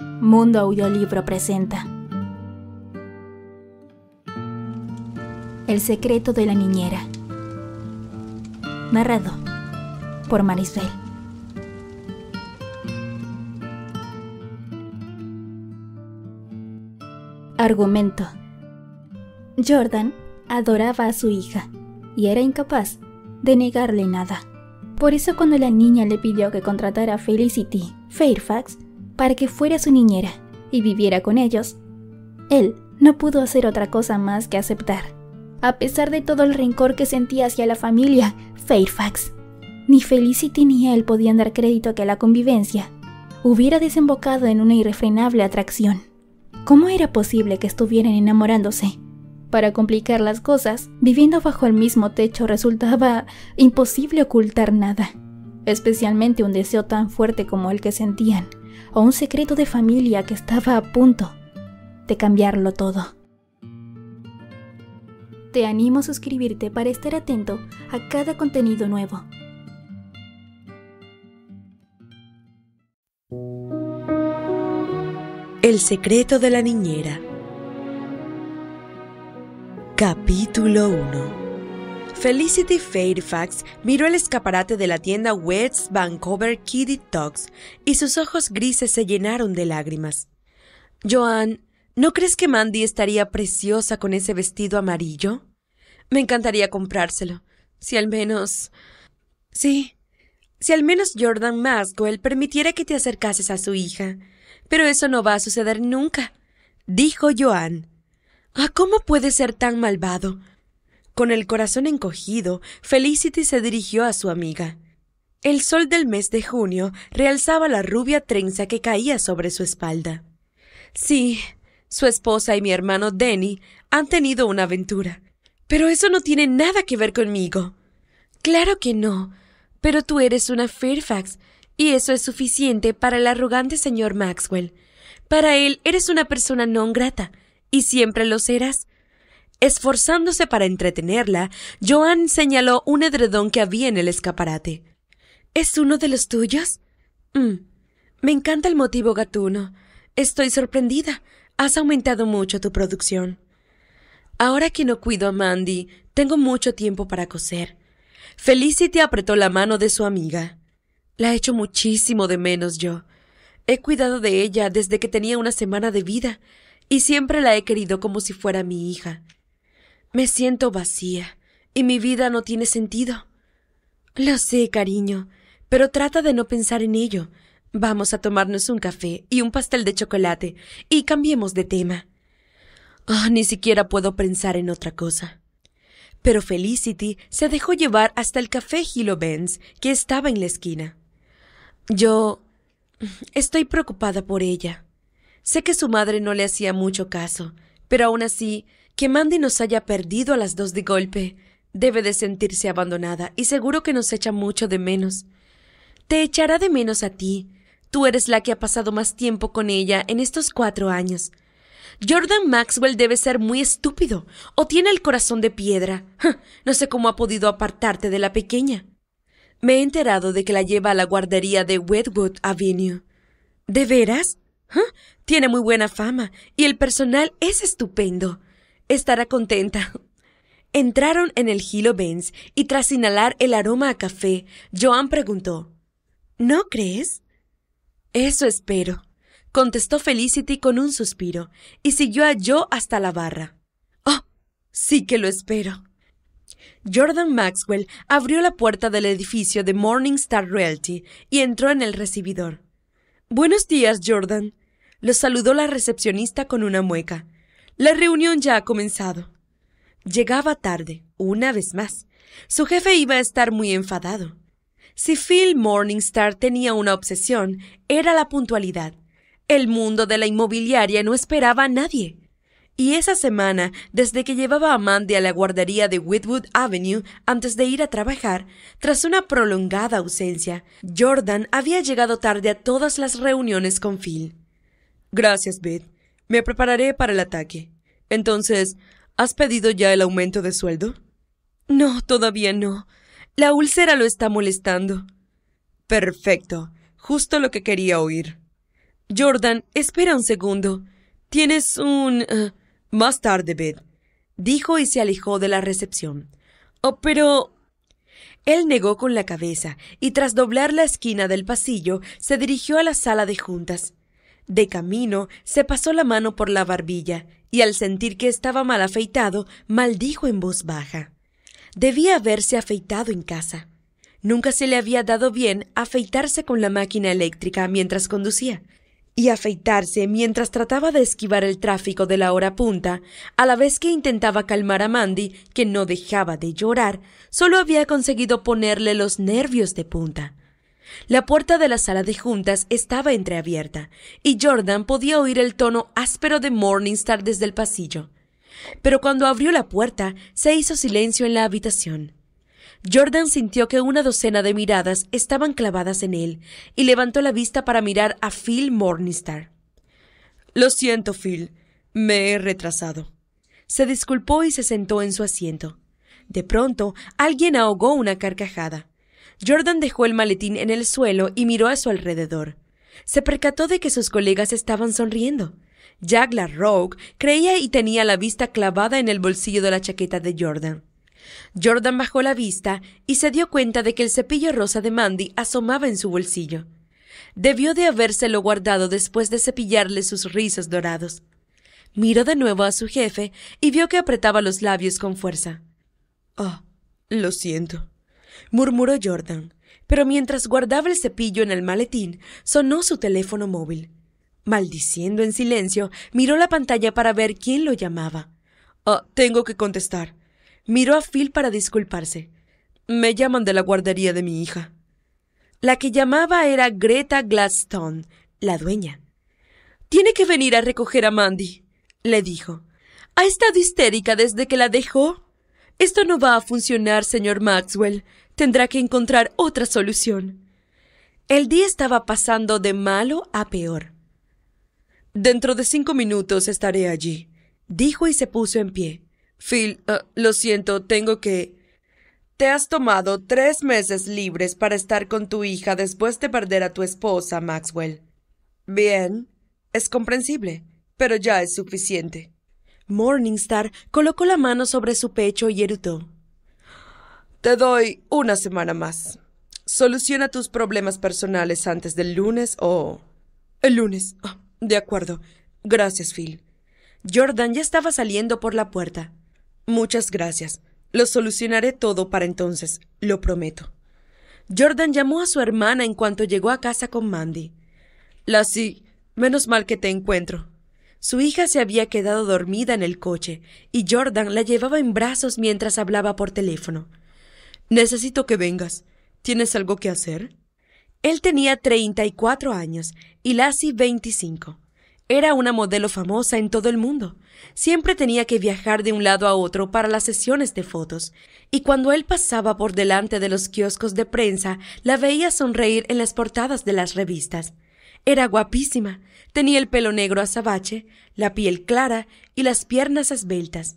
Mundo Audiolibro presenta El secreto de la niñera. Narrado por Marisbel. Argumento. Jordan adoraba a su hija y era incapaz de negarle nada. Por eso cuando la niña le pidió que contratara a Felicity Fairfax, para que fuera su niñera y viviera con ellos. Él no pudo hacer otra cosa más que aceptar, a pesar de todo el rencor que sentía hacia la familia Fairfax. Ni Felicity ni él podían dar crédito a que la convivencia hubiera desembocado en una irrefrenable atracción. ¿Cómo era posible que estuvieran enamorándose? Para complicar las cosas, viviendo bajo el mismo techo resultaba imposible ocultar nada, especialmente un deseo tan fuerte como el que sentían o un secreto de familia que estaba a punto de cambiarlo todo. Te animo a suscribirte para estar atento a cada contenido nuevo. El secreto de la niñera Capítulo 1 Felicity Fairfax miró el escaparate de la tienda West Vancouver Kitty Talks y sus ojos grises se llenaron de lágrimas. Joan, ¿no crees que Mandy estaría preciosa con ese vestido amarillo? Me encantaría comprárselo. Si al menos. Sí. Si al menos Jordan Maswell permitiera que te acercases a su hija. Pero eso no va a suceder nunca, dijo Joan. —¿A ah, cómo puede ser tan malvado? Con el corazón encogido, Felicity se dirigió a su amiga. El sol del mes de junio realzaba la rubia trenza que caía sobre su espalda. Sí, su esposa y mi hermano Denny han tenido una aventura. Pero eso no tiene nada que ver conmigo. Claro que no. Pero tú eres una Fairfax, y eso es suficiente para el arrogante señor Maxwell. Para él eres una persona non grata, y siempre lo serás, Esforzándose para entretenerla, Joan señaló un edredón que había en el escaparate. ¿Es uno de los tuyos? Mm, me encanta el motivo gatuno. Estoy sorprendida. Has aumentado mucho tu producción. Ahora que no cuido a Mandy, tengo mucho tiempo para coser. Felicity apretó la mano de su amiga. La he hecho muchísimo de menos yo. He cuidado de ella desde que tenía una semana de vida, y siempre la he querido como si fuera mi hija. Me siento vacía y mi vida no tiene sentido. Lo sé, cariño, pero trata de no pensar en ello. Vamos a tomarnos un café y un pastel de chocolate y cambiemos de tema. Ah, ni siquiera puedo pensar en otra cosa. Pero Felicity se dejó llevar hasta el café Hilo Benz que estaba en la esquina. Yo estoy preocupada por ella. Sé que su madre no le hacía mucho caso, pero aún así que Mandy nos haya perdido a las dos de golpe. Debe de sentirse abandonada y seguro que nos echa mucho de menos. Te echará de menos a ti. Tú eres la que ha pasado más tiempo con ella en estos cuatro años. Jordan Maxwell debe ser muy estúpido o tiene el corazón de piedra. No sé cómo ha podido apartarte de la pequeña. Me he enterado de que la lleva a la guardería de Wedwood Avenue. ¿De veras? Tiene muy buena fama y el personal es estupendo estará contenta. Entraron en el Gilo Benz y tras inhalar el aroma a café, Joan preguntó: ¿No crees? Eso espero, contestó Felicity con un suspiro y siguió a Joe hasta la barra. Oh, sí que lo espero. Jordan Maxwell abrió la puerta del edificio de Morningstar Realty y entró en el recibidor. Buenos días, Jordan. Lo saludó la recepcionista con una mueca. La reunión ya ha comenzado. Llegaba tarde, una vez más. Su jefe iba a estar muy enfadado. Si Phil Morningstar tenía una obsesión, era la puntualidad. El mundo de la inmobiliaria no esperaba a nadie. Y esa semana, desde que llevaba a Mandy a la guardería de Whitwood Avenue antes de ir a trabajar, tras una prolongada ausencia, Jordan había llegado tarde a todas las reuniones con Phil. Gracias, Beth. Me prepararé para el ataque. Entonces, ¿has pedido ya el aumento de sueldo? No, todavía no. La úlcera lo está molestando. Perfecto. Justo lo que quería oír. Jordan, espera un segundo. Tienes un... Eh, más tarde, Beth. Dijo y se alejó de la recepción. Oh, pero... Él negó con la cabeza y tras doblar la esquina del pasillo se dirigió a la sala de juntas. De camino, se pasó la mano por la barbilla y al sentir que estaba mal afeitado, maldijo en voz baja. Debía haberse afeitado en casa. Nunca se le había dado bien afeitarse con la máquina eléctrica mientras conducía. Y afeitarse mientras trataba de esquivar el tráfico de la hora punta, a la vez que intentaba calmar a Mandy, que no dejaba de llorar, solo había conseguido ponerle los nervios de punta. La puerta de la sala de juntas estaba entreabierta, y Jordan podía oír el tono áspero de Morningstar desde el pasillo. Pero cuando abrió la puerta, se hizo silencio en la habitación. Jordan sintió que una docena de miradas estaban clavadas en él, y levantó la vista para mirar a Phil Morningstar. Lo siento, Phil. Me he retrasado. Se disculpó y se sentó en su asiento. De pronto, alguien ahogó una carcajada. Jordan dejó el maletín en el suelo y miró a su alrededor. Se percató de que sus colegas estaban sonriendo. Jack Rogue creía y tenía la vista clavada en el bolsillo de la chaqueta de Jordan. Jordan bajó la vista y se dio cuenta de que el cepillo rosa de Mandy asomaba en su bolsillo. Debió de habérselo guardado después de cepillarle sus rizos dorados. Miró de nuevo a su jefe y vio que apretaba los labios con fuerza. Oh, lo siento murmuró Jordan, pero mientras guardaba el cepillo en el maletín, sonó su teléfono móvil. Maldiciendo en silencio, miró la pantalla para ver quién lo llamaba. Ah, tengo que contestar. Miró a Phil para disculparse. Me llaman de la guardería de mi hija. La que llamaba era Greta Gladstone, la dueña. Tiene que venir a recoger a Mandy, le dijo. Ha estado histérica desde que la dejó. Esto no va a funcionar, señor Maxwell tendrá que encontrar otra solución. El día estaba pasando de malo a peor. Dentro de cinco minutos estaré allí, dijo y se puso en pie. Phil, ah, lo siento, tengo que... Te has tomado tres meses libres para estar con tu hija después de perder a tu esposa, Maxwell. Bien, es comprensible, pero ya es suficiente. Morningstar colocó la mano sobre su pecho y erutó. Te doy una semana más. Soluciona tus problemas personales antes del lunes o... El lunes. Ah, de acuerdo. Gracias, Phil. Jordan ya estaba saliendo por la puerta. Muchas gracias. Lo solucionaré todo para entonces, lo prometo. Jordan llamó a su hermana en cuanto llegó a casa con Mandy. La sí. menos mal que te encuentro. Su hija se había quedado dormida en el coche y Jordan la llevaba en brazos mientras hablaba por teléfono. Necesito que vengas. ¿Tienes algo que hacer? Él tenía cuatro años y Lacy 25. Era una modelo famosa en todo el mundo. Siempre tenía que viajar de un lado a otro para las sesiones de fotos, y cuando él pasaba por delante de los kioscos de prensa, la veía sonreír en las portadas de las revistas. Era guapísima, tenía el pelo negro azabache, la piel clara y las piernas esbeltas.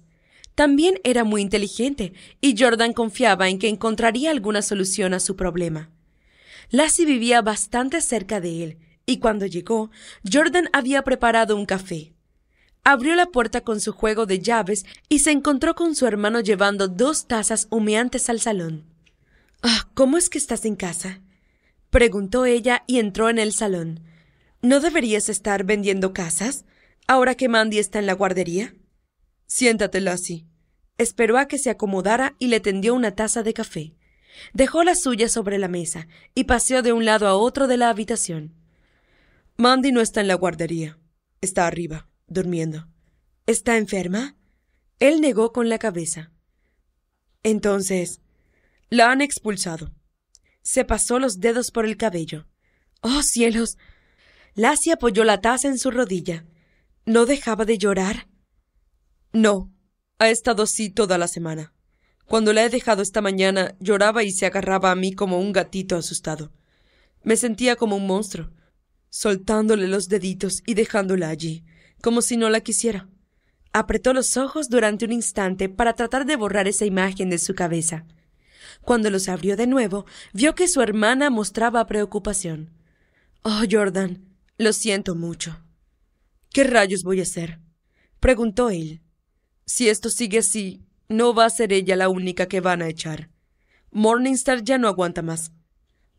También era muy inteligente y Jordan confiaba en que encontraría alguna solución a su problema. Lassie vivía bastante cerca de él y cuando llegó, Jordan había preparado un café. Abrió la puerta con su juego de llaves y se encontró con su hermano llevando dos tazas humeantes al salón. Ah, ¿cómo es que estás en casa? preguntó ella y entró en el salón. ¿No deberías estar vendiendo casas ahora que Mandy está en la guardería? Siéntate, Lassie. Esperó a que se acomodara y le tendió una taza de café. Dejó la suya sobre la mesa y paseó de un lado a otro de la habitación. Mandy no está en la guardería. Está arriba, durmiendo. ¿Está enferma? Él negó con la cabeza. Entonces, la han expulsado. Se pasó los dedos por el cabello. ¡Oh, cielos! Lassie apoyó la taza en su rodilla. No dejaba de llorar. No, ha estado así toda la semana. Cuando la he dejado esta mañana, lloraba y se agarraba a mí como un gatito asustado. Me sentía como un monstruo, soltándole los deditos y dejándola allí, como si no la quisiera. Apretó los ojos durante un instante para tratar de borrar esa imagen de su cabeza. Cuando los abrió de nuevo, vio que su hermana mostraba preocupación. Oh, Jordan, lo siento mucho. ¿Qué rayos voy a hacer? preguntó él. Si esto sigue así, no va a ser ella la única que van a echar. Morningstar ya no aguanta más.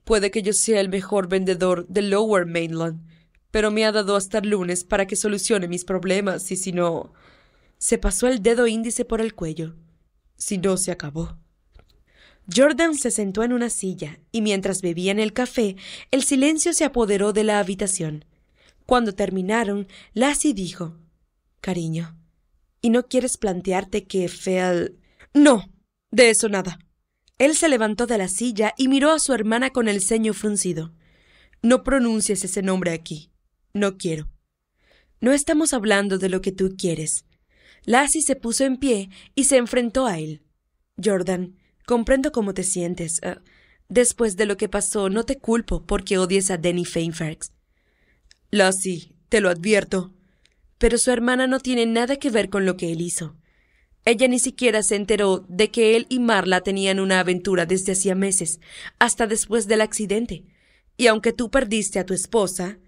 Puede que yo sea el mejor vendedor de Lower Mainland, pero me ha dado hasta el lunes para que solucione mis problemas y si no... Se pasó el dedo índice por el cuello. Si no, se acabó. Jordan se sentó en una silla y mientras bebían el café, el silencio se apoderó de la habitación. Cuando terminaron, Lassie dijo, Cariño, y no quieres plantearte que feal. No, de eso nada. Él se levantó de la silla y miró a su hermana con el ceño fruncido. No pronuncies ese nombre aquí. No quiero. No estamos hablando de lo que tú quieres. Lassie se puso en pie y se enfrentó a él. Jordan, comprendo cómo te sientes. Ah, después de lo que pasó, no te culpo porque odies a Denny Fainfax. Lassie, te lo advierto, pero su hermana no tiene nada que ver con lo que él hizo. Ella ni siquiera se enteró de que él y Marla tenían una aventura desde hacía meses, hasta después del accidente. Y aunque tú perdiste a tu esposa,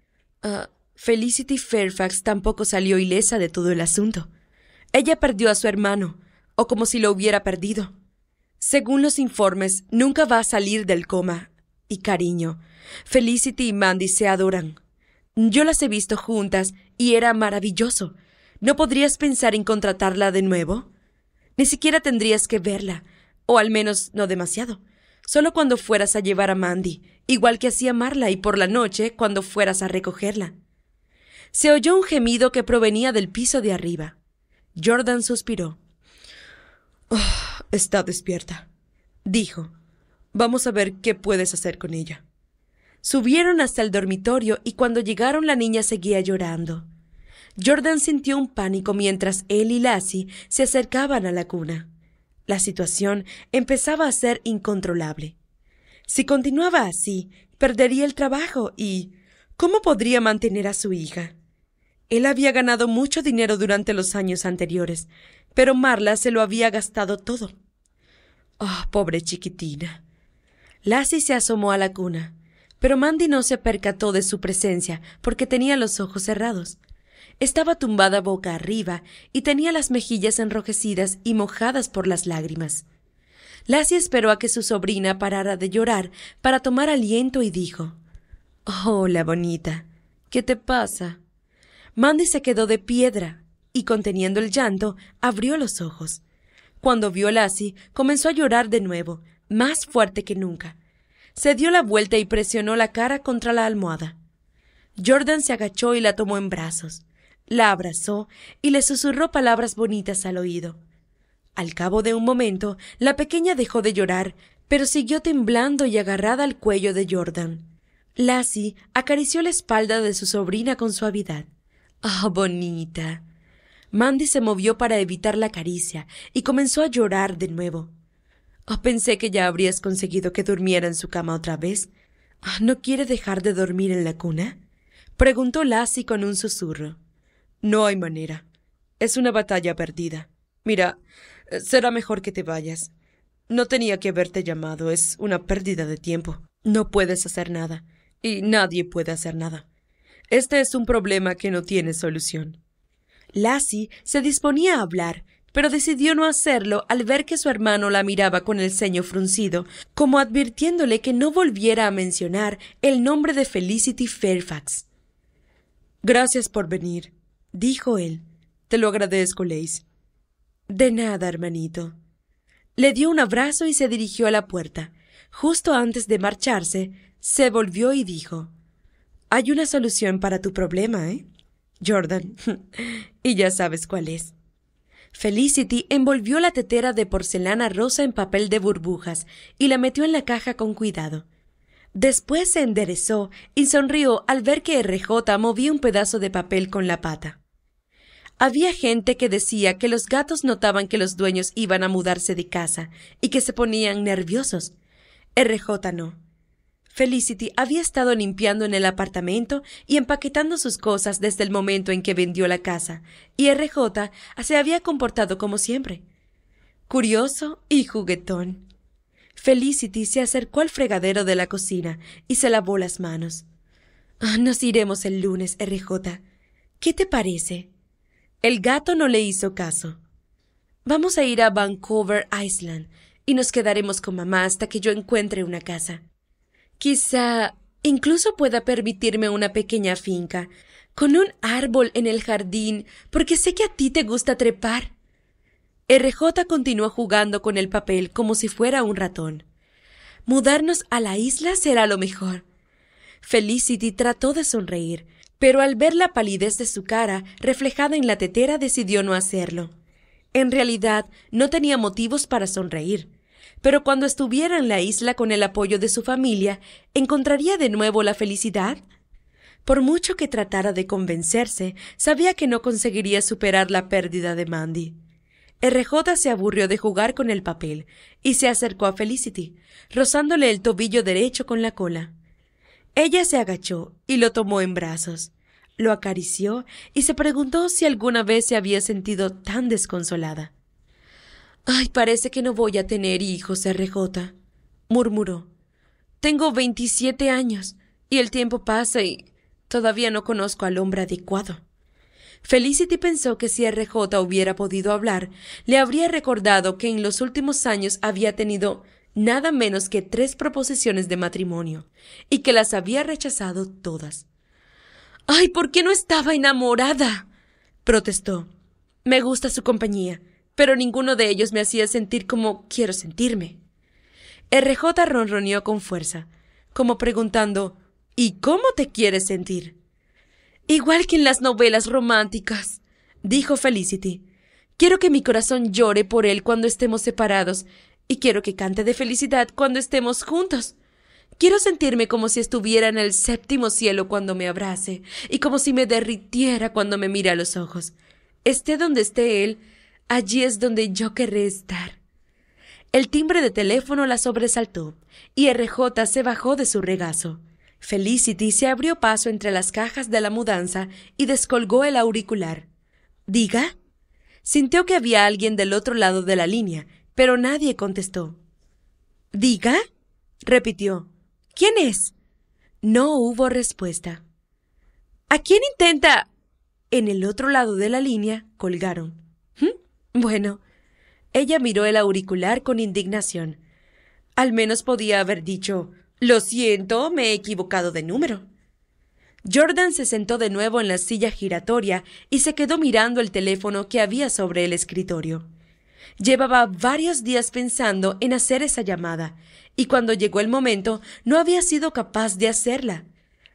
ah, Felicity Fairfax tampoco salió ilesa de todo el asunto. Ella perdió a su hermano, o como si lo hubiera perdido. Según los informes, nunca va a salir del coma. Y cariño, Felicity y Mandy se adoran. Yo las he visto juntas y era maravilloso. ¿No podrías pensar en contratarla de nuevo? Ni siquiera tendrías que verla, o al menos no demasiado. Solo cuando fueras a llevar a Mandy, igual que hacía Marla, y por la noche cuando fueras a recogerla. Se oyó un gemido que provenía del piso de arriba. Jordan suspiró. Oh, está despierta, dijo. Vamos a ver qué puedes hacer con ella. Subieron hasta el dormitorio y cuando llegaron la niña seguía llorando. Jordan sintió un pánico mientras él y Lassie se acercaban a la cuna. La situación empezaba a ser incontrolable. Si continuaba así, perdería el trabajo y ¿cómo podría mantener a su hija? Él había ganado mucho dinero durante los años anteriores, pero Marla se lo había gastado todo. Oh, pobre chiquitina. Lassie se asomó a la cuna. Pero Mandy no se percató de su presencia porque tenía los ojos cerrados. Estaba tumbada boca arriba y tenía las mejillas enrojecidas y mojadas por las lágrimas. Lassie esperó a que su sobrina parara de llorar para tomar aliento y dijo Hola, bonita. ¿Qué te pasa? Mandy se quedó de piedra y, conteniendo el llanto, abrió los ojos. Cuando vio a Lassie, comenzó a llorar de nuevo, más fuerte que nunca. Se dio la vuelta y presionó la cara contra la almohada. Jordan se agachó y la tomó en brazos, la abrazó y le susurró palabras bonitas al oído. Al cabo de un momento, la pequeña dejó de llorar, pero siguió temblando y agarrada al cuello de Jordan. Lassie acarició la espalda de su sobrina con suavidad. ¡Ah, bonita! Mandy se movió para evitar la caricia y comenzó a llorar de nuevo. Oh, pensé que ya habrías conseguido que durmiera en su cama otra vez. Ah, ¿No quiere dejar de dormir en la cuna? preguntó Lassie con un susurro. No hay manera. Es una batalla perdida. Mira, eh, será mejor que te vayas. No tenía que haberte llamado, es una pérdida de tiempo. No puedes hacer nada, y nadie puede hacer nada. Este es un problema que no tiene solución. Lassie se disponía a hablar pero decidió no hacerlo al ver que su hermano la miraba con el ceño fruncido, como advirtiéndole que no volviera a mencionar el nombre de Felicity Fairfax. Gracias por venir, dijo él. Te lo agradezco, Lace. De nada, hermanito. Le dio un abrazo y se dirigió a la puerta. Justo antes de marcharse, se volvió y dijo Hay una solución para tu problema, ¿eh? Jordan. y ya sabes cuál es. Felicity envolvió la tetera de porcelana rosa en papel de burbujas y la metió en la caja con cuidado. Después se enderezó y sonrió al ver que RJ movía un pedazo de papel con la pata. Había gente que decía que los gatos notaban que los dueños iban a mudarse de casa y que se ponían nerviosos. RJ no. Felicity había estado limpiando en el apartamento y empaquetando sus cosas desde el momento en que vendió la casa, y RJ se había comportado como siempre, curioso y juguetón. Felicity se acercó al fregadero de la cocina y se lavó las manos. Ah, nos iremos el lunes, RJ. ¿Qué te parece? El gato no le hizo caso. Vamos a ir a Vancouver Island y nos quedaremos con mamá hasta que yo encuentre una casa. Quizá incluso pueda permitirme una pequeña finca, con un árbol en el jardín, porque sé que a ti te gusta trepar. RJ continuó jugando con el papel como si fuera un ratón. Mudarnos a la isla será lo mejor. Felicity trató de sonreír, pero al ver la palidez de su cara reflejada en la tetera decidió no hacerlo. En realidad, no tenía motivos para sonreír pero cuando estuviera en la isla con el apoyo de su familia, ¿encontraría de nuevo la felicidad? Por mucho que tratara de convencerse, sabía que no conseguiría superar la pérdida de Mandy. RJ se aburrió de jugar con el papel y se acercó a Felicity, rozándole el tobillo derecho con la cola. Ella se agachó y lo tomó en brazos, lo acarició y se preguntó si alguna vez se había sentido tan desconsolada. Ay, parece que no voy a tener hijos, RJ, murmuró. Tengo veintisiete años y el tiempo pasa y todavía no conozco al hombre adecuado. Felicity pensó que si RJ hubiera podido hablar, le habría recordado que en los últimos años había tenido nada menos que tres proposiciones de matrimonio y que las había rechazado todas. ¡Ay, por qué no estaba enamorada! protestó. Me gusta su compañía pero ninguno de ellos me hacía sentir como quiero sentirme. RJ ronroneó con fuerza, como preguntando ¿Y cómo te quieres sentir? Igual que en las novelas románticas, dijo Felicity. Quiero que mi corazón llore por él cuando estemos separados, y quiero que cante de felicidad cuando estemos juntos. Quiero sentirme como si estuviera en el séptimo cielo cuando me abrace, y como si me derritiera cuando me mira a los ojos. Esté donde esté él, Allí es donde yo querré estar. El timbre de teléfono la sobresaltó y RJ se bajó de su regazo. Felicity se abrió paso entre las cajas de la mudanza y descolgó el auricular. ¿Diga? Sintió que había alguien del otro lado de la línea, pero nadie contestó. ¿Diga? repitió. ¿Quién es? No hubo respuesta. ¿A quién intenta? En el otro lado de la línea colgaron. ¿Mm? Bueno, ella miró el auricular con indignación. Al menos podía haber dicho Lo siento, me he equivocado de número. Jordan se sentó de nuevo en la silla giratoria y se quedó mirando el teléfono que había sobre el escritorio. Llevaba varios días pensando en hacer esa llamada, y cuando llegó el momento no había sido capaz de hacerla.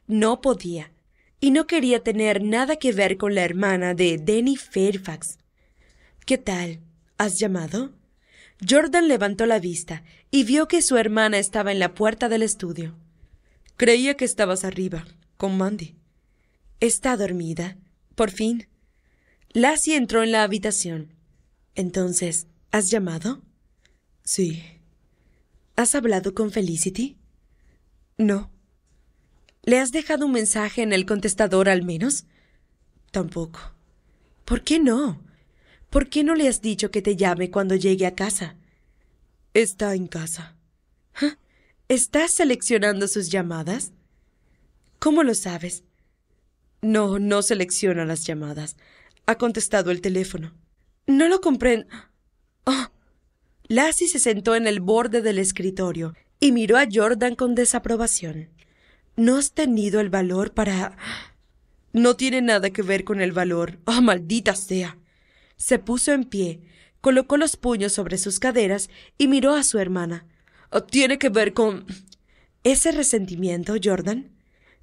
No podía, y no quería tener nada que ver con la hermana de Denny Fairfax. ¿Qué tal? ¿Has llamado? Jordan levantó la vista y vio que su hermana estaba en la puerta del estudio. Creía que estabas arriba, con Mandy. Está dormida, por fin. Lassie entró en la habitación. Entonces, ¿has llamado? Sí. ¿Has hablado con Felicity? No. ¿Le has dejado un mensaje en el contestador al menos? Tampoco. ¿Por qué no? ¿Por qué no le has dicho que te llame cuando llegue a casa? Está en casa. ¿Ah? ¿Estás seleccionando sus llamadas? ¿Cómo lo sabes? No, no selecciona las llamadas. Ha contestado el teléfono. No lo comprendo. Oh. Lassie se sentó en el borde del escritorio y miró a Jordan con desaprobación. No has tenido el valor para... No tiene nada que ver con el valor. ¡Ah, maldita sea! Se puso en pie, colocó los puños sobre sus caderas y miró a su hermana. Oh, tiene que ver con... ese resentimiento, Jordan.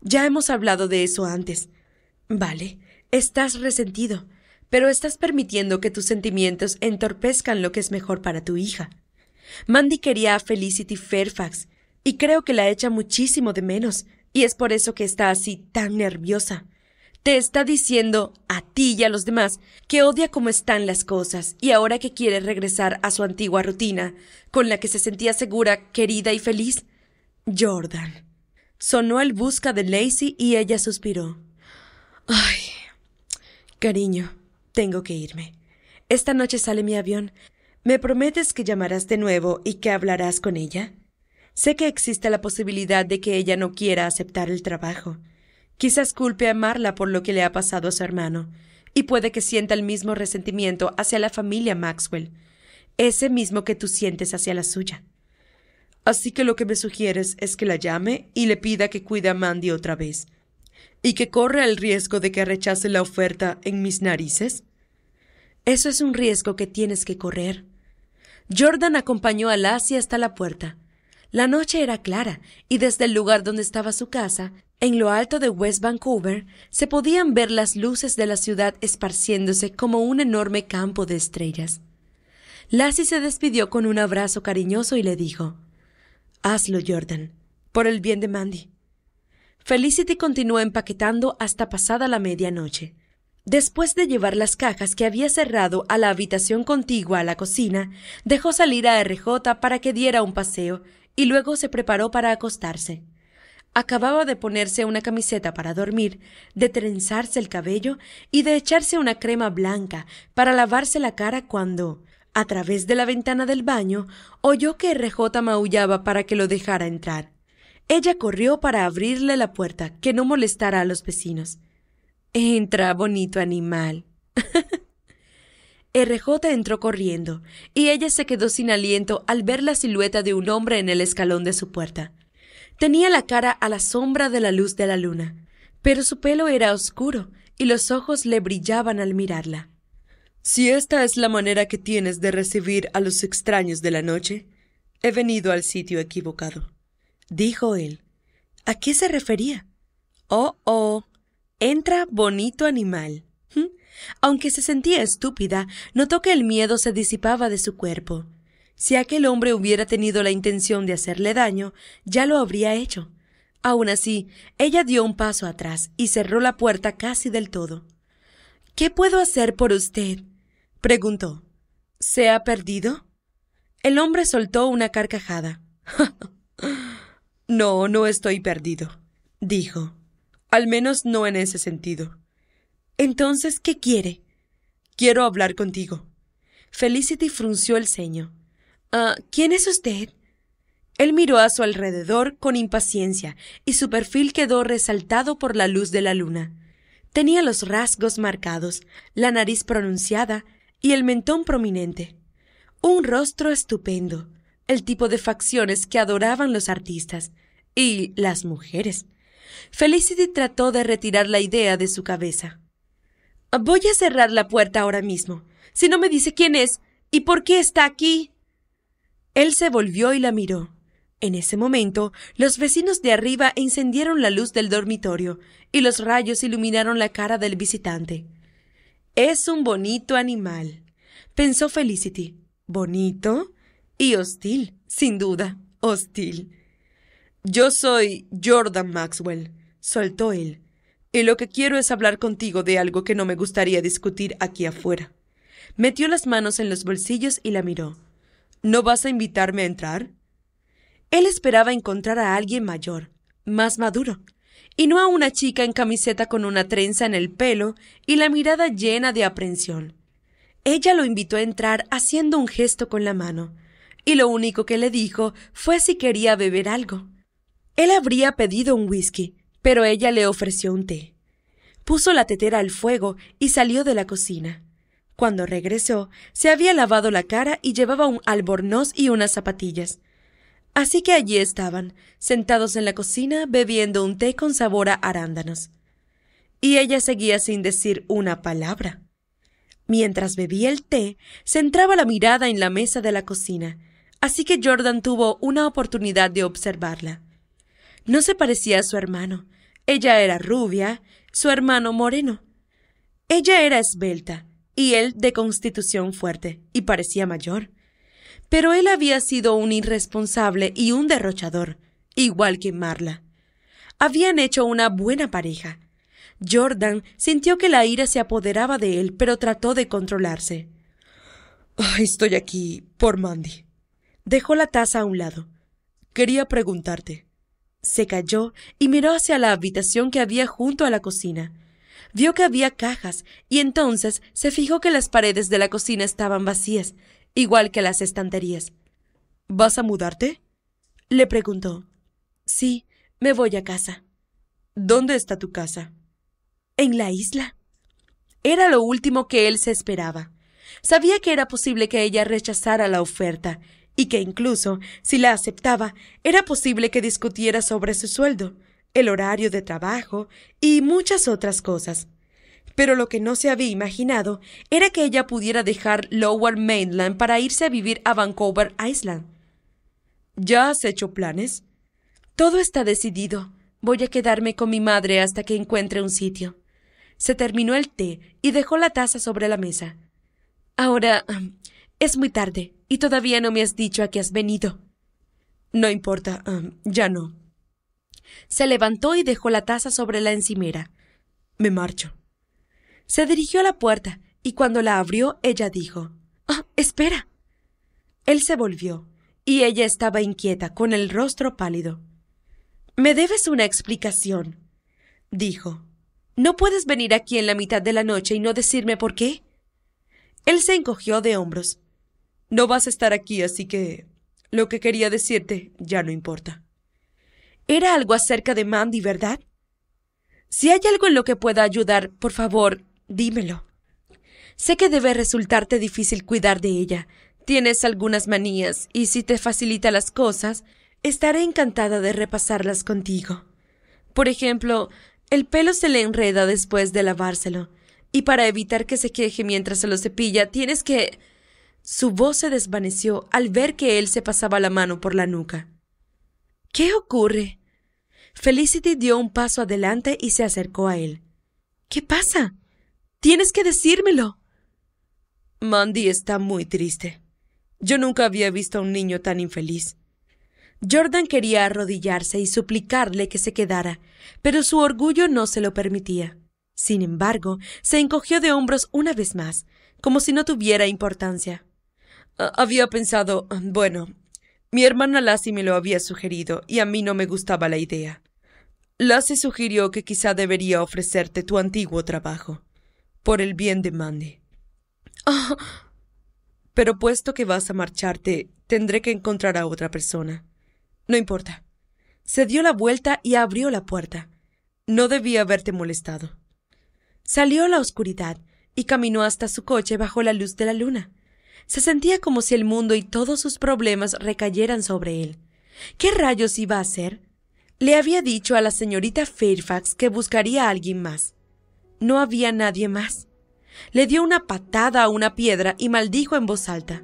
Ya hemos hablado de eso antes. Vale, estás resentido, pero estás permitiendo que tus sentimientos entorpezcan lo que es mejor para tu hija. Mandy quería a Felicity Fairfax, y creo que la echa muchísimo de menos, y es por eso que está así tan nerviosa te está diciendo a ti y a los demás que odia cómo están las cosas y ahora que quiere regresar a su antigua rutina, con la que se sentía segura, querida y feliz? Jordan. Sonó el busca de Lacey y ella suspiró. Ay, cariño, tengo que irme. Esta noche sale mi avión. ¿Me prometes que llamarás de nuevo y que hablarás con ella? Sé que existe la posibilidad de que ella no quiera aceptar el trabajo. Quizás culpe a Marla por lo que le ha pasado a su hermano, y puede que sienta el mismo resentimiento hacia la familia Maxwell, ese mismo que tú sientes hacia la suya. Así que lo que me sugieres es que la llame y le pida que cuide a Mandy otra vez, y que corra el riesgo de que rechace la oferta en mis narices. Eso es un riesgo que tienes que correr. Jordan acompañó a Lassie hasta la puerta. La noche era clara, y desde el lugar donde estaba su casa en lo alto de West Vancouver se podían ver las luces de la ciudad esparciéndose como un enorme campo de estrellas. Lassie se despidió con un abrazo cariñoso y le dijo, Hazlo, Jordan, por el bien de Mandy. Felicity continuó empaquetando hasta pasada la medianoche. Después de llevar las cajas que había cerrado a la habitación contigua a la cocina, dejó salir a RJ para que diera un paseo y luego se preparó para acostarse. Acababa de ponerse una camiseta para dormir, de trenzarse el cabello y de echarse una crema blanca para lavarse la cara cuando, a través de la ventana del baño, oyó que RJ maullaba para que lo dejara entrar. Ella corrió para abrirle la puerta, que no molestara a los vecinos. Entra, bonito animal. RJ entró corriendo, y ella se quedó sin aliento al ver la silueta de un hombre en el escalón de su puerta. Tenía la cara a la sombra de la luz de la luna, pero su pelo era oscuro y los ojos le brillaban al mirarla. Si esta es la manera que tienes de recibir a los extraños de la noche, he venido al sitio equivocado, dijo él. ¿A qué se refería? Oh, oh. Entra, bonito animal. ¿Mm? Aunque se sentía estúpida, notó que el miedo se disipaba de su cuerpo. Si aquel hombre hubiera tenido la intención de hacerle daño, ya lo habría hecho. Aún así, ella dio un paso atrás y cerró la puerta casi del todo. ¿Qué puedo hacer por usted? preguntó. ¿Se ha perdido? El hombre soltó una carcajada. no, no estoy perdido, dijo. Al menos no en ese sentido. Entonces, ¿qué quiere? Quiero hablar contigo. Felicity frunció el ceño. Ah, ¿Quién es usted? Él miró a su alrededor con impaciencia, y su perfil quedó resaltado por la luz de la luna. Tenía los rasgos marcados, la nariz pronunciada y el mentón prominente. Un rostro estupendo, el tipo de facciones que adoraban los artistas y las mujeres. Felicity trató de retirar la idea de su cabeza. Voy a cerrar la puerta ahora mismo. Si no me dice quién es y por qué está aquí. Él se volvió y la miró. En ese momento, los vecinos de arriba encendieron la luz del dormitorio y los rayos iluminaron la cara del visitante. Es un bonito animal, pensó Felicity. Bonito y hostil, sin duda, hostil. Yo soy Jordan Maxwell, soltó él, y lo que quiero es hablar contigo de algo que no me gustaría discutir aquí afuera. Metió las manos en los bolsillos y la miró. ¿No vas a invitarme a entrar? Él esperaba encontrar a alguien mayor, más maduro, y no a una chica en camiseta con una trenza en el pelo y la mirada llena de aprensión. Ella lo invitó a entrar haciendo un gesto con la mano, y lo único que le dijo fue si quería beber algo. Él habría pedido un whisky, pero ella le ofreció un té. Puso la tetera al fuego y salió de la cocina. Cuando regresó, se había lavado la cara y llevaba un albornoz y unas zapatillas. Así que allí estaban, sentados en la cocina, bebiendo un té con sabor a arándanos. Y ella seguía sin decir una palabra. Mientras bebía el té, centraba la mirada en la mesa de la cocina, así que Jordan tuvo una oportunidad de observarla. No se parecía a su hermano. Ella era rubia, su hermano moreno. Ella era esbelta, y él de constitución fuerte, y parecía mayor. Pero él había sido un irresponsable y un derrochador, igual que Marla. Habían hecho una buena pareja. Jordan sintió que la ira se apoderaba de él, pero trató de controlarse. estoy aquí por Mandy. Dejó la taza a un lado. Quería preguntarte. Se calló y miró hacia la habitación que había junto a la cocina. Vio que había cajas y entonces se fijó que las paredes de la cocina estaban vacías, igual que las estanterías. ¿Vas a mudarte? le preguntó. Sí, me voy a casa. ¿Dónde está tu casa? En la isla. Era lo último que él se esperaba. Sabía que era posible que ella rechazara la oferta, y que incluso, si la aceptaba, era posible que discutiera sobre su sueldo el horario de trabajo y muchas otras cosas. Pero lo que no se había imaginado era que ella pudiera dejar Lower Mainland para irse a vivir a Vancouver Island. ¿Ya has hecho planes? Todo está decidido. Voy a quedarme con mi madre hasta que encuentre un sitio. Se terminó el té y dejó la taza sobre la mesa. Ahora es muy tarde y todavía no me has dicho a qué has venido. No importa, ya no. Se levantó y dejó la taza sobre la encimera. Me marcho. Se dirigió a la puerta y cuando la abrió ella dijo, ¡Ah, espera. Él se volvió y ella estaba inquieta, con el rostro pálido. Me debes una explicación, dijo. ¿No puedes venir aquí en la mitad de la noche y no decirme por qué? Él se encogió de hombros. No vas a estar aquí, así que... Lo que quería decirte ya no importa. Era algo acerca de Mandy, ¿verdad? Si hay algo en lo que pueda ayudar, por favor, dímelo. Sé que debe resultarte difícil cuidar de ella. Tienes algunas manías y si te facilita las cosas, estaré encantada de repasarlas contigo. Por ejemplo, el pelo se le enreda después de lavárselo, y para evitar que se queje mientras se lo cepilla, tienes que... Su voz se desvaneció al ver que él se pasaba la mano por la nuca. ¿Qué ocurre? Felicity dio un paso adelante y se acercó a él. ¿Qué pasa? Tienes que decírmelo. Mandy está muy triste. Yo nunca había visto a un niño tan infeliz. Jordan quería arrodillarse y suplicarle que se quedara, pero su orgullo no se lo permitía. Sin embargo, se encogió de hombros una vez más, como si no tuviera importancia. Había pensado, bueno, mi hermana Lassie me lo había sugerido y a mí no me gustaba la idea. Lassie sugirió que quizá debería ofrecerte tu antiguo trabajo, por el bien de Mandy. Ah. Pero puesto que vas a marcharte, tendré que encontrar a otra persona. No importa. Se dio la vuelta y abrió la puerta. No debía haberte molestado. Salió a la oscuridad y caminó hasta su coche bajo la luz de la luna. Se sentía como si el mundo y todos sus problemas recayeran sobre él. ¿Qué rayos iba a hacer? Le había dicho a la señorita Fairfax que buscaría a alguien más. No había nadie más. Le dio una patada a una piedra y maldijo en voz alta.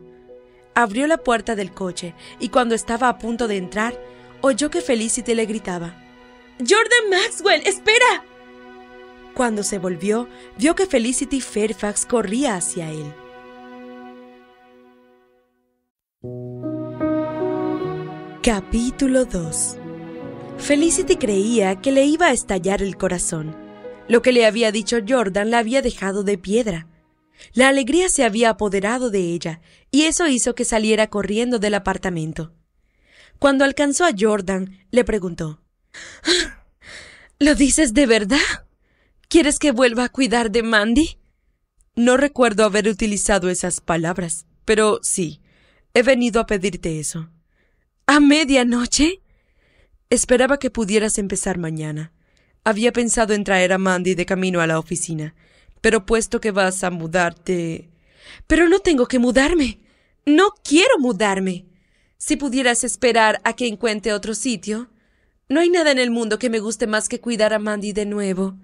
Abrió la puerta del coche y cuando estaba a punto de entrar, oyó que Felicity le gritaba. Jordan Maxwell, espera. Cuando se volvió, vio que Felicity Fairfax corría hacia él. Capítulo 2 Felicity creía que le iba a estallar el corazón. Lo que le había dicho Jordan la había dejado de piedra. La alegría se había apoderado de ella, y eso hizo que saliera corriendo del apartamento. Cuando alcanzó a Jordan, le preguntó ah, ¿Lo dices de verdad? ¿Quieres que vuelva a cuidar de Mandy? No recuerdo haber utilizado esas palabras, pero sí, he venido a pedirte eso. ¿A medianoche? Esperaba que pudieras empezar mañana. Había pensado en traer a Mandy de camino a la oficina, pero puesto que vas a mudarte... Pero no tengo que mudarme. No quiero mudarme. Si pudieras esperar a que encuentre otro sitio. No hay nada en el mundo que me guste más que cuidar a Mandy de nuevo.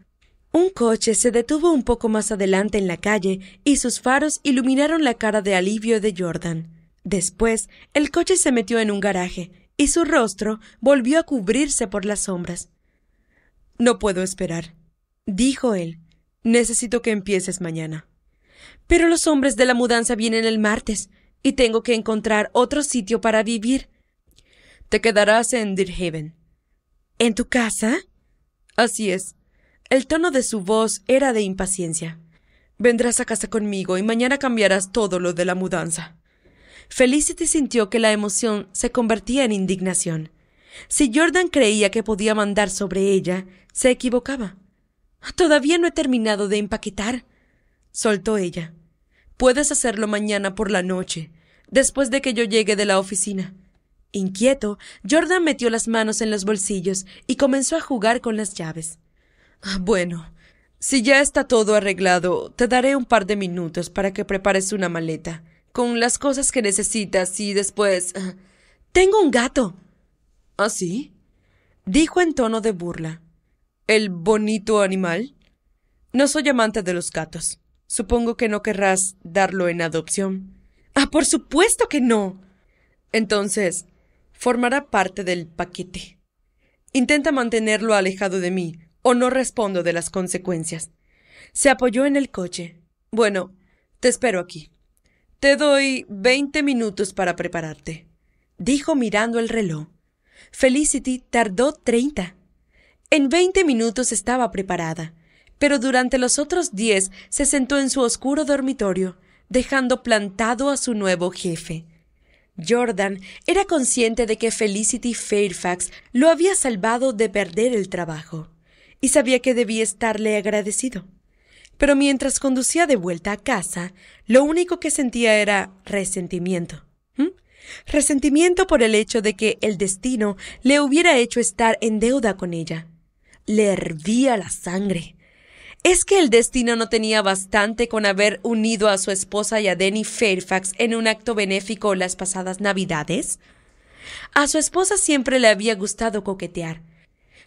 Un coche se detuvo un poco más adelante en la calle y sus faros iluminaron la cara de alivio de Jordan. Después, el coche se metió en un garaje y su rostro volvió a cubrirse por las sombras. No puedo esperar, dijo él. Necesito que empieces mañana. Pero los hombres de la mudanza vienen el martes y tengo que encontrar otro sitio para vivir. Te quedarás en Deerhaven. ¿En tu casa? Así es. El tono de su voz era de impaciencia. Vendrás a casa conmigo y mañana cambiarás todo lo de la mudanza. Felicity sintió que la emoción se convertía en indignación. Si Jordan creía que podía mandar sobre ella, se equivocaba. Todavía no he terminado de empaquetar, soltó ella. Puedes hacerlo mañana por la noche, después de que yo llegue de la oficina. Inquieto, Jordan metió las manos en los bolsillos y comenzó a jugar con las llaves. Bueno, si ya está todo arreglado, te daré un par de minutos para que prepares una maleta con las cosas que necesitas y después... Ah, tengo un gato. ¿Ah, sí? Dijo en tono de burla. ¿El bonito animal? No soy amante de los gatos. Supongo que no querrás darlo en adopción. Ah, por supuesto que no. Entonces, formará parte del paquete. Intenta mantenerlo alejado de mí, o no respondo de las consecuencias. Se apoyó en el coche. Bueno, te espero aquí. Te doy veinte minutos para prepararte, dijo mirando el reloj. Felicity tardó treinta. En veinte minutos estaba preparada, pero durante los otros diez se sentó en su oscuro dormitorio, dejando plantado a su nuevo jefe. Jordan era consciente de que Felicity Fairfax lo había salvado de perder el trabajo, y sabía que debía estarle agradecido. Pero mientras conducía de vuelta a casa, lo único que sentía era resentimiento. Resentimiento por el hecho de que el destino le hubiera hecho estar en deuda con ella. Le hervía la sangre. ¿Es que el destino no tenía bastante con haber unido a su esposa y a Denny Fairfax en un acto benéfico las pasadas Navidades? A su esposa siempre le había gustado coquetear,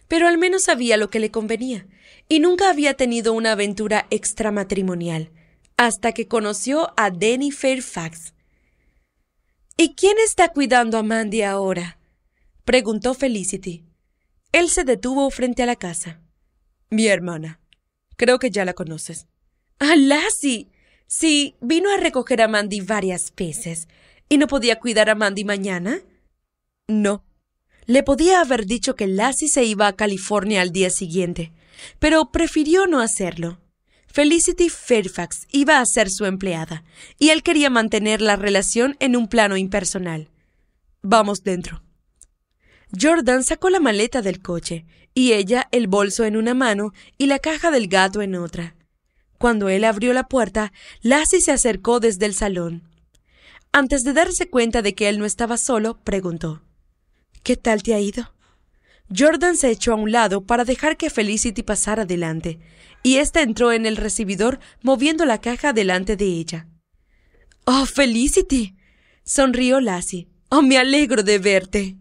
pero al menos sabía lo que le convenía, y nunca había tenido una aventura extramatrimonial hasta que conoció a Danny Fairfax. ¿Y quién está cuidando a Mandy ahora? preguntó Felicity. Él se detuvo frente a la casa. Mi hermana. Creo que ya la conoces. ¡Ah, Lassie! Sí, vino a recoger a Mandy varias veces. ¿Y no podía cuidar a Mandy mañana? No. Le podía haber dicho que Lassie se iba a California al día siguiente, pero prefirió no hacerlo. Felicity Fairfax iba a ser su empleada, y él quería mantener la relación en un plano impersonal. Vamos dentro. Jordan sacó la maleta del coche, y ella el bolso en una mano y la caja del gato en otra. Cuando él abrió la puerta, Lassie se acercó desde el salón. Antes de darse cuenta de que él no estaba solo, preguntó ¿Qué tal te ha ido? Jordan se echó a un lado para dejar que Felicity pasara adelante, y ésta entró en el recibidor moviendo la caja delante de ella. ¡Oh, Felicity! sonrió Lassie. ¡Oh, me alegro de verte!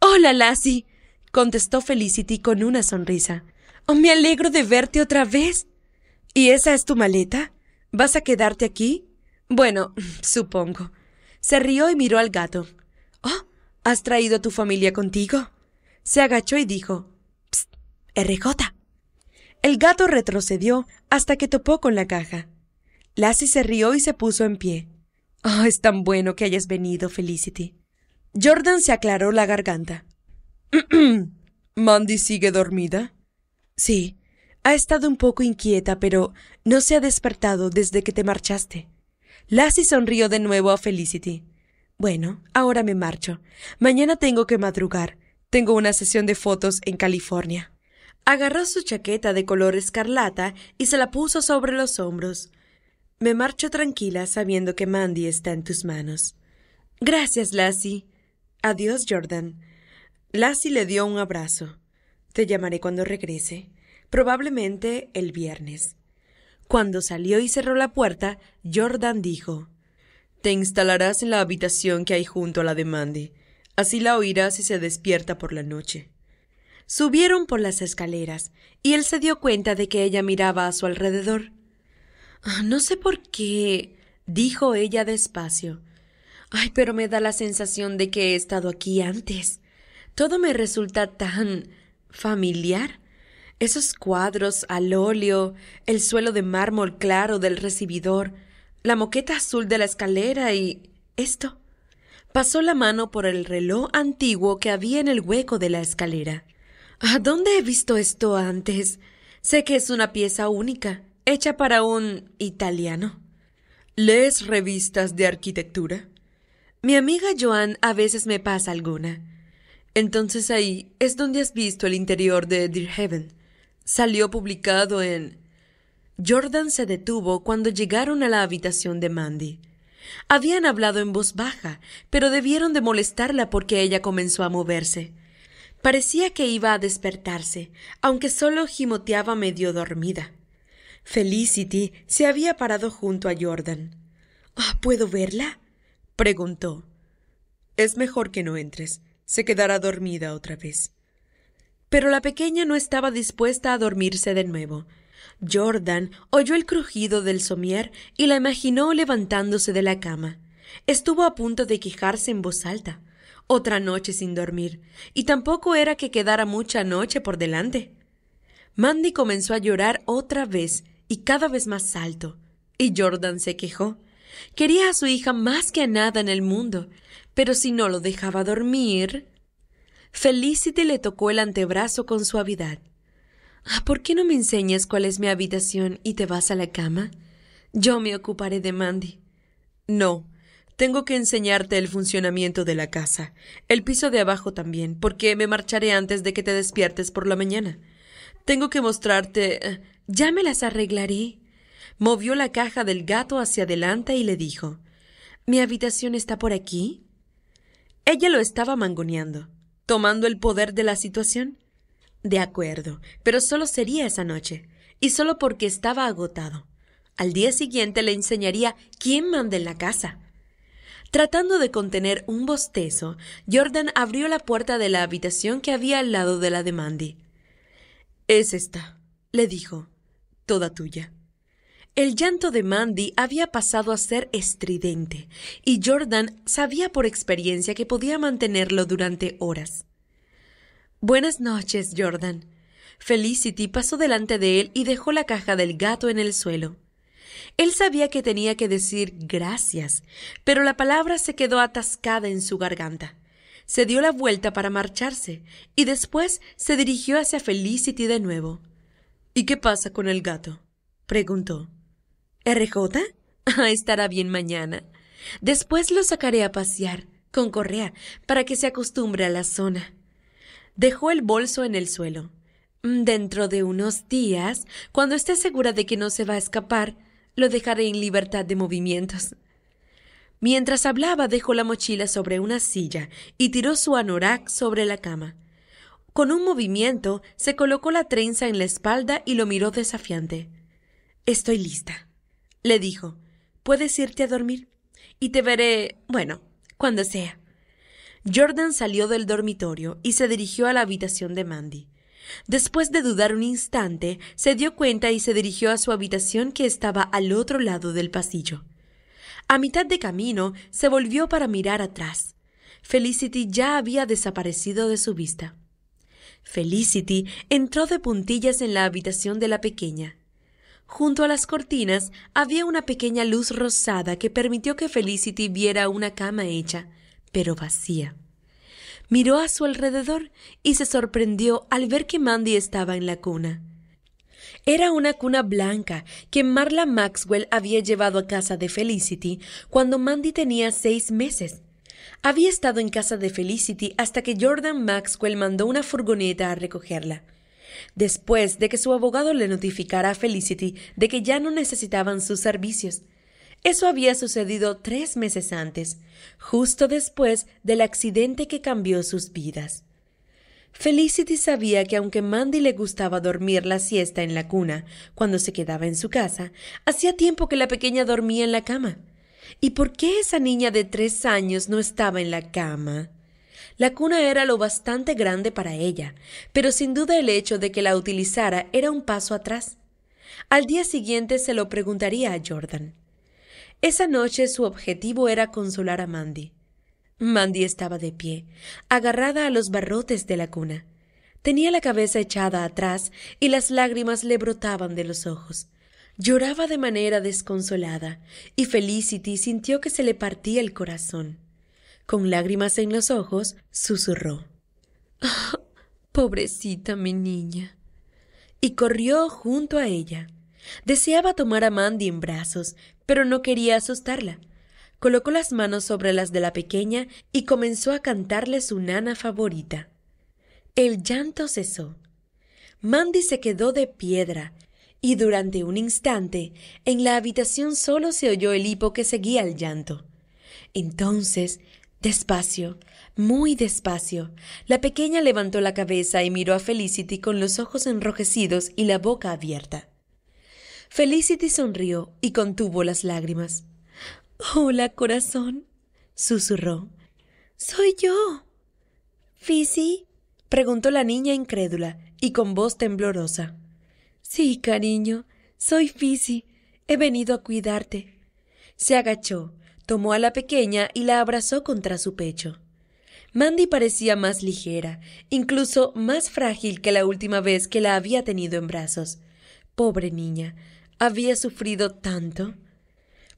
¡Hola, Lassie! contestó Felicity con una sonrisa. ¡Oh, me alegro de verte otra vez! ¿Y esa es tu maleta? ¿Vas a quedarte aquí? Bueno, supongo. Se rió y miró al gato. Oh, ¿has traído a tu familia contigo? se agachó y dijo, Psst, RJ. El gato retrocedió hasta que topó con la caja. Lassie se rió y se puso en pie. Oh, es tan bueno que hayas venido, Felicity. Jordan se aclaró la garganta. ¿Mandy sigue dormida? Sí. Ha estado un poco inquieta, pero no se ha despertado desde que te marchaste. Lassie sonrió de nuevo a Felicity. Bueno, ahora me marcho. Mañana tengo que madrugar. Tengo una sesión de fotos en California. Agarró su chaqueta de color escarlata y se la puso sobre los hombros. Me marcho tranquila sabiendo que Mandy está en tus manos. Gracias, Lassie. Adiós, Jordan. Lassie le dio un abrazo. Te llamaré cuando regrese, probablemente el viernes. Cuando salió y cerró la puerta, Jordan dijo Te instalarás en la habitación que hay junto a la de Mandy. Así la oirá si se despierta por la noche. Subieron por las escaleras, y él se dio cuenta de que ella miraba a su alrededor. Ah, no sé por qué, dijo ella despacio. Ay, pero me da la sensación de que he estado aquí antes. Todo me resulta tan familiar. Esos cuadros al óleo, el suelo de mármol claro del recibidor, la moqueta azul de la escalera y esto. Pasó la mano por el reloj antiguo que había en el hueco de la escalera. ¿A dónde he visto esto antes? Sé que es una pieza única, hecha para un italiano. ¿Lees revistas de arquitectura? Mi amiga Joan a veces me pasa alguna. Entonces ahí es donde has visto el interior de Dear Heaven. Salió publicado en... Jordan se detuvo cuando llegaron a la habitación de Mandy. Habían hablado en voz baja, pero debieron de molestarla porque ella comenzó a moverse. Parecía que iba a despertarse, aunque solo gimoteaba medio dormida. Felicity se había parado junto a Jordan. Ah, ¿Puedo verla? preguntó. Es mejor que no entres. Se quedará dormida otra vez. Pero la pequeña no estaba dispuesta a dormirse de nuevo. Jordan oyó el crujido del somier y la imaginó levantándose de la cama. Estuvo a punto de quejarse en voz alta. Otra noche sin dormir, y tampoco era que quedara mucha noche por delante. Mandy comenzó a llorar otra vez y cada vez más alto, y Jordan se quejó. Quería a su hija más que a nada en el mundo, pero si no lo dejaba dormir. Felicity le tocó el antebrazo con suavidad. ¿Por qué no me enseñas cuál es mi habitación y te vas a la cama? Yo me ocuparé de Mandy. No, tengo que enseñarte el funcionamiento de la casa, el piso de abajo también, porque me marcharé antes de que te despiertes por la mañana. Tengo que mostrarte. Eh, ya me las arreglaré. Movió la caja del gato hacia adelante y le dijo ¿Mi habitación está por aquí? Ella lo estaba mangoneando, tomando el poder de la situación. De acuerdo, pero solo sería esa noche, y solo porque estaba agotado. Al día siguiente le enseñaría quién manda en la casa. Tratando de contener un bostezo, Jordan abrió la puerta de la habitación que había al lado de la de Mandy. Es esta, le dijo, toda tuya. El llanto de Mandy había pasado a ser estridente, y Jordan sabía por experiencia que podía mantenerlo durante horas. Buenas noches, Jordan. Felicity pasó delante de él y dejó la caja del gato en el suelo. Él sabía que tenía que decir gracias, pero la palabra se quedó atascada en su garganta. Se dio la vuelta para marcharse y después se dirigió hacia Felicity de nuevo. ¿Y qué pasa con el gato? preguntó. ¿RJ? Ah, estará bien mañana. Después lo sacaré a pasear, con correa, para que se acostumbre a la zona. Dejó el bolso en el suelo. Mm, dentro de unos días, cuando esté segura de que no se va a escapar, lo dejaré en libertad de movimientos. Mientras hablaba, dejó la mochila sobre una silla y tiró su anorak sobre la cama. Con un movimiento, se colocó la trenza en la espalda y lo miró desafiante. Estoy lista, le dijo. Puedes irte a dormir y te veré, bueno, cuando sea. Jordan salió del dormitorio y se dirigió a la habitación de Mandy. Después de dudar un instante, se dio cuenta y se dirigió a su habitación que estaba al otro lado del pasillo. A mitad de camino, se volvió para mirar atrás. Felicity ya había desaparecido de su vista. Felicity entró de puntillas en la habitación de la pequeña. Junto a las cortinas había una pequeña luz rosada que permitió que Felicity viera una cama hecha, pero vacía. Miró a su alrededor y se sorprendió al ver que Mandy estaba en la cuna. Era una cuna blanca que Marla Maxwell había llevado a casa de Felicity cuando Mandy tenía seis meses. Había estado en casa de Felicity hasta que Jordan Maxwell mandó una furgoneta a recogerla. Después de que su abogado le notificara a Felicity de que ya no necesitaban sus servicios, eso había sucedido tres meses antes, justo después del accidente que cambió sus vidas. Felicity sabía que aunque Mandy le gustaba dormir la siesta en la cuna cuando se quedaba en su casa, hacía tiempo que la pequeña dormía en la cama. ¿Y por qué esa niña de tres años no estaba en la cama? La cuna era lo bastante grande para ella, pero sin duda el hecho de que la utilizara era un paso atrás. Al día siguiente se lo preguntaría a Jordan. Esa noche su objetivo era consolar a Mandy. Mandy estaba de pie, agarrada a los barrotes de la cuna. Tenía la cabeza echada atrás y las lágrimas le brotaban de los ojos. Lloraba de manera desconsolada, y Felicity sintió que se le partía el corazón. Con lágrimas en los ojos, susurró. Ah, pobrecita mi niña. Y corrió junto a ella. Deseaba tomar a Mandy en brazos, pero no quería asustarla. Colocó las manos sobre las de la pequeña y comenzó a cantarle su nana favorita. El llanto cesó. Mandy se quedó de piedra, y durante un instante en la habitación solo se oyó el hipo que seguía el llanto. Entonces, despacio, muy despacio, la pequeña levantó la cabeza y miró a Felicity con los ojos enrojecidos y la boca abierta. Felicity sonrió y contuvo las lágrimas. Hola, corazón, susurró. Soy yo. Fizzy, preguntó la niña incrédula y con voz temblorosa. Sí, cariño, soy Fizzy. He venido a cuidarte. Se agachó, tomó a la pequeña y la abrazó contra su pecho. Mandy parecía más ligera, incluso más frágil que la última vez que la había tenido en brazos. Pobre niña, había sufrido tanto.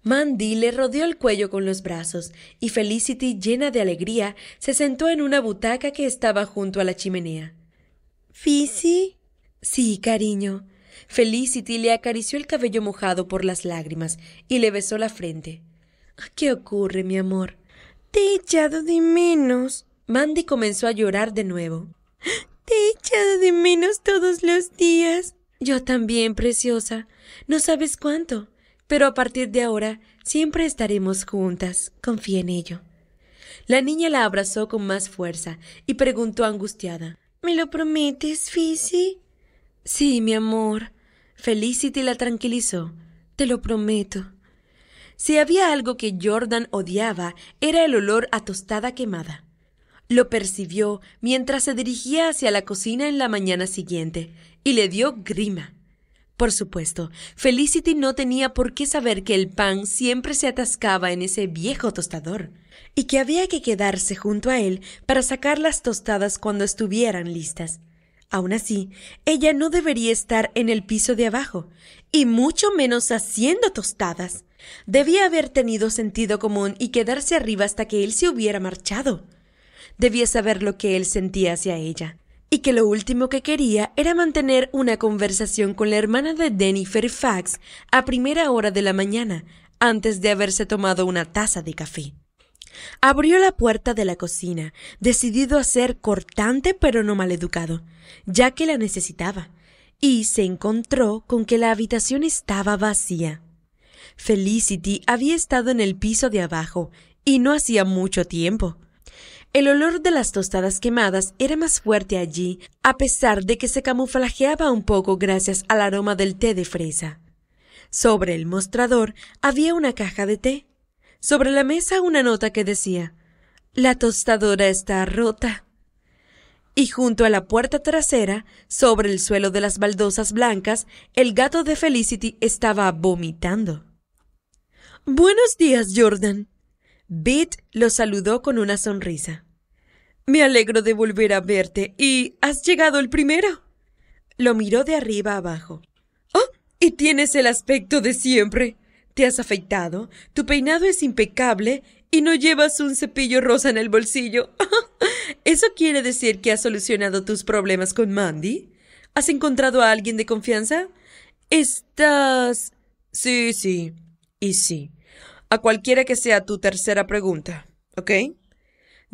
Mandy le rodeó el cuello con los brazos, y Felicity, llena de alegría, se sentó en una butaca que estaba junto a la chimenea. ¿Fisi? Sí, cariño. Felicity le acarició el cabello mojado por las lágrimas y le besó la frente. ¿Qué ocurre, mi amor? Te he echado de menos. Mandy comenzó a llorar de nuevo. Te he echado de menos todos los días. Yo también, preciosa. No sabes cuánto, pero a partir de ahora siempre estaremos juntas, confía en ello. La niña la abrazó con más fuerza y preguntó angustiada. ¿Me lo prometes, Fisi? Sí, mi amor. Felicity la tranquilizó. Te lo prometo. Si había algo que Jordan odiaba, era el olor a tostada quemada. Lo percibió mientras se dirigía hacia la cocina en la mañana siguiente y le dio grima. Por supuesto, Felicity no tenía por qué saber que el pan siempre se atascaba en ese viejo tostador, y que había que quedarse junto a él para sacar las tostadas cuando estuvieran listas. Aún así, ella no debería estar en el piso de abajo, y mucho menos haciendo tostadas. Debía haber tenido sentido común y quedarse arriba hasta que él se hubiera marchado. Debía saber lo que él sentía hacia ella, y que lo último que quería era mantener una conversación con la hermana de Denny Fairfax a primera hora de la mañana, antes de haberse tomado una taza de café. Abrió la puerta de la cocina, decidido a ser cortante pero no maleducado, ya que la necesitaba, y se encontró con que la habitación estaba vacía. Felicity había estado en el piso de abajo, y no hacía mucho tiempo, el olor de las tostadas quemadas era más fuerte allí, a pesar de que se camuflajeaba un poco gracias al aroma del té de fresa. Sobre el mostrador había una caja de té. Sobre la mesa una nota que decía La tostadora está rota. Y junto a la puerta trasera, sobre el suelo de las baldosas blancas, el gato de Felicity estaba vomitando. Buenos días, Jordan. Beat lo saludó con una sonrisa. Me alegro de volver a verte y has llegado el primero. Lo miró de arriba abajo. Oh, y tienes el aspecto de siempre. Te has afeitado, tu peinado es impecable y no llevas un cepillo rosa en el bolsillo. ¿Eso quiere decir que has solucionado tus problemas con Mandy? ¿Has encontrado a alguien de confianza? Estás... Sí, sí. Y sí. A cualquiera que sea tu tercera pregunta, ¿ok?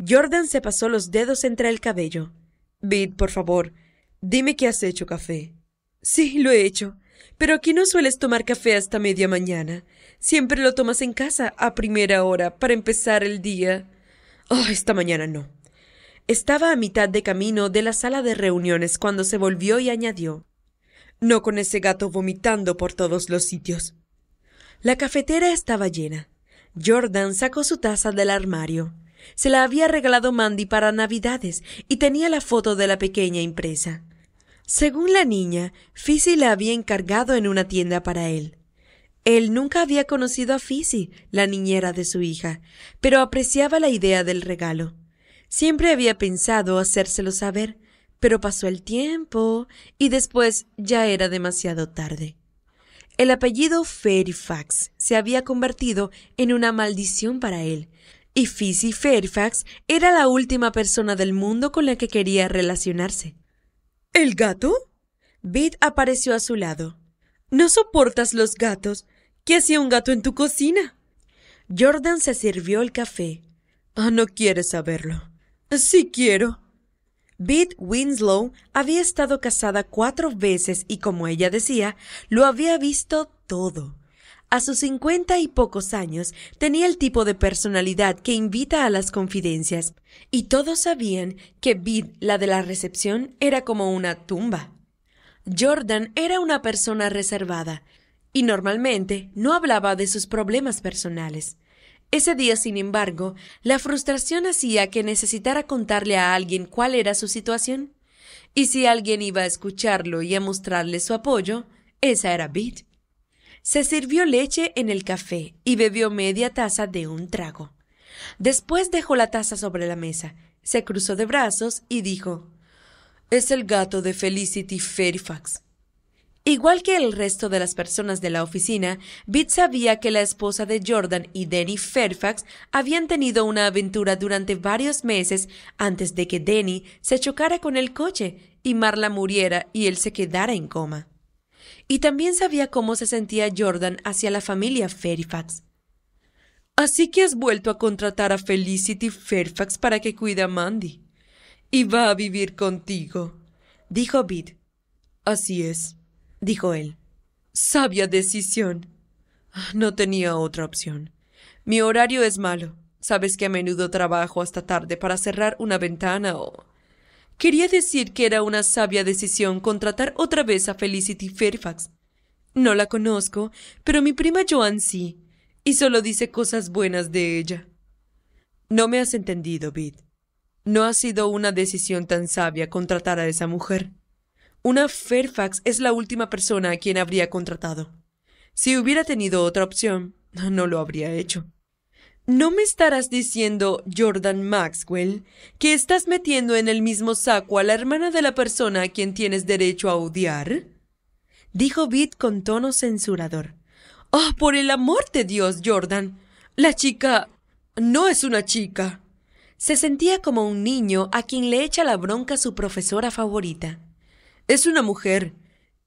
Jordan se pasó los dedos entre el cabello. Bid, por favor, dime que has hecho café. Sí, lo he hecho. Pero aquí no sueles tomar café hasta media mañana. Siempre lo tomas en casa a primera hora para empezar el día. Oh, esta mañana no. Estaba a mitad de camino de la sala de reuniones cuando se volvió y añadió No con ese gato vomitando por todos los sitios. La cafetera estaba llena. Jordan sacó su taza del armario. Se la había regalado Mandy para Navidades y tenía la foto de la pequeña impresa. Según la niña, Fizzy la había encargado en una tienda para él. Él nunca había conocido a Fizzy, la niñera de su hija, pero apreciaba la idea del regalo. Siempre había pensado hacérselo saber, pero pasó el tiempo y después ya era demasiado tarde. El apellido Fairfax se había convertido en una maldición para él, y Fizzy Fairfax era la última persona del mundo con la que quería relacionarse. ¿El gato? Bid apareció a su lado. No soportas los gatos. ¿Qué hacía un gato en tu cocina? Jordan se sirvió el café. Ah, no quieres saberlo. Sí quiero. Bid Winslow había estado casada cuatro veces y, como ella decía, lo había visto todo. A sus cincuenta y pocos años tenía el tipo de personalidad que invita a las confidencias, y todos sabían que Bid, la de la recepción, era como una tumba. Jordan era una persona reservada, y normalmente no hablaba de sus problemas personales. Ese día, sin embargo, la frustración hacía que necesitara contarle a alguien cuál era su situación, y si alguien iba a escucharlo y a mostrarle su apoyo, esa era Bid. Se sirvió leche en el café y bebió media taza de un trago. Después dejó la taza sobre la mesa, se cruzó de brazos y dijo Es el gato de Felicity Fairfax. Igual que el resto de las personas de la oficina, Bit sabía que la esposa de Jordan y Denny Fairfax habían tenido una aventura durante varios meses antes de que Denny se chocara con el coche y Marla muriera y él se quedara en coma y también sabía cómo se sentía Jordan hacia la familia Fairfax. Así que has vuelto a contratar a Felicity Fairfax para que cuide a Mandy. Y va a vivir contigo, dijo Bid. Así es, dijo él. Sabia decisión. No tenía otra opción. Mi horario es malo. Sabes que a menudo trabajo hasta tarde para cerrar una ventana o Quería decir que era una sabia decisión contratar otra vez a Felicity Fairfax. No la conozco, pero mi prima Joan sí, y solo dice cosas buenas de ella. No me has entendido, Bid. No ha sido una decisión tan sabia contratar a esa mujer. Una Fairfax es la última persona a quien habría contratado. Si hubiera tenido otra opción, no lo habría hecho. ¿No me estarás diciendo, Jordan Maxwell, que estás metiendo en el mismo saco a la hermana de la persona a quien tienes derecho a odiar? dijo Bit con tono censurador. Oh, por el amor de Dios, Jordan. La chica no es una chica. Se sentía como un niño a quien le echa la bronca su profesora favorita. Es una mujer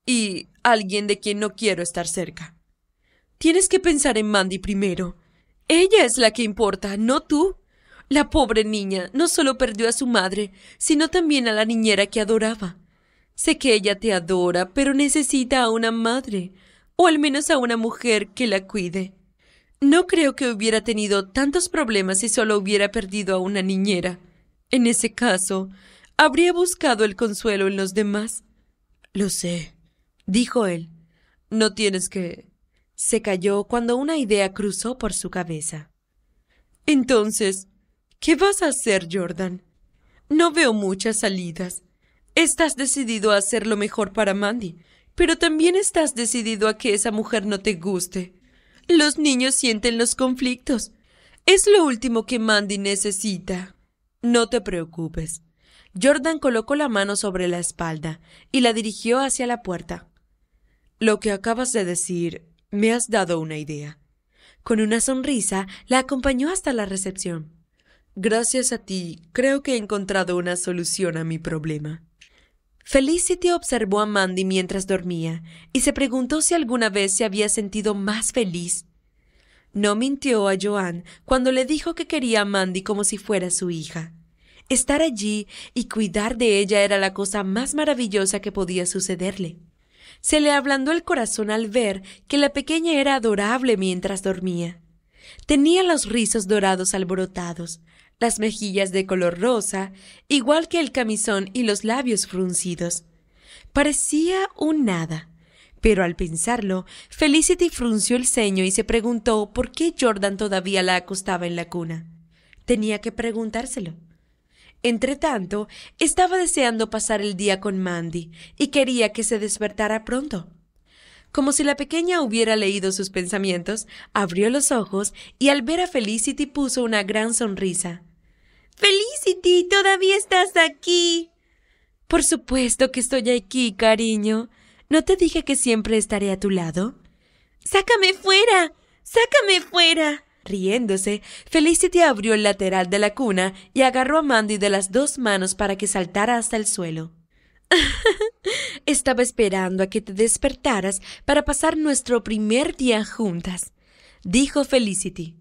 y alguien de quien no quiero estar cerca. Tienes que pensar en Mandy primero. Ella es la que importa, no tú. La pobre niña no solo perdió a su madre, sino también a la niñera que adoraba. Sé que ella te adora, pero necesita a una madre, o al menos a una mujer que la cuide. No creo que hubiera tenido tantos problemas si solo hubiera perdido a una niñera. En ese caso, habría buscado el consuelo en los demás. Lo sé, dijo él. No tienes que se calló cuando una idea cruzó por su cabeza. Entonces, ¿qué vas a hacer, Jordan? No veo muchas salidas. Estás decidido a hacer lo mejor para Mandy, pero también estás decidido a que esa mujer no te guste. Los niños sienten los conflictos. Es lo último que Mandy necesita. No te preocupes. Jordan colocó la mano sobre la espalda y la dirigió hacia la puerta. Lo que acabas de decir me has dado una idea. Con una sonrisa la acompañó hasta la recepción. Gracias a ti, creo que he encontrado una solución a mi problema. Felicity observó a Mandy mientras dormía y se preguntó si alguna vez se había sentido más feliz. No mintió a Joan cuando le dijo que quería a Mandy como si fuera su hija. Estar allí y cuidar de ella era la cosa más maravillosa que podía sucederle. Se le ablandó el corazón al ver que la pequeña era adorable mientras dormía. Tenía los rizos dorados alborotados, las mejillas de color rosa, igual que el camisón y los labios fruncidos. Parecía un nada. Pero al pensarlo, Felicity frunció el ceño y se preguntó por qué Jordan todavía la acostaba en la cuna. Tenía que preguntárselo. Entretanto, estaba deseando pasar el día con Mandy y quería que se despertara pronto. Como si la pequeña hubiera leído sus pensamientos, abrió los ojos y al ver a Felicity puso una gran sonrisa. Felicity, todavía estás aquí. Por supuesto que estoy aquí, cariño. ¿No te dije que siempre estaré a tu lado? Sácame fuera. Sácame fuera. Riéndose, Felicity abrió el lateral de la cuna y agarró a Mandy de las dos manos para que saltara hasta el suelo. Estaba esperando a que te despertaras para pasar nuestro primer día juntas, dijo Felicity.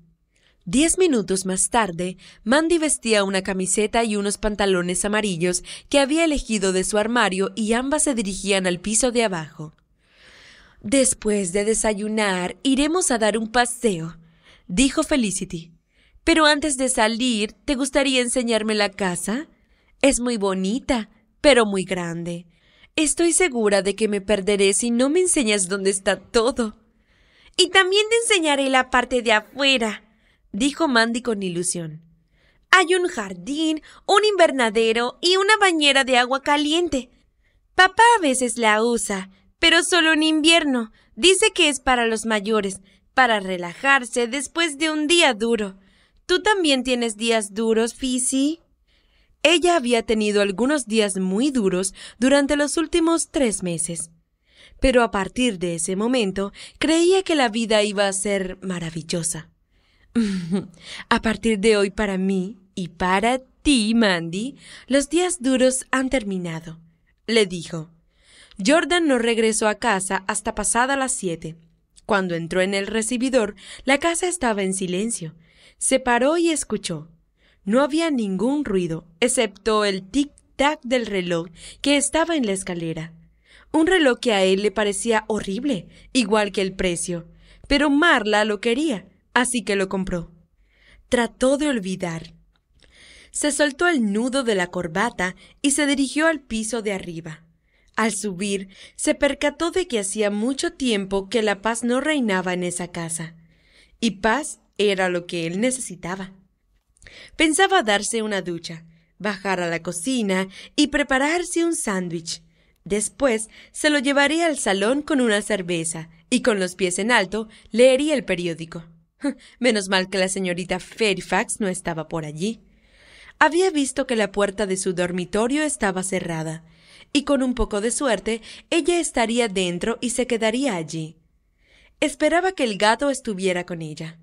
Diez minutos más tarde, Mandy vestía una camiseta y unos pantalones amarillos que había elegido de su armario y ambas se dirigían al piso de abajo. Después de desayunar, iremos a dar un paseo, dijo Felicity. Pero antes de salir, ¿te gustaría enseñarme la casa? Es muy bonita, pero muy grande. Estoy segura de que me perderé si no me enseñas dónde está todo. Y también te enseñaré la parte de afuera, dijo Mandy con ilusión. Hay un jardín, un invernadero y una bañera de agua caliente. Papá a veces la usa, pero solo en invierno. Dice que es para los mayores, para relajarse después de un día duro. ¿Tú también tienes días duros, Fisi? Ella había tenido algunos días muy duros durante los últimos tres meses. Pero a partir de ese momento creía que la vida iba a ser maravillosa. a partir de hoy para mí y para ti, Mandy, los días duros han terminado, le dijo. Jordan no regresó a casa hasta pasada las siete. Cuando entró en el recibidor, la casa estaba en silencio. Se paró y escuchó. No había ningún ruido, excepto el tic-tac del reloj que estaba en la escalera. Un reloj que a él le parecía horrible, igual que el precio. Pero Marla lo quería, así que lo compró. Trató de olvidar. Se soltó el nudo de la corbata y se dirigió al piso de arriba. Al subir, se percató de que hacía mucho tiempo que la paz no reinaba en esa casa, y paz era lo que él necesitaba. Pensaba darse una ducha, bajar a la cocina y prepararse un sándwich. Después se lo llevaría al salón con una cerveza y con los pies en alto leería el periódico. Menos mal que la señorita Fairfax no estaba por allí. Había visto que la puerta de su dormitorio estaba cerrada y con un poco de suerte ella estaría dentro y se quedaría allí. Esperaba que el gato estuviera con ella.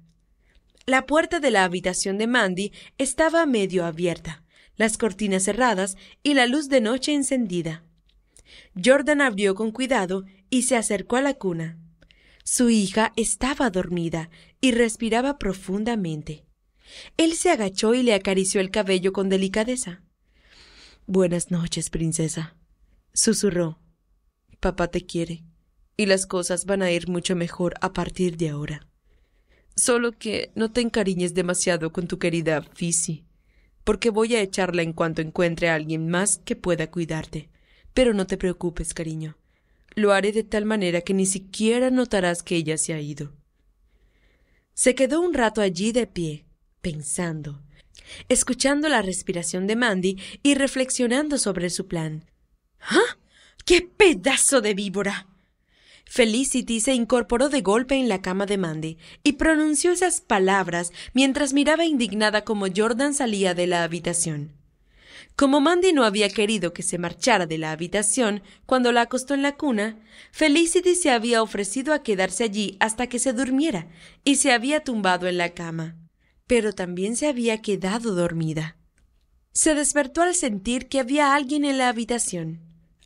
La puerta de la habitación de Mandy estaba medio abierta, las cortinas cerradas y la luz de noche encendida. Jordan abrió con cuidado y se acercó a la cuna. Su hija estaba dormida y respiraba profundamente. Él se agachó y le acarició el cabello con delicadeza. Buenas noches, princesa, Susurró, Papá te quiere, y las cosas van a ir mucho mejor a partir de ahora. Solo que no te encariñes demasiado con tu querida Fisi, porque voy a echarla en cuanto encuentre a alguien más que pueda cuidarte. Pero no te preocupes, cariño. Lo haré de tal manera que ni siquiera notarás que ella se ha ido. Se quedó un rato allí de pie, pensando, escuchando la respiración de Mandy y reflexionando sobre su plan. ¿Ah? ¡Qué pedazo de víbora! Felicity se incorporó de golpe en la cama de Mandy y pronunció esas palabras mientras miraba indignada como Jordan salía de la habitación. Como Mandy no había querido que se marchara de la habitación cuando la acostó en la cuna, Felicity se había ofrecido a quedarse allí hasta que se durmiera y se había tumbado en la cama. Pero también se había quedado dormida. Se despertó al sentir que había alguien en la habitación.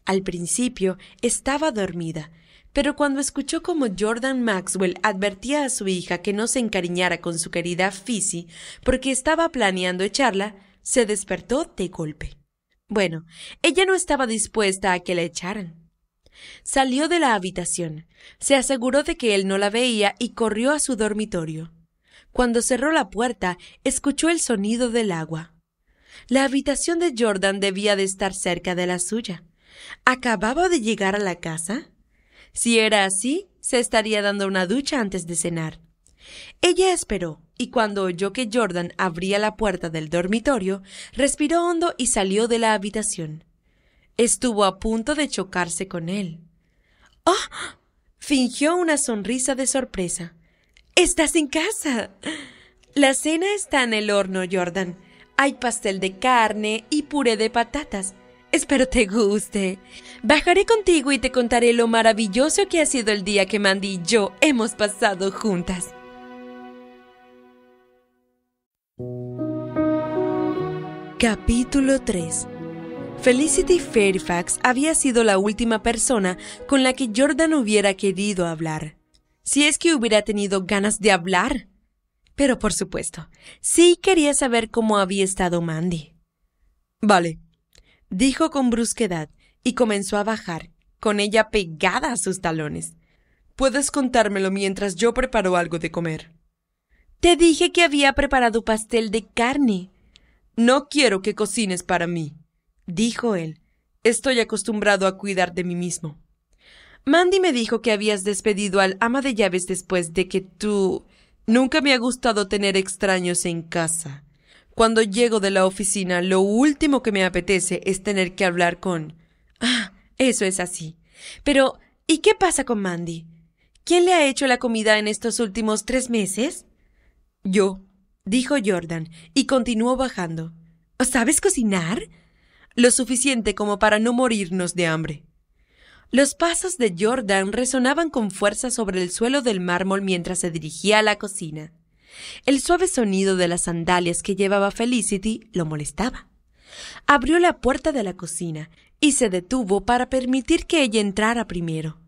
Al principio estaba dormida, pero cuando escuchó cómo Jordan Maxwell advertía a su hija que no se encariñara con su querida Fizzy porque estaba planeando echarla, se despertó de golpe. Bueno, ella no estaba dispuesta a que la echaran. Salió de la habitación, se aseguró de que él no la veía y corrió a su dormitorio. Cuando cerró la puerta, escuchó el sonido del agua. La habitación de Jordan debía de estar cerca de la suya. ¿Acababa de llegar a la casa? Si era así, se estaría dando una ducha antes de cenar. Ella esperó, y cuando oyó que Jordan abría la puerta del dormitorio, respiró hondo y salió de la habitación. Estuvo a punto de chocarse con él. ¡Oh! Fingió una sonrisa de sorpresa. ¡Estás en casa! La cena está en el horno, Jordan. Hay pastel de carne y puré de patatas. Espero te guste. Bajaré contigo y te contaré lo maravilloso que ha sido el día que Mandy y yo hemos pasado juntas. Capítulo 3 Felicity Fairfax había sido la última persona con la que Jordan hubiera querido hablar. Si es que hubiera tenido ganas de hablar. Pero por supuesto, sí quería saber cómo había estado Mandy. Vale, dijo con brusquedad y comenzó a bajar, con ella pegada a sus talones. Puedes contármelo mientras yo preparo algo de comer. Te dije que había preparado pastel de carne. No quiero que cocines para mí, dijo él. Estoy acostumbrado a cuidar de mí mismo. Mandy me dijo que habías despedido al ama de llaves después de que tú. Nunca me ha gustado tener extraños en casa, cuando llego de la oficina, lo último que me apetece es tener que hablar con... Ah, eso es así. Pero, ¿y qué pasa con Mandy? ¿Quién le ha hecho la comida en estos últimos tres meses? Yo, dijo Jordan, y continuó bajando. ¿Sabes cocinar? Lo suficiente como para no morirnos de hambre. Los pasos de Jordan resonaban con fuerza sobre el suelo del mármol mientras se dirigía a la cocina. El suave sonido de las sandalias que llevaba Felicity lo molestaba. Abrió la puerta de la cocina y se detuvo para permitir que ella entrara primero.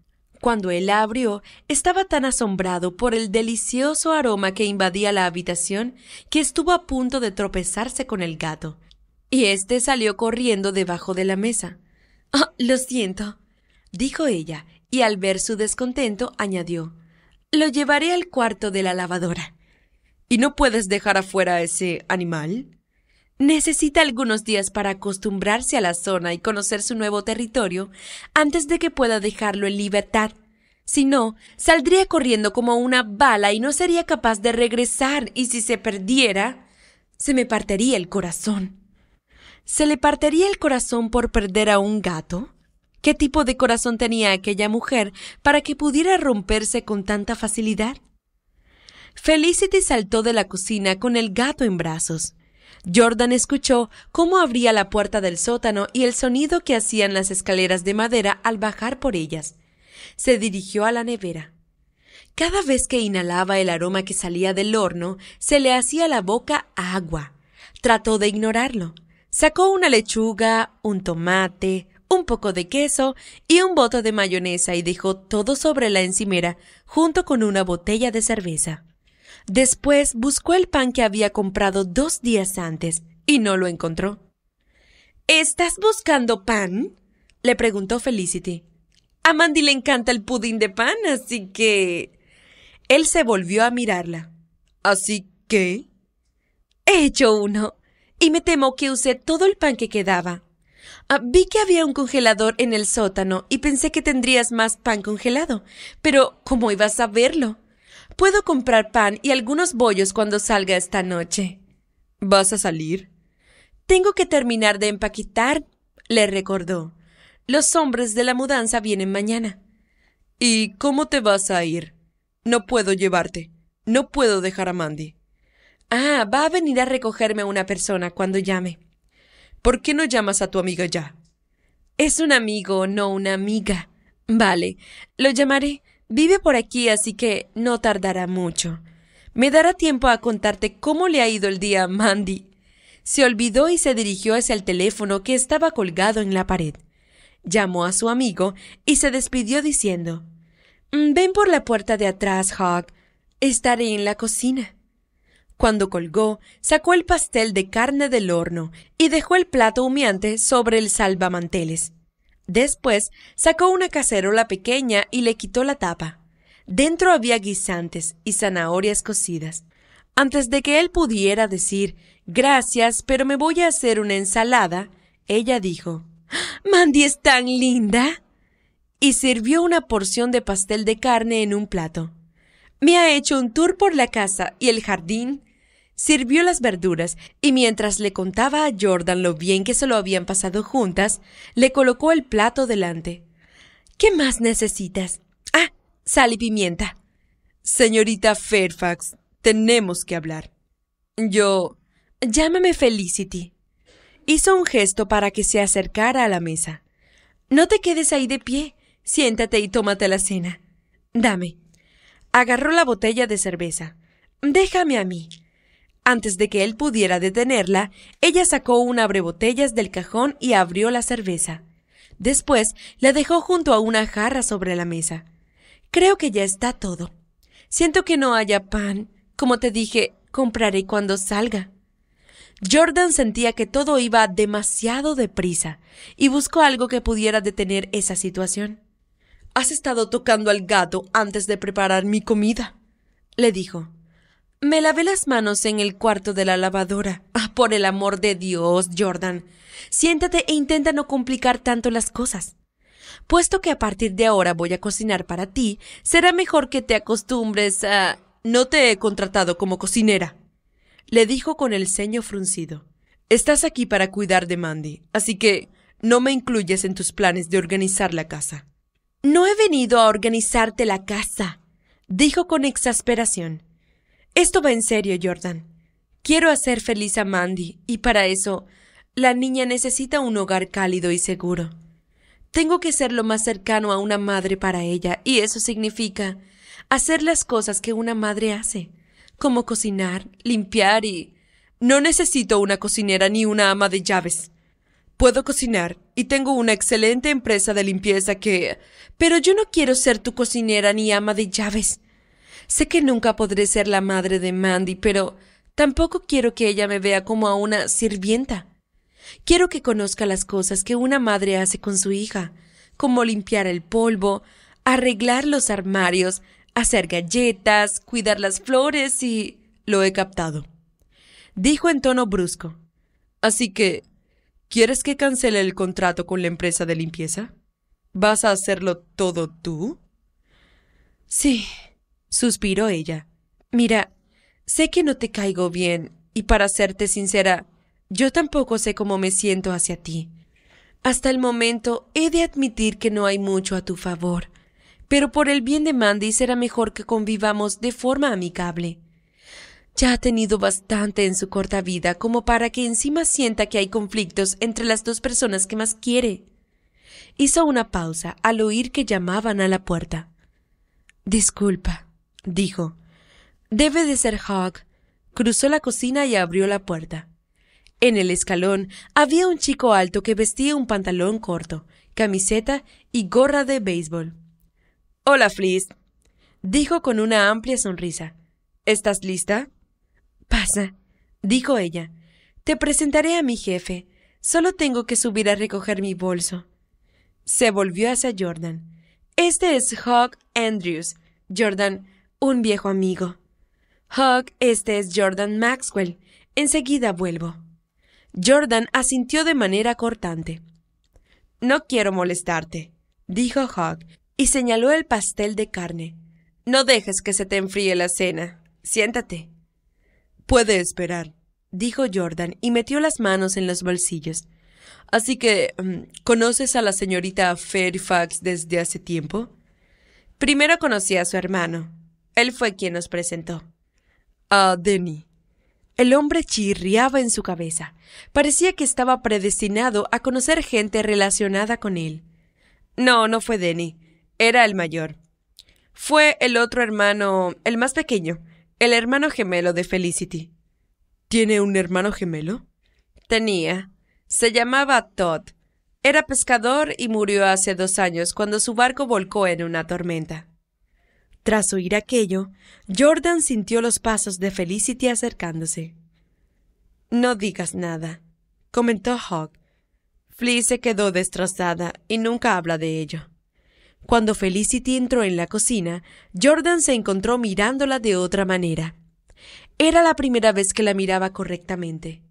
Cuando él la abrió, estaba tan asombrado por el delicioso aroma que invadía la habitación que estuvo a punto de tropezarse con el gato, y éste salió corriendo debajo de la mesa. Ah, lo siento, dijo ella, y al ver su descontento añadió Lo llevaré al cuarto de la lavadora y no puedes dejar afuera a ese animal. Necesita algunos días para acostumbrarse a la zona y conocer su nuevo territorio antes de que pueda dejarlo en libertad. Si no, saldría corriendo como una bala y no sería capaz de regresar y si se perdiera, se me partiría el corazón. ¿Se le partiría el corazón por perder a un gato? ¿Qué tipo de corazón tenía aquella mujer para que pudiera romperse con tanta facilidad? Felicity saltó de la cocina con el gato en brazos. Jordan escuchó cómo abría la puerta del sótano y el sonido que hacían las escaleras de madera al bajar por ellas. Se dirigió a la nevera. Cada vez que inhalaba el aroma que salía del horno, se le hacía la boca agua. Trató de ignorarlo. Sacó una lechuga, un tomate, un poco de queso y un bote de mayonesa y dejó todo sobre la encimera junto con una botella de cerveza. Después buscó el pan que había comprado dos días antes y no lo encontró. ¿Estás buscando pan? le preguntó Felicity. A Mandy le encanta el pudín de pan, así que... Él se volvió a mirarla. ¿Así que? He hecho uno, y me temo que usé todo el pan que quedaba. Ah, vi que había un congelador en el sótano y pensé que tendrías más pan congelado, pero ¿cómo ibas a verlo? Puedo comprar pan y algunos bollos cuando salga esta noche. ¿Vas a salir? Tengo que terminar de empaquetar, le recordó. Los hombres de la mudanza vienen mañana. ¿Y cómo te vas a ir? No puedo llevarte. No puedo dejar a Mandy. Ah, va a venir a recogerme una persona cuando llame. ¿Por qué no llamas a tu amiga ya? Es un amigo, no una amiga. Vale, lo llamaré. Vive por aquí, así que no tardará mucho. Me dará tiempo a contarte cómo le ha ido el día a Mandy. Se olvidó y se dirigió hacia el teléfono que estaba colgado en la pared. Llamó a su amigo y se despidió diciendo mm, Ven por la puerta de atrás, Hog. Estaré en la cocina. Cuando colgó, sacó el pastel de carne del horno y dejó el plato humeante sobre el salvamanteles. Después sacó una cacerola pequeña y le quitó la tapa. Dentro había guisantes y zanahorias cocidas. Antes de que él pudiera decir gracias, pero me voy a hacer una ensalada, ella dijo ¡Ah, Mandy es tan linda. y sirvió una porción de pastel de carne en un plato. Me ha hecho un tour por la casa y el jardín sirvió las verduras y mientras le contaba a Jordan lo bien que se lo habían pasado juntas, le colocó el plato delante. ¿Qué más necesitas? Ah, sal y pimienta. Señorita Fairfax, tenemos que hablar. Yo. Llámame Felicity. Hizo un gesto para que se acercara a la mesa. No te quedes ahí de pie. Siéntate y tómate la cena. Dame. Agarró la botella de cerveza. Déjame a mí. Antes de que él pudiera detenerla, ella sacó un abrebotellas del cajón y abrió la cerveza. Después la dejó junto a una jarra sobre la mesa. Creo que ya está todo. Siento que no haya pan. Como te dije, compraré cuando salga. Jordan sentía que todo iba demasiado deprisa y buscó algo que pudiera detener esa situación. Has estado tocando al gato antes de preparar mi comida, le dijo. Me lavé las manos en el cuarto de la lavadora. Ah, por el amor de Dios, Jordan. Siéntate e intenta no complicar tanto las cosas. Puesto que a partir de ahora voy a cocinar para ti, será mejor que te acostumbres a... No te he contratado como cocinera. Le dijo con el ceño fruncido. Estás aquí para cuidar de Mandy, así que no me incluyes en tus planes de organizar la casa. No he venido a organizarte la casa, dijo con exasperación. Esto va en serio, Jordan. Quiero hacer feliz a Mandy, y para eso, la niña necesita un hogar cálido y seguro. Tengo que ser lo más cercano a una madre para ella, y eso significa hacer las cosas que una madre hace, como cocinar, limpiar y... No necesito una cocinera ni una ama de llaves. Puedo cocinar y tengo una excelente empresa de limpieza que... Pero yo no quiero ser tu cocinera ni ama de llaves. Sé que nunca podré ser la madre de Mandy, pero tampoco quiero que ella me vea como a una sirvienta. Quiero que conozca las cosas que una madre hace con su hija, como limpiar el polvo, arreglar los armarios, hacer galletas, cuidar las flores y... Lo he captado. Dijo en tono brusco. Así que, ¿quieres que cancele el contrato con la empresa de limpieza? ¿Vas a hacerlo todo tú? Sí, suspiró ella. Mira, sé que no te caigo bien, y para serte sincera, yo tampoco sé cómo me siento hacia ti. Hasta el momento he de admitir que no hay mucho a tu favor, pero por el bien de Mandy será mejor que convivamos de forma amigable. Ya ha tenido bastante en su corta vida como para que encima sienta que hay conflictos entre las dos personas que más quiere. Hizo una pausa al oír que llamaban a la puerta. Disculpa, dijo. Debe de ser Hogg». Cruzó la cocina y abrió la puerta. En el escalón había un chico alto que vestía un pantalón corto, camiseta y gorra de béisbol. Hola, Fliss, dijo con una amplia sonrisa. ¿Estás lista? Pasa, dijo ella. Te presentaré a mi jefe. Solo tengo que subir a recoger mi bolso. Se volvió hacia Jordan. Este es Hogg Andrews. Jordan, un viejo amigo. Hug, este es Jordan Maxwell. Enseguida vuelvo. Jordan asintió de manera cortante. No quiero molestarte, dijo Hug, y señaló el pastel de carne. No dejes que se te enfríe la cena. Siéntate. Puede esperar, dijo Jordan, y metió las manos en los bolsillos. Así que, mm, ¿conoces a la señorita Fairfax desde hace tiempo? Primero conocí a su hermano, él fue quien nos presentó. A Denny. El hombre chirriaba en su cabeza. Parecía que estaba predestinado a conocer gente relacionada con él. No, no fue Denny. Era el mayor. Fue el otro hermano, el más pequeño, el hermano gemelo de Felicity. ¿Tiene un hermano gemelo? Tenía. Se llamaba Todd. Era pescador y murió hace dos años cuando su barco volcó en una tormenta. Tras oír aquello, Jordan sintió los pasos de Felicity acercándose. No digas nada, comentó Hogg. Flea se quedó destrozada y nunca habla de ello. Cuando Felicity entró en la cocina, Jordan se encontró mirándola de otra manera. Era la primera vez que la miraba correctamente.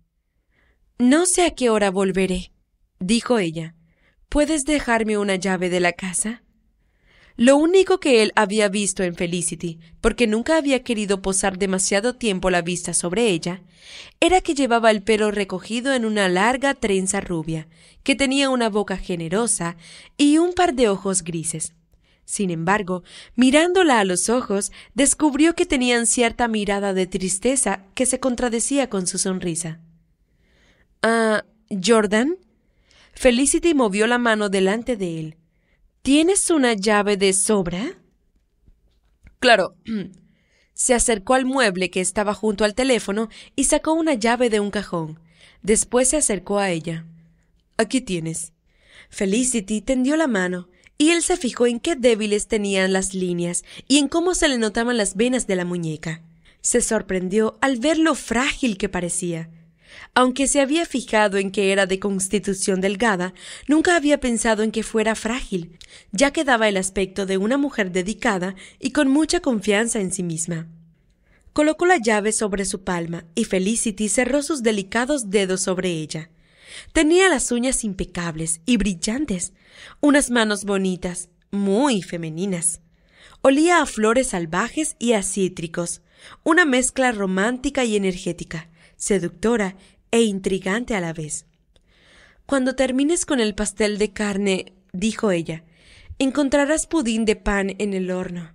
No sé a qué hora volveré, dijo ella. ¿Puedes dejarme una llave de la casa? Lo único que él había visto en Felicity, porque nunca había querido posar demasiado tiempo la vista sobre ella, era que llevaba el pelo recogido en una larga trenza rubia, que tenía una boca generosa y un par de ojos grises. Sin embargo, mirándola a los ojos, descubrió que tenían cierta mirada de tristeza que se contradecía con su sonrisa. Ah, Jordan. Felicity movió la mano delante de él ¿Tienes una llave de sobra? Claro. Se acercó al mueble que estaba junto al teléfono y sacó una llave de un cajón. Después se acercó a ella. Aquí tienes. Felicity tendió la mano y él se fijó en qué débiles tenían las líneas y en cómo se le notaban las venas de la muñeca. Se sorprendió al ver lo frágil que parecía. Aunque se había fijado en que era de constitución delgada, nunca había pensado en que fuera frágil, ya que daba el aspecto de una mujer dedicada y con mucha confianza en sí misma. Colocó la llave sobre su palma y Felicity cerró sus delicados dedos sobre ella. Tenía las uñas impecables y brillantes, unas manos bonitas, muy femeninas. Olía a flores salvajes y a cítricos, una mezcla romántica y energética, seductora e intrigante a la vez. Cuando termines con el pastel de carne, dijo ella, encontrarás pudín de pan en el horno.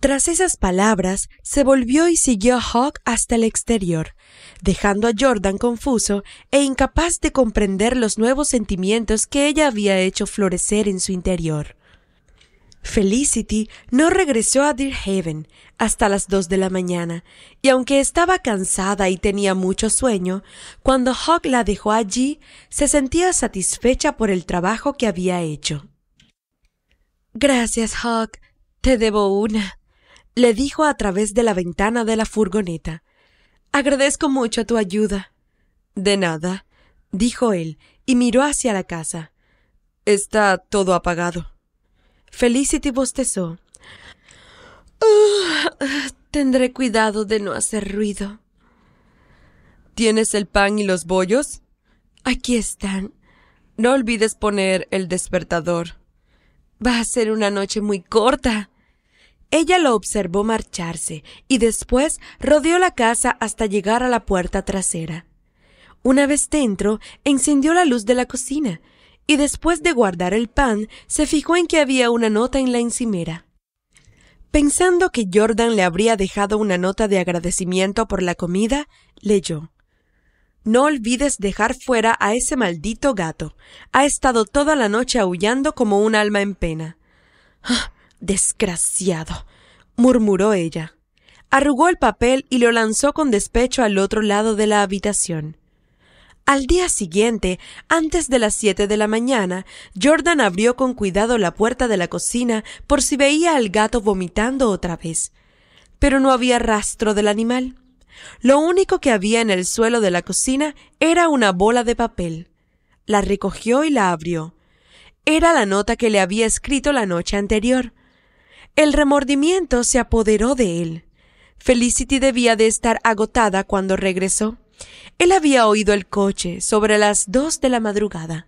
Tras esas palabras, se volvió y siguió a Hawk hasta el exterior, dejando a Jordan confuso e incapaz de comprender los nuevos sentimientos que ella había hecho florecer en su interior. Felicity no regresó a Deerhaven Haven hasta las dos de la mañana, y aunque estaba cansada y tenía mucho sueño, cuando Hawk la dejó allí, se sentía satisfecha por el trabajo que había hecho. Gracias, Hawk. Te debo una, le dijo a través de la ventana de la furgoneta. Agradezco mucho tu ayuda. De nada, dijo él, y miró hacia la casa. Está todo apagado. Felicity bostezó. Ah, tendré cuidado de no hacer ruido. ¿Tienes el pan y los bollos? Aquí están. No olvides poner el despertador. Va a ser una noche muy corta. Ella lo observó marcharse y después rodeó la casa hasta llegar a la puerta trasera. Una vez dentro, encendió la luz de la cocina y después de guardar el pan, se fijó en que había una nota en la encimera. Pensando que Jordan le habría dejado una nota de agradecimiento por la comida, leyó No olvides dejar fuera a ese maldito gato. Ha estado toda la noche aullando como un alma en pena. ¡Ah, desgraciado. murmuró ella. Arrugó el papel y lo lanzó con despecho al otro lado de la habitación. Al día siguiente, antes de las siete de la mañana, Jordan abrió con cuidado la puerta de la cocina por si veía al gato vomitando otra vez. Pero no había rastro del animal. Lo único que había en el suelo de la cocina era una bola de papel. La recogió y la abrió. Era la nota que le había escrito la noche anterior. El remordimiento se apoderó de él. Felicity debía de estar agotada cuando regresó. Él había oído el coche sobre las dos de la madrugada.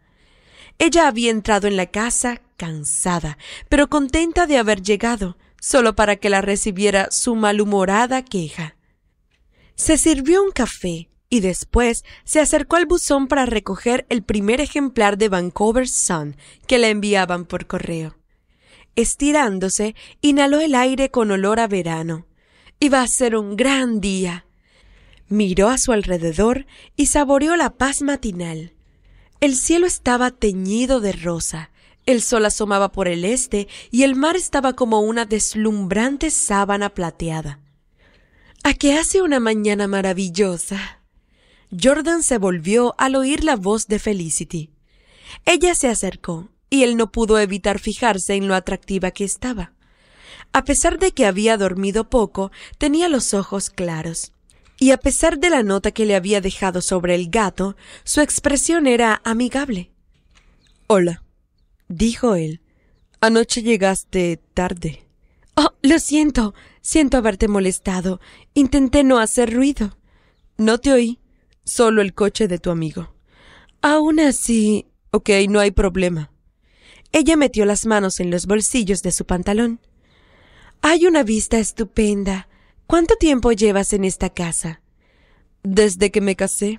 Ella había entrado en la casa cansada, pero contenta de haber llegado, solo para que la recibiera su malhumorada queja. Se sirvió un café y después se acercó al buzón para recoger el primer ejemplar de Vancouver Sun que le enviaban por correo. Estirándose, inhaló el aire con olor a verano. Iba a ser un gran día miró a su alrededor y saboreó la paz matinal. El cielo estaba teñido de rosa, el sol asomaba por el este y el mar estaba como una deslumbrante sábana plateada. ¿A qué hace una mañana maravillosa? Jordan se volvió al oír la voz de Felicity. Ella se acercó y él no pudo evitar fijarse en lo atractiva que estaba. A pesar de que había dormido poco, tenía los ojos claros y a pesar de la nota que le había dejado sobre el gato, su expresión era amigable. Hola, dijo él. Anoche llegaste tarde. Oh, lo siento. Siento haberte molestado. Intenté no hacer ruido. No te oí. Solo el coche de tu amigo. Aún así. Ok, no hay problema. Ella metió las manos en los bolsillos de su pantalón. Hay una vista estupenda. ¿Cuánto tiempo llevas en esta casa? Desde que me casé.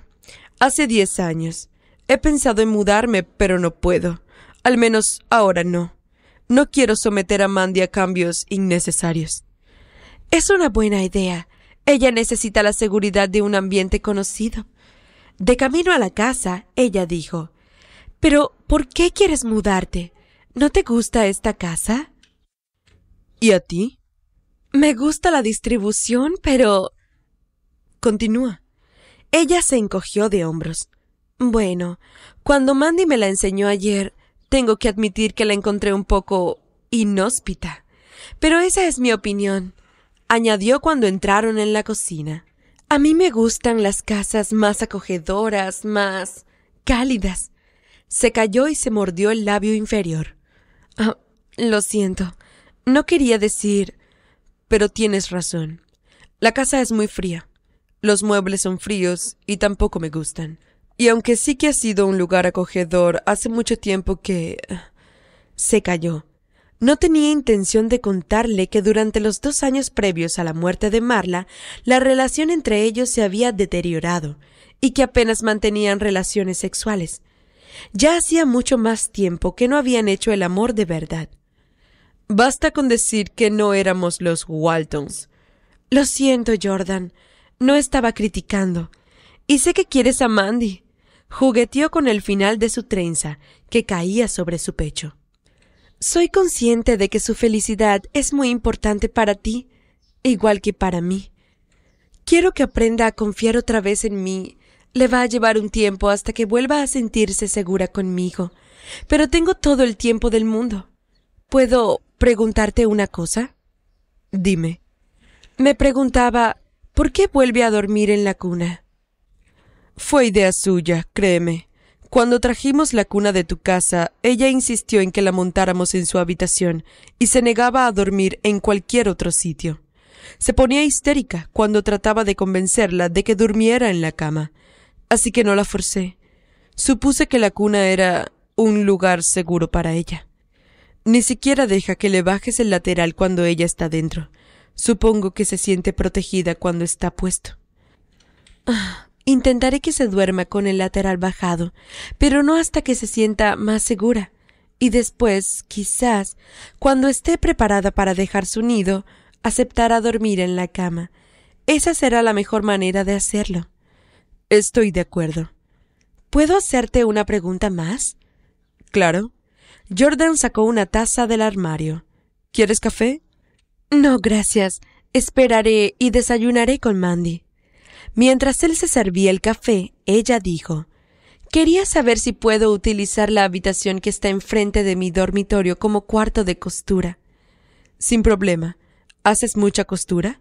Hace diez años. He pensado en mudarme, pero no puedo. Al menos ahora no. No quiero someter a Mandy a cambios innecesarios. Es una buena idea. Ella necesita la seguridad de un ambiente conocido. De camino a la casa, ella dijo Pero, ¿por qué quieres mudarte? ¿No te gusta esta casa? ¿Y a ti? Me gusta la distribución, pero... Continúa. Ella se encogió de hombros. Bueno, cuando Mandy me la enseñó ayer, tengo que admitir que la encontré un poco inhóspita. Pero esa es mi opinión, añadió cuando entraron en la cocina. A mí me gustan las casas más acogedoras, más cálidas. Se cayó y se mordió el labio inferior. Ah, lo siento. No quería decir. Pero tienes razón. La casa es muy fría. Los muebles son fríos y tampoco me gustan. Y aunque sí que ha sido un lugar acogedor, hace mucho tiempo que... Eh, se cayó. No tenía intención de contarle que durante los dos años previos a la muerte de Marla, la relación entre ellos se había deteriorado y que apenas mantenían relaciones sexuales. Ya hacía mucho más tiempo que no habían hecho el amor de verdad. Basta con decir que no éramos los Waltons. Lo siento, Jordan. No estaba criticando. Y sé que quieres a Mandy. Jugueteó con el final de su trenza, que caía sobre su pecho. Soy consciente de que su felicidad es muy importante para ti, igual que para mí. Quiero que aprenda a confiar otra vez en mí. Le va a llevar un tiempo hasta que vuelva a sentirse segura conmigo. Pero tengo todo el tiempo del mundo. Puedo preguntarte una cosa? Dime. Me preguntaba, ¿por qué vuelve a dormir en la cuna? Fue idea suya, créeme. Cuando trajimos la cuna de tu casa, ella insistió en que la montáramos en su habitación y se negaba a dormir en cualquier otro sitio. Se ponía histérica cuando trataba de convencerla de que durmiera en la cama, así que no la forcé. Supuse que la cuna era un lugar seguro para ella. Ni siquiera deja que le bajes el lateral cuando ella está dentro. Supongo que se siente protegida cuando está puesto. Ah, intentaré que se duerma con el lateral bajado, pero no hasta que se sienta más segura. Y después, quizás, cuando esté preparada para dejar su nido, aceptará dormir en la cama. Esa será la mejor manera de hacerlo. Estoy de acuerdo. ¿Puedo hacerte una pregunta más? Claro. Jordan sacó una taza del armario. ¿Quieres café? No, gracias. Esperaré y desayunaré con Mandy. Mientras él se servía el café, ella dijo Quería saber si puedo utilizar la habitación que está enfrente de mi dormitorio como cuarto de costura. Sin problema. ¿Haces mucha costura?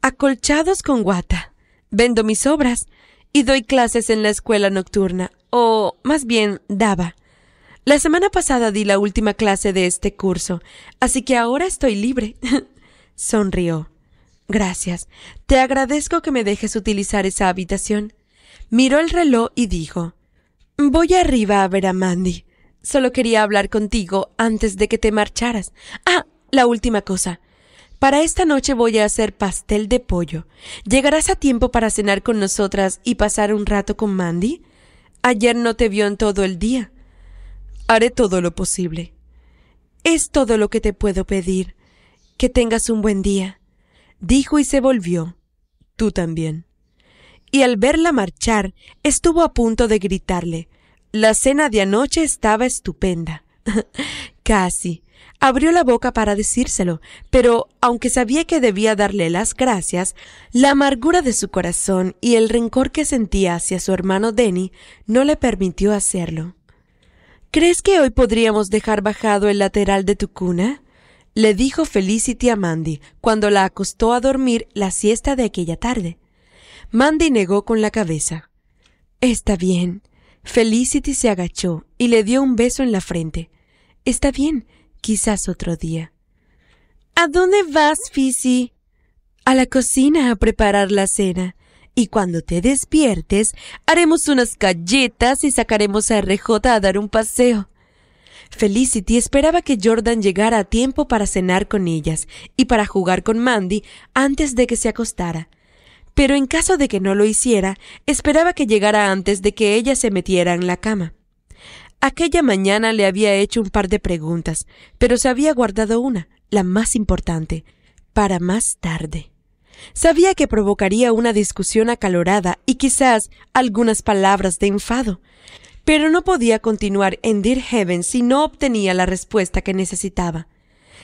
Acolchados con guata. Vendo mis obras y doy clases en la escuela nocturna, o más bien daba. La semana pasada di la última clase de este curso, así que ahora estoy libre. Sonrió. Gracias. Te agradezco que me dejes utilizar esa habitación. Miró el reloj y dijo Voy arriba a ver a Mandy. Solo quería hablar contigo antes de que te marcharas. Ah, la última cosa. Para esta noche voy a hacer pastel de pollo. ¿Llegarás a tiempo para cenar con nosotras y pasar un rato con Mandy? Ayer no te vio en todo el día. Haré todo lo posible. Es todo lo que te puedo pedir. Que tengas un buen día. Dijo y se volvió. Tú también. Y al verla marchar, estuvo a punto de gritarle. La cena de anoche estaba estupenda. Casi. Abrió la boca para decírselo, pero aunque sabía que debía darle las gracias, la amargura de su corazón y el rencor que sentía hacia su hermano Denny no le permitió hacerlo. ¿Crees que hoy podríamos dejar bajado el lateral de tu cuna? le dijo Felicity a Mandy cuando la acostó a dormir la siesta de aquella tarde. Mandy negó con la cabeza. Está bien. Felicity se agachó y le dio un beso en la frente. Está bien, quizás otro día. ¿A dónde vas, Fizzy? A la cocina a preparar la cena y cuando te despiertes haremos unas galletas y sacaremos a RJ a dar un paseo. Felicity esperaba que Jordan llegara a tiempo para cenar con ellas y para jugar con Mandy antes de que se acostara. Pero en caso de que no lo hiciera, esperaba que llegara antes de que ella se metiera en la cama. Aquella mañana le había hecho un par de preguntas, pero se había guardado una, la más importante, para más tarde. Sabía que provocaría una discusión acalorada y quizás algunas palabras de enfado, pero no podía continuar en Dear Heaven si no obtenía la respuesta que necesitaba.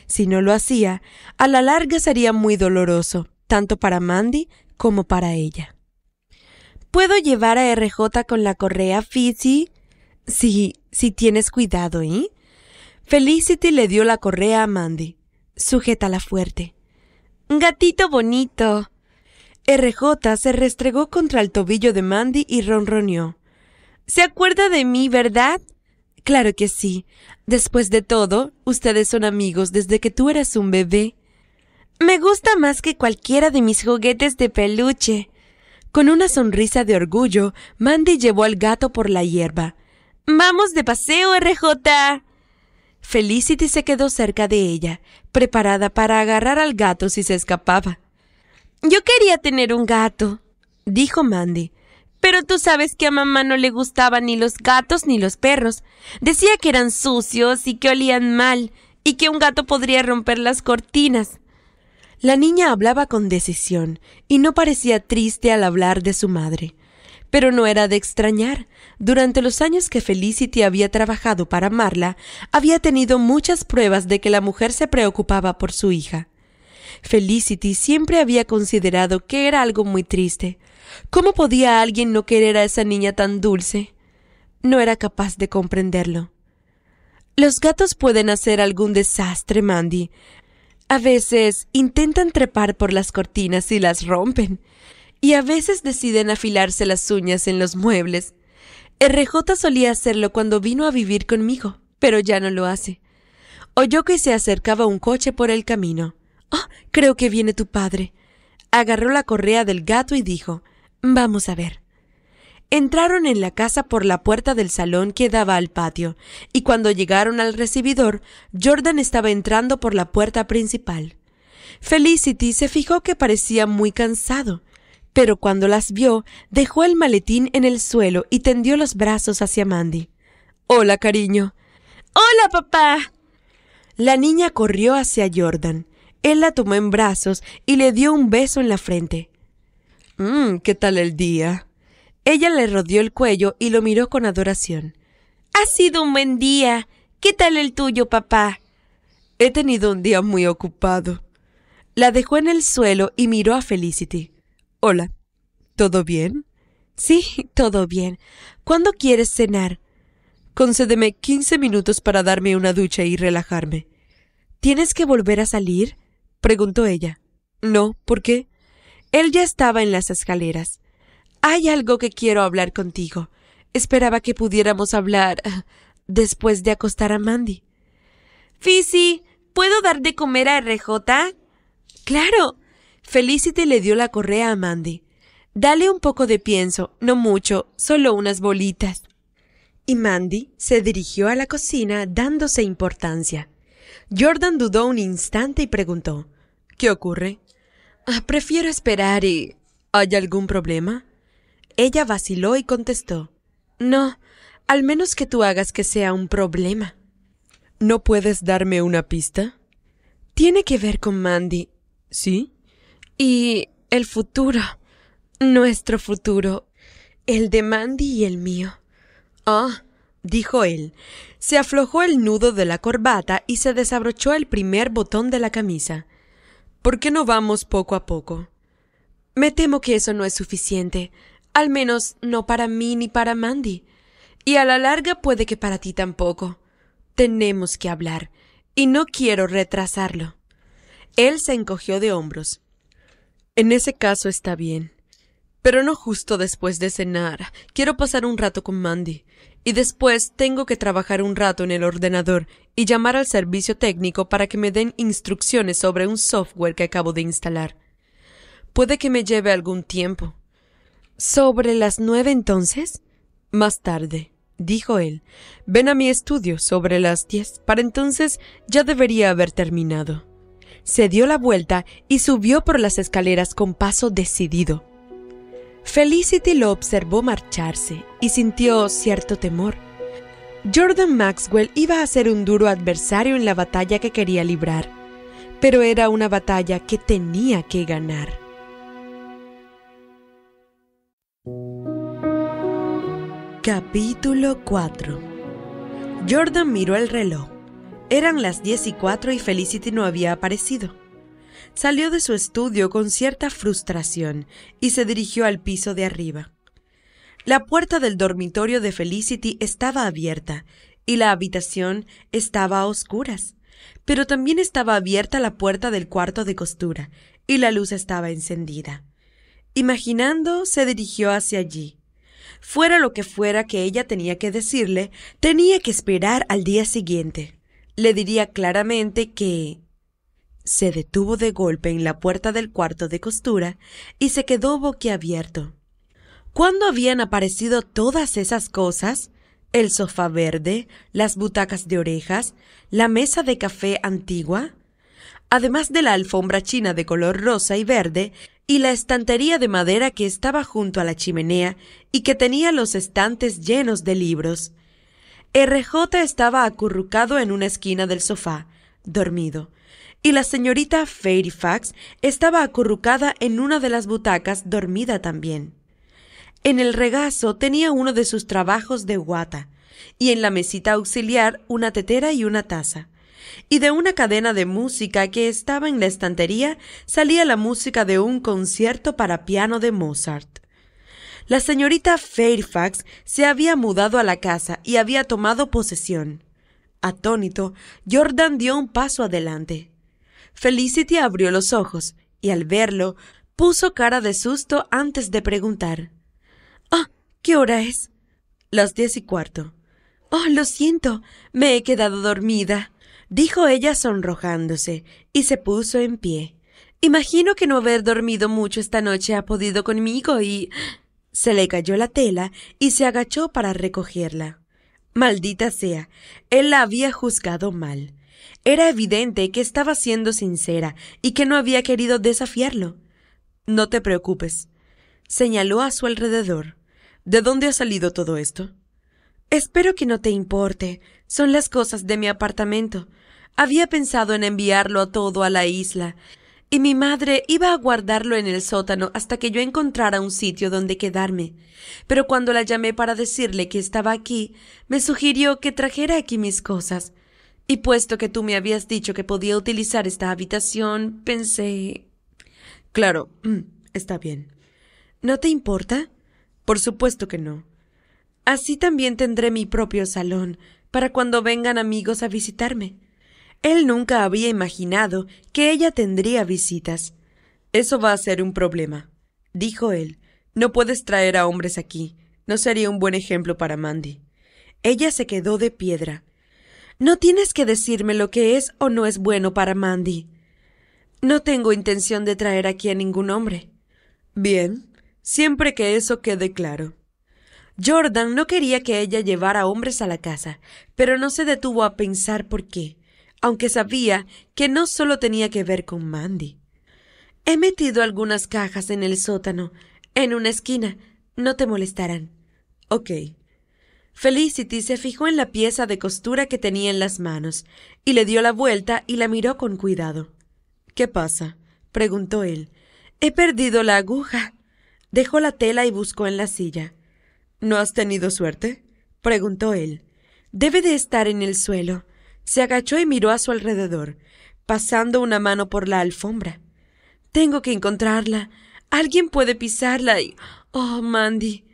Si no lo hacía, a la larga sería muy doloroso, tanto para Mandy como para ella. ¿Puedo llevar a RJ con la correa, Fizzy? Sí, si tienes cuidado, ¿eh? Felicity le dio la correa a Mandy. Sujétala fuerte. Gatito bonito. RJ se restregó contra el tobillo de Mandy y ronroneó. ¿Se acuerda de mí, verdad? Claro que sí. Después de todo, ustedes son amigos desde que tú eras un bebé. Me gusta más que cualquiera de mis juguetes de peluche. Con una sonrisa de orgullo, Mandy llevó al gato por la hierba. Vamos de paseo, RJ. Felicity se quedó cerca de ella, preparada para agarrar al gato si se escapaba. Yo quería tener un gato, dijo Mandy. Pero tú sabes que a mamá no le gustaban ni los gatos ni los perros. Decía que eran sucios y que olían mal, y que un gato podría romper las cortinas. La niña hablaba con decisión, y no parecía triste al hablar de su madre. Pero no era de extrañar. Durante los años que Felicity había trabajado para amarla, había tenido muchas pruebas de que la mujer se preocupaba por su hija. Felicity siempre había considerado que era algo muy triste. ¿Cómo podía alguien no querer a esa niña tan dulce? No era capaz de comprenderlo. Los gatos pueden hacer algún desastre, Mandy. A veces intentan trepar por las cortinas y las rompen y a veces deciden afilarse las uñas en los muebles. RJ solía hacerlo cuando vino a vivir conmigo, pero ya no lo hace. Oyó que se acercaba un coche por el camino. Oh, creo que viene tu padre. Agarró la correa del gato y dijo Vamos a ver. Entraron en la casa por la puerta del salón que daba al patio, y cuando llegaron al recibidor, Jordan estaba entrando por la puerta principal. Felicity se fijó que parecía muy cansado, pero cuando las vio, dejó el maletín en el suelo y tendió los brazos hacia Mandy. Hola, cariño. Hola, papá. La niña corrió hacia Jordan. Él la tomó en brazos y le dio un beso en la frente. Mmm, ¿qué tal el día? Ella le rodeó el cuello y lo miró con adoración. Ha sido un buen día. ¿Qué tal el tuyo, papá? He tenido un día muy ocupado. La dejó en el suelo y miró a Felicity. Hola. ¿Todo bien? Sí, todo bien. ¿Cuándo quieres cenar? Concédeme quince minutos para darme una ducha y relajarme. ¿Tienes que volver a salir? preguntó ella. No, ¿por qué? Él ya estaba en las escaleras. Hay algo que quiero hablar contigo. Esperaba que pudiéramos hablar después de acostar a Mandy. Fisi, ¿puedo dar de comer a RJ? Claro, Felicity le dio la correa a Mandy. Dale un poco de pienso, no mucho, solo unas bolitas. Y Mandy se dirigió a la cocina dándose importancia. Jordan dudó un instante y preguntó ¿Qué ocurre? Ah, prefiero esperar y. ¿Hay algún problema? Ella vaciló y contestó No, al menos que tú hagas que sea un problema. ¿No puedes darme una pista? Tiene que ver con Mandy. ¿Sí? Y el futuro, nuestro futuro, el de Mandy y el mío. Ah, dijo él. Se aflojó el nudo de la corbata y se desabrochó el primer botón de la camisa. ¿Por qué no vamos poco a poco? Me temo que eso no es suficiente, al menos no para mí ni para Mandy. Y a la larga puede que para ti tampoco. Tenemos que hablar, y no quiero retrasarlo. Él se encogió de hombros. En ese caso está bien. Pero no justo después de cenar. Quiero pasar un rato con Mandy. Y después tengo que trabajar un rato en el ordenador y llamar al servicio técnico para que me den instrucciones sobre un software que acabo de instalar. Puede que me lleve algún tiempo. ¿Sobre las nueve entonces? Más tarde, dijo él. Ven a mi estudio sobre las diez. Para entonces ya debería haber terminado se dio la vuelta y subió por las escaleras con paso decidido. Felicity lo observó marcharse y sintió cierto temor. Jordan Maxwell iba a ser un duro adversario en la batalla que quería librar, pero era una batalla que tenía que ganar. Capítulo 4 Jordan miró el reloj. Eran las diez y cuatro y Felicity no había aparecido. Salió de su estudio con cierta frustración y se dirigió al piso de arriba. La puerta del dormitorio de Felicity estaba abierta y la habitación estaba a oscuras, pero también estaba abierta la puerta del cuarto de costura y la luz estaba encendida. Imaginando, se dirigió hacia allí. Fuera lo que fuera que ella tenía que decirle, tenía que esperar al día siguiente le diría claramente que... Se detuvo de golpe en la puerta del cuarto de costura y se quedó boquiabierto. ¿Cuándo habían aparecido todas esas cosas? El sofá verde, las butacas de orejas, la mesa de café antigua, además de la alfombra china de color rosa y verde y la estantería de madera que estaba junto a la chimenea y que tenía los estantes llenos de libros. RJ estaba acurrucado en una esquina del sofá, dormido, y la señorita Fairfax estaba acurrucada en una de las butacas, dormida también. En el regazo tenía uno de sus trabajos de guata, y en la mesita auxiliar una tetera y una taza. Y de una cadena de música que estaba en la estantería salía la música de un concierto para piano de Mozart. La señorita Fairfax se había mudado a la casa y había tomado posesión. Atónito, Jordan dio un paso adelante. Felicity abrió los ojos y al verlo puso cara de susto antes de preguntar. Ah, ¿qué hora es? Las diez y cuarto. Oh, lo siento, me he quedado dormida, dijo ella sonrojándose y se puso en pie. Imagino que no haber dormido mucho esta noche ha podido conmigo y. Se le cayó la tela y se agachó para recogerla. Maldita sea, él la había juzgado mal. Era evidente que estaba siendo sincera y que no había querido desafiarlo. No te preocupes. Señaló a su alrededor. ¿De dónde ha salido todo esto? Espero que no te importe. Son las cosas de mi apartamento. Había pensado en enviarlo todo a la isla, y mi madre iba a guardarlo en el sótano hasta que yo encontrara un sitio donde quedarme. Pero cuando la llamé para decirle que estaba aquí, me sugirió que trajera aquí mis cosas. Y puesto que tú me habías dicho que podía utilizar esta habitación, pensé. Claro, mm, está bien. ¿No te importa? Por supuesto que no. Así también tendré mi propio salón, para cuando vengan amigos a visitarme. Él nunca había imaginado que ella tendría visitas. Eso va a ser un problema, dijo él. No puedes traer a hombres aquí. No sería un buen ejemplo para Mandy. Ella se quedó de piedra. No tienes que decirme lo que es o no es bueno para Mandy. No tengo intención de traer aquí a ningún hombre. Bien, siempre que eso quede claro. Jordan no quería que ella llevara hombres a la casa, pero no se detuvo a pensar por qué aunque sabía que no solo tenía que ver con Mandy. He metido algunas cajas en el sótano, en una esquina. No te molestarán. Ok. Felicity se fijó en la pieza de costura que tenía en las manos, y le dio la vuelta y la miró con cuidado. ¿Qué pasa? preguntó él. He perdido la aguja. Dejó la tela y buscó en la silla. ¿No has tenido suerte? preguntó él. Debe de estar en el suelo. Se agachó y miró a su alrededor, pasando una mano por la alfombra. Tengo que encontrarla. Alguien puede pisarla y. Oh, Mandy.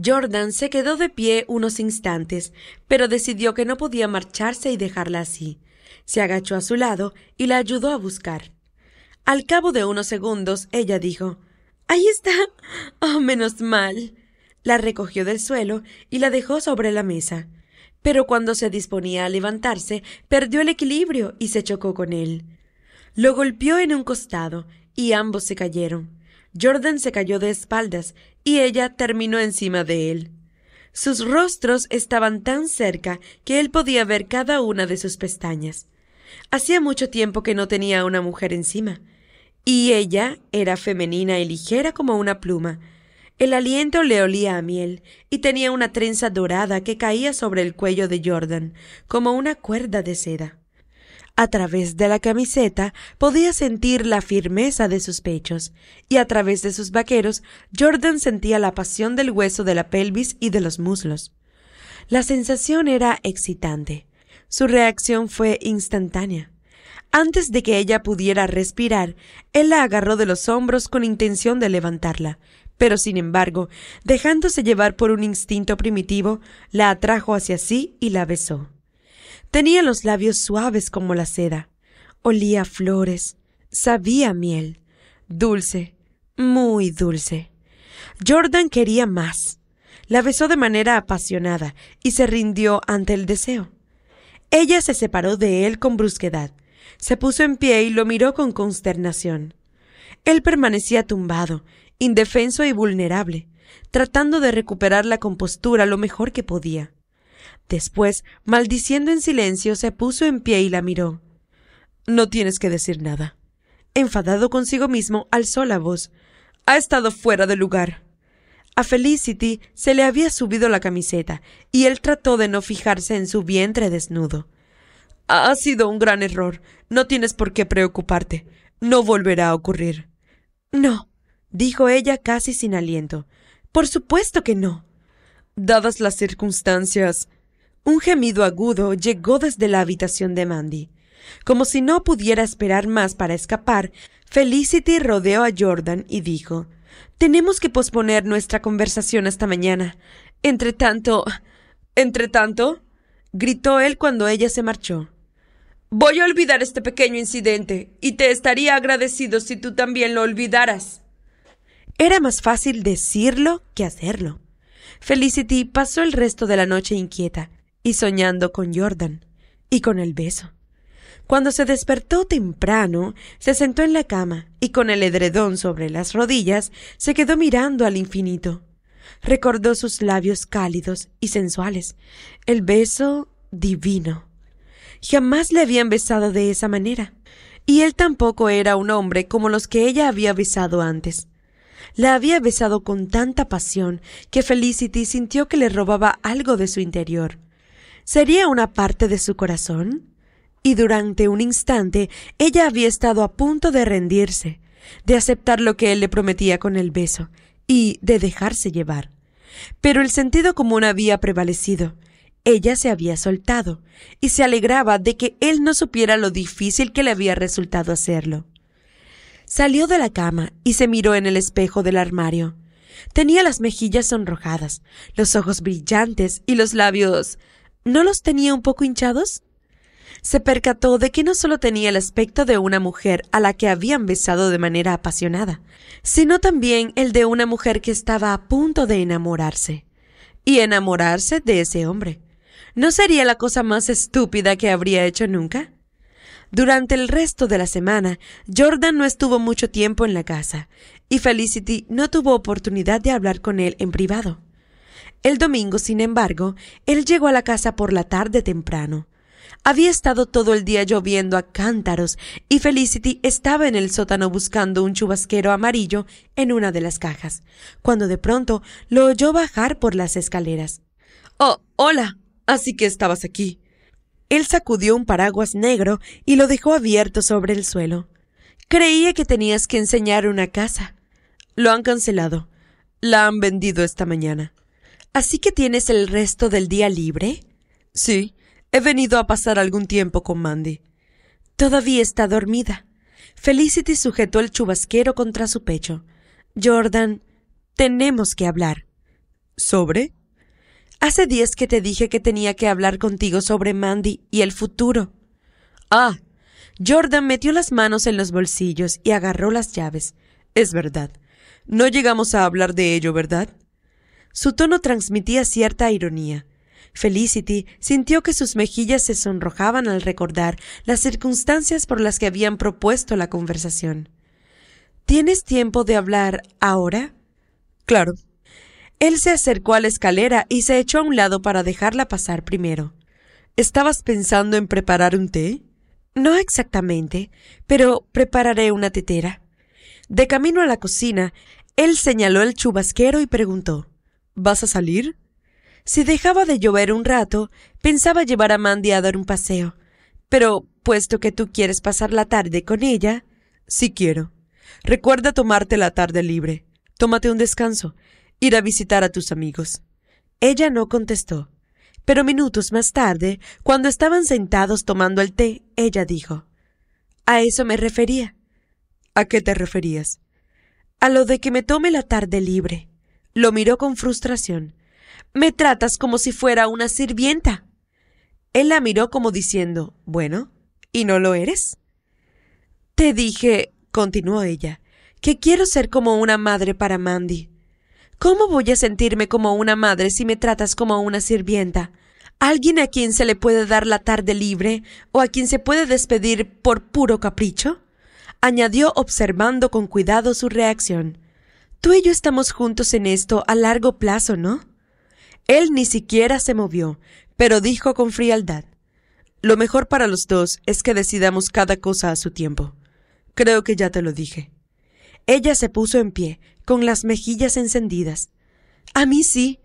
Jordan se quedó de pie unos instantes, pero decidió que no podía marcharse y dejarla así. Se agachó a su lado y la ayudó a buscar. Al cabo de unos segundos, ella dijo Ahí está. Oh, menos mal. La recogió del suelo y la dejó sobre la mesa pero cuando se disponía a levantarse, perdió el equilibrio y se chocó con él. Lo golpeó en un costado, y ambos se cayeron. Jordan se cayó de espaldas, y ella terminó encima de él. Sus rostros estaban tan cerca que él podía ver cada una de sus pestañas. Hacía mucho tiempo que no tenía una mujer encima. Y ella era femenina y ligera como una pluma, el aliento le olía a miel y tenía una trenza dorada que caía sobre el cuello de Jordan como una cuerda de seda. A través de la camiseta podía sentir la firmeza de sus pechos, y a través de sus vaqueros Jordan sentía la pasión del hueso de la pelvis y de los muslos. La sensación era excitante. Su reacción fue instantánea. Antes de que ella pudiera respirar, él la agarró de los hombros con intención de levantarla, pero sin embargo, dejándose llevar por un instinto primitivo, la atrajo hacia sí y la besó. Tenía los labios suaves como la seda, olía flores, sabía miel, dulce, muy dulce. Jordan quería más. La besó de manera apasionada y se rindió ante el deseo. Ella se separó de él con brusquedad, se puso en pie y lo miró con consternación. Él permanecía tumbado, indefenso y vulnerable, tratando de recuperar la compostura lo mejor que podía. Después, maldiciendo en silencio, se puso en pie y la miró. No tienes que decir nada. Enfadado consigo mismo, alzó la voz. Ha estado fuera de lugar. A Felicity se le había subido la camiseta, y él trató de no fijarse en su vientre desnudo. Ha sido un gran error. No tienes por qué preocuparte. No volverá a ocurrir. No, dijo ella casi sin aliento. Por supuesto que no. Dadas las circunstancias. Un gemido agudo llegó desde la habitación de Mandy. Como si no pudiera esperar más para escapar, Felicity rodeó a Jordan y dijo Tenemos que posponer nuestra conversación hasta mañana. Entre tanto. Entre tanto. gritó él cuando ella se marchó. Voy a olvidar este pequeño incidente, y te estaría agradecido si tú también lo olvidaras. Era más fácil decirlo que hacerlo. Felicity pasó el resto de la noche inquieta y soñando con Jordan y con el beso. Cuando se despertó temprano, se sentó en la cama y con el edredón sobre las rodillas se quedó mirando al infinito. Recordó sus labios cálidos y sensuales, el beso divino. Jamás le habían besado de esa manera, y él tampoco era un hombre como los que ella había besado antes. La había besado con tanta pasión que Felicity sintió que le robaba algo de su interior. ¿Sería una parte de su corazón? Y durante un instante ella había estado a punto de rendirse, de aceptar lo que él le prometía con el beso, y de dejarse llevar. Pero el sentido común había prevalecido. Ella se había soltado, y se alegraba de que él no supiera lo difícil que le había resultado hacerlo. Salió de la cama y se miró en el espejo del armario. Tenía las mejillas sonrojadas, los ojos brillantes y los labios. ¿No los tenía un poco hinchados? Se percató de que no solo tenía el aspecto de una mujer a la que habían besado de manera apasionada, sino también el de una mujer que estaba a punto de enamorarse. Y enamorarse de ese hombre. ¿No sería la cosa más estúpida que habría hecho nunca? Durante el resto de la semana, Jordan no estuvo mucho tiempo en la casa, y Felicity no tuvo oportunidad de hablar con él en privado. El domingo, sin embargo, él llegó a la casa por la tarde temprano. Había estado todo el día lloviendo a cántaros y Felicity estaba en el sótano buscando un chubasquero amarillo en una de las cajas, cuando de pronto lo oyó bajar por las escaleras. Oh, hola. Así que estabas aquí. Él sacudió un paraguas negro y lo dejó abierto sobre el suelo. Creía que tenías que enseñar una casa. Lo han cancelado. La han vendido esta mañana. ¿Así que tienes el resto del día libre? Sí. He venido a pasar algún tiempo con Mandy. Todavía está dormida. Felicity sujetó el chubasquero contra su pecho. Jordan, tenemos que hablar. ¿Sobre? Hace diez que te dije que tenía que hablar contigo sobre Mandy y el futuro. Ah. Jordan metió las manos en los bolsillos y agarró las llaves. Es verdad. No llegamos a hablar de ello, ¿verdad? Su tono transmitía cierta ironía. Felicity sintió que sus mejillas se sonrojaban al recordar las circunstancias por las que habían propuesto la conversación. ¿Tienes tiempo de hablar ahora? Claro, él se acercó a la escalera y se echó a un lado para dejarla pasar primero. ¿Estabas pensando en preparar un té? No exactamente, pero prepararé una tetera. De camino a la cocina, él señaló el chubasquero y preguntó ¿Vas a salir? Si dejaba de llover un rato, pensaba llevar a Mandy a dar un paseo. Pero, puesto que tú quieres pasar la tarde con ella, sí quiero. Recuerda tomarte la tarde libre. Tómate un descanso ir a visitar a tus amigos. Ella no contestó, pero minutos más tarde, cuando estaban sentados tomando el té, ella dijo A eso me refería. ¿A qué te referías? A lo de que me tome la tarde libre. Lo miró con frustración. Me tratas como si fuera una sirvienta. Él la miró como diciendo, bueno, ¿y no lo eres? Te dije, continuó ella, que quiero ser como una madre para Mandy. ¿Cómo voy a sentirme como una madre si me tratas como una sirvienta? ¿Alguien a quien se le puede dar la tarde libre o a quien se puede despedir por puro capricho? añadió observando con cuidado su reacción. Tú y yo estamos juntos en esto a largo plazo, ¿no? Él ni siquiera se movió, pero dijo con frialdad. Lo mejor para los dos es que decidamos cada cosa a su tiempo. Creo que ya te lo dije. Ella se puso en pie, con las mejillas encendidas. A mí sí,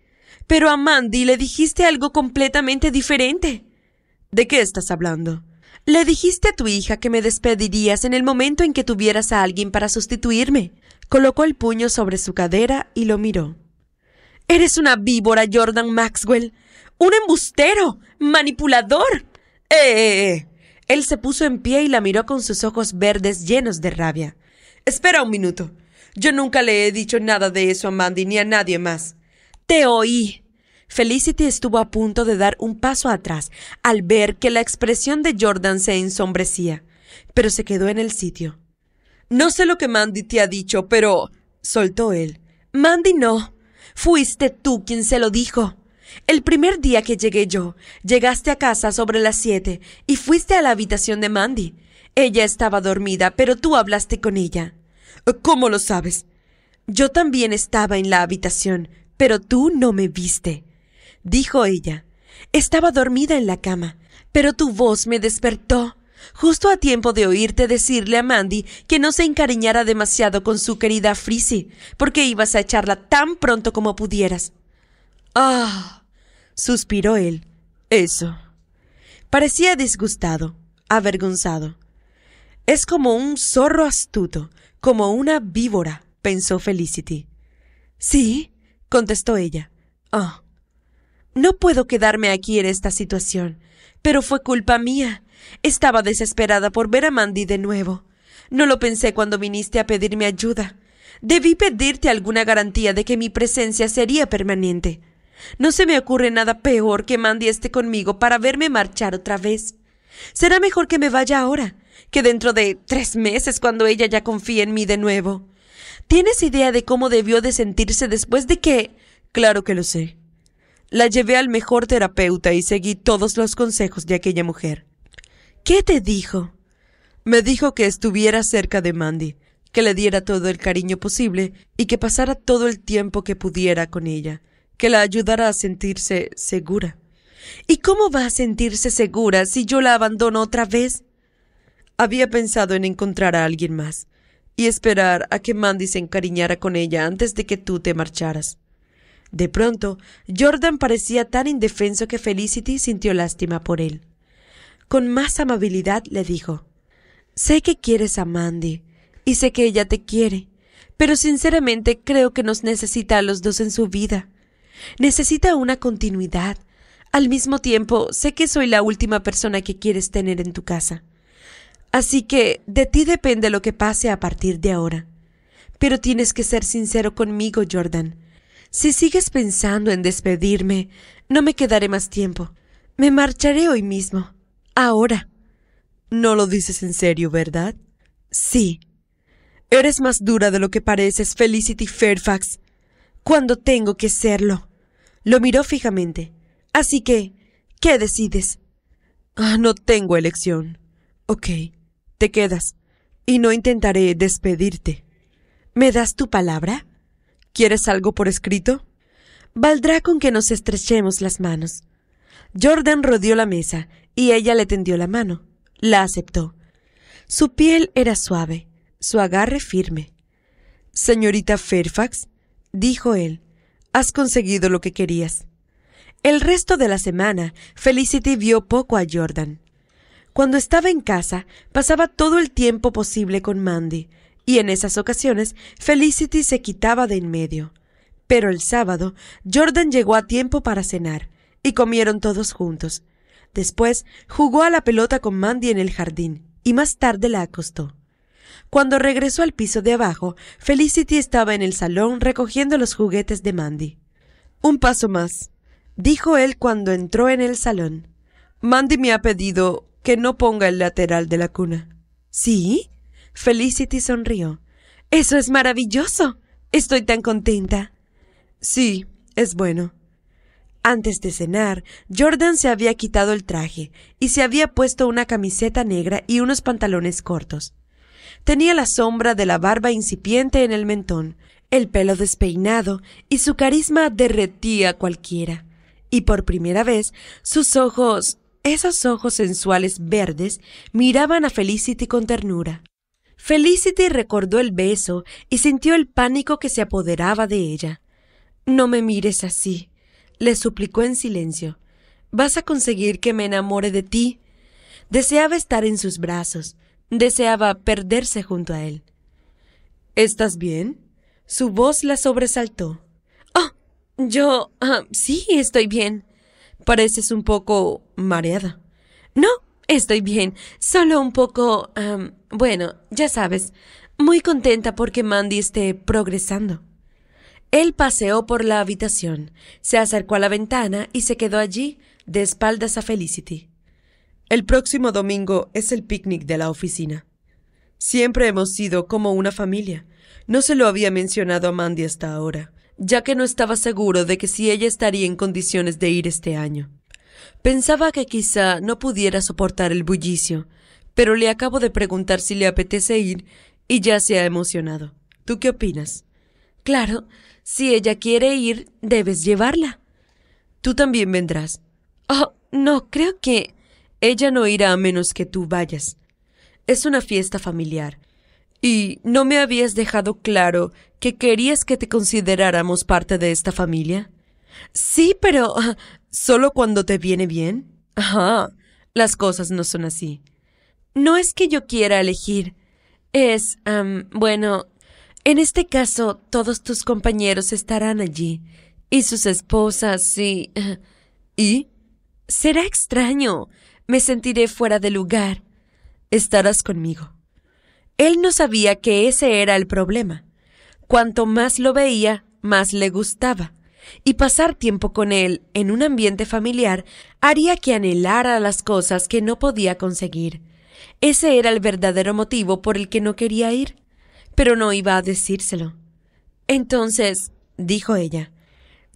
pero a Mandy le dijiste algo completamente diferente. ¿De qué estás hablando? Le dijiste a tu hija que me despedirías en el momento en que tuvieras a alguien para sustituirme. Colocó el puño sobre su cadera y lo miró. Eres una víbora, Jordan Maxwell. Un embustero. manipulador. ¡Eh! eh, eh! Él se puso en pie y la miró con sus ojos verdes llenos de rabia. Espera un minuto. Yo nunca le he dicho nada de eso a Mandy ni a nadie más. Te oí. Felicity estuvo a punto de dar un paso atrás al ver que la expresión de Jordan se ensombrecía, pero se quedó en el sitio. No sé lo que Mandy te ha dicho, pero... soltó él. Mandy no. Fuiste tú quien se lo dijo. El primer día que llegué yo, llegaste a casa sobre las siete y fuiste a la habitación de Mandy. Ella estaba dormida, pero tú hablaste con ella. ¿Cómo lo sabes? Yo también estaba en la habitación, pero tú no me viste, dijo ella. Estaba dormida en la cama, pero tu voz me despertó, justo a tiempo de oírte decirle a Mandy que no se encariñara demasiado con su querida Frizzy, porque ibas a echarla tan pronto como pudieras. Ah, suspiró él. Eso. Parecía disgustado, avergonzado. Es como un zorro astuto, como una víbora, pensó Felicity. Sí, contestó ella. Oh. No puedo quedarme aquí en esta situación, pero fue culpa mía. Estaba desesperada por ver a Mandy de nuevo. No lo pensé cuando viniste a pedirme ayuda. Debí pedirte alguna garantía de que mi presencia sería permanente. No se me ocurre nada peor que Mandy esté conmigo para verme marchar otra vez. Será mejor que me vaya ahora que dentro de tres meses cuando ella ya confíe en mí de nuevo. ¿Tienes idea de cómo debió de sentirse después de que... Claro que lo sé. La llevé al mejor terapeuta y seguí todos los consejos de aquella mujer. ¿Qué te dijo? Me dijo que estuviera cerca de Mandy, que le diera todo el cariño posible y que pasara todo el tiempo que pudiera con ella, que la ayudara a sentirse segura. ¿Y cómo va a sentirse segura si yo la abandono otra vez? Había pensado en encontrar a alguien más y esperar a que Mandy se encariñara con ella antes de que tú te marcharas. De pronto, Jordan parecía tan indefenso que Felicity sintió lástima por él. Con más amabilidad le dijo Sé que quieres a Mandy, y sé que ella te quiere, pero sinceramente creo que nos necesita a los dos en su vida. Necesita una continuidad. Al mismo tiempo, sé que soy la última persona que quieres tener en tu casa. Así que de ti depende lo que pase a partir de ahora. Pero tienes que ser sincero conmigo, Jordan. Si sigues pensando en despedirme, no me quedaré más tiempo. Me marcharé hoy mismo. Ahora. No lo dices en serio, ¿verdad? Sí. Eres más dura de lo que pareces, Felicity Fairfax. Cuando tengo que serlo. Lo miró fijamente. Así que, ¿qué decides? Ah, no tengo elección. Ok te quedas, y no intentaré despedirte. ¿Me das tu palabra? ¿Quieres algo por escrito? Valdrá con que nos estrechemos las manos. Jordan rodeó la mesa, y ella le tendió la mano. La aceptó. Su piel era suave, su agarre firme. Señorita Fairfax, dijo él, has conseguido lo que querías. El resto de la semana, Felicity vio poco a Jordan. Cuando estaba en casa, pasaba todo el tiempo posible con Mandy, y en esas ocasiones Felicity se quitaba de en medio. Pero el sábado, Jordan llegó a tiempo para cenar, y comieron todos juntos. Después jugó a la pelota con Mandy en el jardín, y más tarde la acostó. Cuando regresó al piso de abajo, Felicity estaba en el salón recogiendo los juguetes de Mandy. Un paso más, dijo él cuando entró en el salón. Mandy me ha pedido que no ponga el lateral de la cuna. ¿Sí? Felicity sonrió. Eso es maravilloso. Estoy tan contenta. Sí, es bueno. Antes de cenar, Jordan se había quitado el traje y se había puesto una camiseta negra y unos pantalones cortos. Tenía la sombra de la barba incipiente en el mentón, el pelo despeinado y su carisma derretía a cualquiera. Y por primera vez sus ojos esos ojos sensuales verdes miraban a Felicity con ternura. Felicity recordó el beso y sintió el pánico que se apoderaba de ella. No me mires así, le suplicó en silencio. Vas a conseguir que me enamore de ti. Deseaba estar en sus brazos, deseaba perderse junto a él. ¿Estás bien? Su voz la sobresaltó. Oh, yo... Ah, sí, estoy bien. Pareces un poco mareada. No, estoy bien, solo un poco... bueno, ya sabes, muy contenta porque Mandy esté progresando. Él paseó por la habitación, se acercó a la ventana y se quedó allí, de espaldas a Felicity. El próximo domingo es el picnic de la oficina. Siempre hemos sido como una familia. No se lo había mencionado a Mandy hasta ahora, ya que no estaba seguro de que si ella estaría en condiciones de ir este año. Pensaba que quizá no pudiera soportar el bullicio, pero le acabo de preguntar si le apetece ir y ya se ha emocionado. ¿Tú qué opinas? Claro, si ella quiere ir, debes llevarla. Tú también vendrás. Oh, no, creo que ella no irá a menos que tú vayas. Es una fiesta familiar ¿Y no me habías dejado claro que querías que te consideráramos parte de esta familia? Sí, pero... ¿Solo cuando te viene bien? Ajá. Las cosas no son así. No es que yo quiera elegir. Es... bueno... En este caso, todos tus compañeros estarán allí. Y sus esposas sí. ¿Y? Será extraño. Me sentiré fuera de lugar. Estarás conmigo. Él no sabía que ese era el problema. Cuanto más lo veía, más le gustaba, y pasar tiempo con él en un ambiente familiar haría que anhelara las cosas que no podía conseguir. Ese era el verdadero motivo por el que no quería ir, pero no iba a decírselo. Entonces, dijo ella,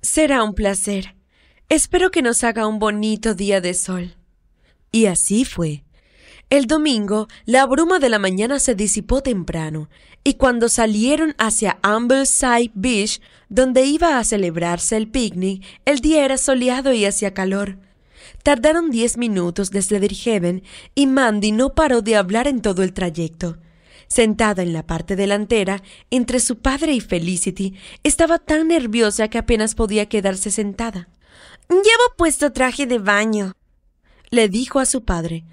será un placer. Espero que nos haga un bonito día de sol. Y así fue. El domingo, la bruma de la mañana se disipó temprano, y cuando salieron hacia Ambleside Beach, donde iba a celebrarse el picnic, el día era soleado y hacía calor. Tardaron diez minutos desde Heaven y Mandy no paró de hablar en todo el trayecto. Sentada en la parte delantera, entre su padre y Felicity, estaba tan nerviosa que apenas podía quedarse sentada. Llevo puesto traje de baño, le dijo a su padre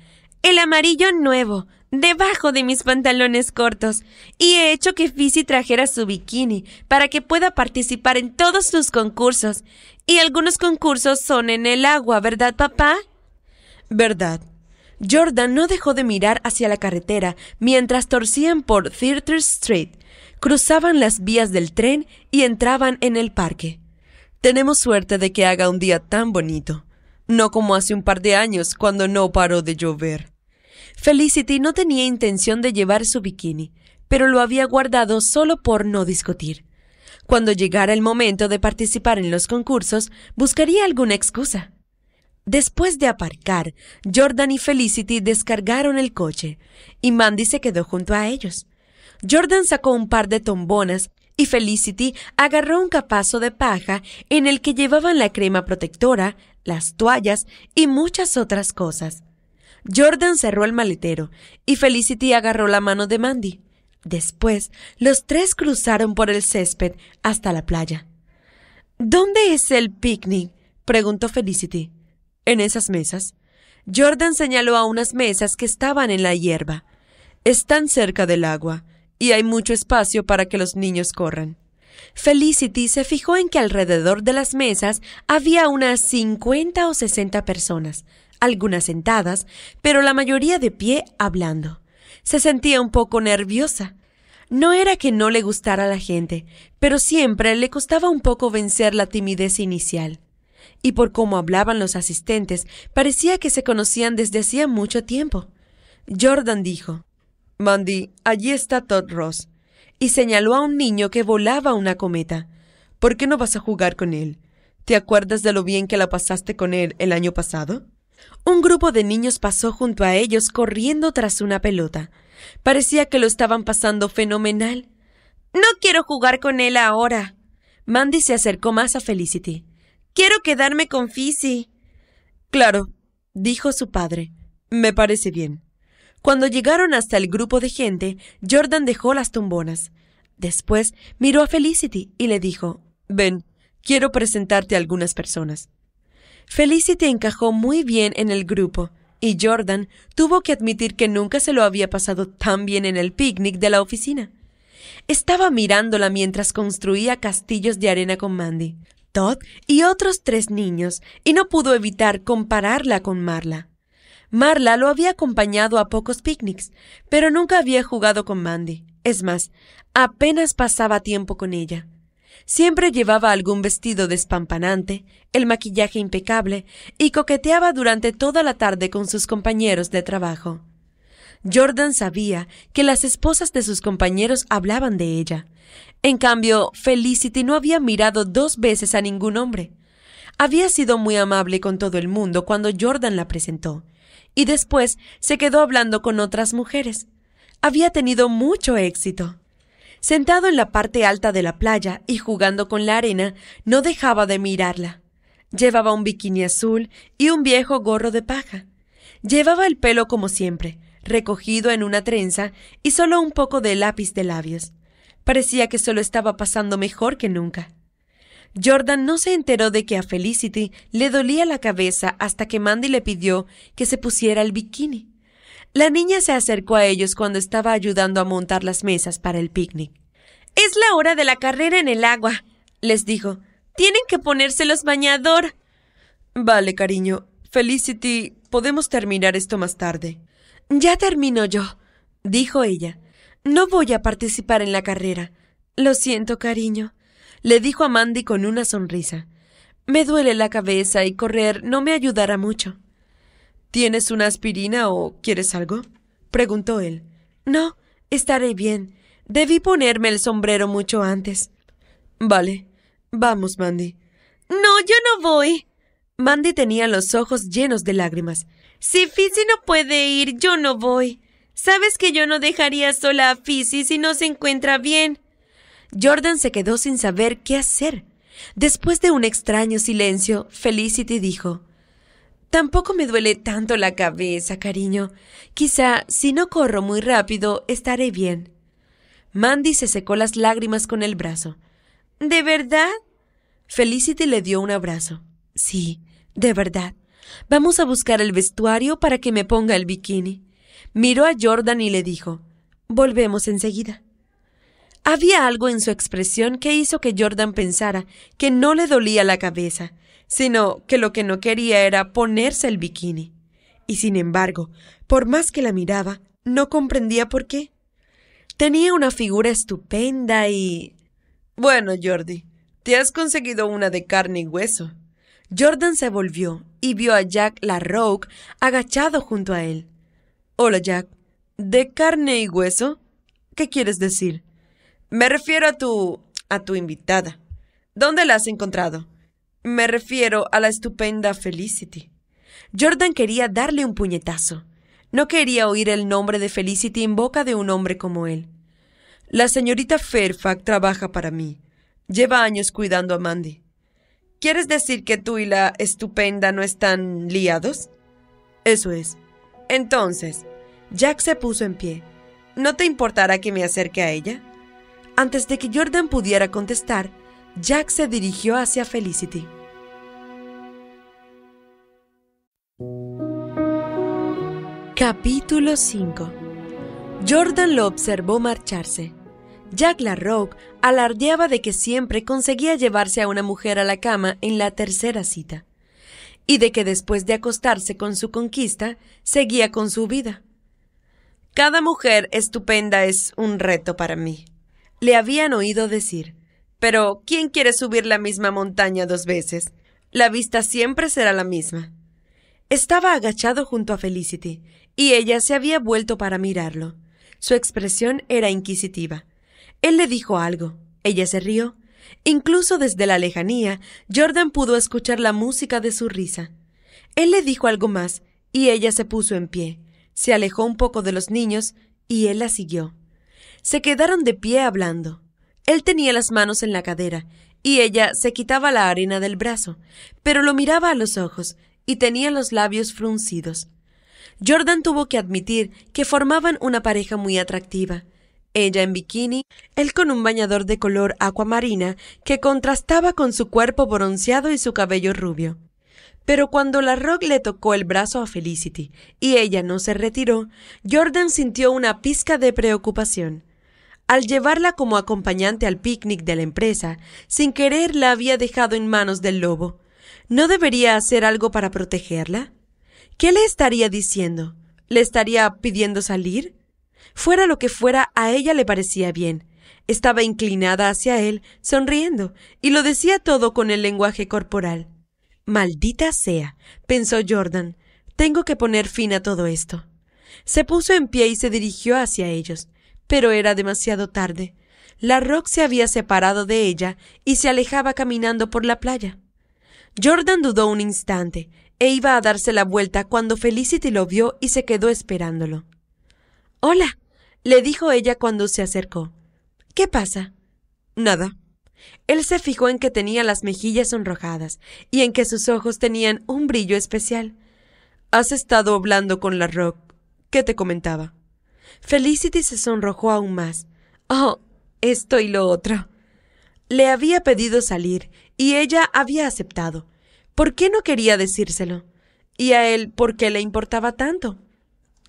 el amarillo nuevo, debajo de mis pantalones cortos, y he hecho que Fizzy trajera su bikini para que pueda participar en todos sus concursos. Y algunos concursos son en el agua, ¿verdad, papá? Verdad. Jordan no dejó de mirar hacia la carretera mientras torcían por Theatre Street, cruzaban las vías del tren y entraban en el parque. Tenemos suerte de que haga un día tan bonito, no como hace un par de años cuando no paró de llover. Felicity no tenía intención de llevar su bikini, pero lo había guardado solo por no discutir. Cuando llegara el momento de participar en los concursos, buscaría alguna excusa. Después de aparcar, Jordan y Felicity descargaron el coche, y Mandy se quedó junto a ellos. Jordan sacó un par de tombonas y Felicity agarró un capazo de paja en el que llevaban la crema protectora, las toallas y muchas otras cosas. Jordan cerró el maletero y Felicity agarró la mano de Mandy. Después, los tres cruzaron por el césped hasta la playa. ¿Dónde es el picnic? preguntó Felicity. En esas mesas. Jordan señaló a unas mesas que estaban en la hierba. Están cerca del agua, y hay mucho espacio para que los niños corran. Felicity se fijó en que alrededor de las mesas había unas cincuenta o sesenta personas, algunas sentadas, pero la mayoría de pie hablando. Se sentía un poco nerviosa. No era que no le gustara a la gente, pero siempre le costaba un poco vencer la timidez inicial. Y por cómo hablaban los asistentes, parecía que se conocían desde hacía mucho tiempo. Jordan dijo, Mandy, allí está Todd Ross, y señaló a un niño que volaba una cometa. ¿Por qué no vas a jugar con él? ¿Te acuerdas de lo bien que la pasaste con él el año pasado? un grupo de niños pasó junto a ellos corriendo tras una pelota. Parecía que lo estaban pasando fenomenal. No quiero jugar con él ahora. Mandy se acercó más a Felicity. Quiero quedarme con Fizzy. Claro, dijo su padre. Me parece bien. Cuando llegaron hasta el grupo de gente, Jordan dejó las tumbonas. Después miró a Felicity y le dijo, Ven, quiero presentarte a algunas personas. Felicity encajó muy bien en el grupo, y Jordan tuvo que admitir que nunca se lo había pasado tan bien en el picnic de la oficina. Estaba mirándola mientras construía castillos de arena con Mandy, Todd y otros tres niños, y no pudo evitar compararla con Marla. Marla lo había acompañado a pocos picnics, pero nunca había jugado con Mandy. Es más, apenas pasaba tiempo con ella. Siempre llevaba algún vestido despampanante, el maquillaje impecable, y coqueteaba durante toda la tarde con sus compañeros de trabajo. Jordan sabía que las esposas de sus compañeros hablaban de ella. En cambio, Felicity no había mirado dos veces a ningún hombre. Había sido muy amable con todo el mundo cuando Jordan la presentó, y después se quedó hablando con otras mujeres. Había tenido mucho éxito. Sentado en la parte alta de la playa y jugando con la arena, no dejaba de mirarla. Llevaba un bikini azul y un viejo gorro de paja. Llevaba el pelo como siempre, recogido en una trenza y solo un poco de lápiz de labios. Parecía que solo estaba pasando mejor que nunca. Jordan no se enteró de que a Felicity le dolía la cabeza hasta que Mandy le pidió que se pusiera el bikini. La niña se acercó a ellos cuando estaba ayudando a montar las mesas para el picnic. Es la hora de la carrera en el agua, les dijo. Tienen que ponérselos bañador. Vale, cariño. Felicity, podemos terminar esto más tarde. Ya termino yo, dijo ella. No voy a participar en la carrera. Lo siento, cariño, le dijo a Mandy con una sonrisa. Me duele la cabeza y correr no me ayudará mucho. ¿Tienes una aspirina o quieres algo? preguntó él. No, estaré bien. Debí ponerme el sombrero mucho antes. Vale. Vamos, Mandy. No, yo no voy. Mandy tenía los ojos llenos de lágrimas. Si Fizzy no puede ir, yo no voy. Sabes que yo no dejaría sola a Fizzy si no se encuentra bien. Jordan se quedó sin saber qué hacer. Después de un extraño silencio, Felicity dijo Tampoco me duele tanto la cabeza, cariño. Quizá si no corro muy rápido, estaré bien. Mandy se secó las lágrimas con el brazo. ¿De verdad? Felicity le dio un abrazo. Sí, de verdad. Vamos a buscar el vestuario para que me ponga el bikini. Miró a Jordan y le dijo, Volvemos enseguida. Había algo en su expresión que hizo que Jordan pensara que no le dolía la cabeza, sino que lo que no quería era ponerse el bikini. Y sin embargo, por más que la miraba, no comprendía por qué. Tenía una figura estupenda y... Bueno, Jordi, te has conseguido una de carne y hueso. Jordan se volvió y vio a Jack la Rogue agachado junto a él. Hola, Jack. ¿De carne y hueso? ¿Qué quieres decir? Me refiero a tu... a tu invitada. ¿Dónde la has encontrado? Me refiero a la estupenda Felicity. Jordan quería darle un puñetazo. No quería oír el nombre de Felicity en boca de un hombre como él. La señorita Fairfax trabaja para mí. Lleva años cuidando a Mandy. ¿Quieres decir que tú y la estupenda no están liados? Eso es. Entonces, Jack se puso en pie. ¿No te importará que me acerque a ella? Antes de que Jordan pudiera contestar, Jack se dirigió hacia Felicity. Capítulo 5 Jordan lo observó marcharse. Jack Rock alardeaba de que siempre conseguía llevarse a una mujer a la cama en la tercera cita, y de que después de acostarse con su conquista, seguía con su vida. Cada mujer estupenda es un reto para mí, le habían oído decir, pero, ¿quién quiere subir la misma montaña dos veces? La vista siempre será la misma. Estaba agachado junto a Felicity, y ella se había vuelto para mirarlo. Su expresión era inquisitiva. Él le dijo algo. Ella se rió. Incluso desde la lejanía, Jordan pudo escuchar la música de su risa. Él le dijo algo más, y ella se puso en pie, se alejó un poco de los niños, y él la siguió. Se quedaron de pie hablando. Él tenía las manos en la cadera y ella se quitaba la arena del brazo, pero lo miraba a los ojos y tenía los labios fruncidos. Jordan tuvo que admitir que formaban una pareja muy atractiva. Ella en bikini, él con un bañador de color acuamarina que contrastaba con su cuerpo bronceado y su cabello rubio. Pero cuando la Rock le tocó el brazo a Felicity y ella no se retiró, Jordan sintió una pizca de preocupación. Al llevarla como acompañante al picnic de la empresa, sin querer la había dejado en manos del lobo. ¿No debería hacer algo para protegerla? ¿Qué le estaría diciendo? ¿Le estaría pidiendo salir? Fuera lo que fuera, a ella le parecía bien. Estaba inclinada hacia él, sonriendo, y lo decía todo con el lenguaje corporal. Maldita sea, pensó Jordan, tengo que poner fin a todo esto. Se puso en pie y se dirigió hacia ellos pero era demasiado tarde. La Rock se había separado de ella y se alejaba caminando por la playa. Jordan dudó un instante e iba a darse la vuelta cuando Felicity lo vio y se quedó esperándolo. Hola, le dijo ella cuando se acercó. ¿Qué pasa? Nada. Él se fijó en que tenía las mejillas sonrojadas y en que sus ojos tenían un brillo especial. Has estado hablando con la Rock. ¿Qué te comentaba? Felicity se sonrojó aún más. Oh, esto y lo otro. Le había pedido salir y ella había aceptado. ¿Por qué no quería decírselo? ¿Y a él por qué le importaba tanto?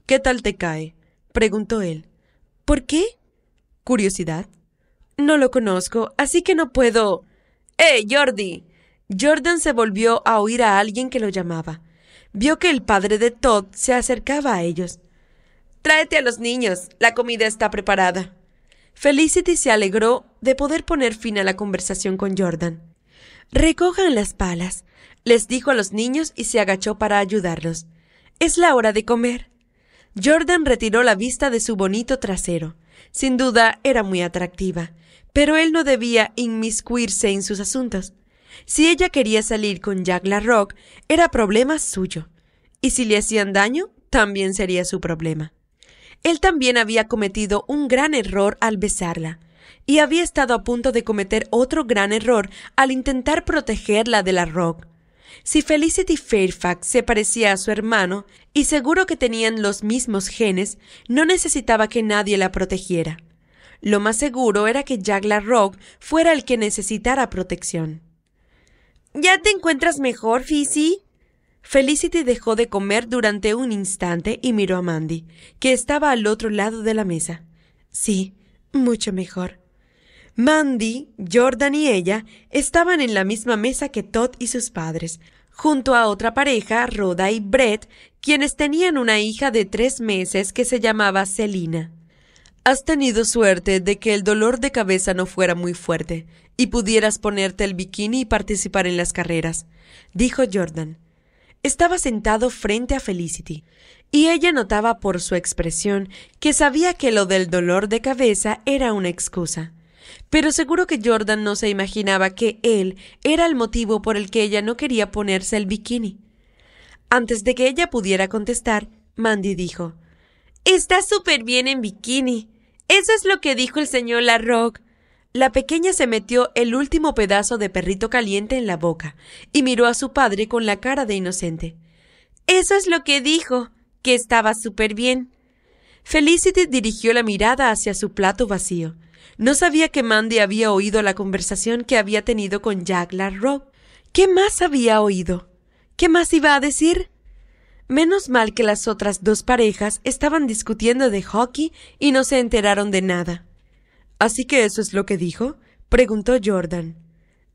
¿Qué tal te cae? preguntó él. ¿Por qué? Curiosidad. No lo conozco, así que no puedo. ¡Eh, Jordi! Jordan se volvió a oír a alguien que lo llamaba. Vio que el padre de Todd se acercaba a ellos. Tráete a los niños, la comida está preparada. Felicity se alegró de poder poner fin a la conversación con Jordan. Recojan las palas, les dijo a los niños y se agachó para ayudarlos. Es la hora de comer. Jordan retiró la vista de su bonito trasero. Sin duda era muy atractiva, pero él no debía inmiscuirse en sus asuntos. Si ella quería salir con Jack Rock, era problema suyo. Y si le hacían daño, también sería su problema. Él también había cometido un gran error al besarla, y había estado a punto de cometer otro gran error al intentar protegerla de la Rogue. Si Felicity Fairfax se parecía a su hermano, y seguro que tenían los mismos genes, no necesitaba que nadie la protegiera. Lo más seguro era que Jack la Rock fuera el que necesitara protección. ¿Ya te encuentras mejor, Fizzy? Felicity dejó de comer durante un instante y miró a Mandy, que estaba al otro lado de la mesa. Sí, mucho mejor. Mandy, Jordan y ella estaban en la misma mesa que Todd y sus padres, junto a otra pareja, Rhoda y Brett, quienes tenían una hija de tres meses que se llamaba Selina. Has tenido suerte de que el dolor de cabeza no fuera muy fuerte y pudieras ponerte el bikini y participar en las carreras, dijo Jordan. Estaba sentado frente a Felicity, y ella notaba por su expresión que sabía que lo del dolor de cabeza era una excusa. Pero seguro que Jordan no se imaginaba que él era el motivo por el que ella no quería ponerse el bikini. Antes de que ella pudiera contestar, Mandy dijo Está súper bien en bikini. Eso es lo que dijo el señor Larroque. La pequeña se metió el último pedazo de perrito caliente en la boca y miró a su padre con la cara de inocente. Eso es lo que dijo, que estaba súper bien. Felicity dirigió la mirada hacia su plato vacío. No sabía que Mandy había oído la conversación que había tenido con Jack Larrock. ¿Qué más había oído? ¿Qué más iba a decir? Menos mal que las otras dos parejas estaban discutiendo de hockey y no se enteraron de nada. ¿Así que eso es lo que dijo? preguntó Jordan.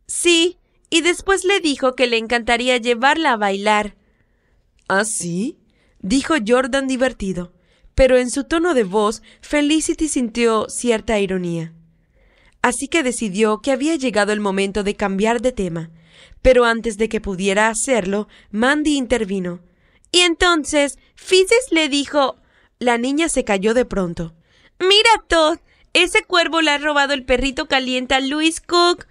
Sí, y después le dijo que le encantaría llevarla a bailar. ¿Ah, sí? dijo Jordan divertido, pero en su tono de voz Felicity sintió cierta ironía. Así que decidió que había llegado el momento de cambiar de tema, pero antes de que pudiera hacerlo, Mandy intervino. Y entonces, Fizzes le dijo. La niña se cayó de pronto. Mira, Todd, ese cuervo le ha robado el perrito caliente a Luis Cook.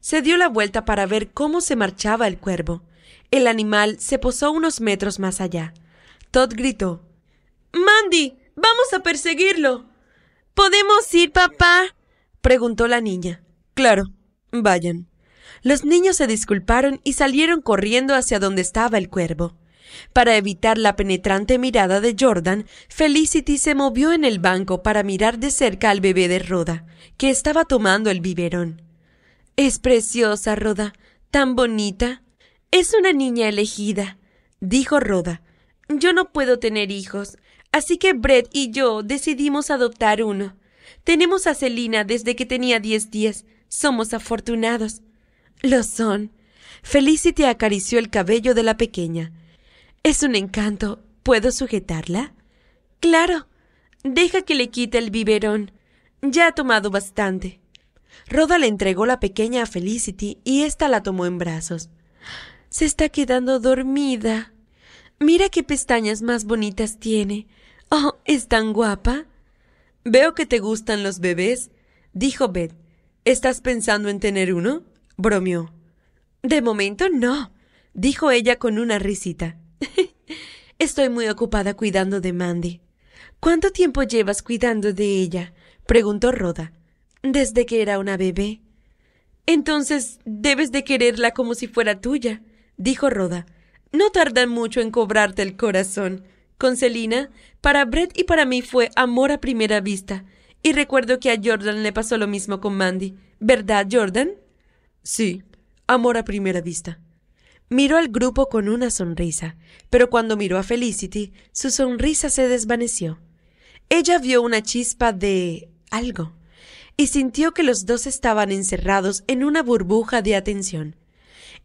Se dio la vuelta para ver cómo se marchaba el cuervo. El animal se posó unos metros más allá. Todd gritó Mandy, vamos a perseguirlo. ¿Podemos ir, papá? preguntó la niña. Claro, vayan. Los niños se disculparon y salieron corriendo hacia donde estaba el cuervo. Para evitar la penetrante mirada de Jordan, Felicity se movió en el banco para mirar de cerca al bebé de Roda, que estaba tomando el biberón. Es preciosa, Roda, tan bonita. Es una niña elegida, dijo Roda. Yo no puedo tener hijos, así que Brett y yo decidimos adoptar uno. Tenemos a Celina desde que tenía diez días. Somos afortunados. Lo son. Felicity acarició el cabello de la pequeña. Es un encanto. ¿Puedo sujetarla? Claro. Deja que le quite el biberón. Ya ha tomado bastante. Rhoda le entregó la pequeña a Felicity y ésta la tomó en brazos. Se está quedando dormida. Mira qué pestañas más bonitas tiene. Oh, es tan guapa. Veo que te gustan los bebés, dijo Beth. ¿Estás pensando en tener uno? bromeó. De momento no, dijo ella con una risita. Estoy muy ocupada cuidando de Mandy. ¿Cuánto tiempo llevas cuidando de ella? preguntó Roda. Desde que era una bebé. Entonces debes de quererla como si fuera tuya, dijo Roda. No tardan mucho en cobrarte el corazón. Con Celina, para Brett y para mí fue amor a primera vista. Y recuerdo que a Jordan le pasó lo mismo con Mandy. ¿Verdad, Jordan? Sí, amor a primera vista. Miró al grupo con una sonrisa, pero cuando miró a Felicity, su sonrisa se desvaneció. Ella vio una chispa de algo y sintió que los dos estaban encerrados en una burbuja de atención.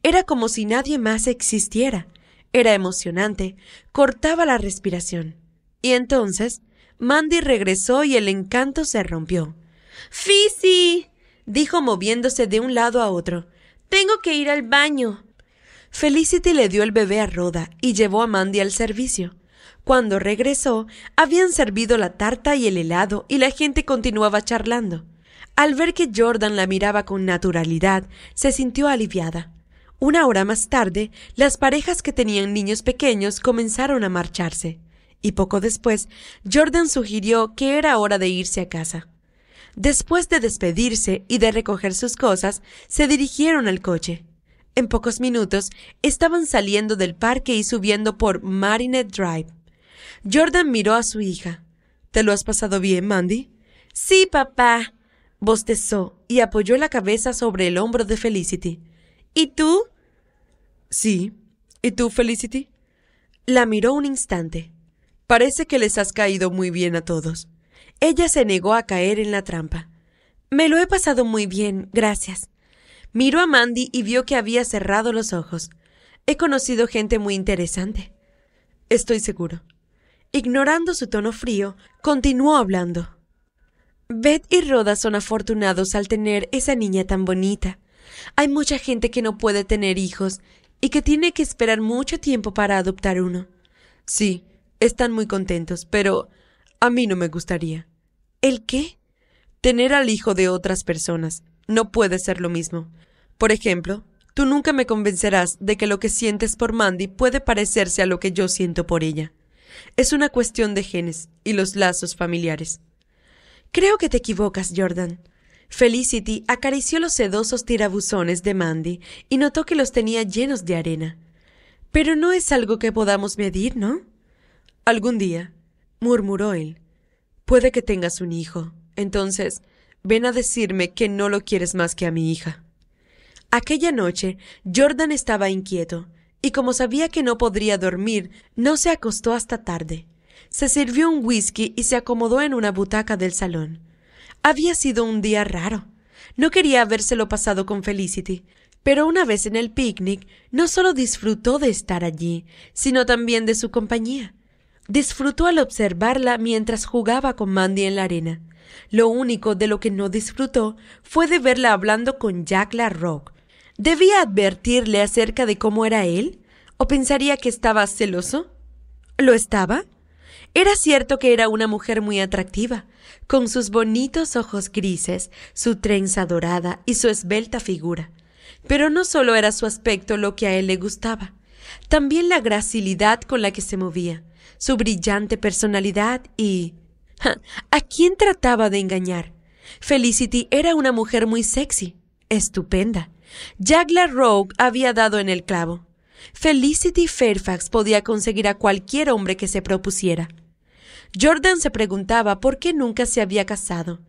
Era como si nadie más existiera. Era emocionante, cortaba la respiración. Y entonces, Mandy regresó y el encanto se rompió. Fisi, dijo moviéndose de un lado a otro. Tengo que ir al baño. Felicity le dio el bebé a Rhoda y llevó a Mandy al servicio. Cuando regresó, habían servido la tarta y el helado y la gente continuaba charlando. Al ver que Jordan la miraba con naturalidad, se sintió aliviada. Una hora más tarde, las parejas que tenían niños pequeños comenzaron a marcharse, y poco después, Jordan sugirió que era hora de irse a casa. Después de despedirse y de recoger sus cosas, se dirigieron al coche. En pocos minutos estaban saliendo del parque y subiendo por Marinette Drive. Jordan miró a su hija. ¿Te lo has pasado bien, Mandy? Sí, papá, bostezó y apoyó la cabeza sobre el hombro de Felicity. ¿Y tú? Sí. ¿Y tú, Felicity? La miró un instante. Parece que les has caído muy bien a todos. Ella se negó a caer en la trampa. Me lo he pasado muy bien, gracias. Miró a Mandy y vio que había cerrado los ojos. He conocido gente muy interesante. Estoy seguro. Ignorando su tono frío, continuó hablando. Beth y Rhoda son afortunados al tener esa niña tan bonita. Hay mucha gente que no puede tener hijos y que tiene que esperar mucho tiempo para adoptar uno. Sí, están muy contentos, pero a mí no me gustaría. ¿El qué? Tener al hijo de otras personas no puede ser lo mismo. Por ejemplo, tú nunca me convencerás de que lo que sientes por Mandy puede parecerse a lo que yo siento por ella. Es una cuestión de genes y los lazos familiares. Creo que te equivocas, Jordan. Felicity acarició los sedosos tirabuzones de Mandy y notó que los tenía llenos de arena. Pero no es algo que podamos medir, ¿no? Algún día, murmuró él, puede que tengas un hijo. Entonces, ven a decirme que no lo quieres más que a mi hija. Aquella noche, Jordan estaba inquieto, y como sabía que no podría dormir, no se acostó hasta tarde. Se sirvió un whisky y se acomodó en una butaca del salón. Había sido un día raro. No quería habérselo pasado con Felicity, pero una vez en el picnic no solo disfrutó de estar allí, sino también de su compañía. Disfrutó al observarla mientras jugaba con Mandy en la arena. Lo único de lo que no disfrutó fue de verla hablando con Jack la Rock. ¿Debía advertirle acerca de cómo era él? ¿O pensaría que estaba celoso? ¿Lo estaba? Era cierto que era una mujer muy atractiva, con sus bonitos ojos grises, su trenza dorada y su esbelta figura. Pero no solo era su aspecto lo que a él le gustaba, también la gracilidad con la que se movía su brillante personalidad y... ¿A quién trataba de engañar? Felicity era una mujer muy sexy, estupenda. Jagla Rogue había dado en el clavo. Felicity Fairfax podía conseguir a cualquier hombre que se propusiera. Jordan se preguntaba por qué nunca se había casado.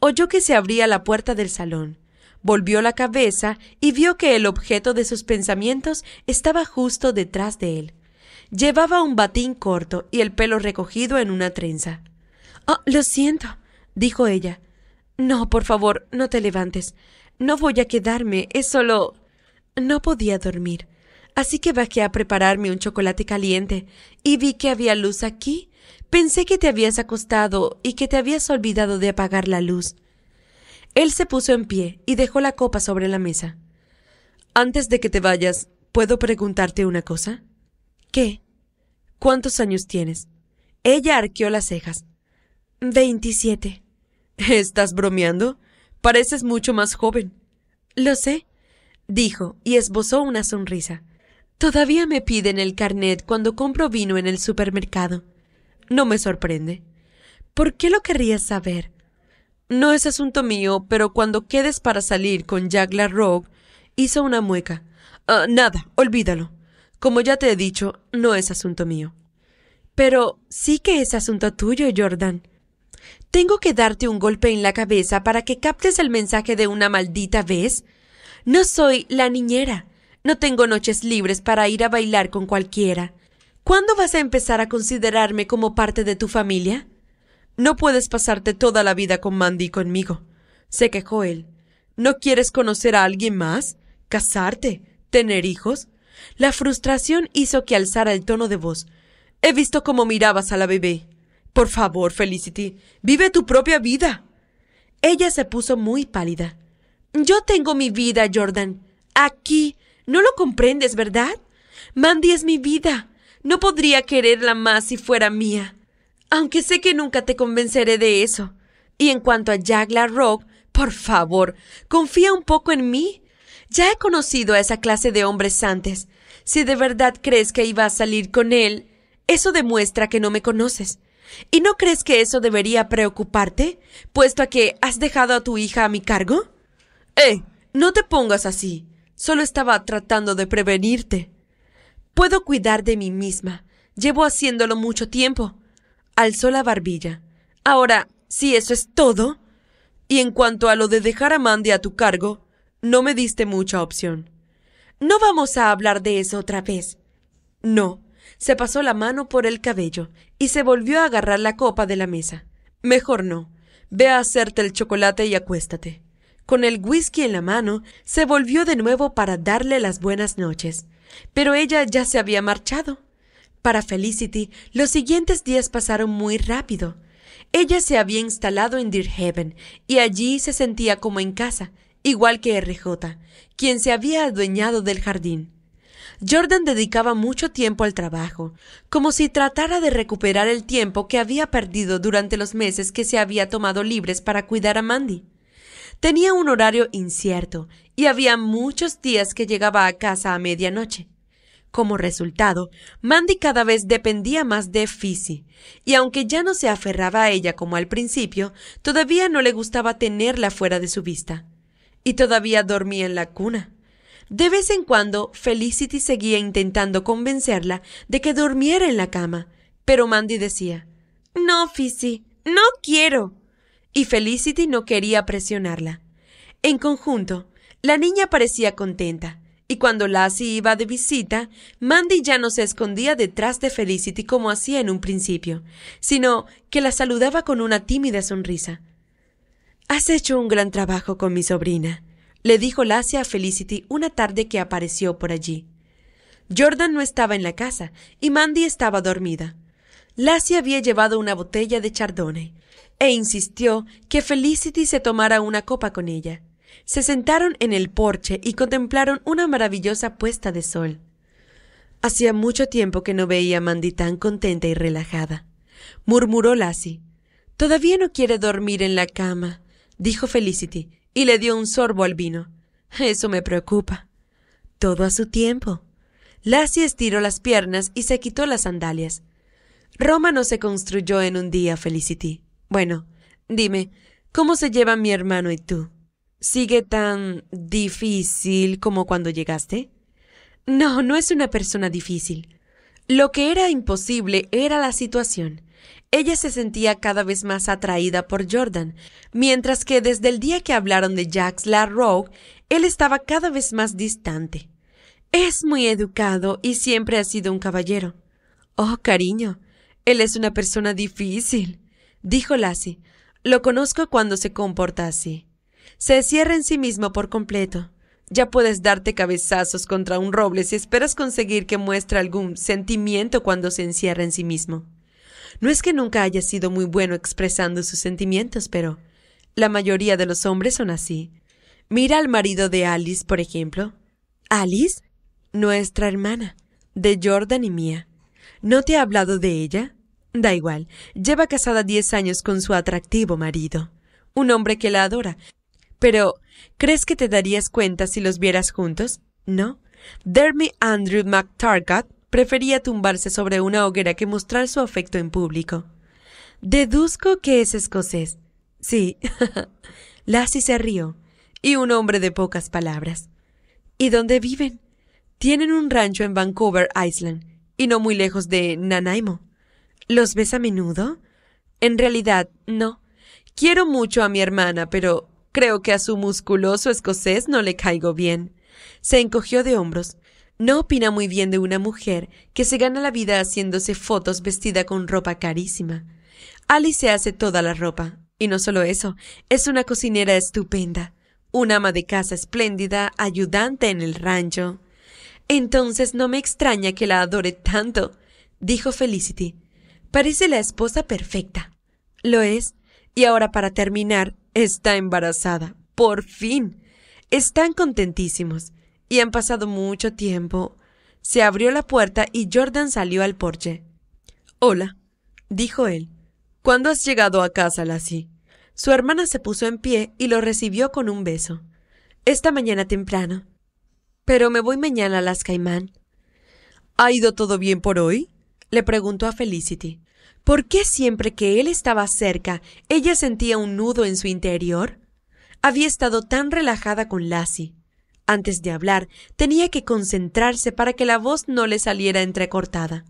Oyó que se abría la puerta del salón. Volvió la cabeza y vio que el objeto de sus pensamientos estaba justo detrás de él. Llevaba un batín corto y el pelo recogido en una trenza. Oh, lo siento, dijo ella. No, por favor, no te levantes. No voy a quedarme, es solo. No podía dormir, así que bajé a prepararme un chocolate caliente y vi que había luz aquí. Pensé que te habías acostado y que te habías olvidado de apagar la luz. Él se puso en pie y dejó la copa sobre la mesa. Antes de que te vayas, ¿puedo preguntarte una cosa? ¿Qué? ¿Cuántos años tienes? Ella arqueó las cejas. Veintisiete. ¿Estás bromeando? Pareces mucho más joven. Lo sé, dijo, y esbozó una sonrisa. Todavía me piden el carnet cuando compro vino en el supermercado. No me sorprende. ¿Por qué lo querrías saber? No es asunto mío, pero cuando quedes para salir con Jack LaRogue, hizo una mueca. Ah, nada, olvídalo. Como ya te he dicho, no es asunto mío. Pero sí que es asunto tuyo, Jordan. ¿Tengo que darte un golpe en la cabeza para que captes el mensaje de una maldita vez? No soy la niñera. No tengo noches libres para ir a bailar con cualquiera. ¿Cuándo vas a empezar a considerarme como parte de tu familia? No puedes pasarte toda la vida con Mandy y conmigo, se quejó él. ¿No quieres conocer a alguien más? ¿Casarte? ¿Tener hijos? La frustración hizo que alzara el tono de voz. He visto cómo mirabas a la bebé. Por favor, Felicity, vive tu propia vida. Ella se puso muy pálida. Yo tengo mi vida, Jordan. Aquí. No lo comprendes, ¿verdad? Mandy es mi vida. No podría quererla más si fuera mía. Aunque sé que nunca te convenceré de eso. Y en cuanto a Jack La por favor, confía un poco en mí. Ya he conocido a esa clase de hombres antes. Si de verdad crees que iba a salir con él, eso demuestra que no me conoces. ¿Y no crees que eso debería preocuparte, puesto a que has dejado a tu hija a mi cargo? ¡Eh! No te pongas así. Solo estaba tratando de prevenirte. Puedo cuidar de mí misma. Llevo haciéndolo mucho tiempo. Alzó la barbilla. Ahora, si eso es todo. Y en cuanto a lo de dejar a Mandy a tu cargo, no me diste mucha opción. No vamos a hablar de eso otra vez. No. Se pasó la mano por el cabello y se volvió a agarrar la copa de la mesa. Mejor no. Ve a hacerte el chocolate y acuéstate. Con el whisky en la mano, se volvió de nuevo para darle las buenas noches. Pero ella ya se había marchado. Para Felicity, los siguientes días pasaron muy rápido. Ella se había instalado en Deerhaven y allí se sentía como en casa, igual que RJ, quien se había adueñado del jardín. Jordan dedicaba mucho tiempo al trabajo, como si tratara de recuperar el tiempo que había perdido durante los meses que se había tomado libres para cuidar a Mandy. Tenía un horario incierto y había muchos días que llegaba a casa a medianoche. Como resultado, Mandy cada vez dependía más de Fizzy, y aunque ya no se aferraba a ella como al principio, todavía no le gustaba tenerla fuera de su vista y todavía dormía en la cuna. De vez en cuando, Felicity seguía intentando convencerla de que durmiera en la cama, pero Mandy decía, No, Fisi, no quiero. Y Felicity no quería presionarla. En conjunto, la niña parecía contenta, y cuando Lassie iba de visita, Mandy ya no se escondía detrás de Felicity como hacía en un principio, sino que la saludaba con una tímida sonrisa, Has hecho un gran trabajo con mi sobrina, le dijo Lassie a Felicity una tarde que apareció por allí. Jordan no estaba en la casa y Mandy estaba dormida. Lassie había llevado una botella de chardonnay e insistió que Felicity se tomara una copa con ella. Se sentaron en el porche y contemplaron una maravillosa puesta de sol. Hacía mucho tiempo que no veía a Mandy tan contenta y relajada. Murmuró Lassie. Todavía no quiere dormir en la cama, dijo Felicity, y le dio un sorbo al vino. Eso me preocupa. Todo a su tiempo. Lassie estiró las piernas y se quitó las sandalias. Roma no se construyó en un día, Felicity. Bueno, dime, ¿cómo se llevan mi hermano y tú? ¿Sigue tan difícil como cuando llegaste? No, no es una persona difícil. Lo que era imposible era la situación. Ella se sentía cada vez más atraída por Jordan, mientras que desde el día que hablaron de Jax, La Rogue, él estaba cada vez más distante. Es muy educado y siempre ha sido un caballero. Oh, cariño, él es una persona difícil, dijo Lassie. Lo conozco cuando se comporta así. Se cierra en sí mismo por completo. Ya puedes darte cabezazos contra un roble si esperas conseguir que muestre algún sentimiento cuando se encierra en sí mismo. No es que nunca haya sido muy bueno expresando sus sentimientos, pero la mayoría de los hombres son así. Mira al marido de Alice, por ejemplo. Alice, nuestra hermana, de Jordan y mía. ¿No te ha hablado de ella? Da igual, lleva casada diez años con su atractivo marido, un hombre que la adora. Pero, ¿crees que te darías cuenta si los vieras juntos? No. Dermy Andrew McTargott prefería tumbarse sobre una hoguera que mostrar su afecto en público. Deduzco que es escocés. Sí. Lassie se rió. Y un hombre de pocas palabras. ¿Y dónde viven? Tienen un rancho en Vancouver Island, y no muy lejos de Nanaimo. ¿Los ves a menudo? En realidad, no. Quiero mucho a mi hermana, pero creo que a su musculoso escocés no le caigo bien. Se encogió de hombros. No opina muy bien de una mujer que se gana la vida haciéndose fotos vestida con ropa carísima. Ali se hace toda la ropa. Y no solo eso, es una cocinera estupenda, una ama de casa espléndida, ayudante en el rancho. Entonces no me extraña que la adore tanto, dijo Felicity. Parece la esposa perfecta. Lo es. Y ahora para terminar, está embarazada. Por fin. Están contentísimos y han pasado mucho tiempo. Se abrió la puerta y Jordan salió al porche. Hola, dijo él. ¿Cuándo has llegado a casa, Lassie? Su hermana se puso en pie y lo recibió con un beso. Esta mañana temprano. Pero me voy mañana a las Caimán. ¿Ha ido todo bien por hoy? le preguntó a Felicity. ¿Por qué siempre que él estaba cerca, ella sentía un nudo en su interior? Había estado tan relajada con Lassie. Antes de hablar, tenía que concentrarse para que la voz no le saliera entrecortada.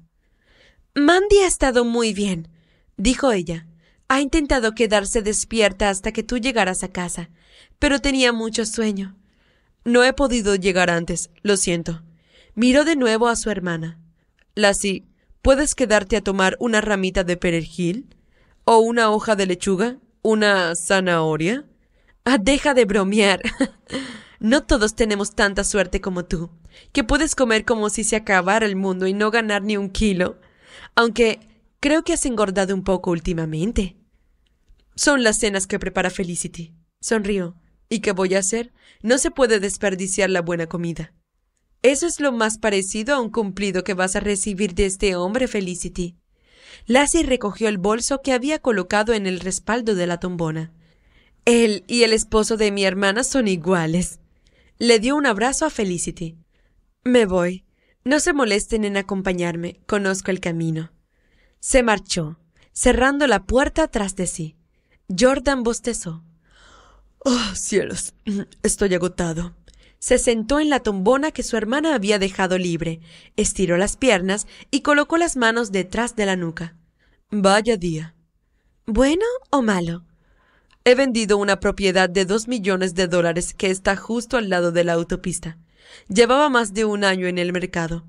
Mandy ha estado muy bien, dijo ella. Ha intentado quedarse despierta hasta que tú llegaras a casa, pero tenía mucho sueño. No he podido llegar antes, lo siento. Miró de nuevo a su hermana. Lassie, ¿puedes quedarte a tomar una ramita de perejil? ¿O una hoja de lechuga? ¿Una zanahoria? Ah, deja de bromear. No todos tenemos tanta suerte como tú, que puedes comer como si se acabara el mundo y no ganar ni un kilo. Aunque creo que has engordado un poco últimamente. Son las cenas que prepara Felicity. Sonrió. ¿Y qué voy a hacer? No se puede desperdiciar la buena comida. Eso es lo más parecido a un cumplido que vas a recibir de este hombre, Felicity. Lassie recogió el bolso que había colocado en el respaldo de la tombona. Él y el esposo de mi hermana son iguales le dio un abrazo a Felicity. Me voy. No se molesten en acompañarme. Conozco el camino. Se marchó, cerrando la puerta tras de sí. Jordan bostezó. Oh, cielos. Estoy agotado. Se sentó en la tombona que su hermana había dejado libre, estiró las piernas y colocó las manos detrás de la nuca. Vaya día. ¿Bueno o malo? He vendido una propiedad de dos millones de dólares que está justo al lado de la autopista. Llevaba más de un año en el mercado.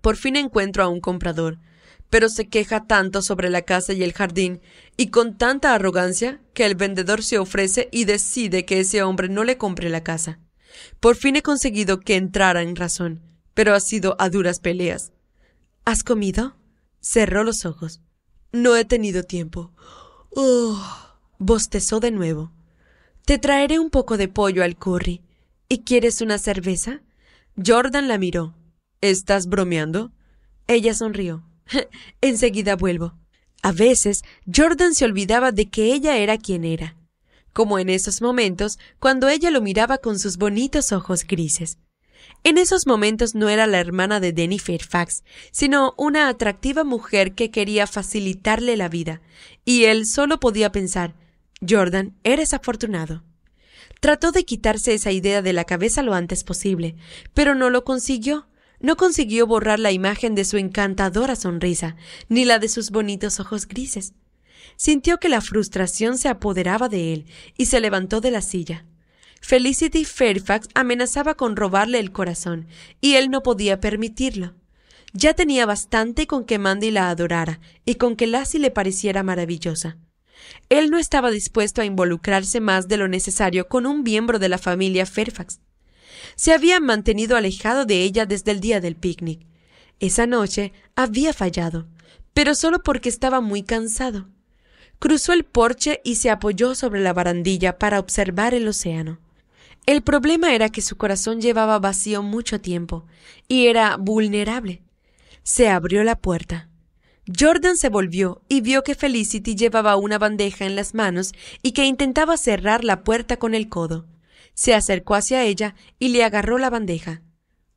Por fin encuentro a un comprador, pero se queja tanto sobre la casa y el jardín, y con tanta arrogancia, que el vendedor se ofrece y decide que ese hombre no le compre la casa. Por fin he conseguido que entrara en razón, pero ha sido a duras peleas. ¿Has comido? Cerró los ojos. No he tenido tiempo. Oh bostezó de nuevo. Te traeré un poco de pollo al curry. ¿Y quieres una cerveza? Jordan la miró. ¿Estás bromeando? Ella sonrió. Enseguida vuelvo. A veces, Jordan se olvidaba de que ella era quien era, como en esos momentos cuando ella lo miraba con sus bonitos ojos grises. En esos momentos no era la hermana de Denny Fairfax, sino una atractiva mujer que quería facilitarle la vida, y él solo podía pensar Jordan, eres afortunado. Trató de quitarse esa idea de la cabeza lo antes posible, pero no lo consiguió. No consiguió borrar la imagen de su encantadora sonrisa, ni la de sus bonitos ojos grises. Sintió que la frustración se apoderaba de él y se levantó de la silla. Felicity Fairfax amenazaba con robarle el corazón, y él no podía permitirlo. Ya tenía bastante con que Mandy la adorara y con que Lassie le pareciera maravillosa. Él no estaba dispuesto a involucrarse más de lo necesario con un miembro de la familia Fairfax. Se había mantenido alejado de ella desde el día del picnic. Esa noche había fallado, pero solo porque estaba muy cansado. Cruzó el porche y se apoyó sobre la barandilla para observar el océano. El problema era que su corazón llevaba vacío mucho tiempo y era vulnerable. Se abrió la puerta. Jordan se volvió y vio que Felicity llevaba una bandeja en las manos y que intentaba cerrar la puerta con el codo. Se acercó hacia ella y le agarró la bandeja.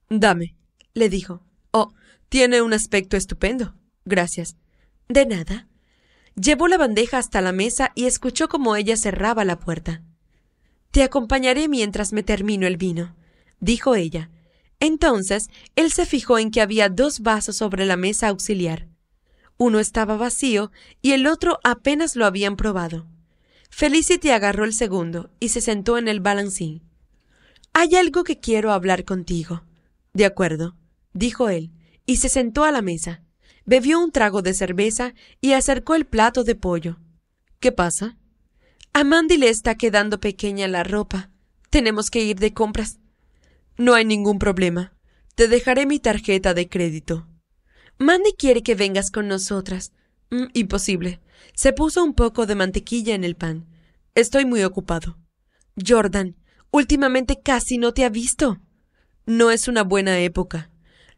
Dame, le dijo. Oh, tiene un aspecto estupendo. Gracias. De nada. Llevó la bandeja hasta la mesa y escuchó cómo ella cerraba la puerta. Te acompañaré mientras me termino el vino, dijo ella. Entonces él se fijó en que había dos vasos sobre la mesa auxiliar. Uno estaba vacío y el otro apenas lo habían probado. Felicity agarró el segundo y se sentó en el balancín. Hay algo que quiero hablar contigo. De acuerdo, dijo él, y se sentó a la mesa. Bebió un trago de cerveza y acercó el plato de pollo. ¿Qué pasa? A Mandy le está quedando pequeña la ropa. Tenemos que ir de compras. No hay ningún problema. Te dejaré mi tarjeta de crédito. Mandy quiere que vengas con nosotras. Mm, imposible. Se puso un poco de mantequilla en el pan. Estoy muy ocupado. Jordan, últimamente casi no te ha visto. No es una buena época.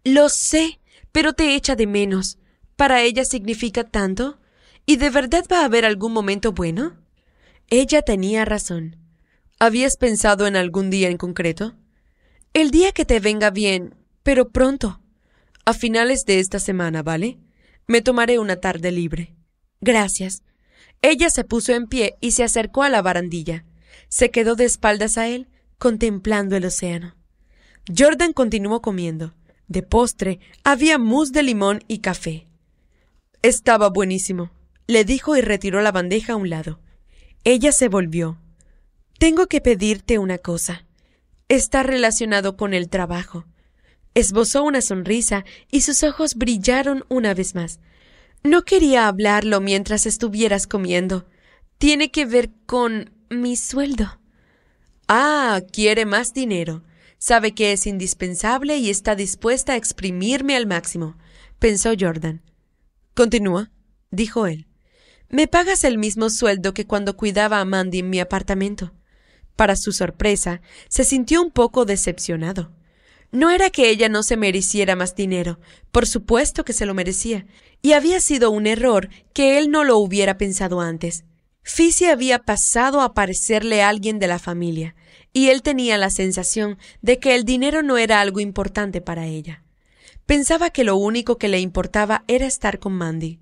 Lo sé, pero te echa de menos. ¿Para ella significa tanto? ¿Y de verdad va a haber algún momento bueno? Ella tenía razón. ¿Habías pensado en algún día en concreto? El día que te venga bien, pero pronto. A finales de esta semana, ¿vale? Me tomaré una tarde libre. Gracias. Ella se puso en pie y se acercó a la barandilla. Se quedó de espaldas a él, contemplando el océano. Jordan continuó comiendo. De postre había mousse de limón y café. Estaba buenísimo, le dijo y retiró la bandeja a un lado. Ella se volvió. Tengo que pedirte una cosa. Está relacionado con el trabajo. Esbozó una sonrisa y sus ojos brillaron una vez más. No quería hablarlo mientras estuvieras comiendo. Tiene que ver con mi sueldo. Ah, quiere más dinero. Sabe que es indispensable y está dispuesta a exprimirme al máximo, pensó Jordan. Continúa, dijo él. Me pagas el mismo sueldo que cuando cuidaba a Mandy en mi apartamento. Para su sorpresa, se sintió un poco decepcionado. No era que ella no se mereciera más dinero, por supuesto que se lo merecía, y había sido un error que él no lo hubiera pensado antes. Fisi había pasado a parecerle a alguien de la familia, y él tenía la sensación de que el dinero no era algo importante para ella. Pensaba que lo único que le importaba era estar con Mandy.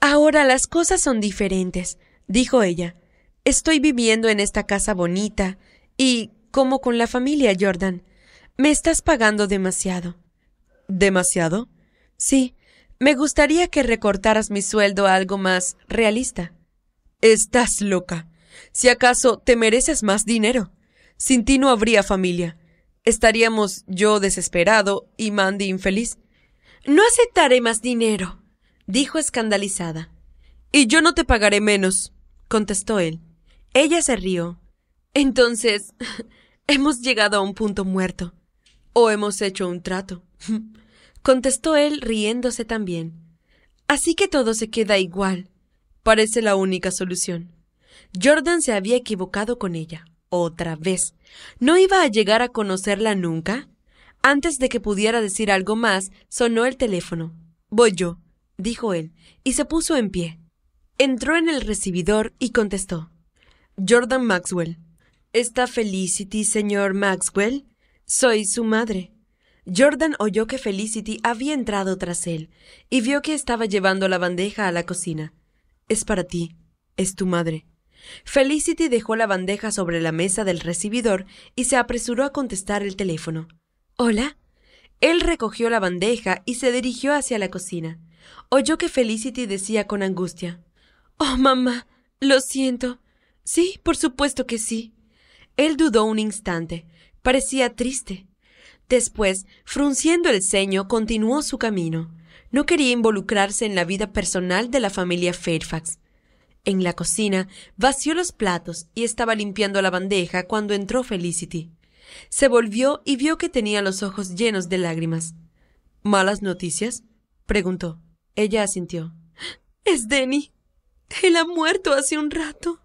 Ahora las cosas son diferentes, dijo ella. Estoy viviendo en esta casa bonita y como con la familia Jordan. Me estás pagando demasiado. ¿Demasiado? Sí. Me gustaría que recortaras mi sueldo a algo más realista. Estás loca. Si acaso te mereces más dinero. Sin ti no habría familia. Estaríamos yo desesperado y Mandy infeliz. No aceptaré más dinero, dijo escandalizada. Y yo no te pagaré menos, contestó él. Ella se rió. Entonces, hemos llegado a un punto muerto o hemos hecho un trato. contestó él riéndose también. Así que todo se queda igual. Parece la única solución. Jordan se había equivocado con ella. Otra vez. ¿No iba a llegar a conocerla nunca? Antes de que pudiera decir algo más, sonó el teléfono. Voy yo, dijo él, y se puso en pie. Entró en el recibidor y contestó. Jordan Maxwell. ¿Está Felicity, señor Maxwell? Soy su madre. Jordan oyó que Felicity había entrado tras él y vio que estaba llevando la bandeja a la cocina. Es para ti. Es tu madre. Felicity dejó la bandeja sobre la mesa del recibidor y se apresuró a contestar el teléfono. Hola. Él recogió la bandeja y se dirigió hacia la cocina. Oyó que Felicity decía con angustia Oh, mamá. Lo siento. Sí, por supuesto que sí. Él dudó un instante, Parecía triste. Después, frunciendo el ceño, continuó su camino. No quería involucrarse en la vida personal de la familia Fairfax. En la cocina, vació los platos y estaba limpiando la bandeja cuando entró Felicity. Se volvió y vio que tenía los ojos llenos de lágrimas. ¿Malas noticias? preguntó. Ella asintió. Es Denny. Él ha muerto hace un rato.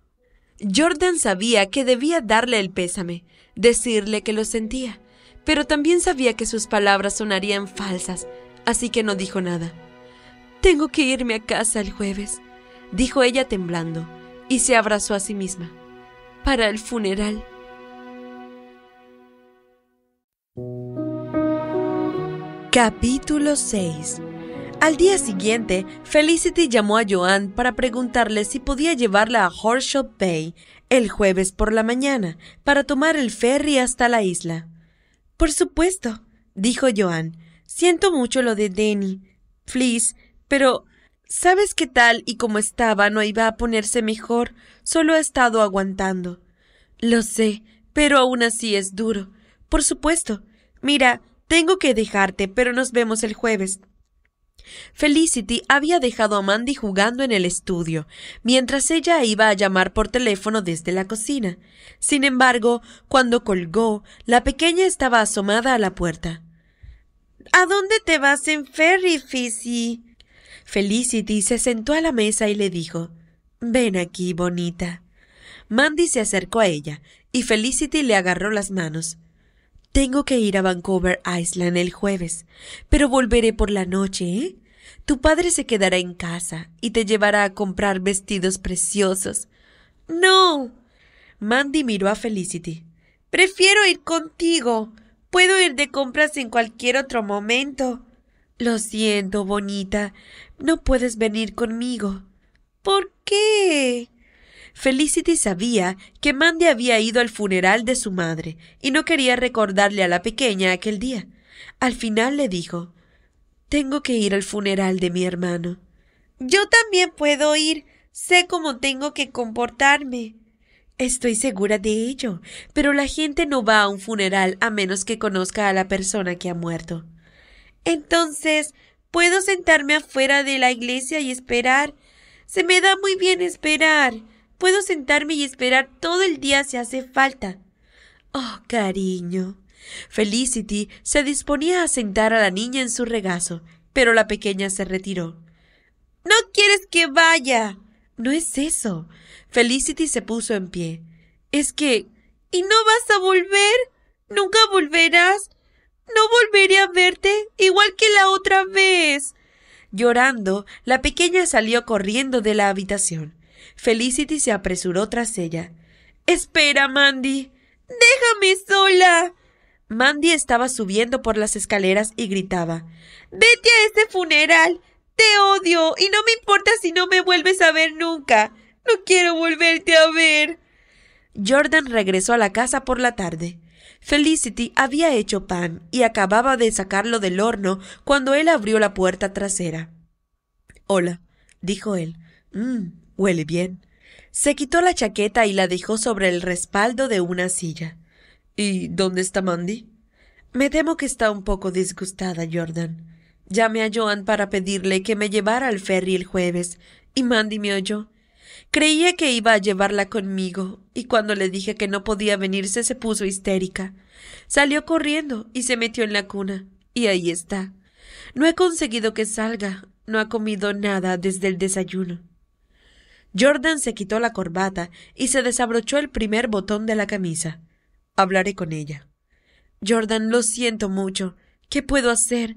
Jordan sabía que debía darle el pésame, decirle que lo sentía, pero también sabía que sus palabras sonarían falsas, así que no dijo nada. Tengo que irme a casa el jueves, dijo ella temblando, y se abrazó a sí misma. Para el funeral. Capítulo 6 Al día siguiente, Felicity llamó a Joan para preguntarle si podía llevarla a Horseshoe Bay el jueves por la mañana para tomar el ferry hasta la isla. Por supuesto, dijo Joan. Siento mucho lo de Denny. —Fliss, pero sabes que tal y como estaba no iba a ponerse mejor, solo ha estado aguantando. Lo sé, pero aún así es duro. Por supuesto. Mira, tengo que dejarte, pero nos vemos el jueves. Felicity había dejado a Mandy jugando en el estudio, mientras ella iba a llamar por teléfono desde la cocina. Sin embargo, cuando colgó, la pequeña estaba asomada a la puerta. ¿A dónde te vas en ferry, Fizzy? Felicity se sentó a la mesa y le dijo Ven aquí, bonita. Mandy se acercó a ella, y Felicity le agarró las manos. Tengo que ir a Vancouver Island el jueves, pero volveré por la noche, ¿eh? Tu padre se quedará en casa y te llevará a comprar vestidos preciosos. No. Mandy miró a Felicity. Prefiero ir contigo. Puedo ir de compras en cualquier otro momento. Lo siento, bonita. No puedes venir conmigo. ¿Por qué? Felicity sabía que Mandy había ido al funeral de su madre y no quería recordarle a la pequeña aquel día. Al final le dijo Tengo que ir al funeral de mi hermano. Yo también puedo ir. Sé cómo tengo que comportarme. Estoy segura de ello, pero la gente no va a un funeral a menos que conozca a la persona que ha muerto. Entonces, ¿puedo sentarme afuera de la iglesia y esperar? Se me da muy bien esperar. Puedo sentarme y esperar todo el día si hace falta. Oh, cariño. Felicity se disponía a sentar a la niña en su regazo, pero la pequeña se retiró. No quieres que vaya. No es eso. Felicity se puso en pie. Es que. ¿Y no vas a volver? ¿Nunca volverás? No volveré a verte igual que la otra vez. Llorando, la pequeña salió corriendo de la habitación. Felicity se apresuró tras ella. Espera, Mandy. Déjame sola. Mandy estaba subiendo por las escaleras y gritaba Vete a este funeral. Te odio y no me importa si no me vuelves a ver nunca. No quiero volverte a ver. Jordan regresó a la casa por la tarde. Felicity había hecho pan y acababa de sacarlo del horno cuando él abrió la puerta trasera. Hola, dijo él. Mm, Huele bien. Se quitó la chaqueta y la dejó sobre el respaldo de una silla. ¿Y dónde está Mandy? Me temo que está un poco disgustada, Jordan. Llamé a Joan para pedirle que me llevara al ferry el jueves, y Mandy me oyó. Creía que iba a llevarla conmigo, y cuando le dije que no podía venirse se puso histérica. Salió corriendo y se metió en la cuna, y ahí está. No he conseguido que salga, no ha comido nada desde el desayuno. Jordan se quitó la corbata y se desabrochó el primer botón de la camisa. Hablaré con ella. Jordan, lo siento mucho. ¿Qué puedo hacer?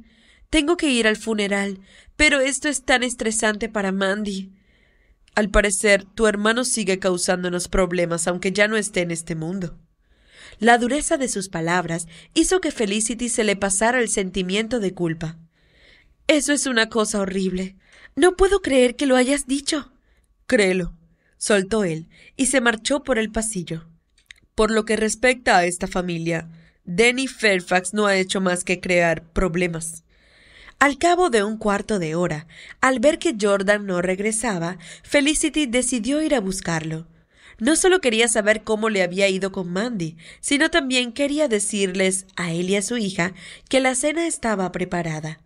Tengo que ir al funeral, pero esto es tan estresante para Mandy. Al parecer, tu hermano sigue causándonos problemas aunque ya no esté en este mundo. La dureza de sus palabras hizo que Felicity se le pasara el sentimiento de culpa. Eso es una cosa horrible. No puedo creer que lo hayas dicho. Créelo, soltó él, y se marchó por el pasillo. Por lo que respecta a esta familia, Denny Fairfax no ha hecho más que crear problemas. Al cabo de un cuarto de hora, al ver que Jordan no regresaba, Felicity decidió ir a buscarlo. No solo quería saber cómo le había ido con Mandy, sino también quería decirles a él y a su hija que la cena estaba preparada.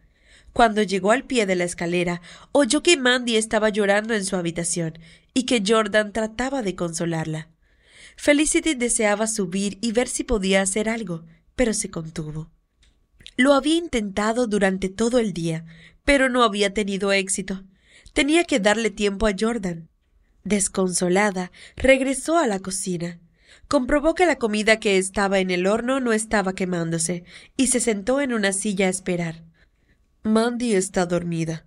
Cuando llegó al pie de la escalera, oyó que Mandy estaba llorando en su habitación y que Jordan trataba de consolarla. Felicity deseaba subir y ver si podía hacer algo, pero se contuvo. Lo había intentado durante todo el día, pero no había tenido éxito. Tenía que darle tiempo a Jordan. Desconsolada, regresó a la cocina. Comprobó que la comida que estaba en el horno no estaba quemándose, y se sentó en una silla a esperar. Mandy está dormida.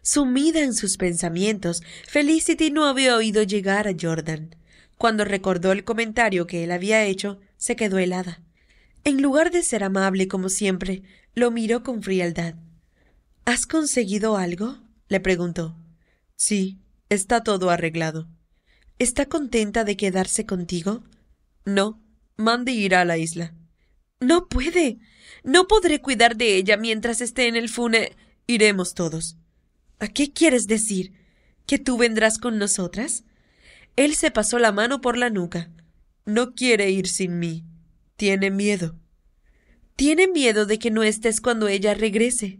Sumida en sus pensamientos, Felicity no había oído llegar a Jordan. Cuando recordó el comentario que él había hecho, se quedó helada. En lugar de ser amable como siempre, lo miró con frialdad. ¿Has conseguido algo? le preguntó. Sí, está todo arreglado. ¿Está contenta de quedarse contigo? No, Mandy irá a la isla. No puede. No podré cuidar de ella mientras esté en el fune. Iremos todos. ¿A qué quieres decir? ¿Que tú vendrás con nosotras? Él se pasó la mano por la nuca. No quiere ir sin mí. Tiene miedo. Tiene miedo de que no estés cuando ella regrese.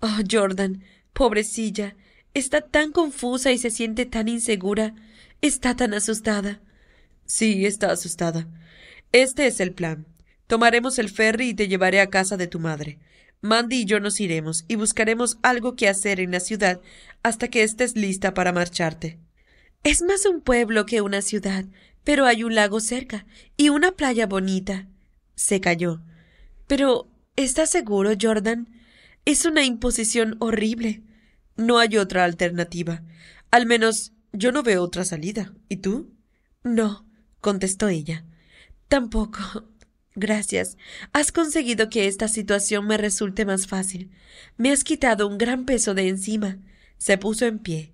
Oh, Jordan, pobrecilla, está tan confusa y se siente tan insegura. Está tan asustada. Sí, está asustada. Este es el plan. Tomaremos el ferry y te llevaré a casa de tu madre. Mandy y yo nos iremos y buscaremos algo que hacer en la ciudad hasta que estés lista para marcharte. Es más un pueblo que una ciudad, pero hay un lago cerca y una playa bonita. Se calló. Pero ¿estás seguro, Jordan? Es una imposición horrible. No hay otra alternativa. Al menos yo no veo otra salida. ¿Y tú? No, contestó ella. Tampoco. Gracias. Has conseguido que esta situación me resulte más fácil. Me has quitado un gran peso de encima. Se puso en pie.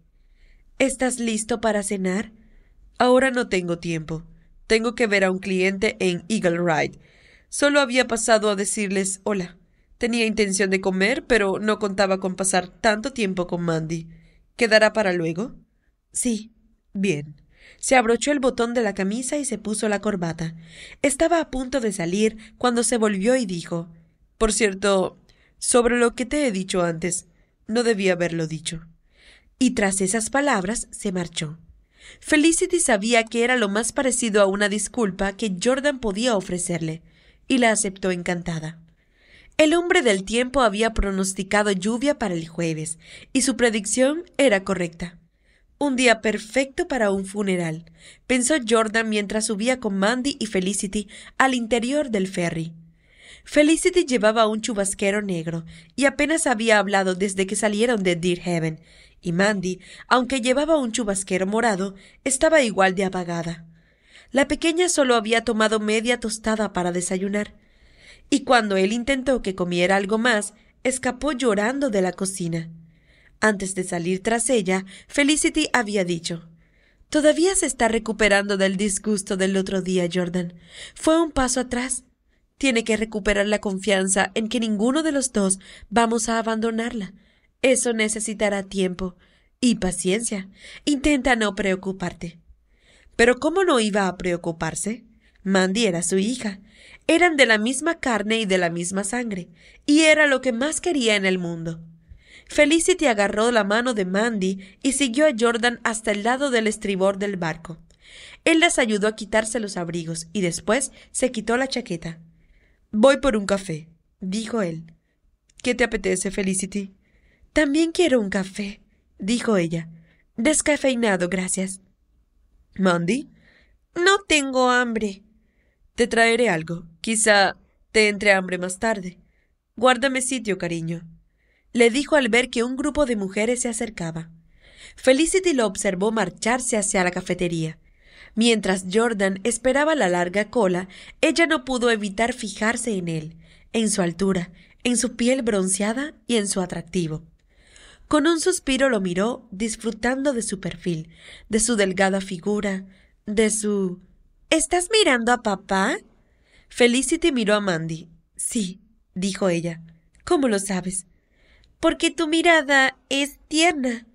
¿Estás listo para cenar? Ahora no tengo tiempo. Tengo que ver a un cliente en Eagle Ride. Solo había pasado a decirles hola. Tenía intención de comer, pero no contaba con pasar tanto tiempo con Mandy. ¿Quedará para luego? Sí. Bien. Se abrochó el botón de la camisa y se puso la corbata. Estaba a punto de salir cuando se volvió y dijo Por cierto, sobre lo que te he dicho antes, no debía haberlo dicho. Y tras esas palabras se marchó. Felicity sabía que era lo más parecido a una disculpa que Jordan podía ofrecerle, y la aceptó encantada. El hombre del tiempo había pronosticado lluvia para el jueves, y su predicción era correcta. Un día perfecto para un funeral, pensó Jordan mientras subía con Mandy y Felicity al interior del ferry. Felicity llevaba un chubasquero negro y apenas había hablado desde que salieron de Deer Heaven, y Mandy, aunque llevaba un chubasquero morado, estaba igual de apagada. La pequeña solo había tomado media tostada para desayunar, y cuando él intentó que comiera algo más, escapó llorando de la cocina. Antes de salir tras ella, Felicity había dicho Todavía se está recuperando del disgusto del otro día, Jordan. Fue un paso atrás. Tiene que recuperar la confianza en que ninguno de los dos vamos a abandonarla. Eso necesitará tiempo y paciencia. Intenta no preocuparte. Pero ¿cómo no iba a preocuparse? Mandy era su hija. Eran de la misma carne y de la misma sangre, y era lo que más quería en el mundo. Felicity agarró la mano de Mandy y siguió a Jordan hasta el lado del estribor del barco. Él las ayudó a quitarse los abrigos y después se quitó la chaqueta. Voy por un café, dijo él. ¿Qué te apetece, Felicity? También quiero un café, dijo ella. Descafeinado, gracias. Mandy. No tengo hambre. Te traeré algo. Quizá te entre hambre más tarde. Guárdame sitio, cariño le dijo al ver que un grupo de mujeres se acercaba. Felicity lo observó marcharse hacia la cafetería. Mientras Jordan esperaba la larga cola, ella no pudo evitar fijarse en él, en su altura, en su piel bronceada y en su atractivo. Con un suspiro lo miró, disfrutando de su perfil, de su delgada figura, de su... ¿Estás mirando a papá? Felicity miró a Mandy. Sí, dijo ella. ¿Cómo lo sabes? porque tu mirada es tierna.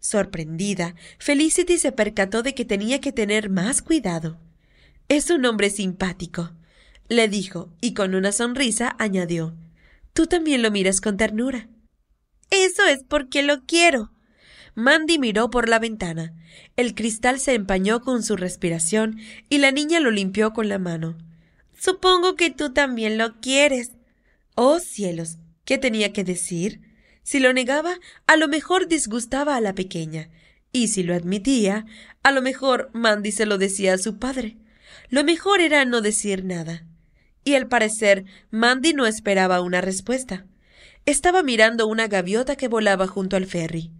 Sorprendida, Felicity se percató de que tenía que tener más cuidado. Es un hombre simpático, le dijo, y con una sonrisa añadió. Tú también lo miras con ternura. Eso es porque lo quiero. Mandy miró por la ventana. El cristal se empañó con su respiración y la niña lo limpió con la mano. Supongo que tú también lo quieres. Oh cielos, ¿qué tenía que decir? Si lo negaba, a lo mejor disgustaba a la pequeña, y si lo admitía, a lo mejor Mandy se lo decía a su padre. Lo mejor era no decir nada. Y al parecer, Mandy no esperaba una respuesta. Estaba mirando una gaviota que volaba junto al ferry.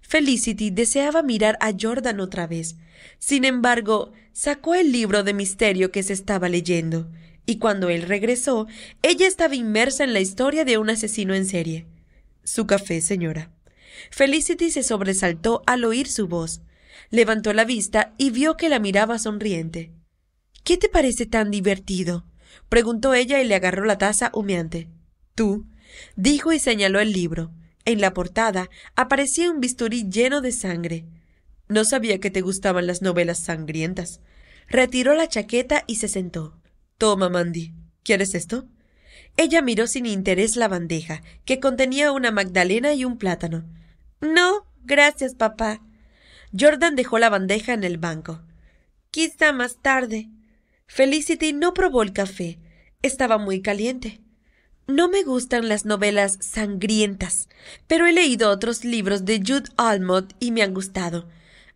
Felicity deseaba mirar a Jordan otra vez. Sin embargo, sacó el libro de misterio que se estaba leyendo, y cuando él regresó, ella estaba inmersa en la historia de un asesino en serie. Su café, señora. Felicity se sobresaltó al oír su voz. Levantó la vista y vio que la miraba sonriente. ¿Qué te parece tan divertido? preguntó ella y le agarró la taza humeante. Tú, dijo y señaló el libro. En la portada aparecía un bisturí lleno de sangre. No sabía que te gustaban las novelas sangrientas. Retiró la chaqueta y se sentó. Toma, Mandy. ¿Quieres esto? Ella miró sin interés la bandeja, que contenía una magdalena y un plátano. No, gracias, papá. Jordan dejó la bandeja en el banco. Quizá más tarde. Felicity no probó el café. Estaba muy caliente. No me gustan las novelas sangrientas, pero he leído otros libros de Jude Almond y me han gustado,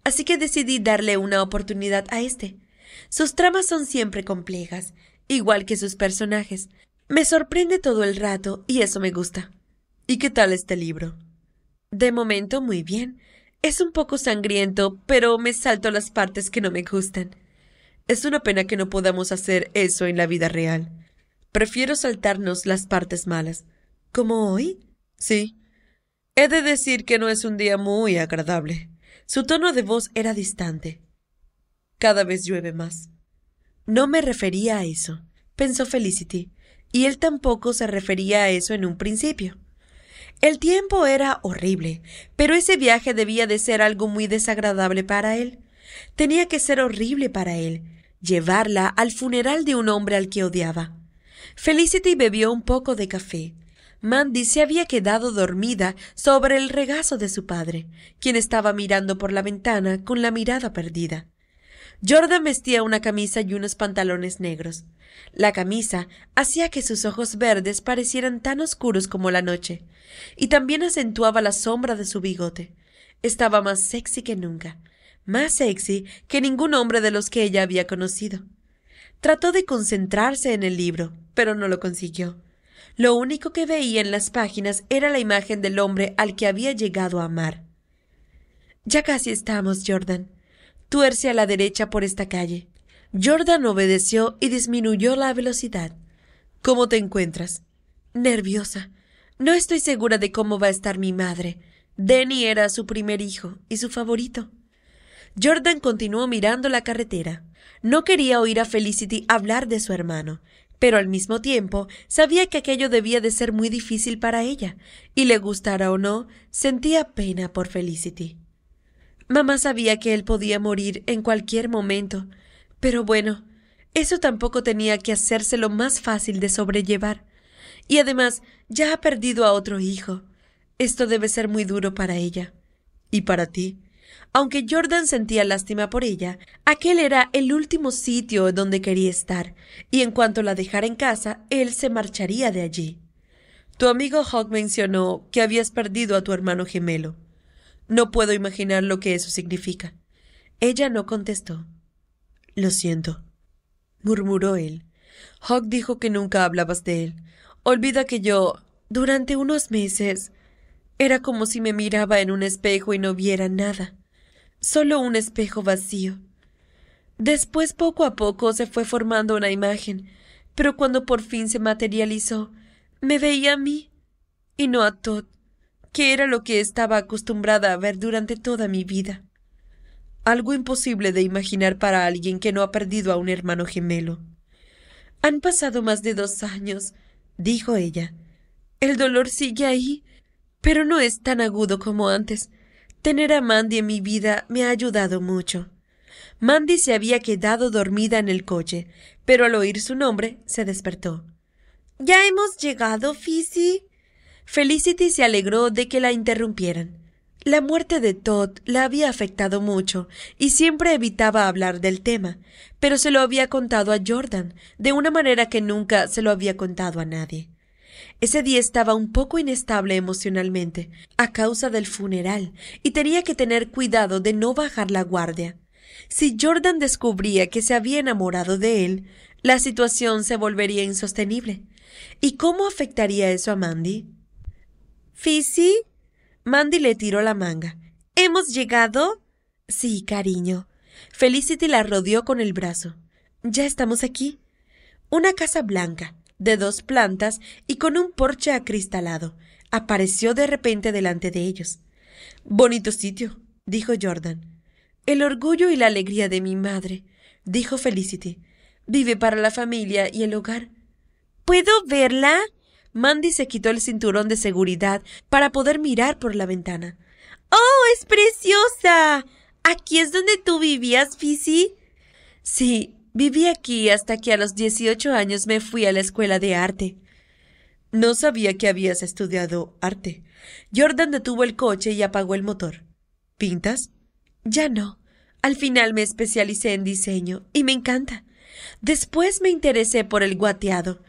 así que decidí darle una oportunidad a este. Sus tramas son siempre complejas, igual que sus personajes, me sorprende todo el rato y eso me gusta. ¿Y qué tal este libro? De momento muy bien. Es un poco sangriento, pero me salto las partes que no me gustan. Es una pena que no podamos hacer eso en la vida real. Prefiero saltarnos las partes malas. ¿Como hoy? Sí. He de decir que no es un día muy agradable. Su tono de voz era distante. Cada vez llueve más. No me refería a eso, pensó Felicity y él tampoco se refería a eso en un principio. El tiempo era horrible, pero ese viaje debía de ser algo muy desagradable para él. Tenía que ser horrible para él, llevarla al funeral de un hombre al que odiaba. Felicity bebió un poco de café. Mandy se había quedado dormida sobre el regazo de su padre, quien estaba mirando por la ventana con la mirada perdida. Jordan vestía una camisa y unos pantalones negros. La camisa hacía que sus ojos verdes parecieran tan oscuros como la noche, y también acentuaba la sombra de su bigote. Estaba más sexy que nunca, más sexy que ningún hombre de los que ella había conocido. Trató de concentrarse en el libro, pero no lo consiguió. Lo único que veía en las páginas era la imagen del hombre al que había llegado a amar. Ya casi estamos, Jordan, tuerce a la derecha por esta calle. Jordan obedeció y disminuyó la velocidad. ¿Cómo te encuentras? Nerviosa. No estoy segura de cómo va a estar mi madre. Denny era su primer hijo y su favorito. Jordan continuó mirando la carretera. No quería oír a Felicity hablar de su hermano, pero al mismo tiempo sabía que aquello debía de ser muy difícil para ella, y le gustara o no, sentía pena por Felicity. Mamá sabía que él podía morir en cualquier momento, pero bueno, eso tampoco tenía que hacerse lo más fácil de sobrellevar. Y además, ya ha perdido a otro hijo. Esto debe ser muy duro para ella. Y para ti. Aunque Jordan sentía lástima por ella, aquel era el último sitio donde quería estar, y en cuanto la dejara en casa, él se marcharía de allí. Tu amigo Hawk mencionó que habías perdido a tu hermano gemelo. No puedo imaginar lo que eso significa. Ella no contestó. Lo siento, murmuró él. Hawk dijo que nunca hablabas de él. Olvida que yo, durante unos meses, era como si me miraba en un espejo y no viera nada. Solo un espejo vacío. Después poco a poco se fue formando una imagen, pero cuando por fin se materializó, me veía a mí y no a Todd que era lo que estaba acostumbrada a ver durante toda mi vida. Algo imposible de imaginar para alguien que no ha perdido a un hermano gemelo. Han pasado más de dos años, dijo ella. El dolor sigue ahí, pero no es tan agudo como antes. Tener a Mandy en mi vida me ha ayudado mucho. Mandy se había quedado dormida en el coche, pero al oír su nombre se despertó. ¿Ya hemos llegado, Fizzy? Felicity se alegró de que la interrumpieran. La muerte de Todd la había afectado mucho y siempre evitaba hablar del tema, pero se lo había contado a Jordan, de una manera que nunca se lo había contado a nadie. Ese día estaba un poco inestable emocionalmente, a causa del funeral, y tenía que tener cuidado de no bajar la guardia. Si Jordan descubría que se había enamorado de él, la situación se volvería insostenible. ¿Y cómo afectaría eso a Mandy? Fizzy. Mandy le tiró la manga. ¿Hemos llegado? Sí, cariño. Felicity la rodeó con el brazo. Ya estamos aquí. Una casa blanca, de dos plantas y con un porche acristalado, apareció de repente delante de ellos. Bonito sitio, dijo Jordan. El orgullo y la alegría de mi madre, dijo Felicity. Vive para la familia y el hogar. ¿Puedo verla? Mandy se quitó el cinturón de seguridad para poder mirar por la ventana. ¡Oh, es preciosa! ¿Aquí es donde tú vivías, Fizzy? Sí, viví aquí hasta que a los 18 años me fui a la escuela de arte. No sabía que habías estudiado arte. Jordan detuvo el coche y apagó el motor. ¿Pintas? Ya no. Al final me especialicé en diseño y me encanta. Después me interesé por el guateado.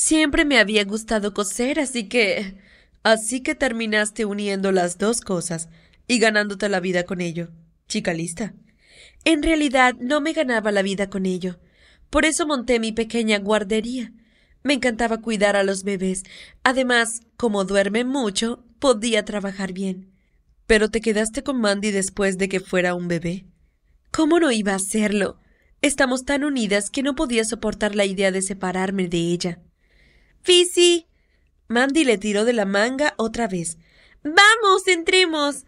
Siempre me había gustado coser, así que... Así que terminaste uniendo las dos cosas y ganándote la vida con ello. Chica lista. En realidad no me ganaba la vida con ello. Por eso monté mi pequeña guardería. Me encantaba cuidar a los bebés. Además, como duerme mucho, podía trabajar bien. Pero te quedaste con Mandy después de que fuera un bebé. ¿Cómo no iba a hacerlo? Estamos tan unidas que no podía soportar la idea de separarme de ella. Fizzy. Mandy le tiró de la manga otra vez. ¡Vamos, entremos!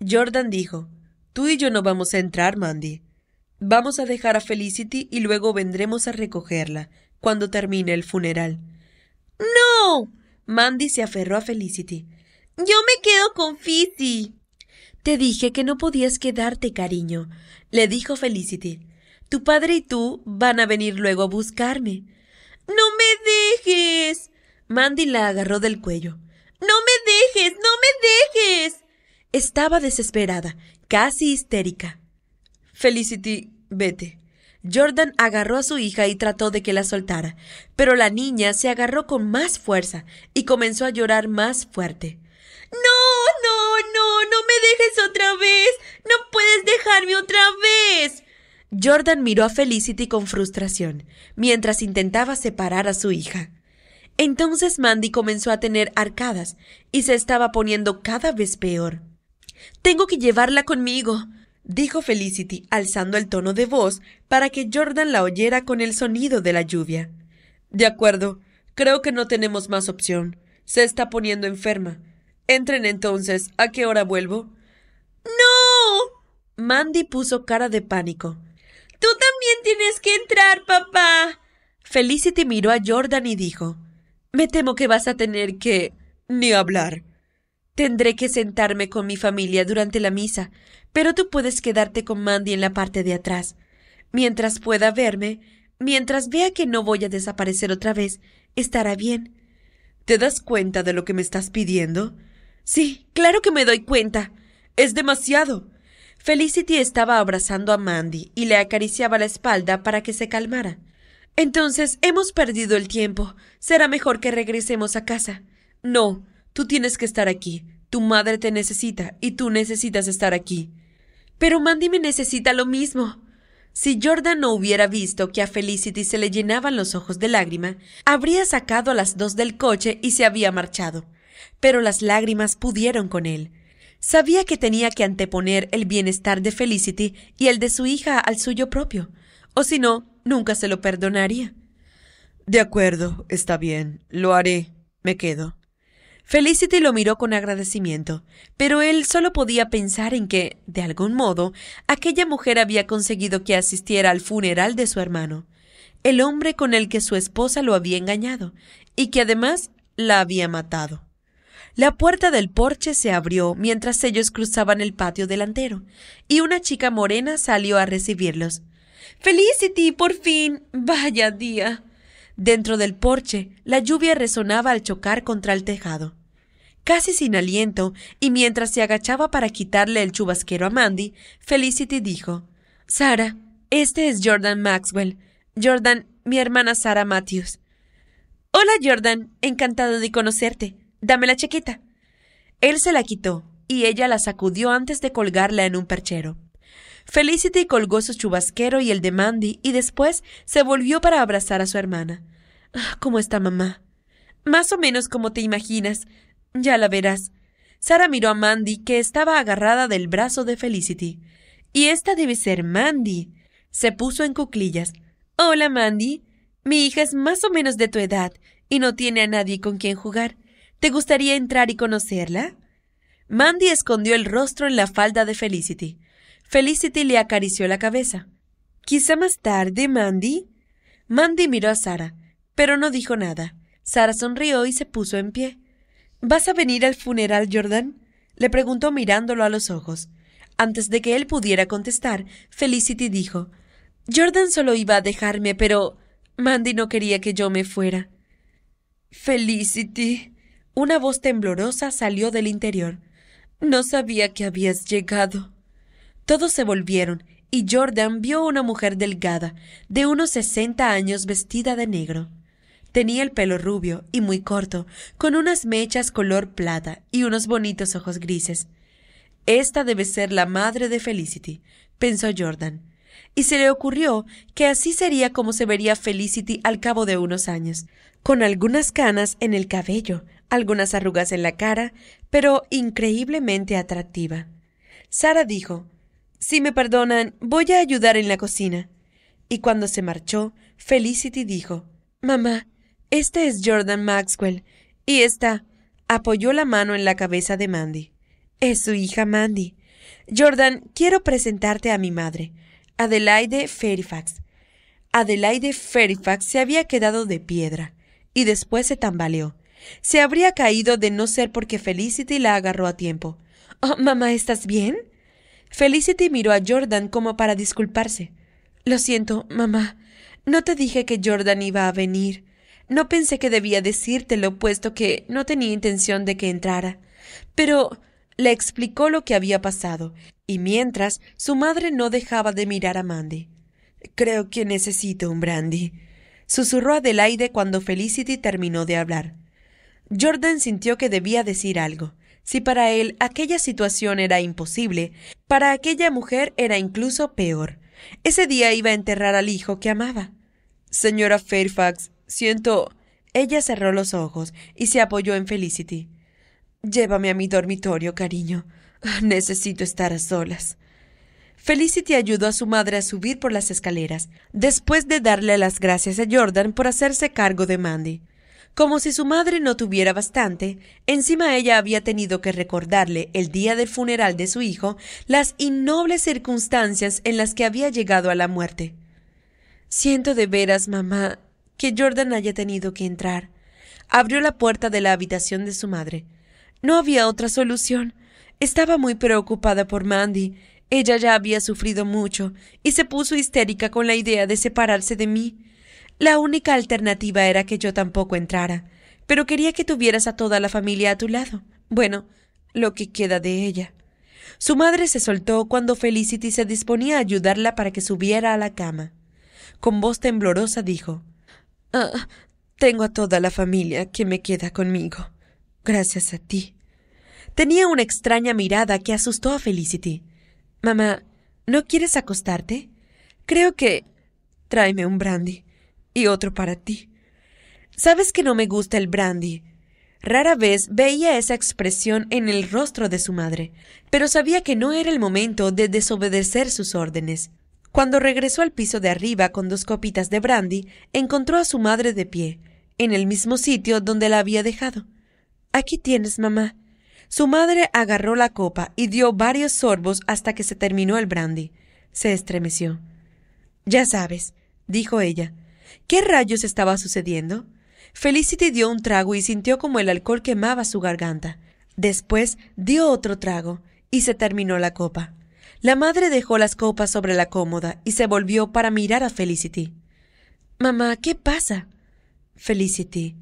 Jordan dijo, Tú y yo no vamos a entrar, Mandy. Vamos a dejar a Felicity y luego vendremos a recogerla, cuando termine el funeral. ¡No! Mandy se aferró a Felicity. Yo me quedo con Fizzy. Te dije que no podías quedarte, cariño, le dijo Felicity. Tu padre y tú van a venir luego a buscarme. ¡No me dejes! Mandy la agarró del cuello. ¡No me dejes! ¡No me dejes! Estaba desesperada, casi histérica. Felicity, vete. Jordan agarró a su hija y trató de que la soltara, pero la niña se agarró con más fuerza y comenzó a llorar más fuerte. No, no, no, no me dejes otra vez. No puedes dejarme otra vez. Jordan miró a Felicity con frustración, mientras intentaba separar a su hija. Entonces Mandy comenzó a tener arcadas y se estaba poniendo cada vez peor. Tengo que llevarla conmigo, dijo Felicity, alzando el tono de voz para que Jordan la oyera con el sonido de la lluvia. De acuerdo, creo que no tenemos más opción. Se está poniendo enferma. Entren entonces. ¿A qué hora vuelvo? No. Mandy puso cara de pánico. Tú también tienes que entrar, papá. Felicity miró a Jordan y dijo, Me temo que vas a tener que... ni hablar. Tendré que sentarme con mi familia durante la misa, pero tú puedes quedarte con Mandy en la parte de atrás. Mientras pueda verme, mientras vea que no voy a desaparecer otra vez, estará bien. ¿Te das cuenta de lo que me estás pidiendo? Sí, claro que me doy cuenta. Es demasiado. Felicity estaba abrazando a Mandy y le acariciaba la espalda para que se calmara. Entonces, hemos perdido el tiempo. Será mejor que regresemos a casa. No, tú tienes que estar aquí. Tu madre te necesita y tú necesitas estar aquí. Pero Mandy me necesita lo mismo. Si Jordan no hubiera visto que a Felicity se le llenaban los ojos de lágrima, habría sacado a las dos del coche y se había marchado. Pero las lágrimas pudieron con él. Sabía que tenía que anteponer el bienestar de Felicity y el de su hija al suyo propio, o si no, nunca se lo perdonaría. De acuerdo, está bien, lo haré, me quedo. Felicity lo miró con agradecimiento, pero él solo podía pensar en que, de algún modo, aquella mujer había conseguido que asistiera al funeral de su hermano, el hombre con el que su esposa lo había engañado, y que además la había matado. La puerta del porche se abrió mientras ellos cruzaban el patio delantero, y una chica morena salió a recibirlos. Felicity, por fin. Vaya día. Dentro del porche, la lluvia resonaba al chocar contra el tejado. Casi sin aliento, y mientras se agachaba para quitarle el chubasquero a Mandy, Felicity dijo Sara, este es Jordan Maxwell. Jordan, mi hermana Sara Matthews. Hola Jordan, encantado de conocerte. Dame la chiquita. Él se la quitó y ella la sacudió antes de colgarla en un perchero. Felicity colgó su chubasquero y el de Mandy y después se volvió para abrazar a su hermana. Ah, ¿Cómo está mamá? Más o menos como te imaginas. Ya la verás. Sara miró a Mandy, que estaba agarrada del brazo de Felicity. Y esta debe ser Mandy. Se puso en cuclillas. Hola, Mandy. Mi hija es más o menos de tu edad y no tiene a nadie con quien jugar. ¿Te gustaría entrar y conocerla? Mandy escondió el rostro en la falda de Felicity. Felicity le acarició la cabeza. Quizá más tarde, Mandy. Mandy miró a Sara, pero no dijo nada. Sara sonrió y se puso en pie. ¿Vas a venir al funeral, Jordan? le preguntó mirándolo a los ojos. Antes de que él pudiera contestar, Felicity dijo Jordan solo iba a dejarme, pero Mandy no quería que yo me fuera. Felicity, una voz temblorosa salió del interior. No sabía que habías llegado. Todos se volvieron y Jordan vio una mujer delgada, de unos sesenta años vestida de negro. Tenía el pelo rubio y muy corto, con unas mechas color plata y unos bonitos ojos grises. Esta debe ser la madre de Felicity, pensó Jordan, y se le ocurrió que así sería como se vería Felicity al cabo de unos años, con algunas canas en el cabello, algunas arrugas en la cara, pero increíblemente atractiva. Sara dijo, Si me perdonan, voy a ayudar en la cocina. Y cuando se marchó, Felicity dijo, Mamá, este es Jordan Maxwell. Y esta Apoyó la mano en la cabeza de Mandy. Es su hija Mandy. Jordan, quiero presentarte a mi madre, Adelaide Fairfax. Adelaide Fairfax se había quedado de piedra y después se tambaleó. Se habría caído de no ser porque Felicity la agarró a tiempo. Oh, mamá, ¿estás bien? Felicity miró a Jordan como para disculparse. Lo siento, mamá. No te dije que Jordan iba a venir. No pensé que debía decírtelo, puesto que no tenía intención de que entrara. Pero le explicó lo que había pasado, y mientras su madre no dejaba de mirar a Mandy. Creo que necesito un brandy, susurró Adelaide cuando Felicity terminó de hablar. Jordan sintió que debía decir algo. Si para él aquella situación era imposible, para aquella mujer era incluso peor. Ese día iba a enterrar al hijo que amaba. Señora Fairfax, siento. Ella cerró los ojos y se apoyó en Felicity. Llévame a mi dormitorio, cariño. Necesito estar a solas. Felicity ayudó a su madre a subir por las escaleras, después de darle las gracias a Jordan por hacerse cargo de Mandy. Como si su madre no tuviera bastante, encima ella había tenido que recordarle el día del funeral de su hijo las innobles circunstancias en las que había llegado a la muerte. Siento de veras, mamá, que Jordan haya tenido que entrar. Abrió la puerta de la habitación de su madre. No había otra solución. Estaba muy preocupada por Mandy. Ella ya había sufrido mucho y se puso histérica con la idea de separarse de mí. La única alternativa era que yo tampoco entrara, pero quería que tuvieras a toda la familia a tu lado. Bueno, lo que queda de ella. Su madre se soltó cuando Felicity se disponía a ayudarla para que subiera a la cama. Con voz temblorosa dijo ah, Tengo a toda la familia que me queda conmigo. Gracias a ti. Tenía una extraña mirada que asustó a Felicity. Mamá, ¿no quieres acostarte? Creo que. Tráeme un brandy y otro para ti. Sabes que no me gusta el brandy. Rara vez veía esa expresión en el rostro de su madre, pero sabía que no era el momento de desobedecer sus órdenes. Cuando regresó al piso de arriba con dos copitas de brandy, encontró a su madre de pie, en el mismo sitio donde la había dejado. Aquí tienes, mamá. Su madre agarró la copa y dio varios sorbos hasta que se terminó el brandy. Se estremeció. Ya sabes, dijo ella, ¿Qué rayos estaba sucediendo? Felicity dio un trago y sintió como el alcohol quemaba su garganta. Después dio otro trago y se terminó la copa. La madre dejó las copas sobre la cómoda y se volvió para mirar a Felicity. Mamá, ¿qué pasa? Felicity,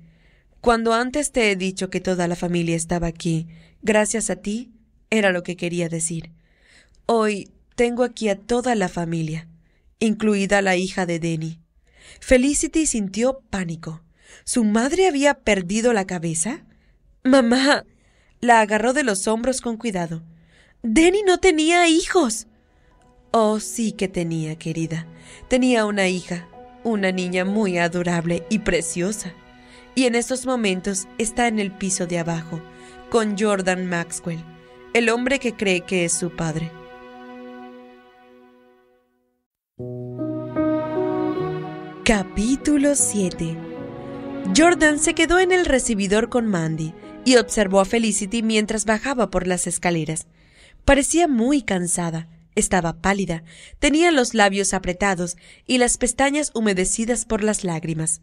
cuando antes te he dicho que toda la familia estaba aquí, gracias a ti, era lo que quería decir. Hoy tengo aquí a toda la familia, incluida la hija de Denny. Felicity sintió pánico. ¿Su madre había perdido la cabeza? Mamá. La agarró de los hombros con cuidado. Denny no tenía hijos. Oh, sí que tenía, querida. Tenía una hija, una niña muy adorable y preciosa. Y en estos momentos está en el piso de abajo, con Jordan Maxwell, el hombre que cree que es su padre. Capítulo 7 Jordan se quedó en el recibidor con Mandy y observó a Felicity mientras bajaba por las escaleras. Parecía muy cansada, estaba pálida, tenía los labios apretados y las pestañas humedecidas por las lágrimas.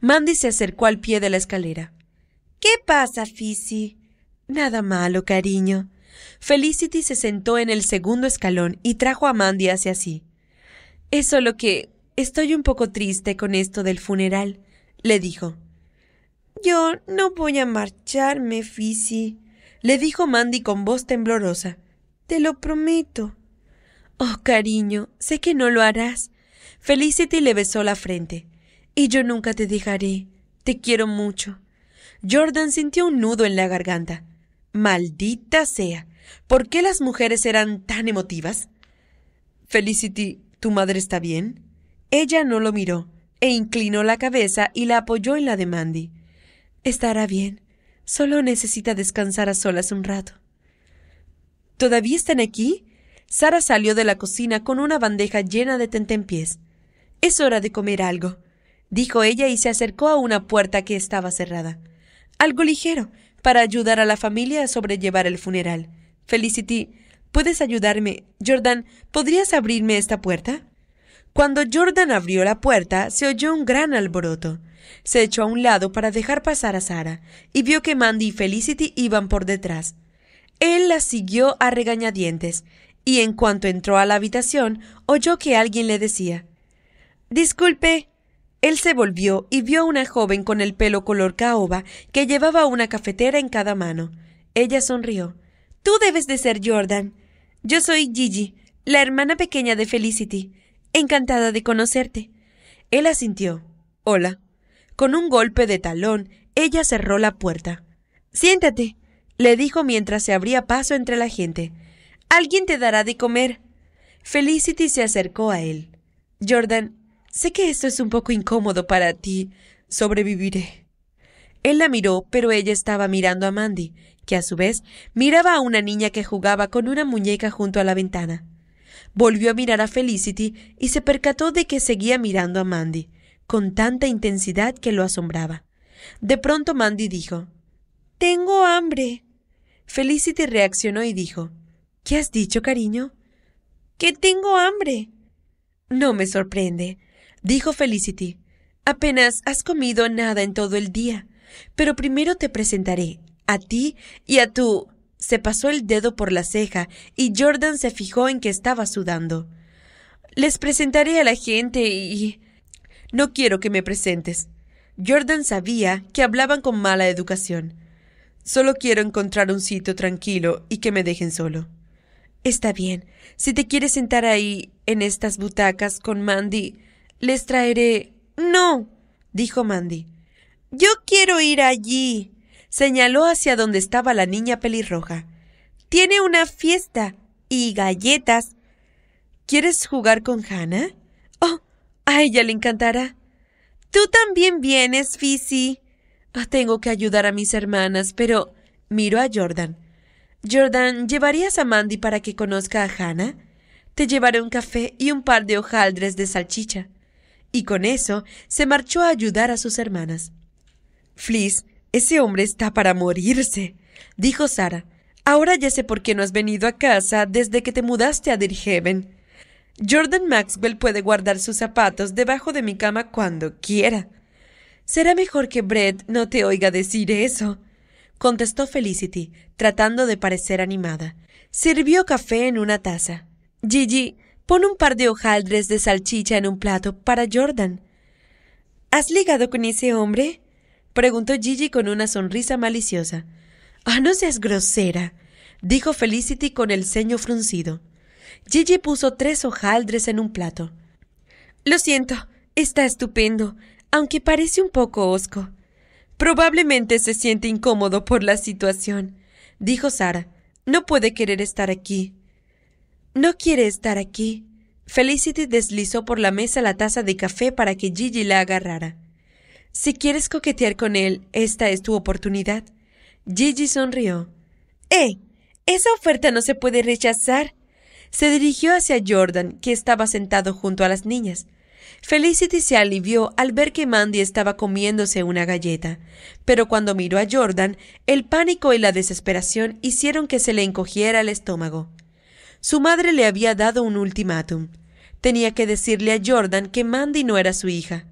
Mandy se acercó al pie de la escalera. ¿Qué pasa, Fizzy? Nada malo, cariño. Felicity se sentó en el segundo escalón y trajo a Mandy hacia sí. Es solo que Estoy un poco triste con esto del funeral, le dijo. Yo no voy a marcharme, Fisi, le dijo Mandy con voz temblorosa. Te lo prometo. Oh, cariño, sé que no lo harás. Felicity le besó la frente. Y yo nunca te dejaré. Te quiero mucho. Jordan sintió un nudo en la garganta. Maldita sea. ¿Por qué las mujeres eran tan emotivas? Felicity, ¿tu madre está bien? Ella no lo miró, e inclinó la cabeza y la apoyó en la de Mandy. Estará bien. Solo necesita descansar a solas un rato. ¿Todavía están aquí? Sara salió de la cocina con una bandeja llena de tentempiés. Es hora de comer algo, dijo ella y se acercó a una puerta que estaba cerrada. Algo ligero, para ayudar a la familia a sobrellevar el funeral. Felicity, ¿puedes ayudarme? Jordan, ¿podrías abrirme esta puerta? Cuando Jordan abrió la puerta, se oyó un gran alboroto. Se echó a un lado para dejar pasar a Sara, y vio que Mandy y Felicity iban por detrás. Él la siguió a regañadientes, y en cuanto entró a la habitación, oyó que alguien le decía Disculpe. Él se volvió y vio a una joven con el pelo color caoba que llevaba una cafetera en cada mano. Ella sonrió. Tú debes de ser Jordan. Yo soy Gigi, la hermana pequeña de Felicity. Encantada de conocerte. Él asintió. Hola. Con un golpe de talón, ella cerró la puerta. Siéntate, le dijo mientras se abría paso entre la gente. Alguien te dará de comer. Felicity se acercó a él. Jordan, sé que esto es un poco incómodo para ti. Sobreviviré. Él la miró, pero ella estaba mirando a Mandy, que a su vez miraba a una niña que jugaba con una muñeca junto a la ventana. Volvió a mirar a Felicity y se percató de que seguía mirando a Mandy, con tanta intensidad que lo asombraba. De pronto Mandy dijo, Tengo hambre. Felicity reaccionó y dijo, ¿Qué has dicho, cariño? Que tengo hambre. No me sorprende, dijo Felicity. Apenas has comido nada en todo el día, pero primero te presentaré a ti y a tu se pasó el dedo por la ceja y Jordan se fijó en que estaba sudando. Les presentaré a la gente y... No quiero que me presentes. Jordan sabía que hablaban con mala educación. Solo quiero encontrar un sitio tranquilo y que me dejen solo. Está bien. Si te quieres sentar ahí, en estas butacas, con Mandy, les traeré. No, dijo Mandy. Yo quiero ir allí señaló hacia donde estaba la niña pelirroja. Tiene una fiesta y galletas. ¿Quieres jugar con Hannah? Oh, a ella le encantará. Tú también vienes, Fizzy. Ah, tengo que ayudar a mis hermanas, pero miró a Jordan. Jordan, ¿llevarías a Mandy para que conozca a Hannah? Te llevaré un café y un par de hojaldres de salchicha. Y con eso se marchó a ayudar a sus hermanas. Fliss ese hombre está para morirse, dijo Sara. Ahora ya sé por qué no has venido a casa desde que te mudaste a Heaven. Jordan Maxwell puede guardar sus zapatos debajo de mi cama cuando quiera. Será mejor que Brett no te oiga decir eso, contestó Felicity, tratando de parecer animada. Sirvió café en una taza. Gigi, pon un par de hojaldres de salchicha en un plato para Jordan. ¿Has ligado con ese hombre? preguntó Gigi con una sonrisa maliciosa. Ah, no seas grosera, dijo Felicity con el ceño fruncido. Gigi puso tres hojaldres en un plato. Lo siento, está estupendo, aunque parece un poco osco. Probablemente se siente incómodo por la situación, dijo Sara. No puede querer estar aquí. No quiere estar aquí. Felicity deslizó por la mesa la taza de café para que Gigi la agarrara. Si quieres coquetear con él, esta es tu oportunidad. Gigi sonrió. ¡Eh! Esa oferta no se puede rechazar. Se dirigió hacia Jordan, que estaba sentado junto a las niñas. Felicity se alivió al ver que Mandy estaba comiéndose una galleta, pero cuando miró a Jordan, el pánico y la desesperación hicieron que se le encogiera el estómago. Su madre le había dado un ultimátum. Tenía que decirle a Jordan que Mandy no era su hija.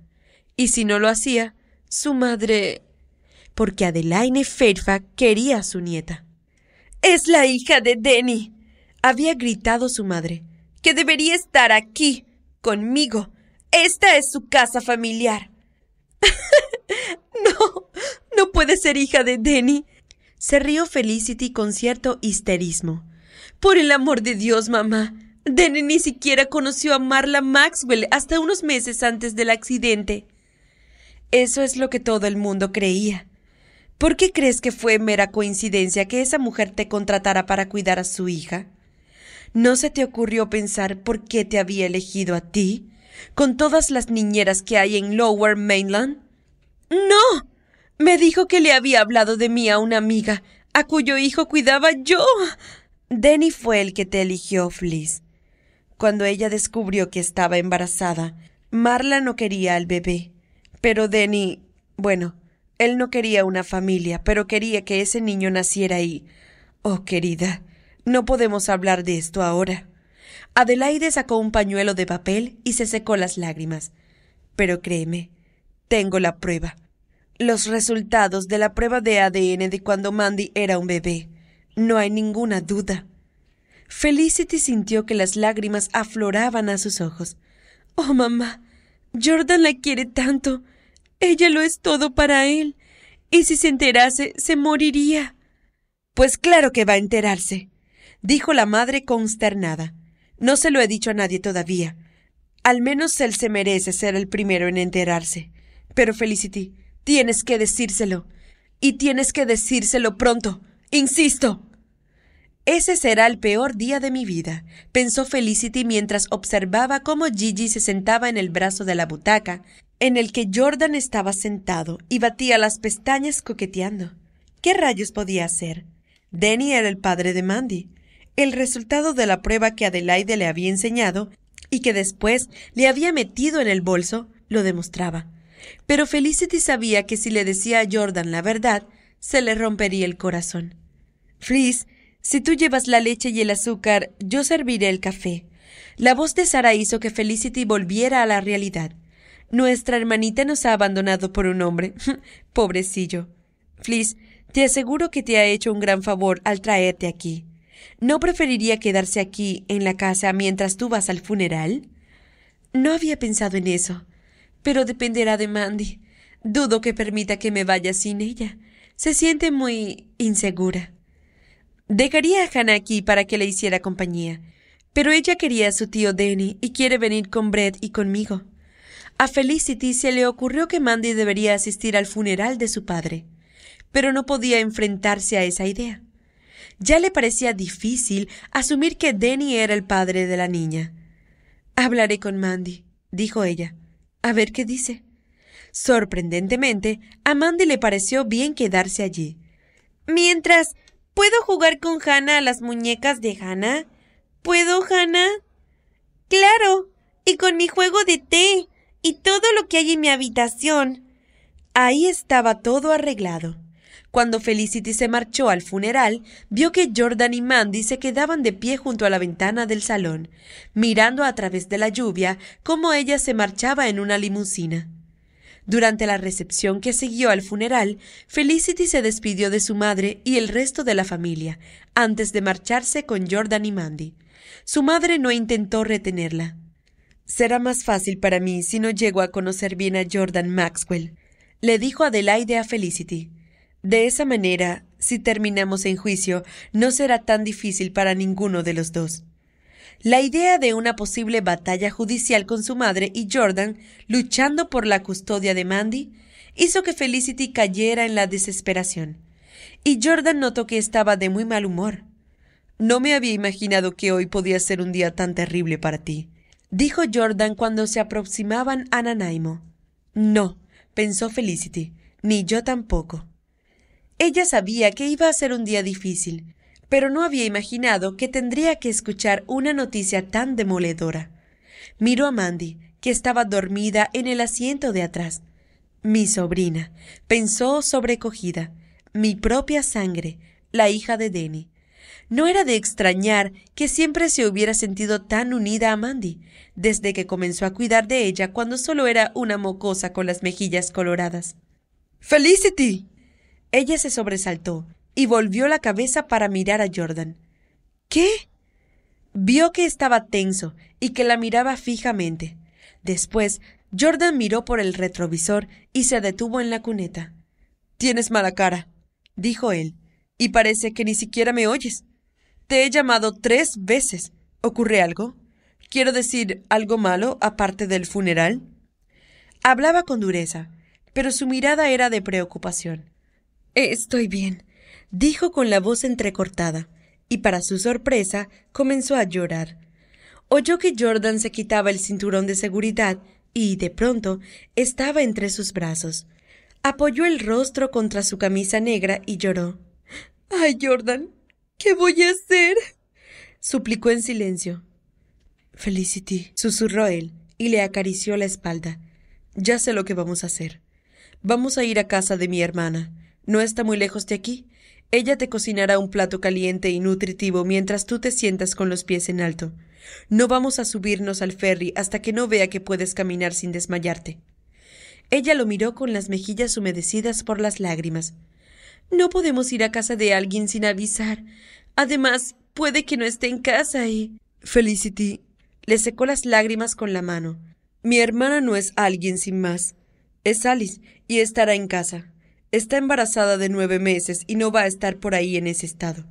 Y si no lo hacía, su madre... porque Adelaine Fairfax quería a su nieta. Es la hija de Denny. había gritado su madre, que debería estar aquí, conmigo. Esta es su casa familiar. no, no puede ser hija de Denny. Se rió Felicity con cierto histerismo. Por el amor de Dios, mamá. Denny ni siquiera conoció a Marla Maxwell hasta unos meses antes del accidente. Eso es lo que todo el mundo creía. ¿Por qué crees que fue mera coincidencia que esa mujer te contratara para cuidar a su hija? ¿No se te ocurrió pensar por qué te había elegido a ti? ¿Con todas las niñeras que hay en Lower Mainland? No. Me dijo que le había hablado de mí a una amiga, a cuyo hijo cuidaba yo. Denny fue el que te eligió, Fliss. Cuando ella descubrió que estaba embarazada, Marla no quería al bebé. Pero Denny, bueno, él no quería una familia, pero quería que ese niño naciera ahí. Oh, querida, no podemos hablar de esto ahora. Adelaide sacó un pañuelo de papel y se secó las lágrimas. Pero créeme, tengo la prueba. Los resultados de la prueba de ADN de cuando Mandy era un bebé. No hay ninguna duda. Felicity sintió que las lágrimas afloraban a sus ojos. Oh, mamá, Jordan la quiere tanto. Ella lo es todo para él. Y si se enterase, se moriría. Pues claro que va a enterarse, dijo la madre consternada. No se lo he dicho a nadie todavía. Al menos él se merece ser el primero en enterarse. Pero Felicity, tienes que decírselo. Y tienes que decírselo pronto. Insisto. Ese será el peor día de mi vida, pensó Felicity mientras observaba cómo Gigi se sentaba en el brazo de la butaca en el que Jordan estaba sentado y batía las pestañas coqueteando. ¿Qué rayos podía hacer? Denny era el padre de Mandy. El resultado de la prueba que Adelaide le había enseñado y que después le había metido en el bolso lo demostraba. Pero Felicity sabía que si le decía a Jordan la verdad, se le rompería el corazón. Si tú llevas la leche y el azúcar, yo serviré el café. La voz de Sara hizo que Felicity volviera a la realidad. Nuestra hermanita nos ha abandonado por un hombre. Pobrecillo. Fliss, te aseguro que te ha hecho un gran favor al traerte aquí. ¿No preferiría quedarse aquí, en la casa, mientras tú vas al funeral? No había pensado en eso. Pero dependerá de Mandy. Dudo que permita que me vaya sin ella. Se siente muy insegura. Dejaría a Hannah aquí para que le hiciera compañía, pero ella quería a su tío Denny y quiere venir con Brett y conmigo. A Felicity se le ocurrió que Mandy debería asistir al funeral de su padre, pero no podía enfrentarse a esa idea. Ya le parecía difícil asumir que Denny era el padre de la niña. Hablaré con Mandy, dijo ella. A ver qué dice. Sorprendentemente, a Mandy le pareció bien quedarse allí. Mientras ¿Puedo jugar con Hannah a las muñecas de Hannah? ¿Puedo, Hannah? Claro, y con mi juego de té y todo lo que hay en mi habitación. Ahí estaba todo arreglado. Cuando Felicity se marchó al funeral, vio que Jordan y Mandy se quedaban de pie junto a la ventana del salón, mirando a través de la lluvia cómo ella se marchaba en una limusina. Durante la recepción que siguió al funeral, Felicity se despidió de su madre y el resto de la familia, antes de marcharse con Jordan y Mandy. Su madre no intentó retenerla. Será más fácil para mí si no llego a conocer bien a Jordan Maxwell, le dijo Adelaide a Felicity. De esa manera, si terminamos en juicio, no será tan difícil para ninguno de los dos. La idea de una posible batalla judicial con su madre y Jordan luchando por la custodia de Mandy hizo que Felicity cayera en la desesperación. Y Jordan notó que estaba de muy mal humor. No me había imaginado que hoy podía ser un día tan terrible para ti, dijo Jordan cuando se aproximaban a Nanaimo. No, pensó Felicity, ni yo tampoco. Ella sabía que iba a ser un día difícil, pero no había imaginado que tendría que escuchar una noticia tan demoledora. Miró a Mandy, que estaba dormida en el asiento de atrás. Mi sobrina, pensó sobrecogida, mi propia sangre, la hija de Denny. No era de extrañar que siempre se hubiera sentido tan unida a Mandy, desde que comenzó a cuidar de ella cuando solo era una mocosa con las mejillas coloradas. Felicity. Ella se sobresaltó, y volvió la cabeza para mirar a Jordan. ¿Qué? Vio que estaba tenso y que la miraba fijamente. Después, Jordan miró por el retrovisor y se detuvo en la cuneta. Tienes mala cara, dijo él, y parece que ni siquiera me oyes. Te he llamado tres veces. ¿Ocurre algo? Quiero decir, algo malo aparte del funeral. Hablaba con dureza, pero su mirada era de preocupación. Estoy bien, dijo con la voz entrecortada, y para su sorpresa comenzó a llorar. Oyó que Jordan se quitaba el cinturón de seguridad y, de pronto, estaba entre sus brazos. Apoyó el rostro contra su camisa negra y lloró. Ay, Jordan, ¿qué voy a hacer? suplicó en silencio. Felicity, susurró él, y le acarició la espalda. Ya sé lo que vamos a hacer. Vamos a ir a casa de mi hermana. No está muy lejos de aquí, ella te cocinará un plato caliente y nutritivo mientras tú te sientas con los pies en alto. No vamos a subirnos al ferry hasta que no vea que puedes caminar sin desmayarte. Ella lo miró con las mejillas humedecidas por las lágrimas. No podemos ir a casa de alguien sin avisar. Además, puede que no esté en casa y. Felicity le secó las lágrimas con la mano. Mi hermana no es alguien sin más. Es Alice y estará en casa. Está embarazada de nueve meses y no va a estar por ahí en ese estado.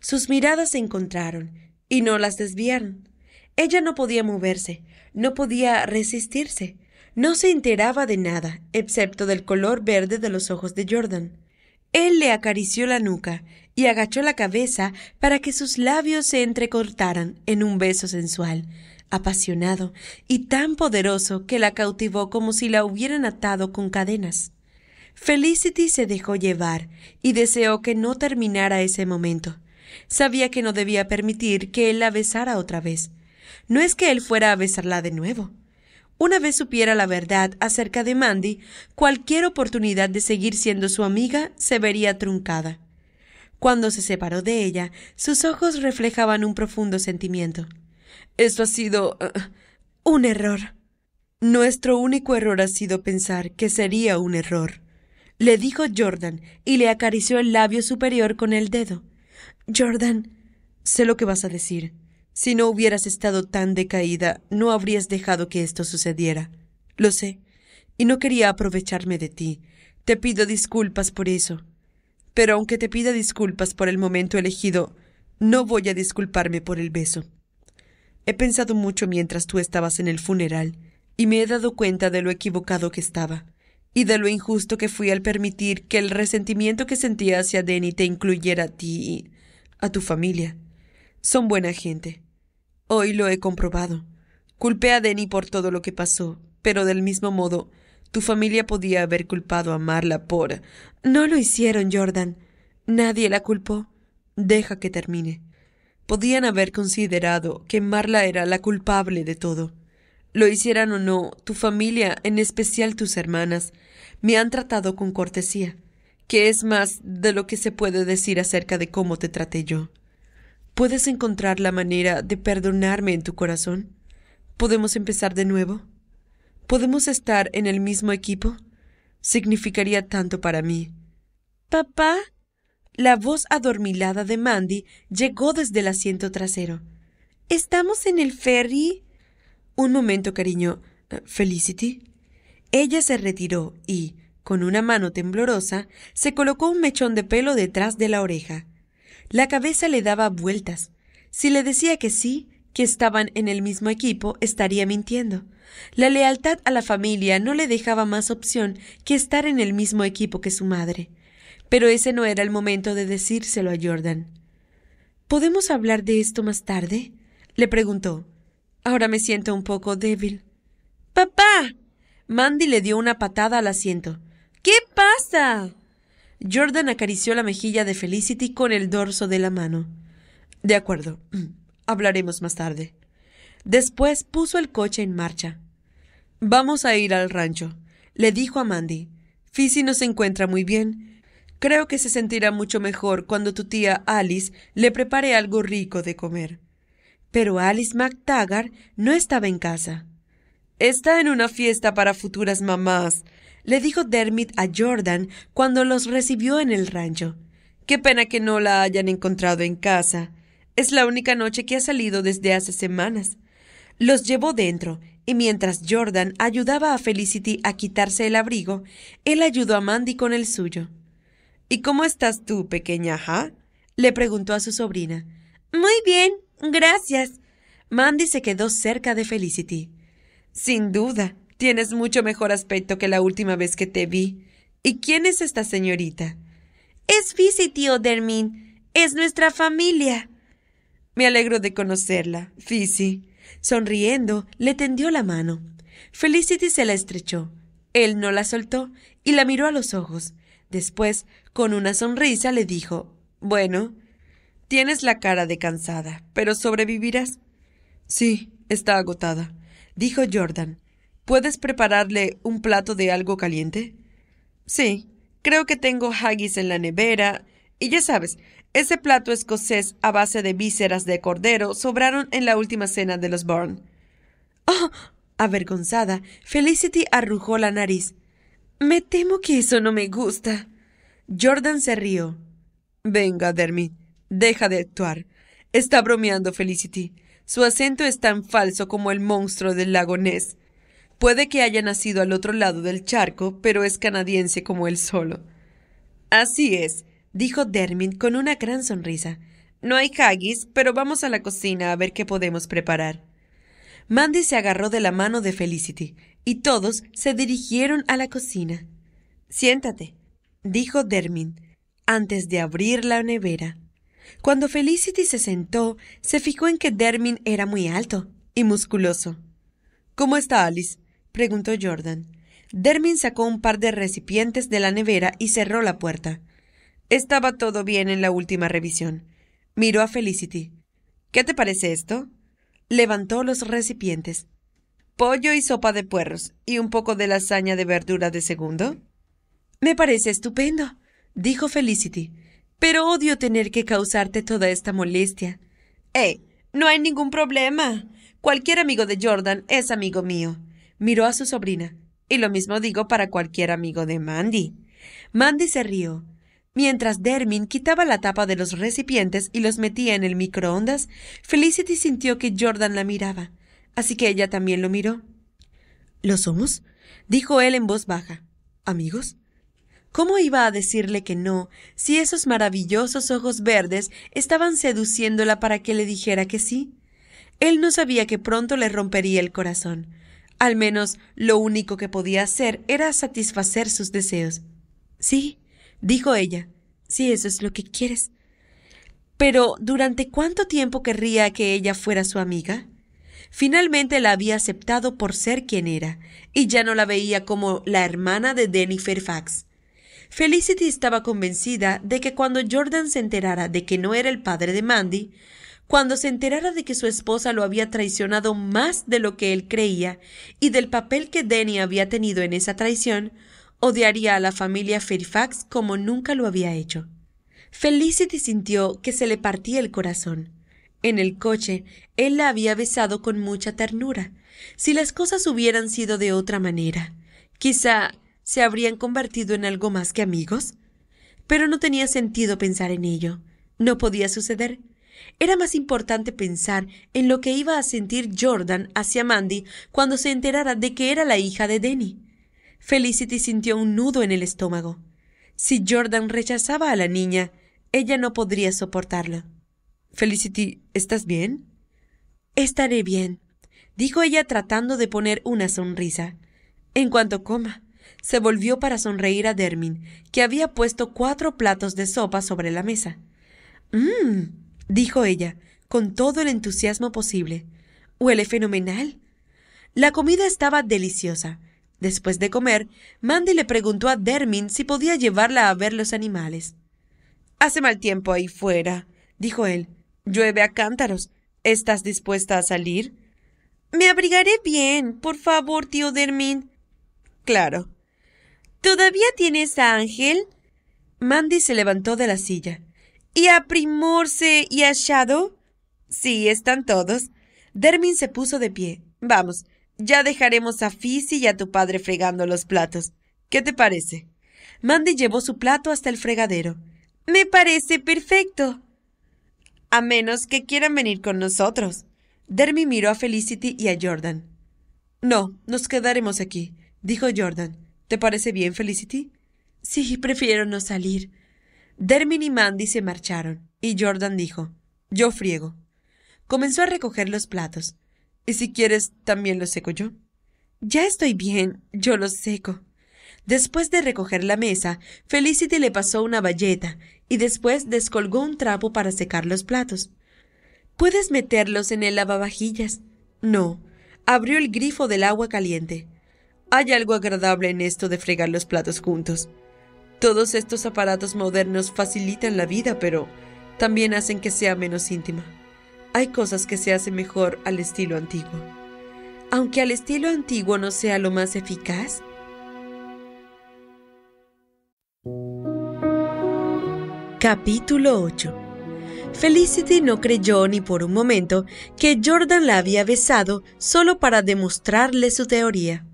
Sus miradas se encontraron y no las desviaron. Ella no podía moverse, no podía resistirse. No se enteraba de nada, excepto del color verde de los ojos de Jordan. Él le acarició la nuca y agachó la cabeza para que sus labios se entrecortaran en un beso sensual, apasionado y tan poderoso que la cautivó como si la hubieran atado con cadenas. Felicity se dejó llevar y deseó que no terminara ese momento. Sabía que no debía permitir que él la besara otra vez. No es que él fuera a besarla de nuevo. Una vez supiera la verdad acerca de Mandy, cualquier oportunidad de seguir siendo su amiga se vería truncada. Cuando se separó de ella, sus ojos reflejaban un profundo sentimiento. Esto ha sido uh, un error. Nuestro único error ha sido pensar que sería un error le dijo Jordan y le acarició el labio superior con el dedo. Jordan, sé lo que vas a decir. Si no hubieras estado tan decaída, no habrías dejado que esto sucediera. Lo sé, y no quería aprovecharme de ti. Te pido disculpas por eso. Pero aunque te pida disculpas por el momento elegido, no voy a disculparme por el beso. He pensado mucho mientras tú estabas en el funeral, y me he dado cuenta de lo equivocado que estaba y de lo injusto que fui al permitir que el resentimiento que sentía hacia Denny te incluyera a ti y a tu familia. Son buena gente. Hoy lo he comprobado. Culpé a Denny por todo lo que pasó, pero del mismo modo, tu familia podía haber culpado a Marla por... No lo hicieron, Jordan. Nadie la culpó. Deja que termine. Podían haber considerado que Marla era la culpable de todo. Lo hicieran o no, tu familia, en especial tus hermanas, me han tratado con cortesía, que es más de lo que se puede decir acerca de cómo te traté yo. ¿Puedes encontrar la manera de perdonarme en tu corazón? ¿Podemos empezar de nuevo? ¿Podemos estar en el mismo equipo? Significaría tanto para mí. Papá. La voz adormilada de Mandy llegó desde el asiento trasero. ¿Estamos en el ferry? Un momento, cariño. Felicity. Ella se retiró y, con una mano temblorosa, se colocó un mechón de pelo detrás de la oreja. La cabeza le daba vueltas. Si le decía que sí, que estaban en el mismo equipo, estaría mintiendo. La lealtad a la familia no le dejaba más opción que estar en el mismo equipo que su madre. Pero ese no era el momento de decírselo a Jordan. ¿Podemos hablar de esto más tarde? le preguntó. Ahora me siento un poco débil. Papá. Mandy le dio una patada al asiento. ¿Qué pasa? Jordan acarició la mejilla de Felicity con el dorso de la mano. De acuerdo, hablaremos más tarde. Después puso el coche en marcha. Vamos a ir al rancho, le dijo a Mandy. Fizzy no se encuentra muy bien. Creo que se sentirá mucho mejor cuando tu tía Alice le prepare algo rico de comer. Pero Alice MacTaggart no estaba en casa. Está en una fiesta para futuras mamás, le dijo Dermit a Jordan cuando los recibió en el rancho. Qué pena que no la hayan encontrado en casa. Es la única noche que ha salido desde hace semanas. Los llevó dentro, y mientras Jordan ayudaba a Felicity a quitarse el abrigo, él ayudó a Mandy con el suyo. ¿Y cómo estás tú, pequeña, le preguntó a su sobrina. Muy bien, gracias. Mandy se quedó cerca de Felicity. Sin duda, tienes mucho mejor aspecto que la última vez que te vi. ¿Y quién es esta señorita? Es Fizzy, tío Dermin. Es nuestra familia. Me alegro de conocerla, Fisi. Sonriendo, le tendió la mano. Felicity se la estrechó. Él no la soltó y la miró a los ojos. Después, con una sonrisa, le dijo Bueno, tienes la cara de cansada, pero sobrevivirás. Sí, está agotada dijo Jordan. ¿Puedes prepararle un plato de algo caliente? Sí, creo que tengo haggis en la nevera. Y ya sabes, ese plato escocés a base de vísceras de cordero sobraron en la última cena de los Bourne. Oh, avergonzada, Felicity arrujó la nariz. Me temo que eso no me gusta. Jordan se rió. Venga, Dermy, deja de actuar. Está bromeando, Felicity. Su acento es tan falso como el monstruo del lago Ness. Puede que haya nacido al otro lado del charco, pero es canadiense como él solo. Así es, dijo Dermin con una gran sonrisa. No hay haggis, pero vamos a la cocina a ver qué podemos preparar. Mandy se agarró de la mano de Felicity y todos se dirigieron a la cocina. Siéntate, dijo Dermin, antes de abrir la nevera. Cuando Felicity se sentó, se fijó en que Dermin era muy alto y musculoso. ¿Cómo está Alice? preguntó Jordan. Dermin sacó un par de recipientes de la nevera y cerró la puerta. Estaba todo bien en la última revisión. Miró a Felicity. ¿Qué te parece esto? Levantó los recipientes. Pollo y sopa de puerros, y un poco de lasaña de verdura de segundo. Me parece estupendo, dijo Felicity pero odio tener que causarte toda esta molestia. ¡Eh! No hay ningún problema. Cualquier amigo de Jordan es amigo mío. Miró a su sobrina. Y lo mismo digo para cualquier amigo de Mandy. Mandy se rió. Mientras Dermin quitaba la tapa de los recipientes y los metía en el microondas, Felicity sintió que Jordan la miraba, así que ella también lo miró. ¿Lo somos? dijo él en voz baja. ¿Amigos? ¿Cómo iba a decirle que no si esos maravillosos ojos verdes estaban seduciéndola para que le dijera que sí? Él no sabía que pronto le rompería el corazón. Al menos lo único que podía hacer era satisfacer sus deseos. Sí, dijo ella, si eso es lo que quieres. Pero, ¿durante cuánto tiempo querría que ella fuera su amiga? Finalmente la había aceptado por ser quien era, y ya no la veía como la hermana de Denny Fairfax. Felicity estaba convencida de que cuando Jordan se enterara de que no era el padre de Mandy, cuando se enterara de que su esposa lo había traicionado más de lo que él creía y del papel que Denny había tenido en esa traición, odiaría a la familia Fairfax como nunca lo había hecho. Felicity sintió que se le partía el corazón. En el coche, él la había besado con mucha ternura. Si las cosas hubieran sido de otra manera, quizá se habrían convertido en algo más que amigos? Pero no tenía sentido pensar en ello. No podía suceder. Era más importante pensar en lo que iba a sentir Jordan hacia Mandy cuando se enterara de que era la hija de Denny. Felicity sintió un nudo en el estómago. Si Jordan rechazaba a la niña, ella no podría soportarlo. Felicity, ¿estás bien? Estaré bien, dijo ella tratando de poner una sonrisa. En cuanto coma se volvió para sonreír a Dermin, que había puesto cuatro platos de sopa sobre la mesa. Mmm, dijo ella, con todo el entusiasmo posible. Huele fenomenal. La comida estaba deliciosa. Después de comer, Mandy le preguntó a Dermin si podía llevarla a ver los animales. Hace mal tiempo ahí fuera, dijo él. Llueve a cántaros. ¿Estás dispuesta a salir? Me abrigaré bien, por favor, tío Dermin. Claro, ¿Todavía tienes a Ángel? Mandy se levantó de la silla. ¿Y a Primorce y a Shadow? Sí, están todos. Dermin se puso de pie. Vamos, ya dejaremos a Fizzy y a tu padre fregando los platos. ¿Qué te parece? Mandy llevó su plato hasta el fregadero. Me parece perfecto. A menos que quieran venir con nosotros. Dermin miró a Felicity y a Jordan. No, nos quedaremos aquí, dijo Jordan. ¿Te parece bien, Felicity? Sí, prefiero no salir. Dermin y Mandy se marcharon, y Jordan dijo Yo friego. Comenzó a recoger los platos. Y si quieres, también los seco yo. Ya estoy bien, yo los seco. Después de recoger la mesa, Felicity le pasó una bayeta y después descolgó un trapo para secar los platos. ¿Puedes meterlos en el lavavajillas? No. Abrió el grifo del agua caliente. Hay algo agradable en esto de fregar los platos juntos. Todos estos aparatos modernos facilitan la vida, pero también hacen que sea menos íntima. Hay cosas que se hacen mejor al estilo antiguo. Aunque al estilo antiguo no sea lo más eficaz, Capítulo 8 Felicity no creyó ni por un momento que Jordan la había besado solo para demostrarle su teoría.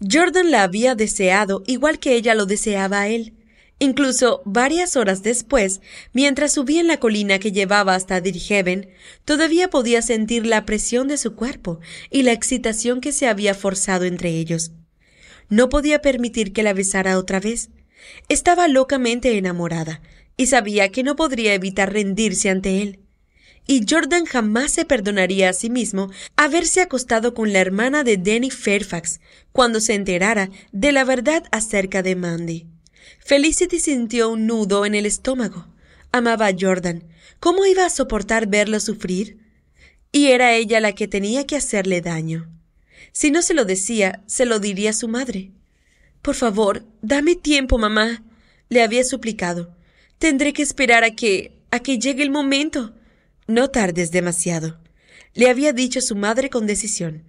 Jordan la había deseado igual que ella lo deseaba a él. Incluso varias horas después, mientras subía en la colina que llevaba hasta Dirheven, todavía podía sentir la presión de su cuerpo y la excitación que se había forzado entre ellos. No podía permitir que la besara otra vez. Estaba locamente enamorada y sabía que no podría evitar rendirse ante él y Jordan jamás se perdonaría a sí mismo haberse acostado con la hermana de Danny Fairfax cuando se enterara de la verdad acerca de Mandy. Felicity sintió un nudo en el estómago. Amaba a Jordan. ¿Cómo iba a soportar verlo sufrir? Y era ella la que tenía que hacerle daño. Si no se lo decía, se lo diría a su madre. Por favor, dame tiempo, mamá, le había suplicado. Tendré que esperar a que. a que llegue el momento. No tardes demasiado, le había dicho su madre con decisión.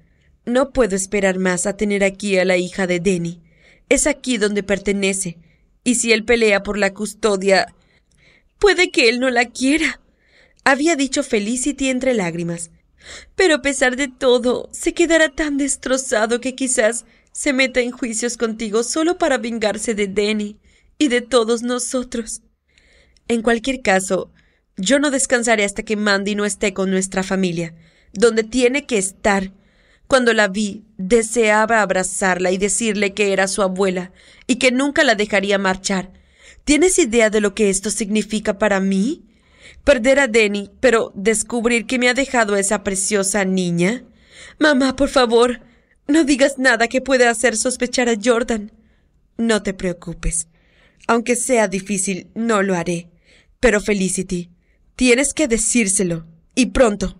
No puedo esperar más a tener aquí a la hija de Denny. Es aquí donde pertenece. Y si él pelea por la custodia. Puede que él no la quiera. Había dicho Felicity entre lágrimas. Pero a pesar de todo, se quedará tan destrozado que quizás se meta en juicios contigo solo para vengarse de Denny y de todos nosotros. En cualquier caso, yo no descansaré hasta que Mandy no esté con nuestra familia, donde tiene que estar. Cuando la vi, deseaba abrazarla y decirle que era su abuela y que nunca la dejaría marchar. ¿Tienes idea de lo que esto significa para mí? Perder a Denny, pero descubrir que me ha dejado esa preciosa niña. Mamá, por favor, no digas nada que pueda hacer sospechar a Jordan. No te preocupes. Aunque sea difícil, no lo haré. Pero Felicity, Tienes que decírselo. Y pronto.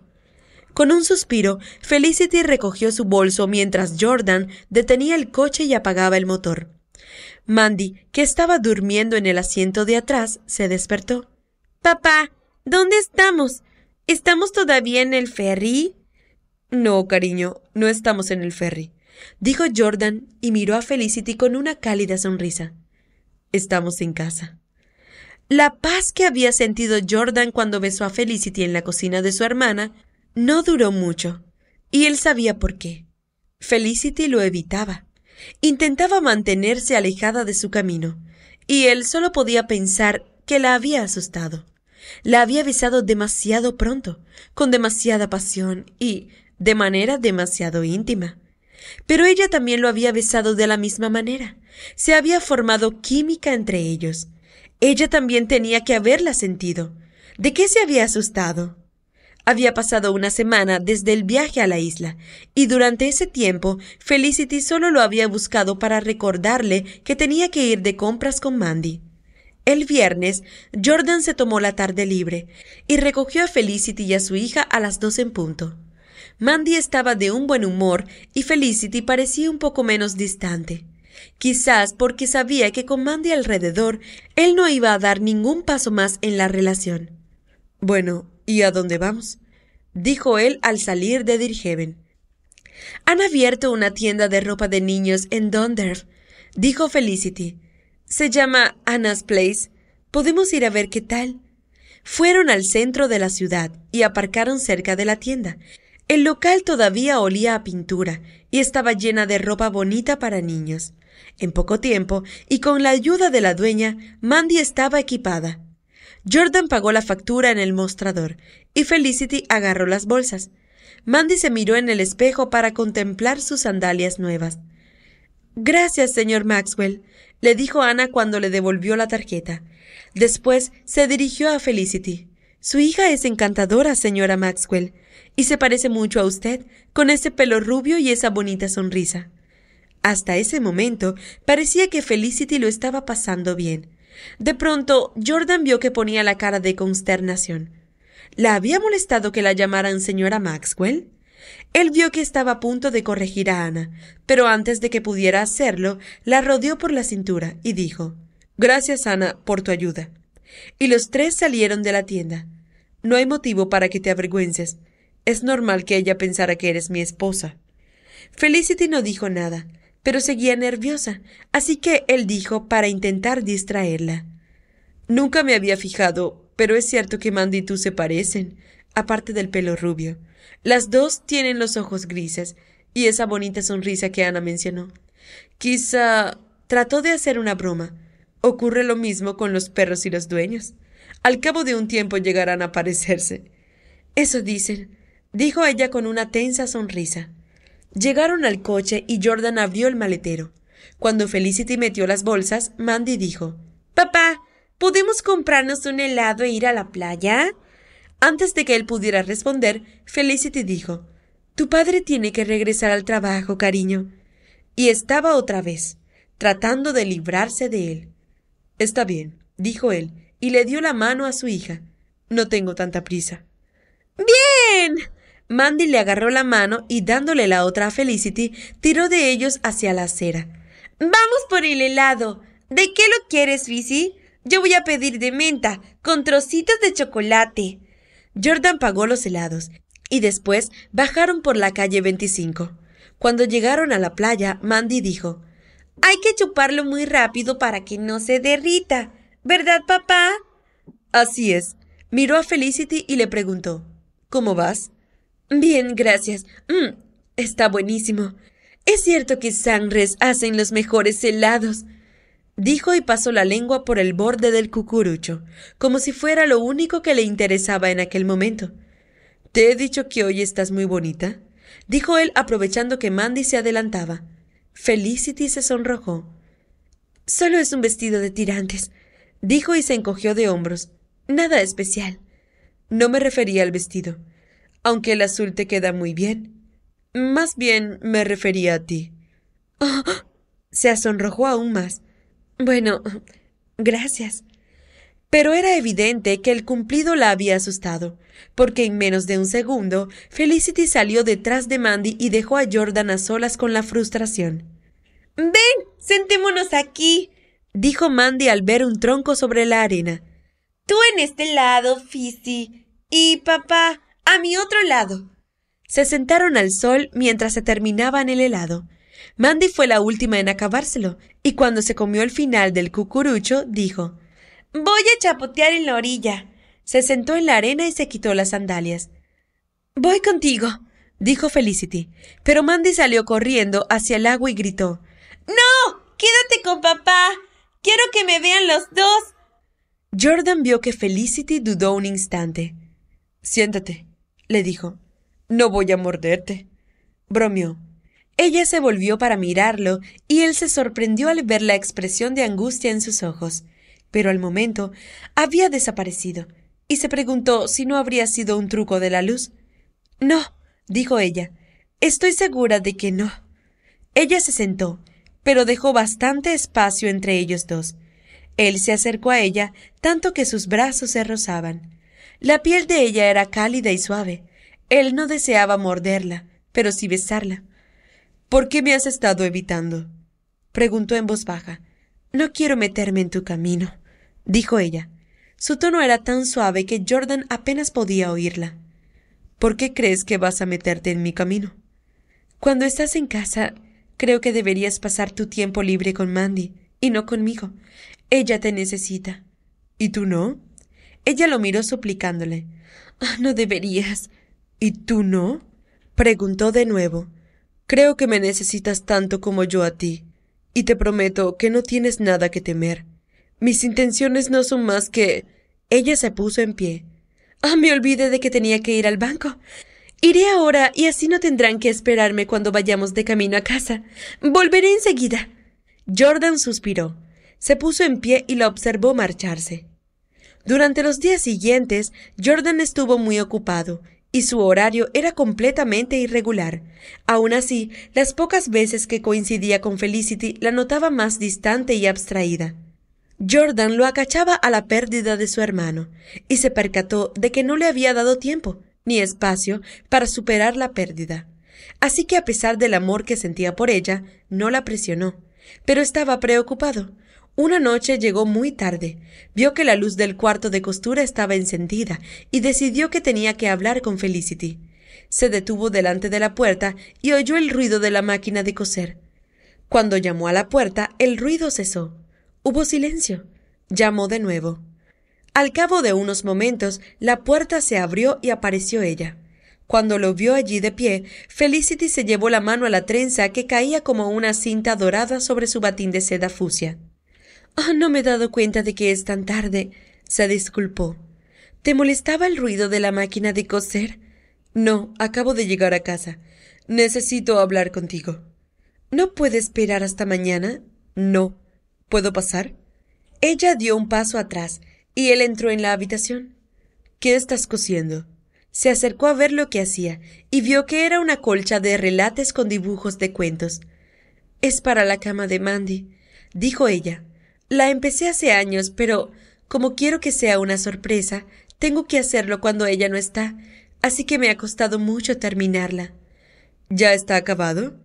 Con un suspiro, Felicity recogió su bolso mientras Jordan detenía el coche y apagaba el motor. Mandy, que estaba durmiendo en el asiento de atrás, se despertó. Papá, ¿dónde estamos? ¿Estamos todavía en el ferry? No, cariño, no estamos en el ferry, dijo Jordan y miró a Felicity con una cálida sonrisa. Estamos en casa. La paz que había sentido Jordan cuando besó a Felicity en la cocina de su hermana no duró mucho, y él sabía por qué. Felicity lo evitaba. Intentaba mantenerse alejada de su camino, y él solo podía pensar que la había asustado. La había besado demasiado pronto, con demasiada pasión y de manera demasiado íntima. Pero ella también lo había besado de la misma manera. Se había formado química entre ellos, ella también tenía que haberla sentido. ¿De qué se había asustado? Había pasado una semana desde el viaje a la isla, y durante ese tiempo Felicity solo lo había buscado para recordarle que tenía que ir de compras con Mandy. El viernes, Jordan se tomó la tarde libre y recogió a Felicity y a su hija a las dos en punto. Mandy estaba de un buen humor y Felicity parecía un poco menos distante quizás porque sabía que con Mandy alrededor él no iba a dar ningún paso más en la relación. Bueno, ¿y a dónde vamos? dijo él al salir de Dirheven. Han abierto una tienda de ropa de niños en Donder, dijo Felicity. Se llama Anna's Place. Podemos ir a ver qué tal. Fueron al centro de la ciudad y aparcaron cerca de la tienda. El local todavía olía a pintura y estaba llena de ropa bonita para niños. En poco tiempo, y con la ayuda de la dueña, Mandy estaba equipada. Jordan pagó la factura en el mostrador, y Felicity agarró las bolsas. Mandy se miró en el espejo para contemplar sus sandalias nuevas. Gracias, señor Maxwell, le dijo Ana cuando le devolvió la tarjeta. Después se dirigió a Felicity. Su hija es encantadora, señora Maxwell, y se parece mucho a usted, con ese pelo rubio y esa bonita sonrisa. Hasta ese momento parecía que Felicity lo estaba pasando bien. De pronto, Jordan vio que ponía la cara de consternación. ¿La había molestado que la llamaran señora Maxwell? Él vio que estaba a punto de corregir a Ana, pero antes de que pudiera hacerlo, la rodeó por la cintura y dijo Gracias, Ana, por tu ayuda. Y los tres salieron de la tienda. No hay motivo para que te avergüences. Es normal que ella pensara que eres mi esposa. Felicity no dijo nada, pero seguía nerviosa, así que él dijo para intentar distraerla. Nunca me había fijado, pero es cierto que Mandy y tú se parecen, aparte del pelo rubio. Las dos tienen los ojos grises y esa bonita sonrisa que Ana mencionó. Quizá trató de hacer una broma. Ocurre lo mismo con los perros y los dueños. Al cabo de un tiempo llegarán a parecerse. Eso dicen, dijo ella con una tensa sonrisa. Llegaron al coche y Jordan abrió el maletero. Cuando Felicity metió las bolsas, Mandy dijo Papá, ¿podemos comprarnos un helado e ir a la playa? Antes de que él pudiera responder, Felicity dijo Tu padre tiene que regresar al trabajo, cariño. Y estaba otra vez, tratando de librarse de él. Está bien, dijo él, y le dio la mano a su hija. No tengo tanta prisa. Bien. Mandy le agarró la mano y dándole la otra a Felicity, tiró de ellos hacia la acera. Vamos por el helado. ¿De qué lo quieres, Fizzy? Yo voy a pedir de menta, con trocitos de chocolate. Jordan pagó los helados y después bajaron por la calle 25. Cuando llegaron a la playa, Mandy dijo, Hay que chuparlo muy rápido para que no se derrita. ¿Verdad, papá? Así es. Miró a Felicity y le preguntó, ¿Cómo vas? Bien, gracias. Mm, está buenísimo. Es cierto que Sangres hacen los mejores helados. Dijo y pasó la lengua por el borde del cucurucho, como si fuera lo único que le interesaba en aquel momento. ¿Te he dicho que hoy estás muy bonita? dijo él aprovechando que Mandy se adelantaba. Felicity se sonrojó. Solo es un vestido de tirantes, dijo y se encogió de hombros. Nada especial. No me refería al vestido aunque el azul te queda muy bien. Más bien me refería a ti. se asonrojó aún más. Bueno, gracias. Pero era evidente que el cumplido la había asustado, porque en menos de un segundo Felicity salió detrás de Mandy y dejó a Jordan a solas con la frustración. Ven, sentémonos aquí, dijo Mandy al ver un tronco sobre la arena. Tú en este lado, Fizzy, y papá a mi otro lado. Se sentaron al sol mientras se terminaban el helado. Mandy fue la última en acabárselo, y cuando se comió el final del cucurucho, dijo Voy a chapotear en la orilla. Se sentó en la arena y se quitó las sandalias. Voy contigo, dijo Felicity, pero Mandy salió corriendo hacia el agua y gritó No. Quédate con papá. Quiero que me vean los dos. Jordan vio que Felicity dudó un instante. Siéntate, le dijo. No voy a morderte. Bromeó. Ella se volvió para mirarlo y él se sorprendió al ver la expresión de angustia en sus ojos, pero al momento había desaparecido y se preguntó si no habría sido un truco de la luz. No, dijo ella, estoy segura de que no. Ella se sentó, pero dejó bastante espacio entre ellos dos. Él se acercó a ella tanto que sus brazos se rozaban. La piel de ella era cálida y suave. Él no deseaba morderla, pero sí besarla. ¿Por qué me has estado evitando? preguntó en voz baja. No quiero meterme en tu camino, dijo ella. Su tono era tan suave que Jordan apenas podía oírla. ¿Por qué crees que vas a meterte en mi camino? Cuando estás en casa, creo que deberías pasar tu tiempo libre con Mandy y no conmigo. Ella te necesita. ¿Y tú no? Ella lo miró suplicándole. Ah, no deberías. ¿Y tú no? preguntó de nuevo. Creo que me necesitas tanto como yo a ti, y te prometo que no tienes nada que temer. Mis intenciones no son más que... Ella se puso en pie. Ah, me olvidé de que tenía que ir al banco. Iré ahora y así no tendrán que esperarme cuando vayamos de camino a casa. Volveré enseguida. Jordan suspiró. Se puso en pie y la observó marcharse. Durante los días siguientes, Jordan estuvo muy ocupado y su horario era completamente irregular. Aun así, las pocas veces que coincidía con Felicity la notaba más distante y abstraída. Jordan lo acachaba a la pérdida de su hermano, y se percató de que no le había dado tiempo ni espacio para superar la pérdida. Así que a pesar del amor que sentía por ella, no la presionó, pero estaba preocupado, una noche llegó muy tarde. Vio que la luz del cuarto de costura estaba encendida y decidió que tenía que hablar con Felicity. Se detuvo delante de la puerta y oyó el ruido de la máquina de coser. Cuando llamó a la puerta, el ruido cesó. Hubo silencio. Llamó de nuevo. Al cabo de unos momentos, la puerta se abrió y apareció ella. Cuando lo vio allí de pie, Felicity se llevó la mano a la trenza que caía como una cinta dorada sobre su batín de seda fucsia. Ah, no me he dado cuenta de que es tan tarde, se disculpó. ¿Te molestaba el ruido de la máquina de coser? No, acabo de llegar a casa. Necesito hablar contigo. ¿No puede esperar hasta mañana? No. ¿Puedo pasar? Ella dio un paso atrás y él entró en la habitación. ¿Qué estás cosiendo? Se acercó a ver lo que hacía y vio que era una colcha de relates con dibujos de cuentos. Es para la cama de Mandy, dijo ella, la empecé hace años, pero como quiero que sea una sorpresa, tengo que hacerlo cuando ella no está, así que me ha costado mucho terminarla. ¿Ya está acabado?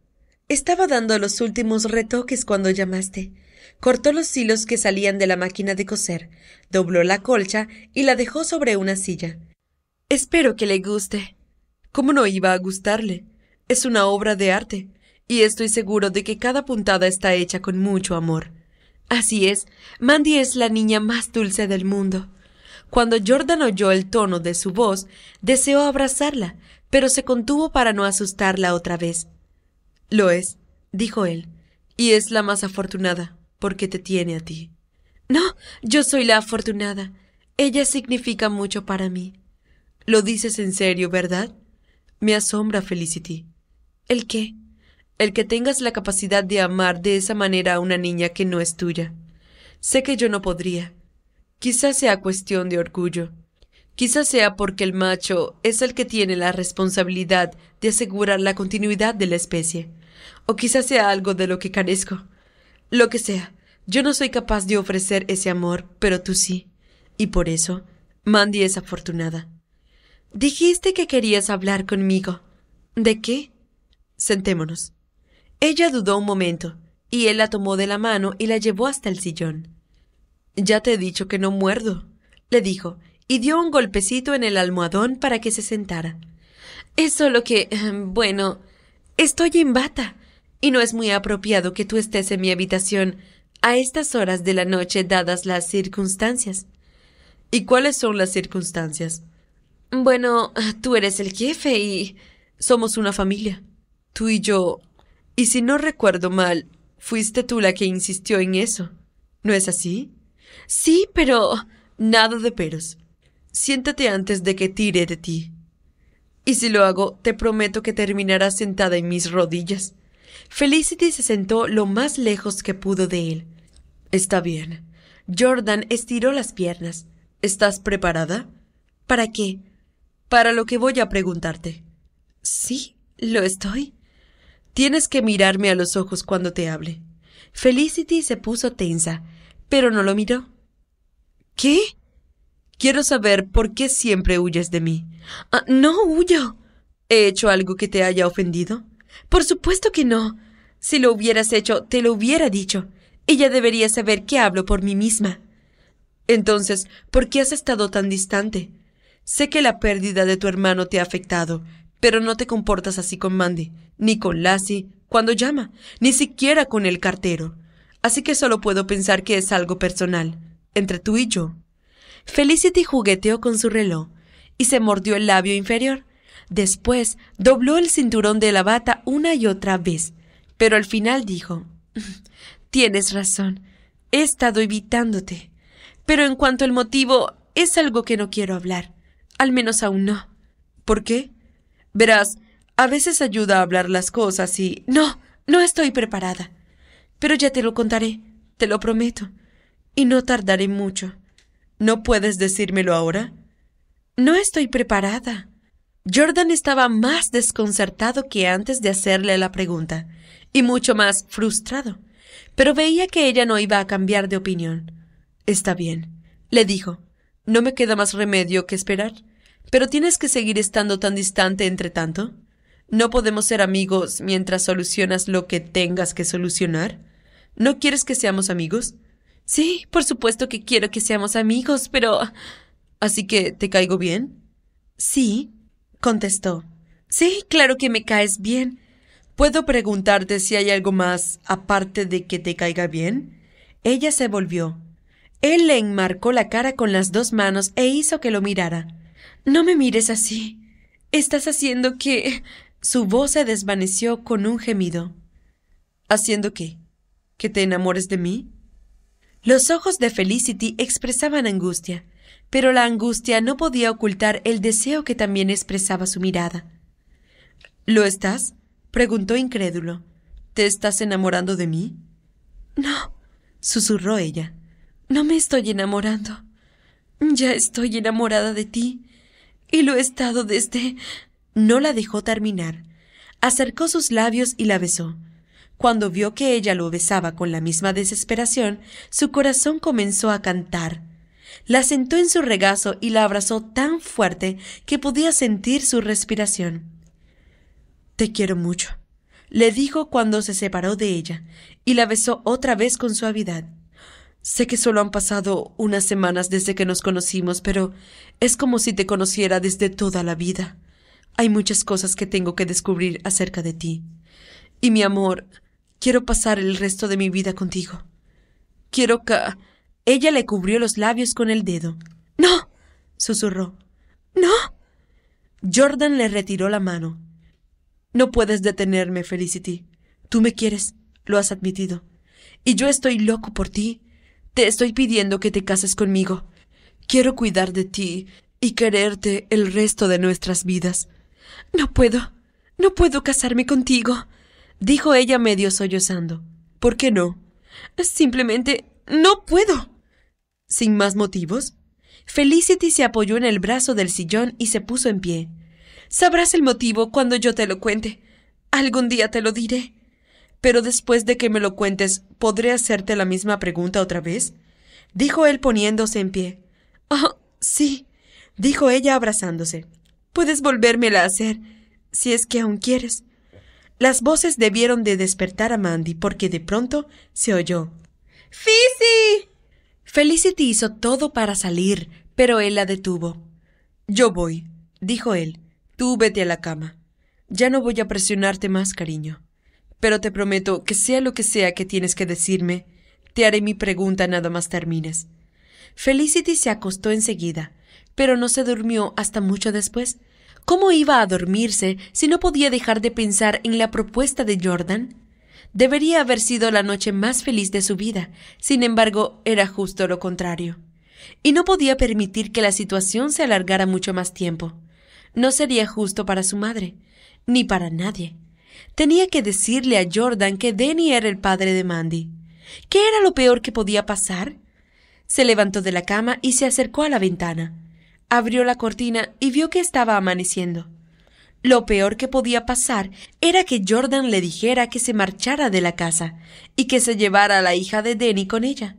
Estaba dando los últimos retoques cuando llamaste. Cortó los hilos que salían de la máquina de coser, dobló la colcha y la dejó sobre una silla. Espero que le guste. ¿Cómo no iba a gustarle? Es una obra de arte, y estoy seguro de que cada puntada está hecha con mucho amor. Así es, Mandy es la niña más dulce del mundo. Cuando Jordan oyó el tono de su voz, deseó abrazarla, pero se contuvo para no asustarla otra vez. Lo es, dijo él, y es la más afortunada, porque te tiene a ti. No, yo soy la afortunada. Ella significa mucho para mí. Lo dices en serio, ¿verdad? Me asombra, Felicity. ¿El qué? el que tengas la capacidad de amar de esa manera a una niña que no es tuya. Sé que yo no podría. Quizás sea cuestión de orgullo. Quizás sea porque el macho es el que tiene la responsabilidad de asegurar la continuidad de la especie. O quizás sea algo de lo que carezco. Lo que sea, yo no soy capaz de ofrecer ese amor, pero tú sí. Y por eso, Mandy es afortunada. Dijiste que querías hablar conmigo. ¿De qué? Sentémonos. Ella dudó un momento, y él la tomó de la mano y la llevó hasta el sillón. Ya te he dicho que no muerdo, le dijo, y dio un golpecito en el almohadón para que se sentara. Es solo que, em, bueno, estoy en bata, y no es muy apropiado que tú estés en mi habitación a estas horas de la noche dadas las circunstancias. ¿Y cuáles son las circunstancias? Bueno, tú eres el jefe y somos una familia. Tú y yo y si no recuerdo mal, fuiste tú la que insistió en eso. ¿No es así? Sí, pero... Nada de peros. Siéntate antes de que tire de ti. Y si lo hago, te prometo que terminarás sentada en mis rodillas. Felicity se sentó lo más lejos que pudo de él. Está bien. Jordan estiró las piernas. ¿Estás preparada? ¿Para qué? Para lo que voy a preguntarte. Sí, lo estoy. Tienes que mirarme a los ojos cuando te hable. Felicity se puso tensa, pero no lo miró. ¿Qué? Quiero saber por qué siempre huyes de mí. Ah, no huyo. ¿He hecho algo que te haya ofendido? Por supuesto que no. Si lo hubieras hecho, te lo hubiera dicho. Ella debería saber que hablo por mí misma. Entonces, ¿por qué has estado tan distante? Sé que la pérdida de tu hermano te ha afectado, pero no te comportas así con Mandy, ni con Lassie, cuando llama, ni siquiera con el cartero. Así que solo puedo pensar que es algo personal, entre tú y yo. Felicity jugueteó con su reloj y se mordió el labio inferior. Después dobló el cinturón de la bata una y otra vez, pero al final dijo Tienes razón, he estado evitándote. Pero en cuanto al motivo, es algo que no quiero hablar. Al menos aún no. ¿Por qué? Verás, a veces ayuda a hablar las cosas y... No, no estoy preparada. Pero ya te lo contaré, te lo prometo. Y no tardaré mucho. ¿No puedes decírmelo ahora? No estoy preparada. Jordan estaba más desconcertado que antes de hacerle la pregunta, y mucho más frustrado. Pero veía que ella no iba a cambiar de opinión. Está bien, le dijo. No me queda más remedio que esperar. Pero tienes que seguir estando tan distante entre tanto. No podemos ser amigos mientras solucionas lo que tengas que solucionar. ¿No quieres que seamos amigos? Sí, por supuesto que quiero que seamos amigos, pero... ¿Así que te caigo bien? Sí, contestó. Sí, claro que me caes bien. ¿Puedo preguntarte si hay algo más aparte de que te caiga bien? Ella se volvió. Él le enmarcó la cara con las dos manos e hizo que lo mirara. No me mires así. Estás haciendo que. Su voz se desvaneció con un gemido. ¿Haciendo qué? ¿Que te enamores de mí? Los ojos de Felicity expresaban angustia, pero la angustia no podía ocultar el deseo que también expresaba su mirada. ¿Lo estás? preguntó incrédulo. ¿Te estás enamorando de mí? No, susurró ella. No me estoy enamorando. Ya estoy enamorada de ti. Y lo he estado desde... No la dejó terminar. Acercó sus labios y la besó. Cuando vio que ella lo besaba con la misma desesperación, su corazón comenzó a cantar. La sentó en su regazo y la abrazó tan fuerte que podía sentir su respiración. Te quiero mucho, le dijo cuando se separó de ella, y la besó otra vez con suavidad. Sé que solo han pasado unas semanas desde que nos conocimos, pero es como si te conociera desde toda la vida. Hay muchas cosas que tengo que descubrir acerca de ti. Y mi amor, quiero pasar el resto de mi vida contigo. Quiero que... Ella le cubrió los labios con el dedo. No. susurró. No. Jordan le retiró la mano. No puedes detenerme, Felicity. Tú me quieres, lo has admitido. Y yo estoy loco por ti. Te estoy pidiendo que te cases conmigo. Quiero cuidar de ti y quererte el resto de nuestras vidas. No puedo. No puedo casarme contigo. dijo ella medio sollozando. ¿Por qué no? Simplemente no puedo. ¿Sin más motivos? Felicity se apoyó en el brazo del sillón y se puso en pie. Sabrás el motivo cuando yo te lo cuente. Algún día te lo diré. Pero después de que me lo cuentes, ¿podré hacerte la misma pregunta otra vez? dijo él poniéndose en pie. Oh, sí, dijo ella abrazándose. Puedes volvérmela a hacer, si es que aún quieres. Las voces debieron de despertar a Mandy porque de pronto se oyó. ¡Fizzy! Felicity hizo todo para salir, pero él la detuvo. Yo voy, dijo él. Tú vete a la cama. Ya no voy a presionarte más, cariño pero te prometo que sea lo que sea que tienes que decirme, te haré mi pregunta nada más termines. Felicity se acostó enseguida, pero no se durmió hasta mucho después. ¿Cómo iba a dormirse si no podía dejar de pensar en la propuesta de Jordan? Debería haber sido la noche más feliz de su vida, sin embargo, era justo lo contrario. Y no podía permitir que la situación se alargara mucho más tiempo. No sería justo para su madre, ni para nadie. Tenía que decirle a Jordan que Denny era el padre de Mandy. ¿Qué era lo peor que podía pasar? Se levantó de la cama y se acercó a la ventana. Abrió la cortina y vio que estaba amaneciendo. Lo peor que podía pasar era que Jordan le dijera que se marchara de la casa y que se llevara a la hija de Denny con ella.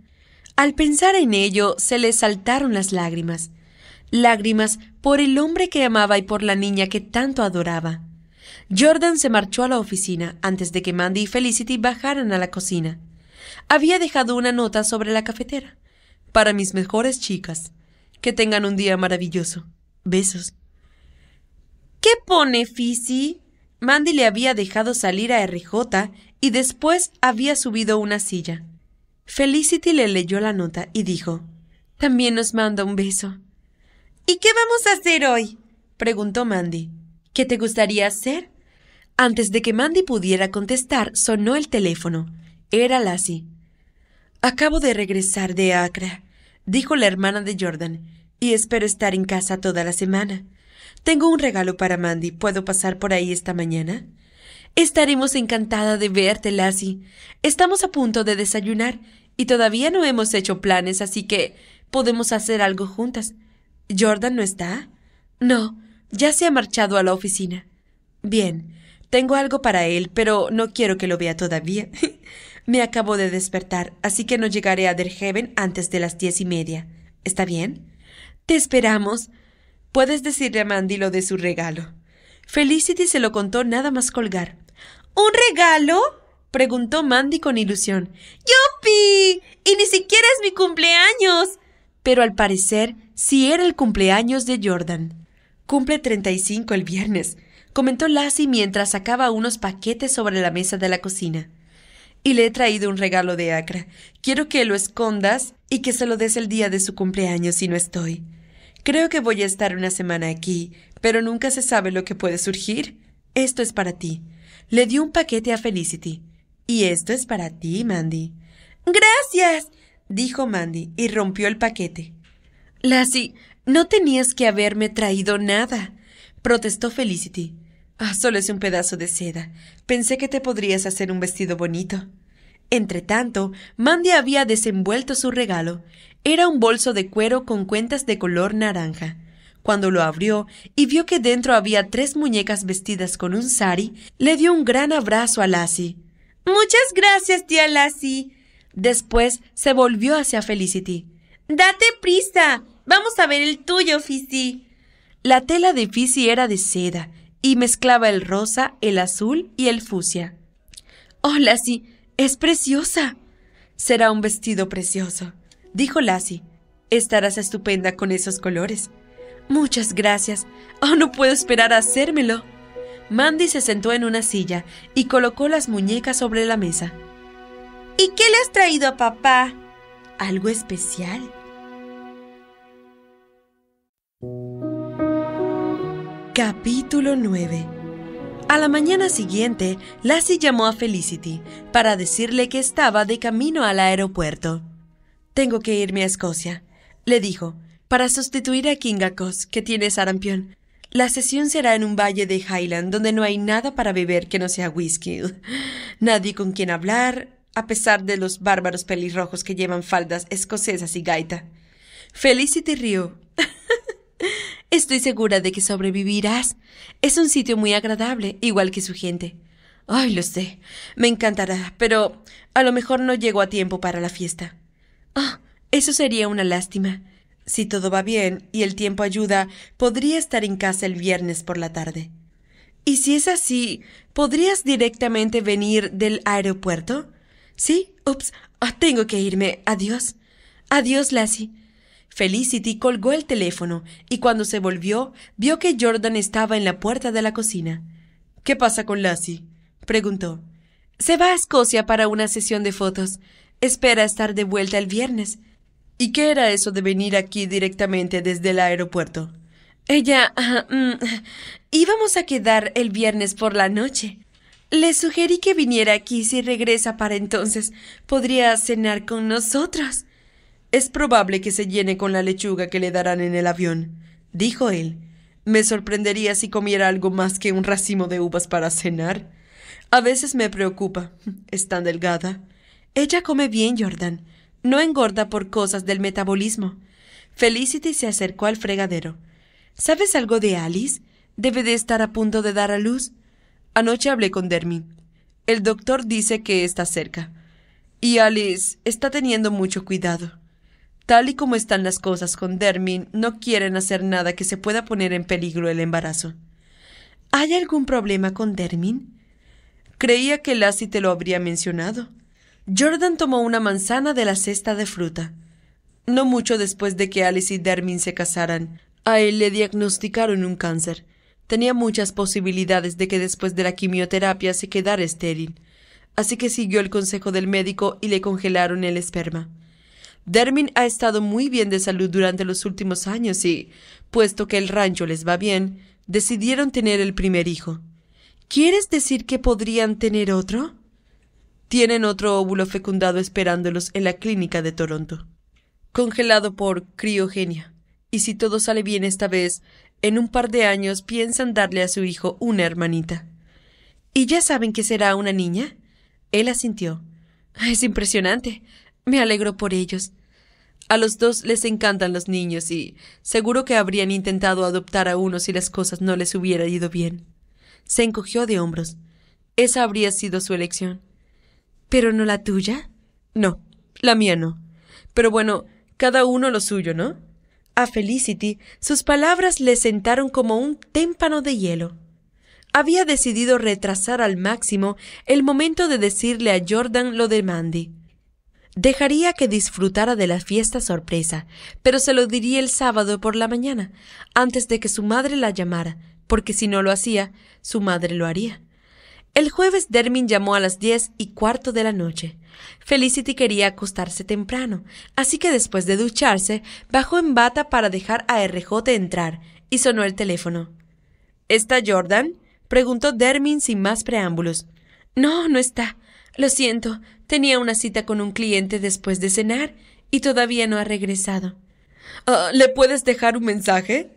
Al pensar en ello, se le saltaron las lágrimas. Lágrimas por el hombre que amaba y por la niña que tanto adoraba. Jordan se marchó a la oficina antes de que Mandy y Felicity bajaran a la cocina. Había dejado una nota sobre la cafetera. Para mis mejores chicas. Que tengan un día maravilloso. Besos. ¿Qué pone, Fisi? Mandy le había dejado salir a RJ y después había subido una silla. Felicity le leyó la nota y dijo También nos manda un beso. ¿Y qué vamos a hacer hoy? preguntó Mandy. ¿Qué te gustaría hacer? Antes de que Mandy pudiera contestar, sonó el teléfono. Era Lassie. Acabo de regresar de Acre», dijo la hermana de Jordan, y espero estar en casa toda la semana. Tengo un regalo para Mandy. ¿Puedo pasar por ahí esta mañana? Estaremos encantada de verte, Lassie. Estamos a punto de desayunar y todavía no hemos hecho planes, así que podemos hacer algo juntas. ¿Jordan no está? No, ya se ha marchado a la oficina. Bien, tengo algo para él, pero no quiero que lo vea todavía. Me acabo de despertar, así que no llegaré a Derheven antes de las diez y media. ¿Está bien? Te esperamos. Puedes decirle a Mandy lo de su regalo. Felicity se lo contó nada más colgar. ¿Un regalo? preguntó Mandy con ilusión. ¡Yupi! ¡Y ni siquiera es mi cumpleaños! Pero al parecer, sí era el cumpleaños de Jordan. Cumple 35 el viernes comentó Lassie mientras sacaba unos paquetes sobre la mesa de la cocina. Y le he traído un regalo de Acra. Quiero que lo escondas y que se lo des el día de su cumpleaños si no estoy. Creo que voy a estar una semana aquí, pero nunca se sabe lo que puede surgir. Esto es para ti. Le dio un paquete a Felicity. Y esto es para ti, Mandy. Gracias, dijo Mandy y rompió el paquete. Lassie, no tenías que haberme traído nada, protestó Felicity. Ah, solo es un pedazo de seda. Pensé que te podrías hacer un vestido bonito. Entretanto, Mandy había desenvuelto su regalo. Era un bolso de cuero con cuentas de color naranja. Cuando lo abrió y vio que dentro había tres muñecas vestidas con un sari, le dio un gran abrazo a Lassie. Muchas gracias, tía Lassie. Después se volvió hacia Felicity. Date prisa. Vamos a ver el tuyo, Fizzy. La tela de Fizzy era de seda y mezclaba el rosa, el azul y el fucsia. Oh, Lassie, es preciosa. Será un vestido precioso, dijo Lassie. Estarás estupenda con esos colores. Muchas gracias. Oh, no puedo esperar a hacérmelo. Mandy se sentó en una silla y colocó las muñecas sobre la mesa. ¿Y qué le has traído a papá? Algo especial, Capítulo 9 A la mañana siguiente, Lassie llamó a Felicity para decirle que estaba de camino al aeropuerto. Tengo que irme a Escocia, le dijo, para sustituir a Kingacos, que tiene sarampión. La sesión será en un valle de Highland donde no hay nada para beber que no sea whisky. Nadie con quien hablar, a pesar de los bárbaros pelirrojos que llevan faldas escocesas y gaita. Felicity rió. Estoy segura de que sobrevivirás. Es un sitio muy agradable, igual que su gente. Ay, lo sé. Me encantará, pero a lo mejor no llego a tiempo para la fiesta. Ah, eso sería una lástima. Si todo va bien y el tiempo ayuda, podría estar en casa el viernes por la tarde. Y si es así, ¿podrías directamente venir del aeropuerto? Sí, ups, ah, tengo que irme. Adiós. Adiós, Lassie. Felicity colgó el teléfono y cuando se volvió vio que Jordan estaba en la puerta de la cocina. ¿Qué pasa con Lassie? preguntó. Se va a Escocia para una sesión de fotos. Espera estar de vuelta el viernes. ¿Y qué era eso de venir aquí directamente desde el aeropuerto? Ella. Mm, íbamos a quedar el viernes por la noche. Le sugerí que viniera aquí si regresa para entonces. Podría cenar con nosotros. Es probable que se llene con la lechuga que le darán en el avión, dijo él. Me sorprendería si comiera algo más que un racimo de uvas para cenar. A veces me preocupa. Está delgada. Ella come bien, Jordan. No engorda por cosas del metabolismo. Felicity se acercó al fregadero. ¿Sabes algo de Alice? Debe de estar a punto de dar a luz. Anoche hablé con Dermin. El doctor dice que está cerca. Y Alice está teniendo mucho cuidado. Tal y como están las cosas con Dermin, no quieren hacer nada que se pueda poner en peligro el embarazo. ¿Hay algún problema con Dermin? Creía que Lassie te lo habría mencionado. Jordan tomó una manzana de la cesta de fruta. No mucho después de que Alice y Dermin se casaran, a él le diagnosticaron un cáncer. Tenía muchas posibilidades de que después de la quimioterapia se quedara estéril, así que siguió el consejo del médico y le congelaron el esperma. Dermin ha estado muy bien de salud durante los últimos años y, puesto que el rancho les va bien, decidieron tener el primer hijo. ¿Quieres decir que podrían tener otro? Tienen otro óvulo fecundado esperándolos en la clínica de Toronto, congelado por criogenia. Y si todo sale bien esta vez, en un par de años piensan darle a su hijo una hermanita. ¿Y ya saben que será una niña? Él asintió. Es impresionante. Me alegro por ellos. A los dos les encantan los niños y seguro que habrían intentado adoptar a uno si las cosas no les hubiera ido bien. Se encogió de hombros. Esa habría sido su elección. ¿Pero no la tuya? No, la mía no. Pero bueno, cada uno lo suyo, ¿no? A Felicity sus palabras le sentaron como un témpano de hielo. Había decidido retrasar al máximo el momento de decirle a Jordan lo de Mandy. Dejaría que disfrutara de la fiesta sorpresa, pero se lo diría el sábado por la mañana, antes de que su madre la llamara, porque si no lo hacía, su madre lo haría. El jueves Dermin llamó a las diez y cuarto de la noche. Felicity quería acostarse temprano, así que después de ducharse, bajó en bata para dejar a RJ entrar, y sonó el teléfono. ¿Está Jordan? preguntó Dermin sin más preámbulos. No, no está. Lo siento, tenía una cita con un cliente después de cenar y todavía no ha regresado. Ah, ¿Le puedes dejar un mensaje?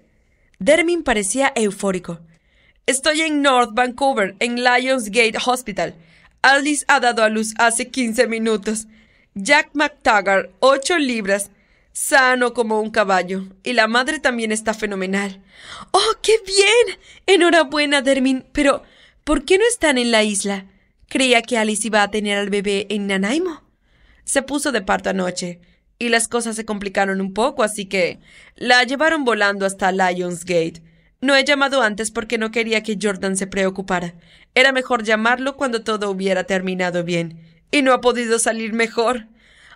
Dermin parecía eufórico. Estoy en North Vancouver, en Lions Gate Hospital. Alice ha dado a luz hace 15 minutos. Jack McTaggart, 8 libras, sano como un caballo. Y la madre también está fenomenal. ¡Oh, qué bien! Enhorabuena, Dermin. Pero, ¿por qué no están en la isla? Creía que Alice iba a tener al bebé en Nanaimo. Se puso de parto anoche y las cosas se complicaron un poco, así que la llevaron volando hasta Lionsgate. No he llamado antes porque no quería que Jordan se preocupara. Era mejor llamarlo cuando todo hubiera terminado bien. Y no ha podido salir mejor.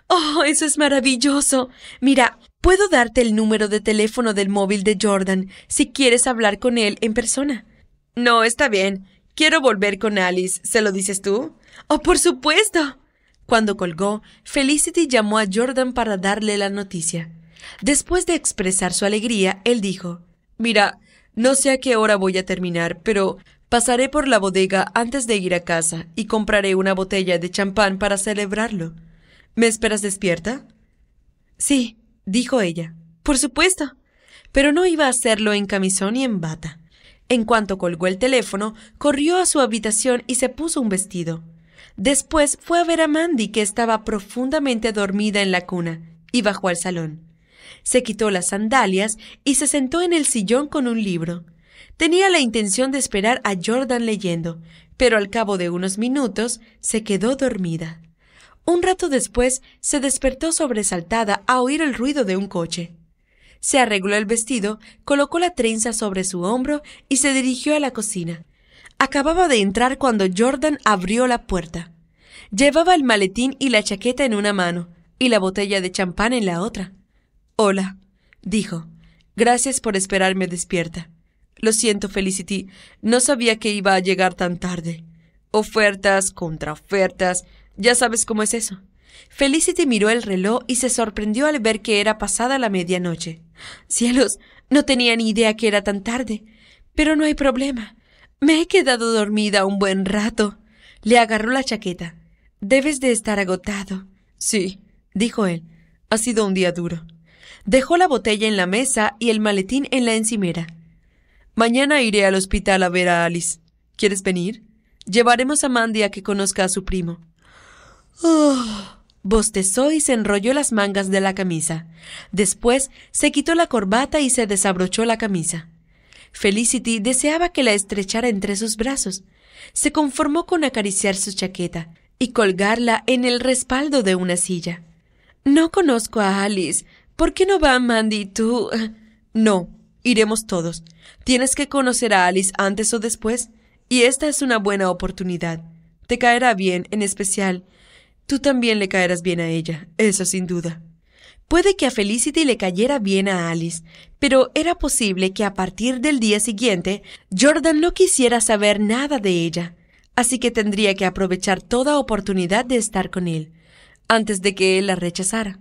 Oh, eso es maravilloso. Mira, puedo darte el número de teléfono del móvil de Jordan si quieres hablar con él en persona. No, está bien. Quiero volver con Alice, ¿se lo dices tú? Oh, por supuesto. Cuando colgó, Felicity llamó a Jordan para darle la noticia. Después de expresar su alegría, él dijo Mira, no sé a qué hora voy a terminar, pero pasaré por la bodega antes de ir a casa y compraré una botella de champán para celebrarlo. ¿Me esperas despierta? Sí, dijo ella. Por supuesto. Pero no iba a hacerlo en camisón y en bata. En cuanto colgó el teléfono, corrió a su habitación y se puso un vestido. Después fue a ver a Mandy, que estaba profundamente dormida en la cuna, y bajó al salón. Se quitó las sandalias y se sentó en el sillón con un libro. Tenía la intención de esperar a Jordan leyendo, pero al cabo de unos minutos se quedó dormida. Un rato después se despertó sobresaltada a oír el ruido de un coche se arregló el vestido, colocó la trenza sobre su hombro y se dirigió a la cocina. Acababa de entrar cuando Jordan abrió la puerta. Llevaba el maletín y la chaqueta en una mano y la botella de champán en la otra. Hola, dijo. Gracias por esperarme despierta. Lo siento, Felicity. No sabía que iba a llegar tan tarde. Ofertas, contraofertas. Ya sabes cómo es eso. Felicity miró el reloj y se sorprendió al ver que era pasada la medianoche. Cielos, no tenía ni idea que era tan tarde. Pero no hay problema. Me he quedado dormida un buen rato. Le agarró la chaqueta. Debes de estar agotado. Sí, dijo él. Ha sido un día duro. Dejó la botella en la mesa y el maletín en la encimera. Mañana iré al hospital a ver a Alice. ¿Quieres venir? Llevaremos a Mandy a que conozca a su primo. Oh, bostezó y se enrolló las mangas de la camisa. Después se quitó la corbata y se desabrochó la camisa. Felicity deseaba que la estrechara entre sus brazos. Se conformó con acariciar su chaqueta y colgarla en el respaldo de una silla. No conozco a Alice. ¿Por qué no va Mandy tú? No, iremos todos. Tienes que conocer a Alice antes o después, y esta es una buena oportunidad. Te caerá bien, en especial, Tú también le caerás bien a ella, eso sin duda. Puede que a Felicity le cayera bien a Alice, pero era posible que a partir del día siguiente Jordan no quisiera saber nada de ella, así que tendría que aprovechar toda oportunidad de estar con él, antes de que él la rechazara.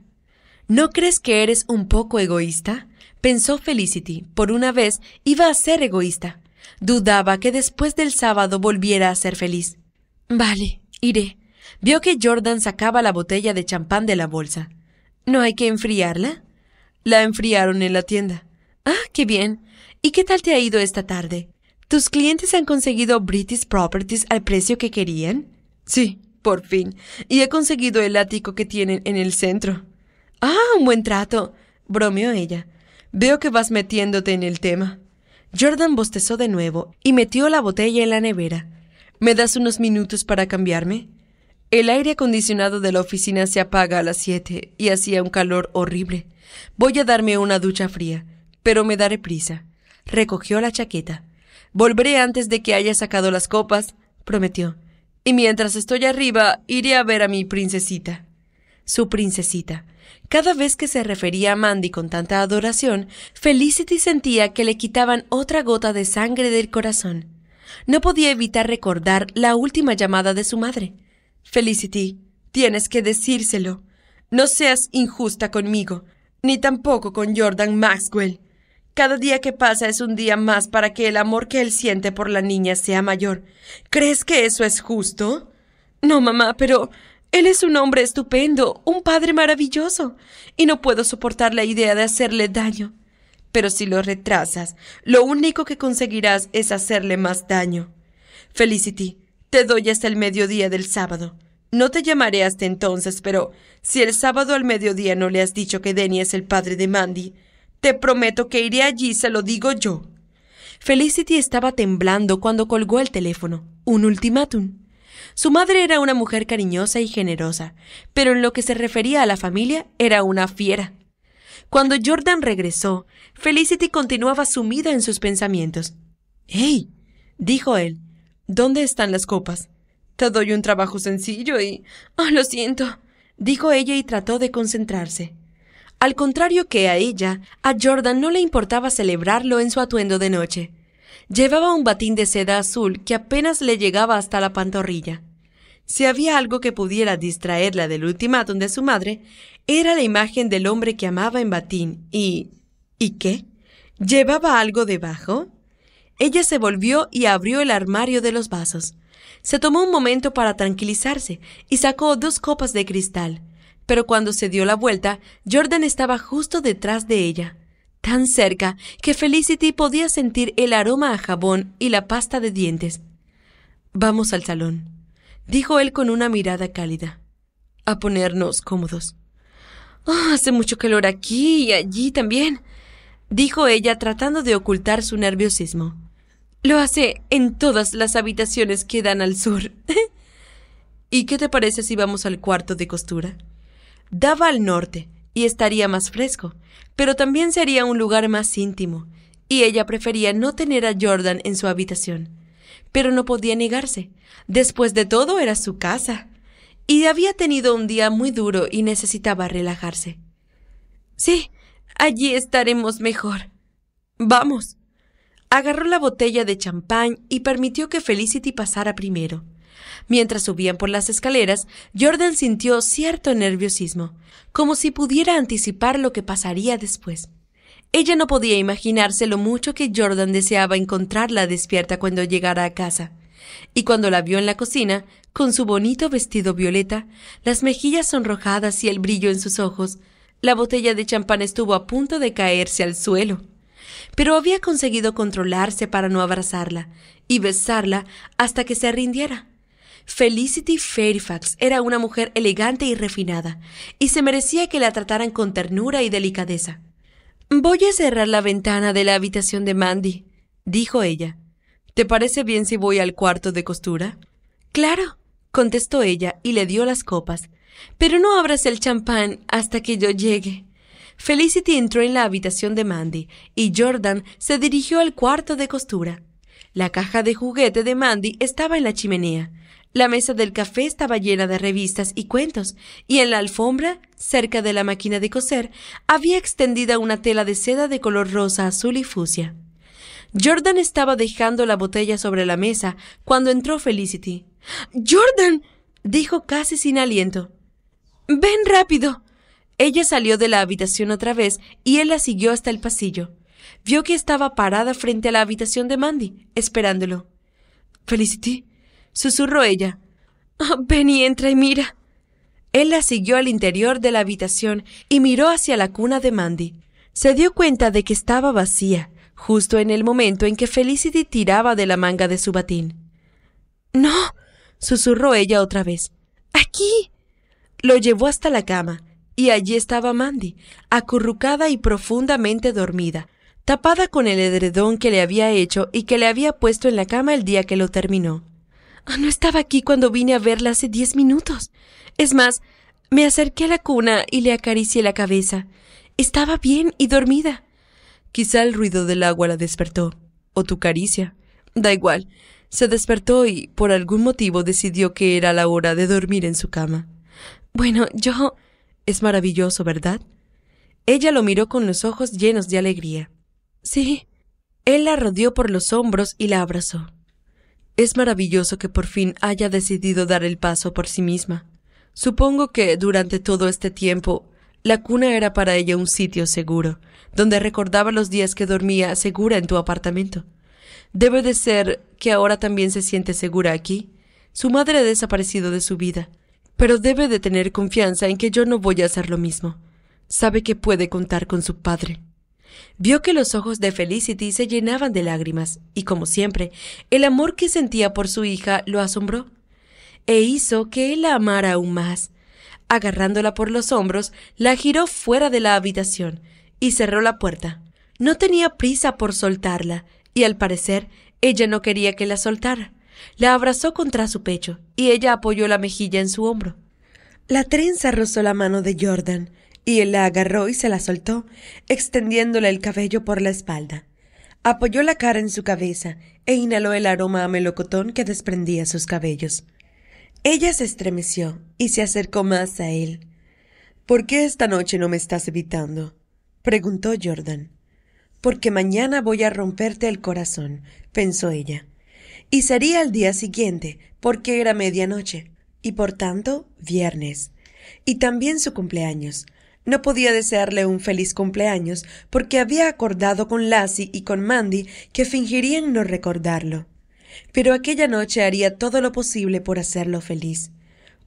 ¿No crees que eres un poco egoísta? pensó Felicity. Por una vez iba a ser egoísta. Dudaba que después del sábado volviera a ser feliz. Vale, iré, Vio que Jordan sacaba la botella de champán de la bolsa. ¿No hay que enfriarla? La enfriaron en la tienda. Ah, qué bien. ¿Y qué tal te ha ido esta tarde? ¿Tus clientes han conseguido British Properties al precio que querían? Sí, por fin. Y he conseguido el ático que tienen en el centro. Ah, un buen trato, bromeó ella. Veo que vas metiéndote en el tema. Jordan bostezó de nuevo y metió la botella en la nevera. ¿Me das unos minutos para cambiarme? El aire acondicionado de la oficina se apaga a las siete y hacía un calor horrible. Voy a darme una ducha fría, pero me daré prisa. Recogió la chaqueta. Volveré antes de que haya sacado las copas, prometió. Y mientras estoy arriba, iré a ver a mi princesita. Su princesita. Cada vez que se refería a Mandy con tanta adoración, Felicity sentía que le quitaban otra gota de sangre del corazón. No podía evitar recordar la última llamada de su madre. Felicity, tienes que decírselo. No seas injusta conmigo, ni tampoco con Jordan Maxwell. Cada día que pasa es un día más para que el amor que él siente por la niña sea mayor. ¿Crees que eso es justo? No, mamá, pero él es un hombre estupendo, un padre maravilloso, y no puedo soportar la idea de hacerle daño. Pero si lo retrasas, lo único que conseguirás es hacerle más daño. Felicity, te doy hasta el mediodía del sábado. No te llamaré hasta entonces, pero si el sábado al mediodía no le has dicho que Denny es el padre de Mandy, te prometo que iré allí, se lo digo yo. Felicity estaba temblando cuando colgó el teléfono. Un ultimátum. Su madre era una mujer cariñosa y generosa, pero en lo que se refería a la familia era una fiera. Cuando Jordan regresó, Felicity continuaba sumida en sus pensamientos. ¡Hey! dijo él. ¿Dónde están las copas? Te doy un trabajo sencillo y... Oh, lo siento, dijo ella y trató de concentrarse. Al contrario que a ella, a Jordan no le importaba celebrarlo en su atuendo de noche. Llevaba un batín de seda azul que apenas le llegaba hasta la pantorrilla. Si había algo que pudiera distraerla del ultimátum de su madre, era la imagen del hombre que amaba en batín y... ¿Y qué? ¿Llevaba algo debajo? Ella se volvió y abrió el armario de los vasos. Se tomó un momento para tranquilizarse y sacó dos copas de cristal. Pero cuando se dio la vuelta, Jordan estaba justo detrás de ella, tan cerca que Felicity podía sentir el aroma a jabón y la pasta de dientes. Vamos al salón, dijo él con una mirada cálida. A ponernos cómodos. Oh, hace mucho calor aquí y allí también, dijo ella tratando de ocultar su nerviosismo. Lo hace en todas las habitaciones que dan al sur. ¿Y qué te parece si vamos al cuarto de costura? Daba al norte y estaría más fresco, pero también sería un lugar más íntimo, y ella prefería no tener a Jordan en su habitación. Pero no podía negarse. Después de todo era su casa. Y había tenido un día muy duro y necesitaba relajarse. Sí, allí estaremos mejor. Vamos agarró la botella de champán y permitió que Felicity pasara primero. Mientras subían por las escaleras, Jordan sintió cierto nerviosismo, como si pudiera anticipar lo que pasaría después. Ella no podía imaginarse lo mucho que Jordan deseaba encontrarla despierta cuando llegara a casa. Y cuando la vio en la cocina, con su bonito vestido violeta, las mejillas sonrojadas y el brillo en sus ojos, la botella de champán estuvo a punto de caerse al suelo pero había conseguido controlarse para no abrazarla y besarla hasta que se rindiera. Felicity Fairfax era una mujer elegante y refinada, y se merecía que la trataran con ternura y delicadeza. Voy a cerrar la ventana de la habitación de Mandy, dijo ella. ¿Te parece bien si voy al cuarto de costura? Claro, contestó ella y le dio las copas. Pero no abras el champán hasta que yo llegue. Felicity entró en la habitación de Mandy y Jordan se dirigió al cuarto de costura. La caja de juguete de Mandy estaba en la chimenea. La mesa del café estaba llena de revistas y cuentos, y en la alfombra, cerca de la máquina de coser, había extendida una tela de seda de color rosa, azul y fusia. Jordan estaba dejando la botella sobre la mesa cuando entró Felicity. Jordan. dijo casi sin aliento. Ven rápido. Ella salió de la habitación otra vez y él la siguió hasta el pasillo. Vio que estaba parada frente a la habitación de Mandy, esperándolo. Felicity, susurró ella. Ah, ven y entra y mira. Él la siguió al interior de la habitación y miró hacia la cuna de Mandy. Se dio cuenta de que estaba vacía, justo en el momento en que Felicity tiraba de la manga de su batín. No, susurró ella otra vez. Aquí. Lo llevó hasta la cama y allí estaba Mandy, acurrucada y profundamente dormida, tapada con el edredón que le había hecho y que le había puesto en la cama el día que lo terminó. Ah, no estaba aquí cuando vine a verla hace diez minutos. Es más, me acerqué a la cuna y le acaricié la cabeza. Estaba bien y dormida. Quizá el ruido del agua la despertó, o tu caricia. Da igual. Se despertó y, por algún motivo, decidió que era la hora de dormir en su cama. Bueno, yo. Es maravilloso, ¿verdad? Ella lo miró con los ojos llenos de alegría. Sí. Él la rodeó por los hombros y la abrazó. Es maravilloso que por fin haya decidido dar el paso por sí misma. Supongo que durante todo este tiempo la cuna era para ella un sitio seguro, donde recordaba los días que dormía segura en tu apartamento. Debe de ser que ahora también se siente segura aquí. Su madre ha desaparecido de su vida pero debe de tener confianza en que yo no voy a hacer lo mismo. Sabe que puede contar con su padre. Vio que los ojos de Felicity se llenaban de lágrimas, y como siempre, el amor que sentía por su hija lo asombró, e hizo que él la amara aún más. Agarrándola por los hombros, la giró fuera de la habitación y cerró la puerta. No tenía prisa por soltarla, y al parecer ella no quería que la soltara. La abrazó contra su pecho y ella apoyó la mejilla en su hombro. La trenza rozó la mano de Jordan y él la agarró y se la soltó, extendiéndole el cabello por la espalda. Apoyó la cara en su cabeza e inhaló el aroma a melocotón que desprendía sus cabellos. Ella se estremeció y se acercó más a él. ¿Por qué esta noche no me estás evitando? preguntó Jordan. Porque mañana voy a romperte el corazón, pensó ella y sería el día siguiente, porque era medianoche, y por tanto viernes, y también su cumpleaños. No podía desearle un feliz cumpleaños porque había acordado con Lassie y con Mandy que fingirían no recordarlo. Pero aquella noche haría todo lo posible por hacerlo feliz.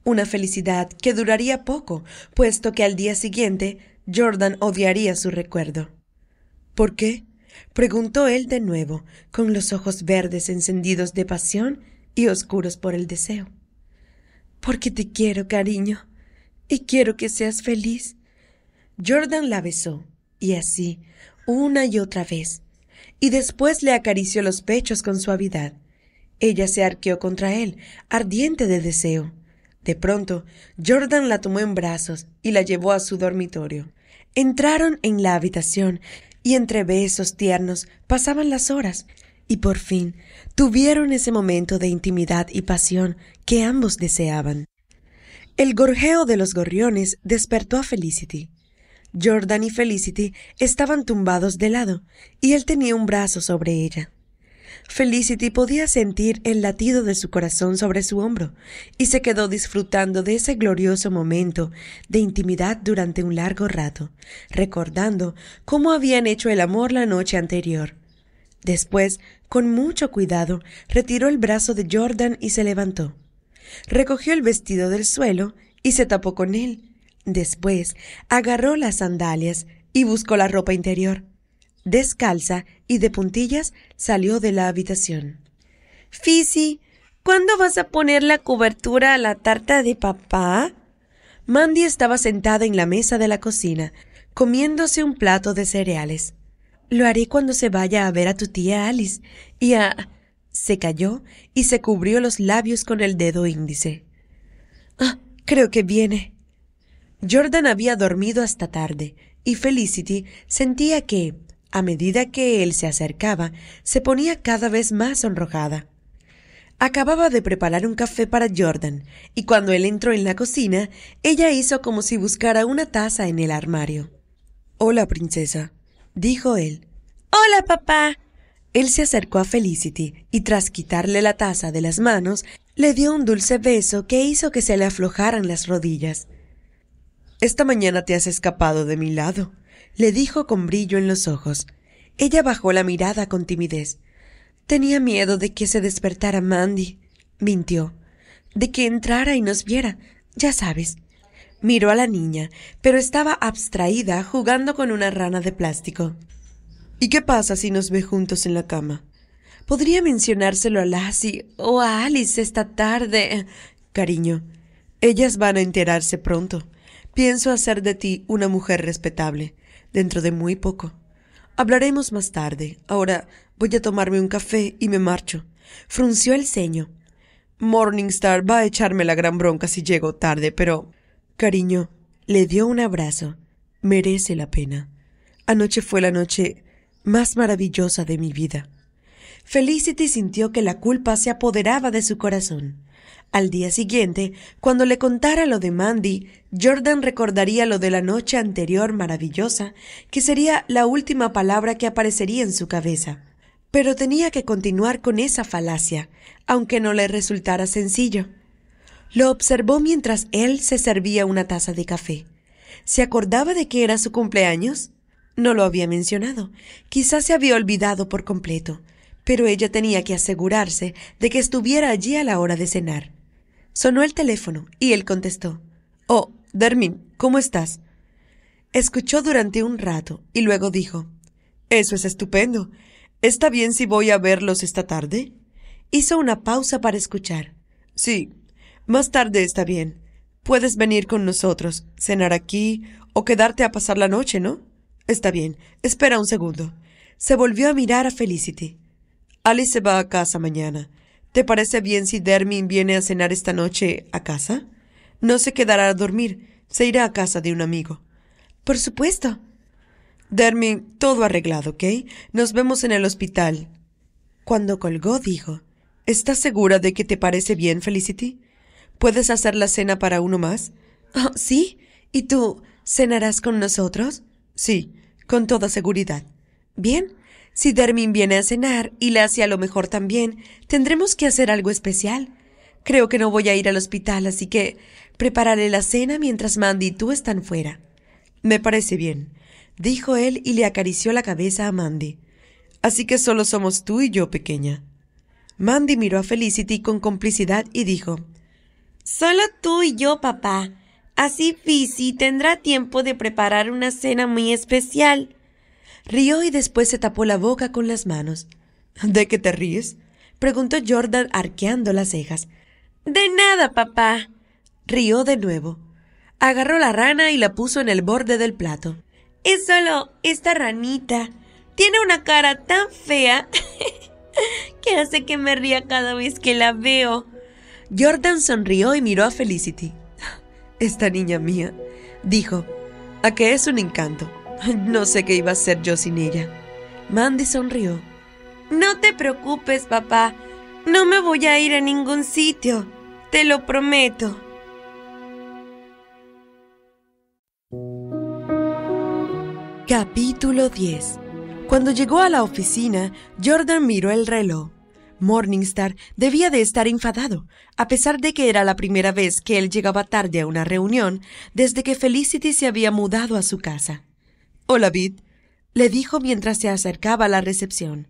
Una felicidad que duraría poco, puesto que al día siguiente Jordan odiaría su recuerdo. ¿Por qué? preguntó él de nuevo, con los ojos verdes encendidos de pasión y oscuros por el deseo. Porque te quiero, cariño, y quiero que seas feliz. Jordan la besó, y así, una y otra vez, y después le acarició los pechos con suavidad. Ella se arqueó contra él, ardiente de deseo. De pronto, Jordan la tomó en brazos y la llevó a su dormitorio. Entraron en la habitación y entre besos tiernos pasaban las horas y por fin tuvieron ese momento de intimidad y pasión que ambos deseaban. El gorjeo de los gorriones despertó a Felicity. Jordan y Felicity estaban tumbados de lado y él tenía un brazo sobre ella. Felicity podía sentir el latido de su corazón sobre su hombro y se quedó disfrutando de ese glorioso momento de intimidad durante un largo rato, recordando cómo habían hecho el amor la noche anterior. Después, con mucho cuidado, retiró el brazo de Jordan y se levantó. Recogió el vestido del suelo y se tapó con él. Después, agarró las sandalias y buscó la ropa interior descalza y de puntillas, salió de la habitación. Fisi, ¿cuándo vas a poner la cobertura a la tarta de papá? Mandy estaba sentada en la mesa de la cocina, comiéndose un plato de cereales. Lo haré cuando se vaya a ver a tu tía Alice y a... Se cayó y se cubrió los labios con el dedo índice. Ah, creo que viene. Jordan había dormido hasta tarde y Felicity sentía que, a medida que él se acercaba, se ponía cada vez más sonrojada. Acababa de preparar un café para Jordan, y cuando él entró en la cocina, ella hizo como si buscara una taza en el armario. Hola, princesa, dijo él. Hola, papá. Él se acercó a Felicity y tras quitarle la taza de las manos, le dio un dulce beso que hizo que se le aflojaran las rodillas. Esta mañana te has escapado de mi lado, le dijo con brillo en los ojos. Ella bajó la mirada con timidez. Tenía miedo de que se despertara Mandy, mintió, de que entrara y nos viera, ya sabes. Miró a la niña, pero estaba abstraída jugando con una rana de plástico. ¿Y qué pasa si nos ve juntos en la cama? Podría mencionárselo a Lassie o a Alice esta tarde. Cariño, ellas van a enterarse pronto. Pienso hacer de ti una mujer respetable dentro de muy poco. Hablaremos más tarde. Ahora voy a tomarme un café y me marcho. Frunció el ceño. Morningstar va a echarme la gran bronca si llego tarde, pero... Cariño, le dio un abrazo. Merece la pena. Anoche fue la noche más maravillosa de mi vida. Felicity sintió que la culpa se apoderaba de su corazón. Al día siguiente, cuando le contara lo de Mandy, Jordan recordaría lo de la noche anterior maravillosa, que sería la última palabra que aparecería en su cabeza. Pero tenía que continuar con esa falacia, aunque no le resultara sencillo. Lo observó mientras él se servía una taza de café. ¿Se acordaba de que era su cumpleaños? No lo había mencionado. Quizás se había olvidado por completo. Pero ella tenía que asegurarse de que estuviera allí a la hora de cenar. Sonó el teléfono y él contestó. Oh, Dermin, ¿cómo estás? Escuchó durante un rato y luego dijo. Eso es estupendo. ¿Está bien si voy a verlos esta tarde? Hizo una pausa para escuchar. Sí, más tarde está bien. Puedes venir con nosotros, cenar aquí o quedarte a pasar la noche, ¿no? Está bien, espera un segundo. Se volvió a mirar a Felicity. Alice se va a casa mañana. ¿Te parece bien si Dermin viene a cenar esta noche a casa? No se quedará a dormir, se irá a casa de un amigo. Por supuesto. Dermin, todo arreglado, ¿ok? Nos vemos en el hospital. Cuando colgó, dijo, ¿Estás segura de que te parece bien, Felicity? ¿Puedes hacer la cena para uno más? Oh, sí. ¿Y tú cenarás con nosotros? Sí, con toda seguridad. Bien, si Dermin viene a cenar y hace a lo mejor también, tendremos que hacer algo especial. Creo que no voy a ir al hospital, así que prepararé la cena mientras Mandy y tú están fuera. Me parece bien, dijo él y le acarició la cabeza a Mandy. Así que solo somos tú y yo, pequeña. Mandy miró a Felicity con complicidad y dijo, Solo tú y yo, papá. Así Fizzy tendrá tiempo de preparar una cena muy especial. Rió y después se tapó la boca con las manos. ¿De qué te ríes? preguntó Jordan arqueando las cejas. De nada, papá. Rió de nuevo. Agarró la rana y la puso en el borde del plato. Es solo esta ranita. Tiene una cara tan fea que hace que me ría cada vez que la veo. Jordan sonrió y miró a Felicity. Esta niña mía, dijo, a que es un encanto. No sé qué iba a hacer yo sin ella. Mandy sonrió. No te preocupes, papá. No me voy a ir a ningún sitio. Te lo prometo. Capítulo 10. Cuando llegó a la oficina, Jordan miró el reloj. Morningstar debía de estar enfadado, a pesar de que era la primera vez que él llegaba tarde a una reunión desde que Felicity se había mudado a su casa. Hola, Vid, le dijo mientras se acercaba a la recepción.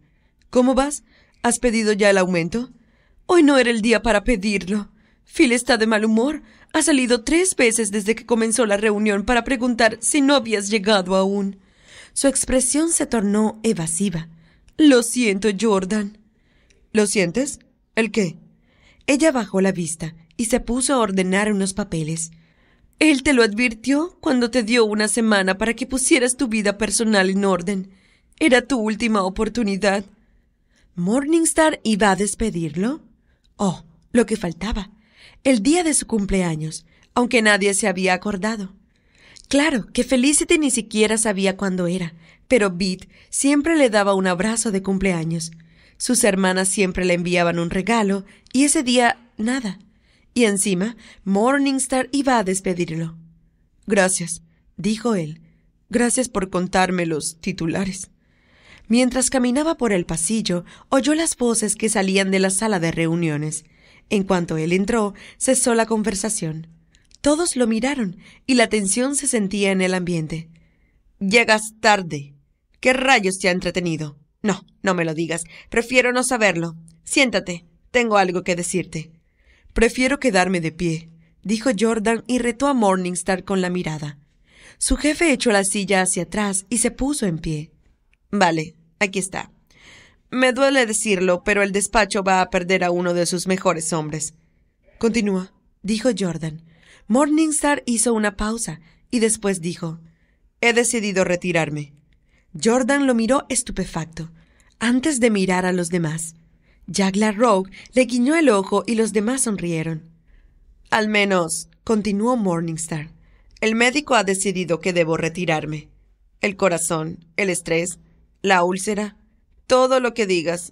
¿Cómo vas? ¿Has pedido ya el aumento? Hoy no era el día para pedirlo. Phil está de mal humor. Ha salido tres veces desde que comenzó la reunión para preguntar si no habías llegado aún. Su expresión se tornó evasiva. Lo siento, Jordan. ¿Lo sientes? ¿El qué? Ella bajó la vista y se puso a ordenar unos papeles. Él te lo advirtió cuando te dio una semana para que pusieras tu vida personal en orden. Era tu última oportunidad. Morningstar iba a despedirlo. Oh, lo que faltaba. El día de su cumpleaños, aunque nadie se había acordado. Claro que Felicity ni siquiera sabía cuándo era, pero Beat siempre le daba un abrazo de cumpleaños. Sus hermanas siempre le enviaban un regalo y ese día nada y encima Morningstar iba a despedirlo. Gracias, dijo él. Gracias por contarme los titulares. Mientras caminaba por el pasillo, oyó las voces que salían de la sala de reuniones. En cuanto él entró, cesó la conversación. Todos lo miraron y la tensión se sentía en el ambiente. Llegas tarde. ¿Qué rayos te ha entretenido? No, no me lo digas. Prefiero no saberlo. Siéntate. Tengo algo que decirte. Prefiero quedarme de pie, dijo Jordan y retó a Morningstar con la mirada. Su jefe echó la silla hacia atrás y se puso en pie. Vale, aquí está. Me duele decirlo, pero el despacho va a perder a uno de sus mejores hombres. Continúa, dijo Jordan. Morningstar hizo una pausa y después dijo He decidido retirarme. Jordan lo miró estupefacto, antes de mirar a los demás. Jack Rogue le guiñó el ojo y los demás sonrieron. Al menos, continuó Morningstar, el médico ha decidido que debo retirarme. El corazón, el estrés, la úlcera, todo lo que digas,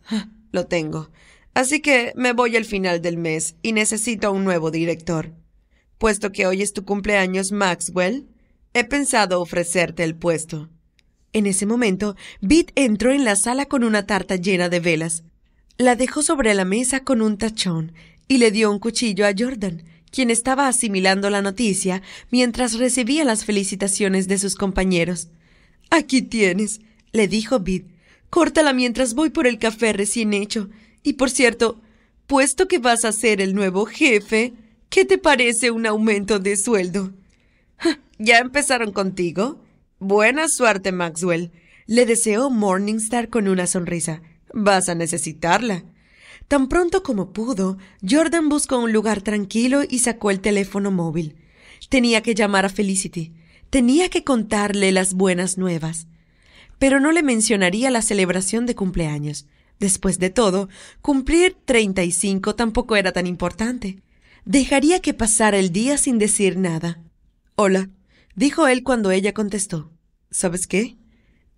lo tengo. Así que me voy al final del mes y necesito un nuevo director. Puesto que hoy es tu cumpleaños, Maxwell, he pensado ofrecerte el puesto. En ese momento, Bit entró en la sala con una tarta llena de velas. La dejó sobre la mesa con un tachón y le dio un cuchillo a Jordan, quien estaba asimilando la noticia mientras recibía las felicitaciones de sus compañeros. Aquí tienes, le dijo Bid. Córtala mientras voy por el café recién hecho. Y por cierto, puesto que vas a ser el nuevo jefe, ¿qué te parece un aumento de sueldo? ¿Ya empezaron contigo? Buena suerte, Maxwell, le deseó Morningstar con una sonrisa. Vas a necesitarla. Tan pronto como pudo, Jordan buscó un lugar tranquilo y sacó el teléfono móvil. Tenía que llamar a Felicity. Tenía que contarle las buenas nuevas. Pero no le mencionaría la celebración de cumpleaños. Después de todo, cumplir 35 tampoco era tan importante. Dejaría que pasara el día sin decir nada. Hola, dijo él cuando ella contestó. ¿Sabes qué?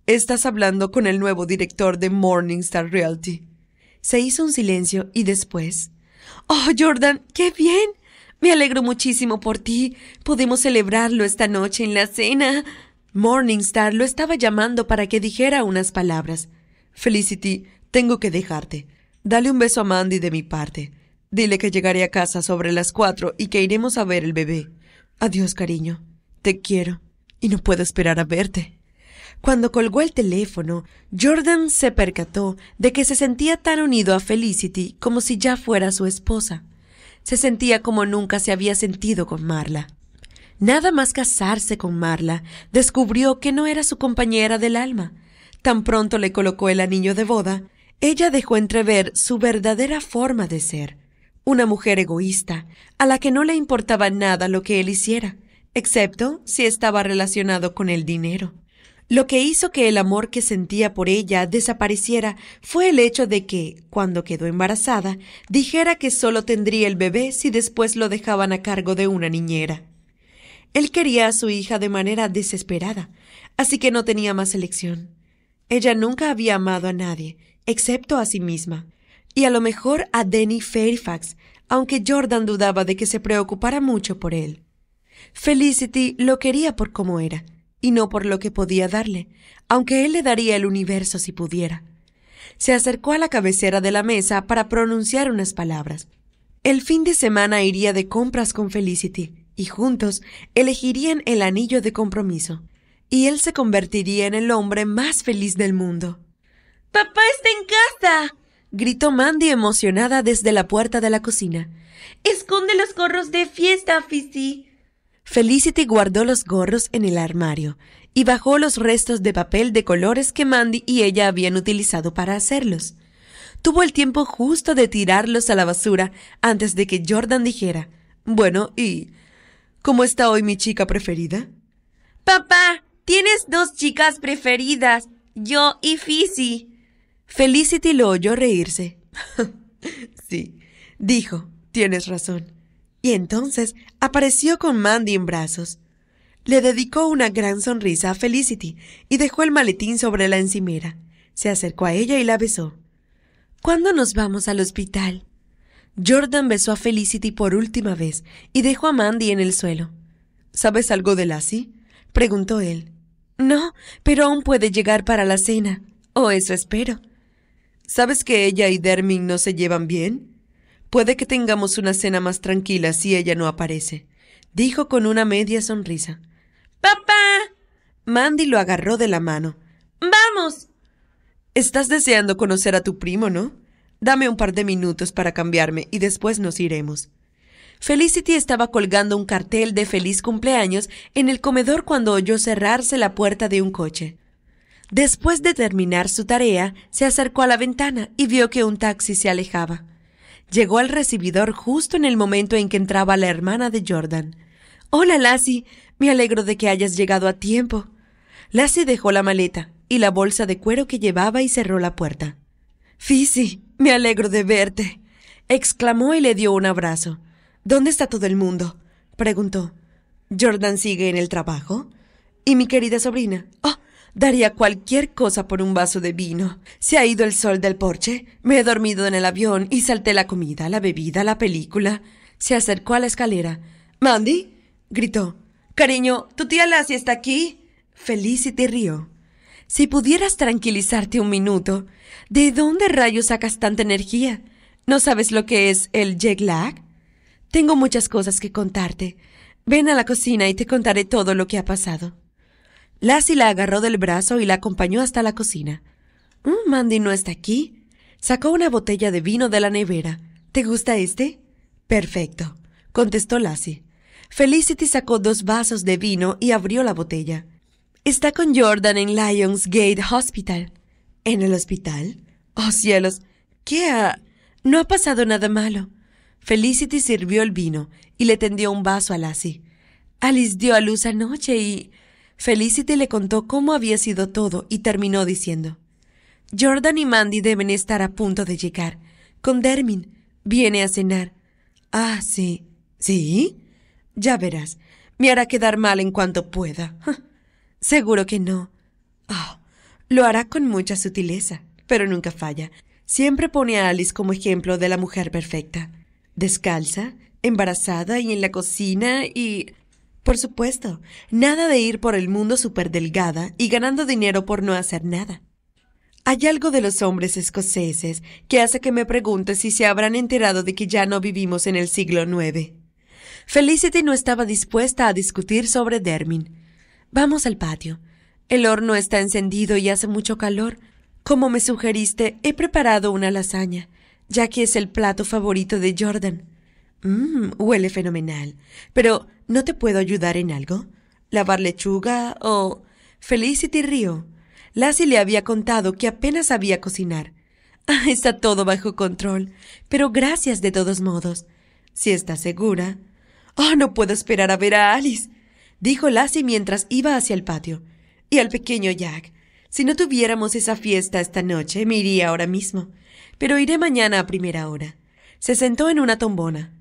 Estás hablando con el nuevo director de Morningstar Realty. Se hizo un silencio y después. Oh, Jordan, qué bien. Me alegro muchísimo por ti. Podemos celebrarlo esta noche en la cena. Morningstar lo estaba llamando para que dijera unas palabras. Felicity, tengo que dejarte. Dale un beso a Mandy de mi parte. Dile que llegaré a casa sobre las cuatro y que iremos a ver el bebé. Adiós, cariño. Te quiero. Y no puedo esperar a verte. Cuando colgó el teléfono, Jordan se percató de que se sentía tan unido a Felicity como si ya fuera su esposa. Se sentía como nunca se había sentido con Marla. Nada más casarse con Marla, descubrió que no era su compañera del alma. Tan pronto le colocó el anillo de boda, ella dejó entrever su verdadera forma de ser. Una mujer egoísta, a la que no le importaba nada lo que él hiciera, excepto si estaba relacionado con el dinero. Lo que hizo que el amor que sentía por ella desapareciera fue el hecho de que, cuando quedó embarazada, dijera que solo tendría el bebé si después lo dejaban a cargo de una niñera. Él quería a su hija de manera desesperada, así que no tenía más elección. Ella nunca había amado a nadie, excepto a sí misma, y a lo mejor a Denny Fairfax, aunque Jordan dudaba de que se preocupara mucho por él. Felicity lo quería por cómo era, y no por lo que podía darle, aunque él le daría el universo si pudiera. Se acercó a la cabecera de la mesa para pronunciar unas palabras. El fin de semana iría de compras con Felicity, y juntos elegirían el anillo de compromiso, y él se convertiría en el hombre más feliz del mundo. ¡Papá está en casa! gritó Mandy emocionada desde la puerta de la cocina. Esconde los gorros de fiesta, Fizzy. Felicity guardó los gorros en el armario y bajó los restos de papel de colores que Mandy y ella habían utilizado para hacerlos. Tuvo el tiempo justo de tirarlos a la basura antes de que Jordan dijera, bueno, ¿y cómo está hoy mi chica preferida? Papá, tienes dos chicas preferidas, yo y Fizzy. Felicity lo oyó reírse. sí, dijo, tienes razón y entonces apareció con Mandy en brazos. Le dedicó una gran sonrisa a Felicity y dejó el maletín sobre la encimera. Se acercó a ella y la besó. ¿Cuándo nos vamos al hospital? Jordan besó a Felicity por última vez y dejó a Mandy en el suelo. ¿Sabes algo de Lassie? preguntó él. No, pero aún puede llegar para la cena. O oh, eso espero. ¿Sabes que ella y Derming no se llevan bien? Puede que tengamos una cena más tranquila si ella no aparece, dijo con una media sonrisa. Papá. Mandy lo agarró de la mano. Vamos. Estás deseando conocer a tu primo, ¿no? Dame un par de minutos para cambiarme y después nos iremos. Felicity estaba colgando un cartel de feliz cumpleaños en el comedor cuando oyó cerrarse la puerta de un coche. Después de terminar su tarea, se acercó a la ventana y vio que un taxi se alejaba llegó al recibidor justo en el momento en que entraba la hermana de Jordan. Hola, Lassie. Me alegro de que hayas llegado a tiempo. Lassie dejó la maleta y la bolsa de cuero que llevaba y cerró la puerta. Fisi, me alegro de verte. exclamó y le dio un abrazo. ¿Dónde está todo el mundo? preguntó. Jordan sigue en el trabajo. ¿Y mi querida sobrina? Oh, Daría cualquier cosa por un vaso de vino. Se ha ido el sol del porche. Me he dormido en el avión y salté la comida, la bebida, la película. Se acercó a la escalera. ¿Mandy? gritó. Cariño, ¿tu tía Lassie está aquí? Felicity rió. Si pudieras tranquilizarte un minuto, ¿de dónde rayos sacas tanta energía? ¿No sabes lo que es el jet lag? Tengo muchas cosas que contarte. Ven a la cocina y te contaré todo lo que ha pasado. Lassie la agarró del brazo y la acompañó hasta la cocina. Mm, Mandy no está aquí. Sacó una botella de vino de la nevera. ¿Te gusta este? Perfecto, contestó Lassie. Felicity sacó dos vasos de vino y abrió la botella. Está con Jordan en Lions Gate Hospital. ¿En el hospital? Oh cielos, ¿qué ha? No ha pasado nada malo. Felicity sirvió el vino y le tendió un vaso a Lassie. Alice dio a luz anoche y Felicity le contó cómo había sido todo y terminó diciendo, Jordan y Mandy deben estar a punto de llegar. Con Dermin. Viene a cenar. Ah, sí. ¿Sí? Ya verás. Me hará quedar mal en cuanto pueda. Seguro que no. Ah, lo hará con mucha sutileza, pero nunca falla. Siempre pone a Alice como ejemplo de la mujer perfecta. Descalza, embarazada y en la cocina y por supuesto, nada de ir por el mundo delgada y ganando dinero por no hacer nada. Hay algo de los hombres escoceses que hace que me pregunte si se habrán enterado de que ya no vivimos en el siglo IX. Felicity no estaba dispuesta a discutir sobre Dermin. Vamos al patio. El horno está encendido y hace mucho calor. Como me sugeriste, he preparado una lasaña, ya que es el plato favorito de Jordan. Mmm, huele fenomenal. Pero, ¿no te puedo ayudar en algo? ¿Lavar lechuga o...? Felicity Río. Lassie le había contado que apenas sabía cocinar. Ah, está todo bajo control. Pero gracias de todos modos. Si estás segura. Oh, no puedo esperar a ver a Alice. Dijo Lassie mientras iba hacia el patio. Y al pequeño Jack. Si no tuviéramos esa fiesta esta noche, me iría ahora mismo. Pero iré mañana a primera hora. Se sentó en una tombona.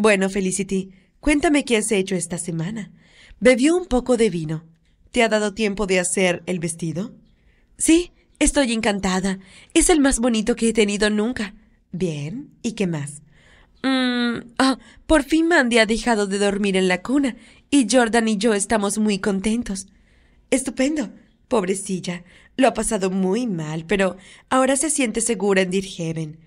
Bueno, Felicity, cuéntame qué has hecho esta semana. Bebió un poco de vino. ¿Te ha dado tiempo de hacer el vestido? Sí, estoy encantada. Es el más bonito que he tenido nunca. Bien, ¿y qué más? Mmm, por fin Mandy ha dejado de dormir en la cuna y Jordan y yo estamos muy contentos. Estupendo. Pobrecilla, lo ha pasado muy mal, pero ahora se siente segura en Dear Heaven.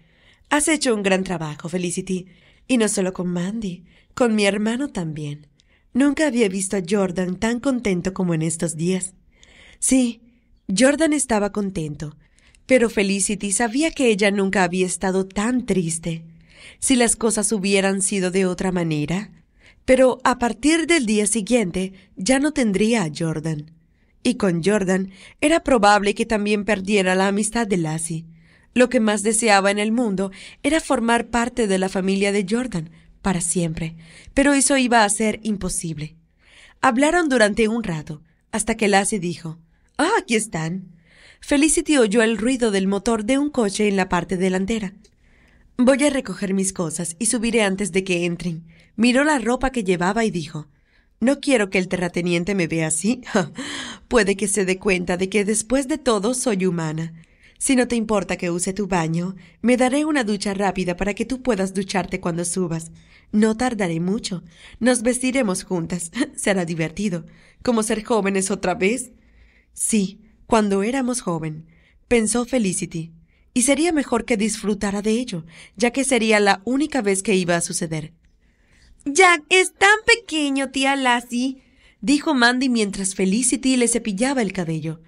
Has hecho un gran trabajo, Felicity. Y no solo con Mandy, con mi hermano también. Nunca había visto a Jordan tan contento como en estos días. Sí, Jordan estaba contento, pero Felicity sabía que ella nunca había estado tan triste. Si las cosas hubieran sido de otra manera. Pero a partir del día siguiente ya no tendría a Jordan. Y con Jordan era probable que también perdiera la amistad de Lassie. Lo que más deseaba en el mundo era formar parte de la familia de Jordan para siempre, pero eso iba a ser imposible. Hablaron durante un rato, hasta que Lassie dijo, Ah, aquí están. Felicity oyó el ruido del motor de un coche en la parte delantera. Voy a recoger mis cosas y subiré antes de que entren. Miró la ropa que llevaba y dijo, No quiero que el terrateniente me vea así. Puede que se dé cuenta de que después de todo soy humana. Si no te importa que use tu baño, me daré una ducha rápida para que tú puedas ducharte cuando subas. No tardaré mucho. Nos vestiremos juntas. Será divertido. Como ser jóvenes otra vez. Sí, cuando éramos joven, pensó Felicity. Y sería mejor que disfrutara de ello, ya que sería la única vez que iba a suceder. Jack es tan pequeño, tía Lassie, dijo Mandy mientras Felicity le cepillaba el cabello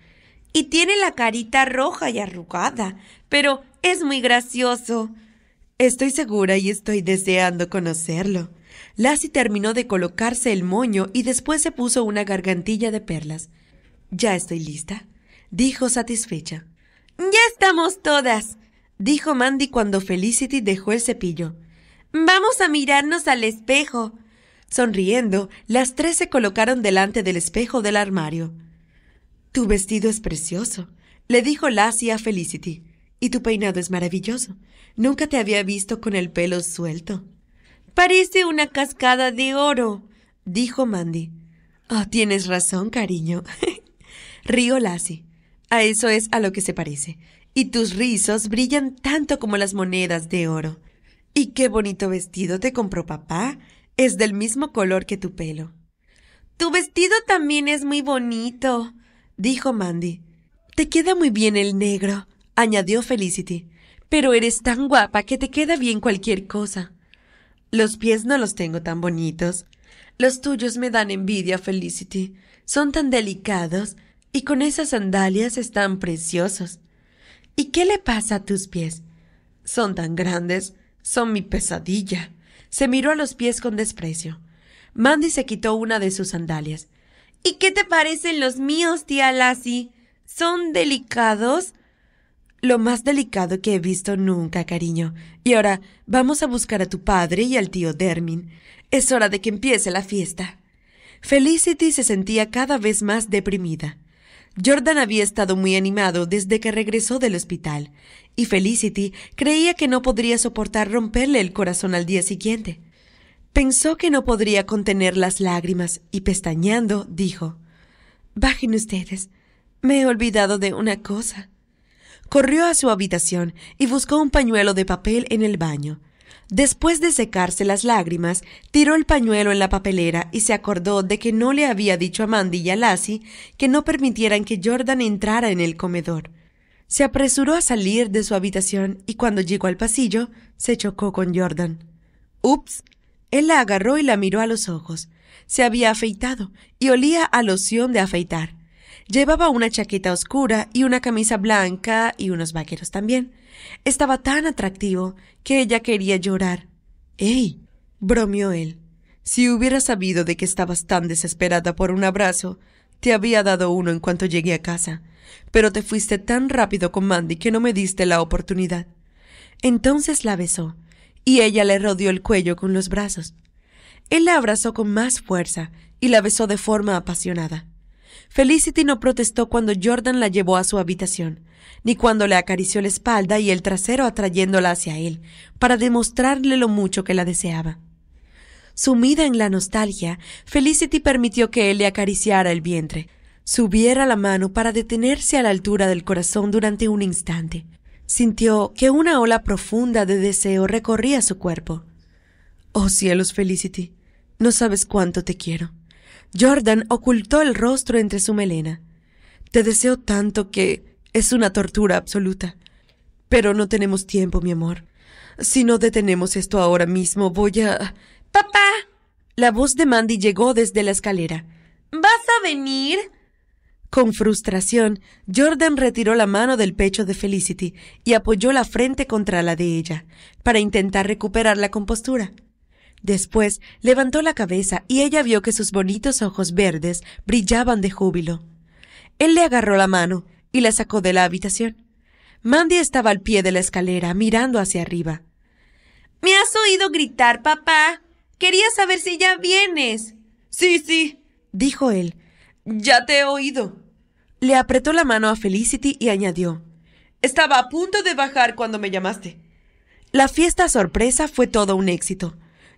y tiene la carita roja y arrugada, pero es muy gracioso. Estoy segura y estoy deseando conocerlo. Lassie terminó de colocarse el moño y después se puso una gargantilla de perlas. Ya estoy lista, dijo satisfecha. Ya estamos todas, dijo Mandy cuando Felicity dejó el cepillo. Vamos a mirarnos al espejo. Sonriendo, las tres se colocaron delante del espejo del armario. Tu vestido es precioso, le dijo Lassie a Felicity, y tu peinado es maravilloso. Nunca te había visto con el pelo suelto. Parece una cascada de oro, dijo Mandy. Oh, tienes razón, cariño. Río Lassie. A eso es a lo que se parece. Y tus rizos brillan tanto como las monedas de oro. Y qué bonito vestido te compró papá. Es del mismo color que tu pelo. Tu vestido también es muy bonito, dijo Mandy. Te queda muy bien el negro, añadió Felicity, pero eres tan guapa que te queda bien cualquier cosa. Los pies no los tengo tan bonitos. Los tuyos me dan envidia, Felicity. Son tan delicados y con esas sandalias están preciosos. ¿Y qué le pasa a tus pies? Son tan grandes, son mi pesadilla. Se miró a los pies con desprecio. Mandy se quitó una de sus sandalias. ¿Y qué te parecen los míos, tía Lassie? ¿Son delicados? Lo más delicado que he visto nunca, cariño. Y ahora vamos a buscar a tu padre y al tío Dermin. Es hora de que empiece la fiesta. Felicity se sentía cada vez más deprimida. Jordan había estado muy animado desde que regresó del hospital, y Felicity creía que no podría soportar romperle el corazón al día siguiente. Pensó que no podría contener las lágrimas y pestañeando dijo Bajen ustedes. Me he olvidado de una cosa. Corrió a su habitación y buscó un pañuelo de papel en el baño. Después de secarse las lágrimas, tiró el pañuelo en la papelera y se acordó de que no le había dicho a Mandy y a Lassie que no permitieran que Jordan entrara en el comedor. Se apresuró a salir de su habitación y cuando llegó al pasillo, se chocó con Jordan. Ups, él la agarró y la miró a los ojos. Se había afeitado y olía a loción de afeitar. Llevaba una chaqueta oscura y una camisa blanca y unos vaqueros también. Estaba tan atractivo que ella quería llorar. ¡Ey! bromeó él. Si hubiera sabido de que estabas tan desesperada por un abrazo, te había dado uno en cuanto llegué a casa, pero te fuiste tan rápido con Mandy que no me diste la oportunidad. Entonces la besó, y ella le rodeó el cuello con los brazos. Él la abrazó con más fuerza y la besó de forma apasionada. Felicity no protestó cuando Jordan la llevó a su habitación, ni cuando le acarició la espalda y el trasero atrayéndola hacia él, para demostrarle lo mucho que la deseaba. Sumida en la nostalgia, Felicity permitió que él le acariciara el vientre, subiera la mano para detenerse a la altura del corazón durante un instante, sintió que una ola profunda de deseo recorría su cuerpo. Oh cielos, Felicity, no sabes cuánto te quiero. Jordan ocultó el rostro entre su melena. Te deseo tanto que es una tortura absoluta. Pero no tenemos tiempo, mi amor. Si no detenemos esto ahora mismo, voy a... ¡Papá! La voz de Mandy llegó desde la escalera. ¿Vas a venir? Con frustración, Jordan retiró la mano del pecho de Felicity y apoyó la frente contra la de ella, para intentar recuperar la compostura. Después levantó la cabeza y ella vio que sus bonitos ojos verdes brillaban de júbilo. Él le agarró la mano y la sacó de la habitación. Mandy estaba al pie de la escalera, mirando hacia arriba. Me has oído gritar, papá. Quería saber si ya vienes. Sí, sí, dijo él. Ya te he oído. Le apretó la mano a Felicity y añadió, Estaba a punto de bajar cuando me llamaste. La fiesta sorpresa fue todo un éxito.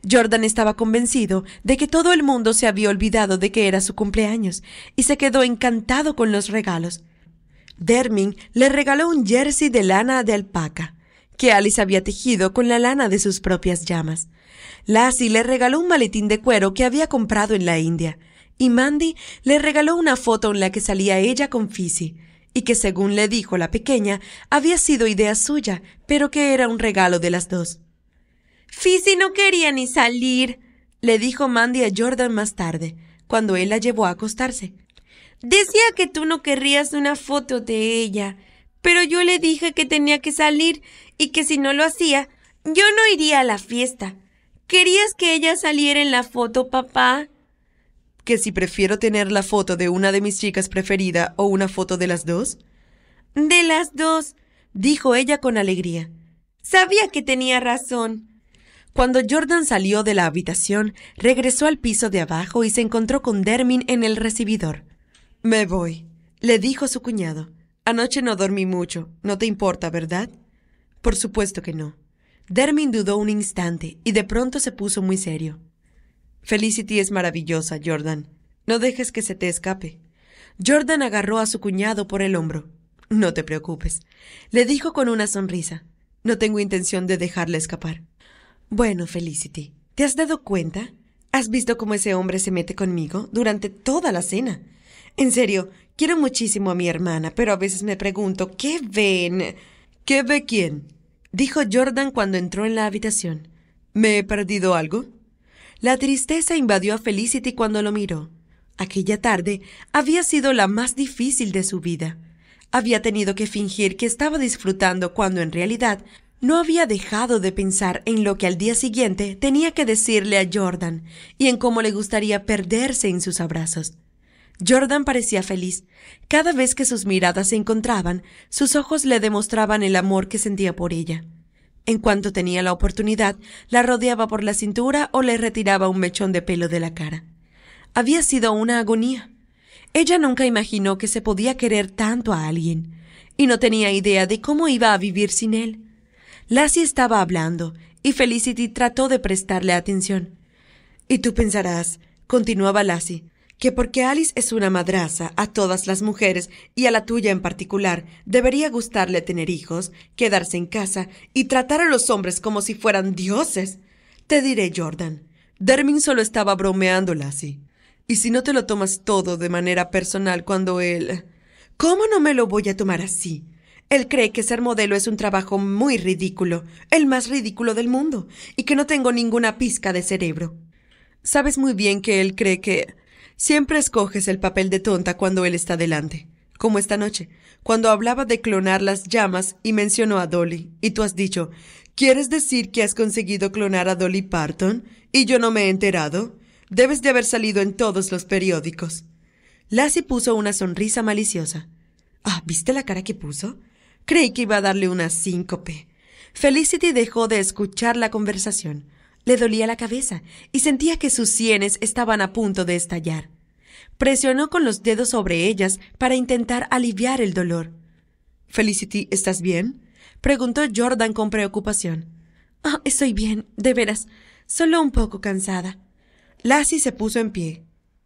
Jordan estaba convencido de que todo el mundo se había olvidado de que era su cumpleaños y se quedó encantado con los regalos. Derming le regaló un jersey de lana de alpaca que Alice había tejido con la lana de sus propias llamas. Lassie le regaló un maletín de cuero que había comprado en la India y Mandy le regaló una foto en la que salía ella con Fizzy, y que según le dijo la pequeña, había sido idea suya, pero que era un regalo de las dos. Fizzy no quería ni salir, le dijo Mandy a Jordan más tarde, cuando él la llevó a acostarse. Decía que tú no querrías una foto de ella, pero yo le dije que tenía que salir y que si no lo hacía, yo no iría a la fiesta. ¿Querías que ella saliera en la foto, papá? que si prefiero tener la foto de una de mis chicas preferida o una foto de las dos? De las dos, dijo ella con alegría. Sabía que tenía razón. Cuando Jordan salió de la habitación, regresó al piso de abajo y se encontró con Dermin en el recibidor. Me voy, le dijo su cuñado. Anoche no dormí mucho. No te importa, ¿verdad? Por supuesto que no. Dermin dudó un instante y de pronto se puso muy serio. Felicity es maravillosa, Jordan. No dejes que se te escape. Jordan agarró a su cuñado por el hombro. No te preocupes, le dijo con una sonrisa. No tengo intención de dejarla escapar. Bueno, Felicity, ¿te has dado cuenta? ¿Has visto cómo ese hombre se mete conmigo durante toda la cena? En serio, quiero muchísimo a mi hermana, pero a veces me pregunto, ¿qué ven? ¿Qué ve quién? dijo Jordan cuando entró en la habitación. ¿Me he perdido algo? La tristeza invadió a Felicity cuando lo miró. Aquella tarde había sido la más difícil de su vida. Había tenido que fingir que estaba disfrutando cuando en realidad no había dejado de pensar en lo que al día siguiente tenía que decirle a Jordan y en cómo le gustaría perderse en sus abrazos. Jordan parecía feliz. Cada vez que sus miradas se encontraban, sus ojos le demostraban el amor que sentía por ella. En cuanto tenía la oportunidad, la rodeaba por la cintura o le retiraba un mechón de pelo de la cara. Había sido una agonía. Ella nunca imaginó que se podía querer tanto a alguien, y no tenía idea de cómo iba a vivir sin él. Lassie estaba hablando, y Felicity trató de prestarle atención. Y tú pensarás, continuaba Lassie, que porque Alice es una madraza a todas las mujeres y a la tuya en particular, debería gustarle tener hijos, quedarse en casa y tratar a los hombres como si fueran dioses. Te diré, Jordan, Dermin solo estaba bromeándola así. Y si no te lo tomas todo de manera personal cuando él... ¿Cómo no me lo voy a tomar así? Él cree que ser modelo es un trabajo muy ridículo, el más ridículo del mundo, y que no tengo ninguna pizca de cerebro. Sabes muy bien que él cree que... Siempre escoges el papel de tonta cuando él está delante, como esta noche, cuando hablaba de clonar las llamas y mencionó a Dolly, y tú has dicho, ¿quieres decir que has conseguido clonar a Dolly Parton? Y yo no me he enterado. Debes de haber salido en todos los periódicos. Lassie puso una sonrisa maliciosa. Ah, ¿viste la cara que puso? Creí que iba a darle una síncope. Felicity dejó de escuchar la conversación. Le dolía la cabeza y sentía que sus sienes estaban a punto de estallar. Presionó con los dedos sobre ellas para intentar aliviar el dolor. Felicity, ¿estás bien? preguntó Jordan con preocupación. Oh, estoy bien, de veras, solo un poco cansada. Lassie se puso en pie.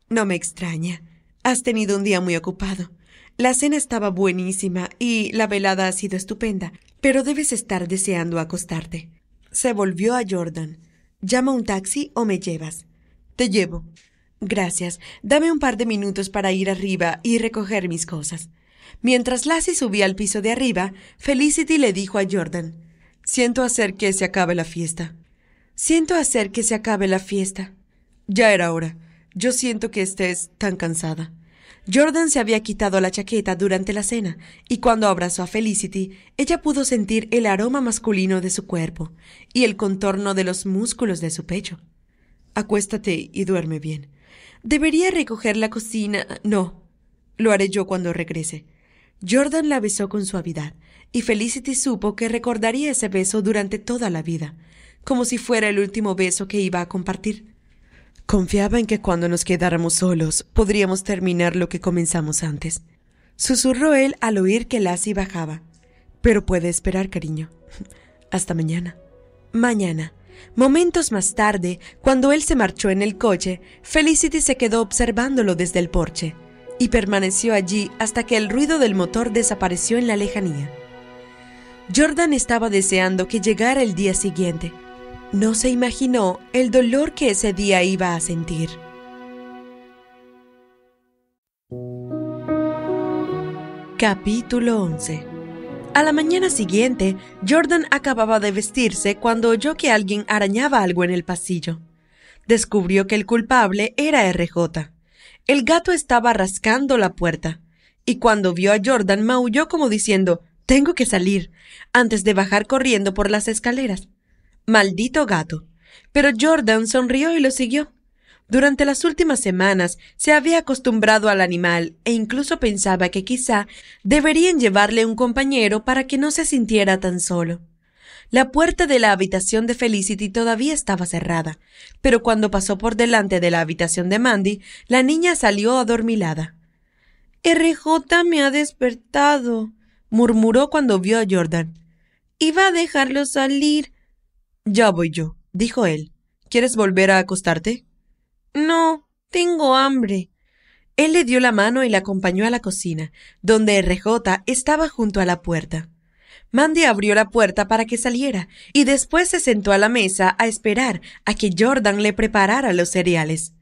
No me extraña. Has tenido un día muy ocupado. La cena estaba buenísima y la velada ha sido estupenda, pero debes estar deseando acostarte. Se volvió a Jordan. Llama un taxi o me llevas. Te llevo. Gracias. Dame un par de minutos para ir arriba y recoger mis cosas. Mientras Lassie subía al piso de arriba, Felicity le dijo a Jordan, Siento hacer que se acabe la fiesta. Siento hacer que se acabe la fiesta. Ya era hora. Yo siento que estés tan cansada. Jordan se había quitado la chaqueta durante la cena, y cuando abrazó a Felicity, ella pudo sentir el aroma masculino de su cuerpo y el contorno de los músculos de su pecho. Acuéstate y duerme bien. Debería recoger la cocina. No. Lo haré yo cuando regrese. Jordan la besó con suavidad, y Felicity supo que recordaría ese beso durante toda la vida, como si fuera el último beso que iba a compartir. Confiaba en que cuando nos quedáramos solos podríamos terminar lo que comenzamos antes. Susurró él al oír que Lassie bajaba. Pero puede esperar, cariño. Hasta mañana. Mañana. Momentos más tarde, cuando él se marchó en el coche, Felicity se quedó observándolo desde el porche y permaneció allí hasta que el ruido del motor desapareció en la lejanía. Jordan estaba deseando que llegara el día siguiente, no se imaginó el dolor que ese día iba a sentir. Capítulo 11 a la mañana siguiente, Jordan acababa de vestirse cuando oyó que alguien arañaba algo en el pasillo. Descubrió que el culpable era RJ. El gato estaba rascando la puerta, y cuando vio a Jordan maulló como diciendo Tengo que salir, antes de bajar corriendo por las escaleras. Maldito gato. Pero Jordan sonrió y lo siguió. Durante las últimas semanas se había acostumbrado al animal e incluso pensaba que quizá deberían llevarle un compañero para que no se sintiera tan solo. La puerta de la habitación de Felicity todavía estaba cerrada, pero cuando pasó por delante de la habitación de Mandy, la niña salió adormilada. RJ me ha despertado, murmuró cuando vio a Jordan. Iba a dejarlo salir, ya voy yo, dijo él. ¿Quieres volver a acostarte? No, tengo hambre. Él le dio la mano y la acompañó a la cocina, donde RJ estaba junto a la puerta. Mandy abrió la puerta para que saliera y después se sentó a la mesa a esperar a que Jordan le preparara los cereales.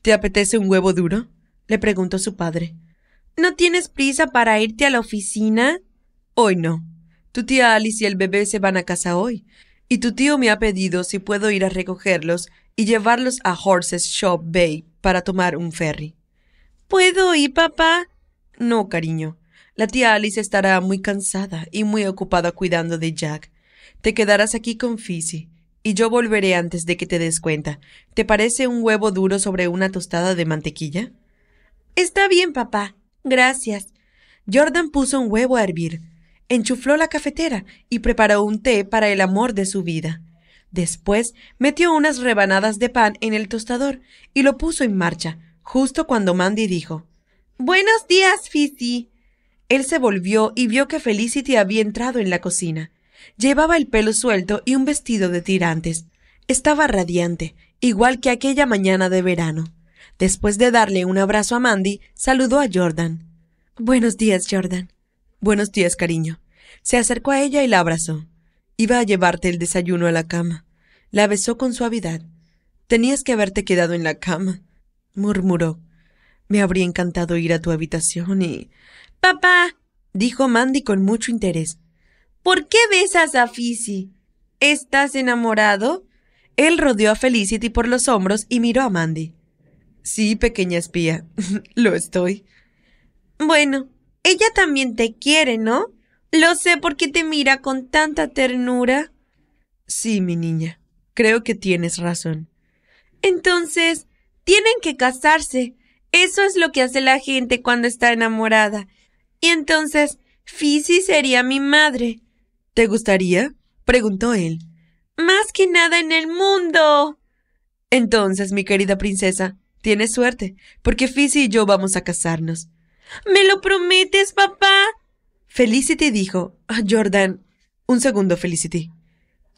¿Te apetece un huevo duro? le preguntó su padre. ¿No tienes prisa para irte a la oficina? Hoy no. Tu tía Alice y el bebé se van a casa hoy y tu tío me ha pedido si puedo ir a recogerlos y llevarlos a Horses Shop Bay para tomar un ferry. ¿Puedo ir, papá? No, cariño. La tía Alice estará muy cansada y muy ocupada cuidando de Jack. Te quedarás aquí con Fizzy y yo volveré antes de que te des cuenta. ¿Te parece un huevo duro sobre una tostada de mantequilla? Está bien, papá. Gracias. Jordan puso un huevo a hervir enchufló la cafetera y preparó un té para el amor de su vida. Después metió unas rebanadas de pan en el tostador y lo puso en marcha, justo cuando Mandy dijo Buenos días, Fizzy. Él se volvió y vio que Felicity había entrado en la cocina. Llevaba el pelo suelto y un vestido de tirantes. Estaba radiante, igual que aquella mañana de verano. Después de darle un abrazo a Mandy, saludó a Jordan. Buenos días, Jordan. Buenos días, cariño. Se acercó a ella y la abrazó. Iba a llevarte el desayuno a la cama. La besó con suavidad. Tenías que haberte quedado en la cama, murmuró. Me habría encantado ir a tu habitación y. Papá, dijo Mandy con mucho interés. ¿Por qué besas a Fizzy? ¿Estás enamorado? Él rodeó a Felicity por los hombros y miró a Mandy. Sí, pequeña espía, lo estoy. Bueno, ella también te quiere, ¿no? Lo sé porque te mira con tanta ternura. Sí, mi niña, creo que tienes razón. Entonces, tienen que casarse. Eso es lo que hace la gente cuando está enamorada. Y entonces, Fisi sería mi madre. ¿Te gustaría? preguntó él. Más que nada en el mundo. Entonces, mi querida princesa, tienes suerte, porque Fisi y yo vamos a casarnos. ¿Me lo prometes, papá? Felicity dijo, a ah, Jordan. Un segundo, Felicity.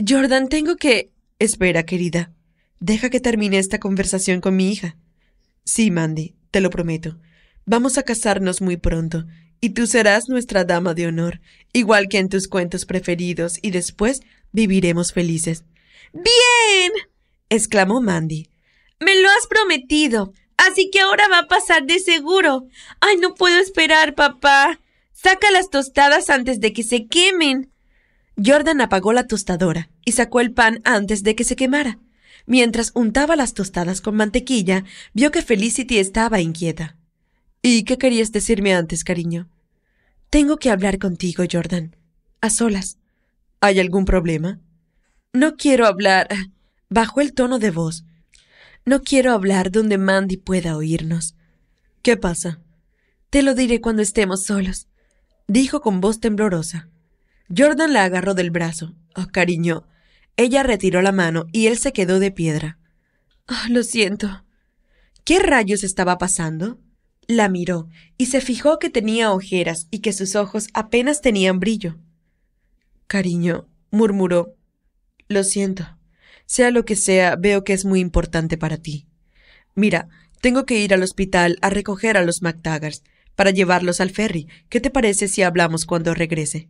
Jordan, tengo que... Espera, querida. Deja que termine esta conversación con mi hija. Sí, Mandy, te lo prometo. Vamos a casarnos muy pronto, y tú serás nuestra dama de honor, igual que en tus cuentos preferidos, y después viviremos felices. ¡Bien! exclamó Mandy. Me lo has prometido. Así que ahora va a pasar de seguro. Ay, no puedo esperar, papá. Saca las tostadas antes de que se quemen. Jordan apagó la tostadora y sacó el pan antes de que se quemara. Mientras untaba las tostadas con mantequilla, vio que Felicity estaba inquieta. ¿Y qué querías decirme antes, cariño? Tengo que hablar contigo, Jordan. A solas. ¿Hay algún problema? No quiero hablar. Bajó el tono de voz, no quiero hablar donde Mandy pueda oírnos. ¿Qué pasa? Te lo diré cuando estemos solos, dijo con voz temblorosa. Jordan la agarró del brazo, oh, cariño. Ella retiró la mano y él se quedó de piedra. Oh, lo siento. ¿Qué rayos estaba pasando? La miró y se fijó que tenía ojeras y que sus ojos apenas tenían brillo. Cariño, murmuró. Lo siento. Sea lo que sea, veo que es muy importante para ti. Mira, tengo que ir al hospital a recoger a los MacTaggars para llevarlos al ferry. ¿Qué te parece si hablamos cuando regrese?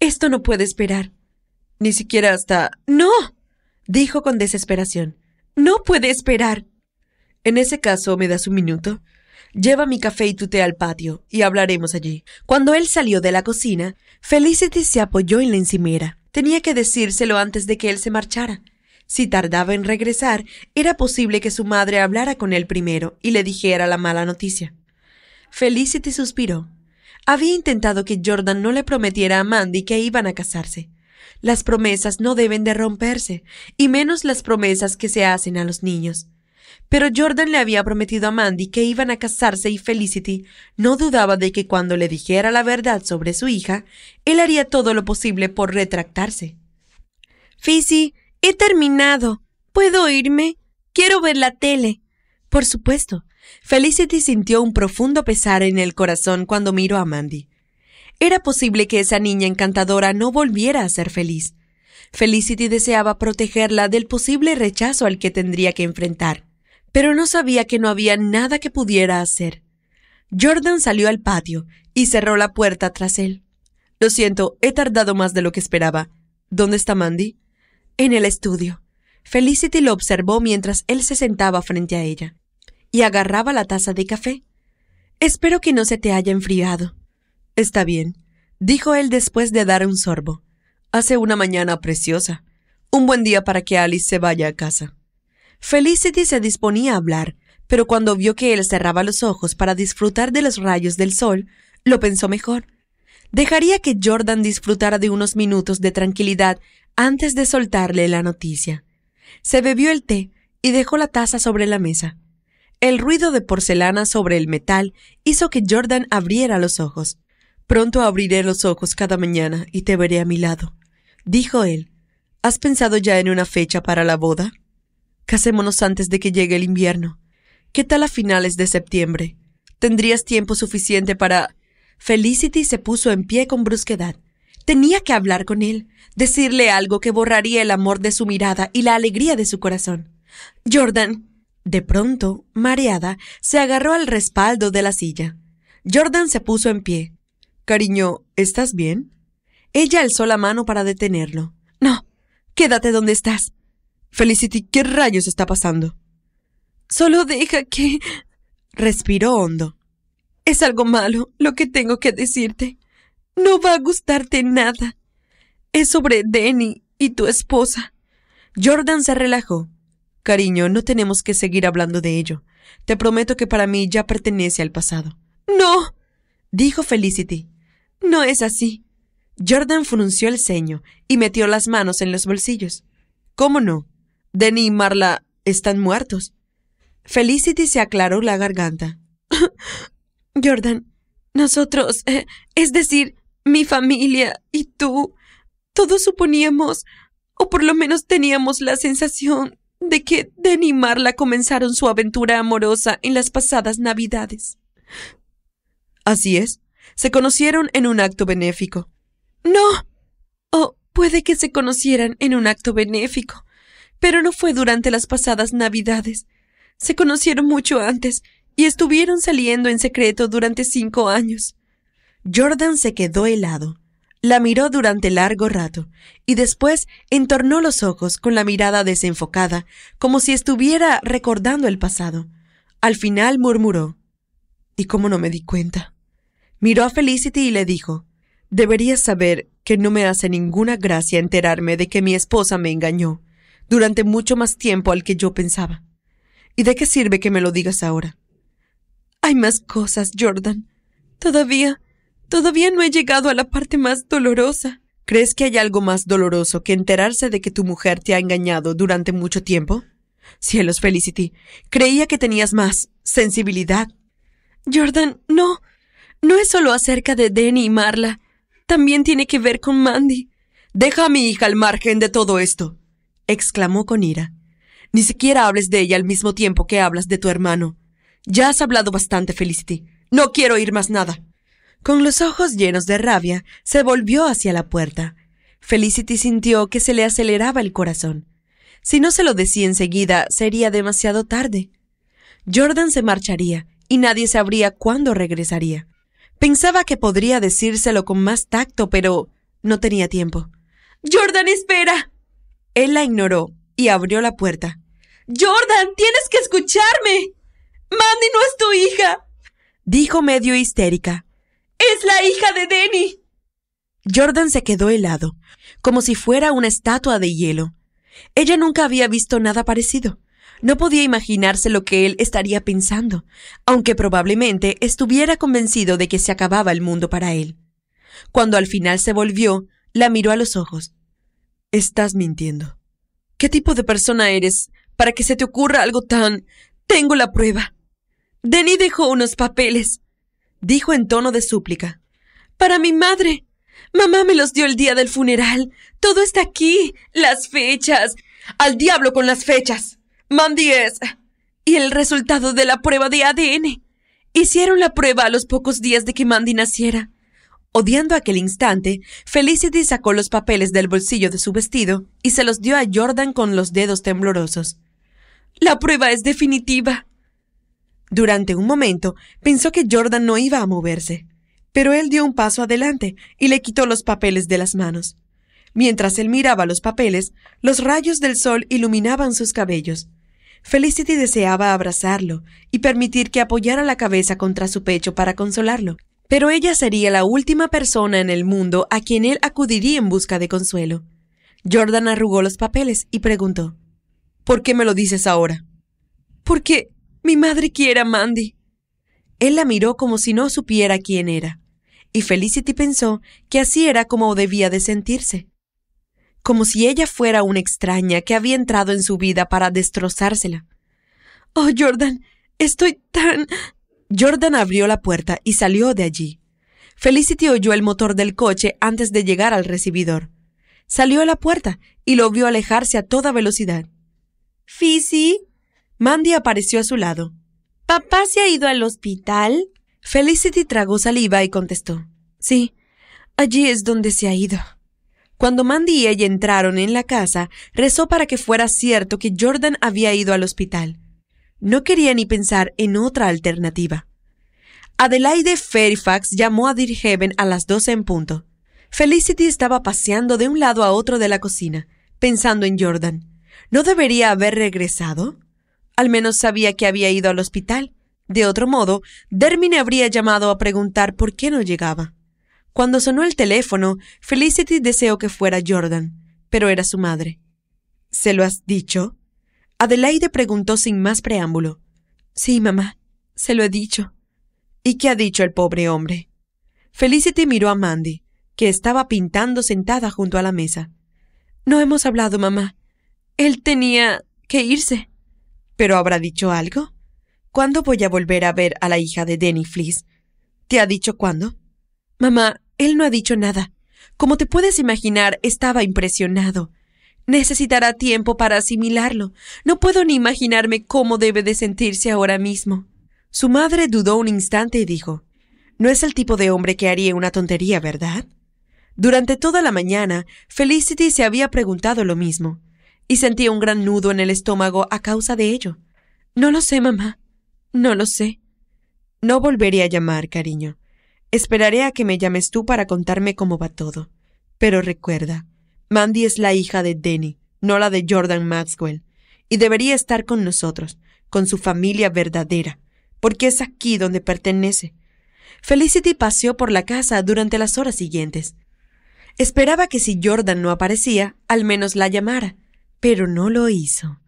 Esto no puede esperar. Ni siquiera hasta. ¡No! dijo con desesperación. ¡No puede esperar! En ese caso, ¿me das un minuto? Lleva mi café y tu té al patio, y hablaremos allí. Cuando él salió de la cocina, Felicity se apoyó en la encimera. Tenía que decírselo antes de que él se marchara. Si tardaba en regresar, era posible que su madre hablara con él primero y le dijera la mala noticia. Felicity suspiró. Había intentado que Jordan no le prometiera a Mandy que iban a casarse. Las promesas no deben de romperse, y menos las promesas que se hacen a los niños. Pero Jordan le había prometido a Mandy que iban a casarse y Felicity no dudaba de que cuando le dijera la verdad sobre su hija, él haría todo lo posible por retractarse. Fizzy, He terminado. ¿Puedo irme? Quiero ver la tele. Por supuesto. Felicity sintió un profundo pesar en el corazón cuando miró a Mandy. Era posible que esa niña encantadora no volviera a ser feliz. Felicity deseaba protegerla del posible rechazo al que tendría que enfrentar, pero no sabía que no había nada que pudiera hacer. Jordan salió al patio y cerró la puerta tras él. Lo siento, he tardado más de lo que esperaba. ¿Dónde está Mandy? en el estudio. Felicity lo observó mientras él se sentaba frente a ella y agarraba la taza de café. Espero que no se te haya enfriado. Está bien, dijo él después de dar un sorbo. Hace una mañana preciosa. Un buen día para que Alice se vaya a casa. Felicity se disponía a hablar, pero cuando vio que él cerraba los ojos para disfrutar de los rayos del sol, lo pensó mejor. Dejaría que Jordan disfrutara de unos minutos de tranquilidad antes de soltarle la noticia. Se bebió el té y dejó la taza sobre la mesa. El ruido de porcelana sobre el metal hizo que Jordan abriera los ojos. Pronto abriré los ojos cada mañana y te veré a mi lado, dijo él. ¿Has pensado ya en una fecha para la boda? Casémonos antes de que llegue el invierno. ¿Qué tal a finales de septiembre? ¿Tendrías tiempo suficiente para... Felicity se puso en pie con brusquedad. Tenía que hablar con él, decirle algo que borraría el amor de su mirada y la alegría de su corazón. Jordan. De pronto, mareada, se agarró al respaldo de la silla. Jordan se puso en pie. Cariño, ¿estás bien? Ella alzó la mano para detenerlo. No, quédate donde estás. Felicity, ¿qué rayos está pasando? Solo deja que... respiró hondo. Es algo malo lo que tengo que decirte. No va a gustarte nada. Es sobre Denny y tu esposa. Jordan se relajó. Cariño, no tenemos que seguir hablando de ello. Te prometo que para mí ya pertenece al pasado. No, dijo Felicity. No es así. Jordan frunció el ceño y metió las manos en los bolsillos. ¿Cómo no? Denny y Marla están muertos. Felicity se aclaró la garganta. Jordan, nosotros, eh, es decir, mi familia y tú, todos suponíamos, o por lo menos teníamos la sensación de que de y comenzaron su aventura amorosa en las pasadas Navidades. Así es, se conocieron en un acto benéfico. No. O puede que se conocieran en un acto benéfico, pero no fue durante las pasadas Navidades. Se conocieron mucho antes y estuvieron saliendo en secreto durante cinco años. Jordan se quedó helado. La miró durante largo rato y después entornó los ojos con la mirada desenfocada, como si estuviera recordando el pasado. Al final murmuró. ¿Y cómo no me di cuenta? Miró a Felicity y le dijo, Deberías saber que no me hace ninguna gracia enterarme de que mi esposa me engañó durante mucho más tiempo al que yo pensaba. ¿Y de qué sirve que me lo digas ahora? Hay más cosas, Jordan. Todavía Todavía no he llegado a la parte más dolorosa. ¿Crees que hay algo más doloroso que enterarse de que tu mujer te ha engañado durante mucho tiempo? Cielos, Felicity, creía que tenías más sensibilidad. Jordan, no. No es solo acerca de Denny y Marla. También tiene que ver con Mandy. Deja a mi hija al margen de todo esto, exclamó con ira. Ni siquiera hables de ella al mismo tiempo que hablas de tu hermano. Ya has hablado bastante, Felicity. No quiero oír más nada. Con los ojos llenos de rabia, se volvió hacia la puerta. Felicity sintió que se le aceleraba el corazón. Si no se lo decía enseguida, sería demasiado tarde. Jordan se marcharía y nadie sabría cuándo regresaría. Pensaba que podría decírselo con más tacto, pero no tenía tiempo. Jordan, espera. Él la ignoró y abrió la puerta. Jordan, tienes que escucharme. Mandy no es tu hija. Dijo medio histérica. ¡Es la hija de Denny! Jordan se quedó helado, como si fuera una estatua de hielo. Ella nunca había visto nada parecido. No podía imaginarse lo que él estaría pensando, aunque probablemente estuviera convencido de que se acababa el mundo para él. Cuando al final se volvió, la miró a los ojos. Estás mintiendo. ¿Qué tipo de persona eres para que se te ocurra algo tan... Tengo la prueba. Denny dejó unos papeles dijo en tono de súplica. Para mi madre. Mamá me los dio el día del funeral. Todo está aquí. Las fechas. Al diablo con las fechas. Mandy es. Y el resultado de la prueba de ADN. Hicieron la prueba a los pocos días de que Mandy naciera. Odiando aquel instante, Felicity sacó los papeles del bolsillo de su vestido y se los dio a Jordan con los dedos temblorosos. La prueba es definitiva. Durante un momento pensó que Jordan no iba a moverse, pero él dio un paso adelante y le quitó los papeles de las manos. Mientras él miraba los papeles, los rayos del sol iluminaban sus cabellos. Felicity deseaba abrazarlo y permitir que apoyara la cabeza contra su pecho para consolarlo, pero ella sería la última persona en el mundo a quien él acudiría en busca de consuelo. Jordan arrugó los papeles y preguntó ¿Por qué me lo dices ahora? Porque mi madre quiere a Mandy. Él la miró como si no supiera quién era, y Felicity pensó que así era como debía de sentirse. Como si ella fuera una extraña que había entrado en su vida para destrozársela. Oh, Jordan, estoy tan. Jordan abrió la puerta y salió de allí. Felicity oyó el motor del coche antes de llegar al recibidor. Salió a la puerta y lo vio alejarse a toda velocidad. Fizzy, Mandy apareció a su lado. ¿Papá se ha ido al hospital? Felicity tragó saliva y contestó. Sí, allí es donde se ha ido. Cuando Mandy y ella entraron en la casa, rezó para que fuera cierto que Jordan había ido al hospital. No quería ni pensar en otra alternativa. Adelaide Fairfax llamó a Heaven a las doce en punto. Felicity estaba paseando de un lado a otro de la cocina, pensando en Jordan. ¿No debería haber regresado? Al menos sabía que había ido al hospital. De otro modo, Dermine habría llamado a preguntar por qué no llegaba. Cuando sonó el teléfono, Felicity deseó que fuera Jordan, pero era su madre. ¿Se lo has dicho? Adelaide preguntó sin más preámbulo. Sí, mamá, se lo he dicho. ¿Y qué ha dicho el pobre hombre? Felicity miró a Mandy, que estaba pintando sentada junto a la mesa. No hemos hablado, mamá. Él tenía que irse. ¿Pero habrá dicho algo? ¿Cuándo voy a volver a ver a la hija de Denny Fleece? ¿Te ha dicho cuándo? Mamá, él no ha dicho nada. Como te puedes imaginar, estaba impresionado. Necesitará tiempo para asimilarlo. No puedo ni imaginarme cómo debe de sentirse ahora mismo. Su madre dudó un instante y dijo No es el tipo de hombre que haría una tontería, ¿verdad? Durante toda la mañana, Felicity se había preguntado lo mismo y sentí un gran nudo en el estómago a causa de ello. No lo sé, mamá. No lo sé. No volveré a llamar, cariño. Esperaré a que me llames tú para contarme cómo va todo. Pero recuerda, Mandy es la hija de Denny, no la de Jordan Maxwell, y debería estar con nosotros, con su familia verdadera, porque es aquí donde pertenece. Felicity paseó por la casa durante las horas siguientes. Esperaba que si Jordan no aparecía, al menos la llamara, pero no lo hizo.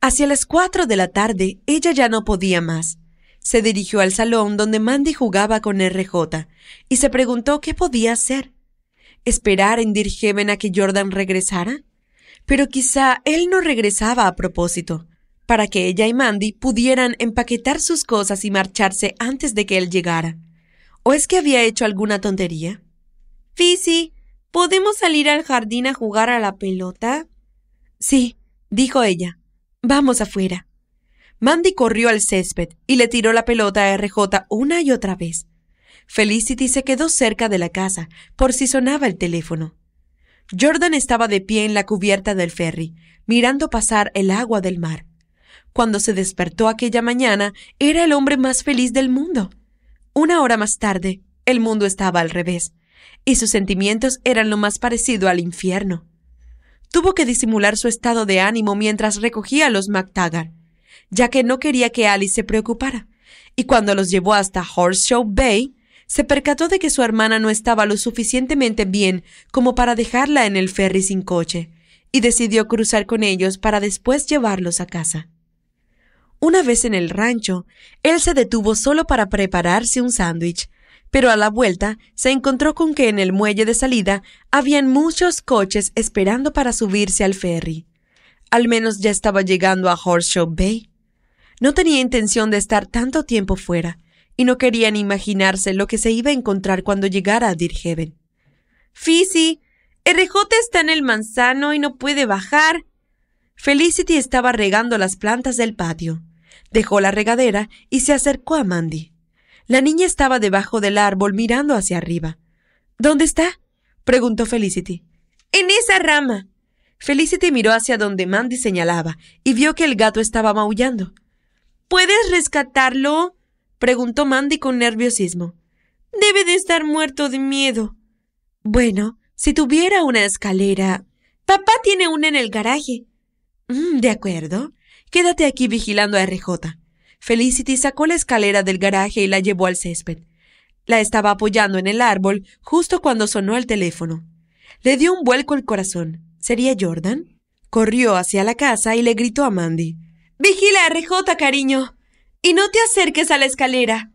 Hacia las cuatro de la tarde ella ya no podía más. Se dirigió al salón donde Mandy jugaba con RJ y se preguntó qué podía hacer. ¿Esperar en Dirgeven a que Jordan regresara? Pero quizá él no regresaba a propósito, para que ella y Mandy pudieran empaquetar sus cosas y marcharse antes de que él llegara. ¿O es que había hecho alguna tontería? Fisi, ¿podemos salir al jardín a jugar a la pelota? Sí, dijo ella. Vamos afuera. Mandy corrió al césped y le tiró la pelota a RJ una y otra vez. Felicity se quedó cerca de la casa por si sonaba el teléfono. Jordan estaba de pie en la cubierta del ferry, mirando pasar el agua del mar. Cuando se despertó aquella mañana, era el hombre más feliz del mundo. Una hora más tarde, el mundo estaba al revés, y sus sentimientos eran lo más parecido al infierno. Tuvo que disimular su estado de ánimo mientras recogía a los MacTaggart, ya que no quería que Alice se preocupara. Y cuando los llevó hasta Horseshoe Bay, se percató de que su hermana no estaba lo suficientemente bien como para dejarla en el ferry sin coche, y decidió cruzar con ellos para después llevarlos a casa. Una vez en el rancho, él se detuvo solo para prepararse un sándwich, pero a la vuelta se encontró con que en el muelle de salida habían muchos coches esperando para subirse al ferry. Al menos ya estaba llegando a Horseshoe Bay. No tenía intención de estar tanto tiempo fuera, y no quería ni imaginarse lo que se iba a encontrar cuando llegara a Dirheaven. Fizzy, RJ está en el manzano y no puede bajar. Felicity estaba regando las plantas del patio. Dejó la regadera y se acercó a Mandy. La niña estaba debajo del árbol mirando hacia arriba. ¿Dónde está? preguntó Felicity. En esa rama. Felicity miró hacia donde Mandy señalaba y vio que el gato estaba maullando. ¿Puedes rescatarlo? preguntó Mandy con nerviosismo. Debe de estar muerto de miedo. Bueno, si tuviera una escalera. Papá tiene una en el garaje. Mm, de acuerdo. Quédate aquí vigilando a RJ. Felicity sacó la escalera del garaje y la llevó al césped. La estaba apoyando en el árbol justo cuando sonó el teléfono. Le dio un vuelco el corazón. ¿Sería Jordan? Corrió hacia la casa y le gritó a Mandy. Vigila a RJ, cariño. Y no te acerques a la escalera.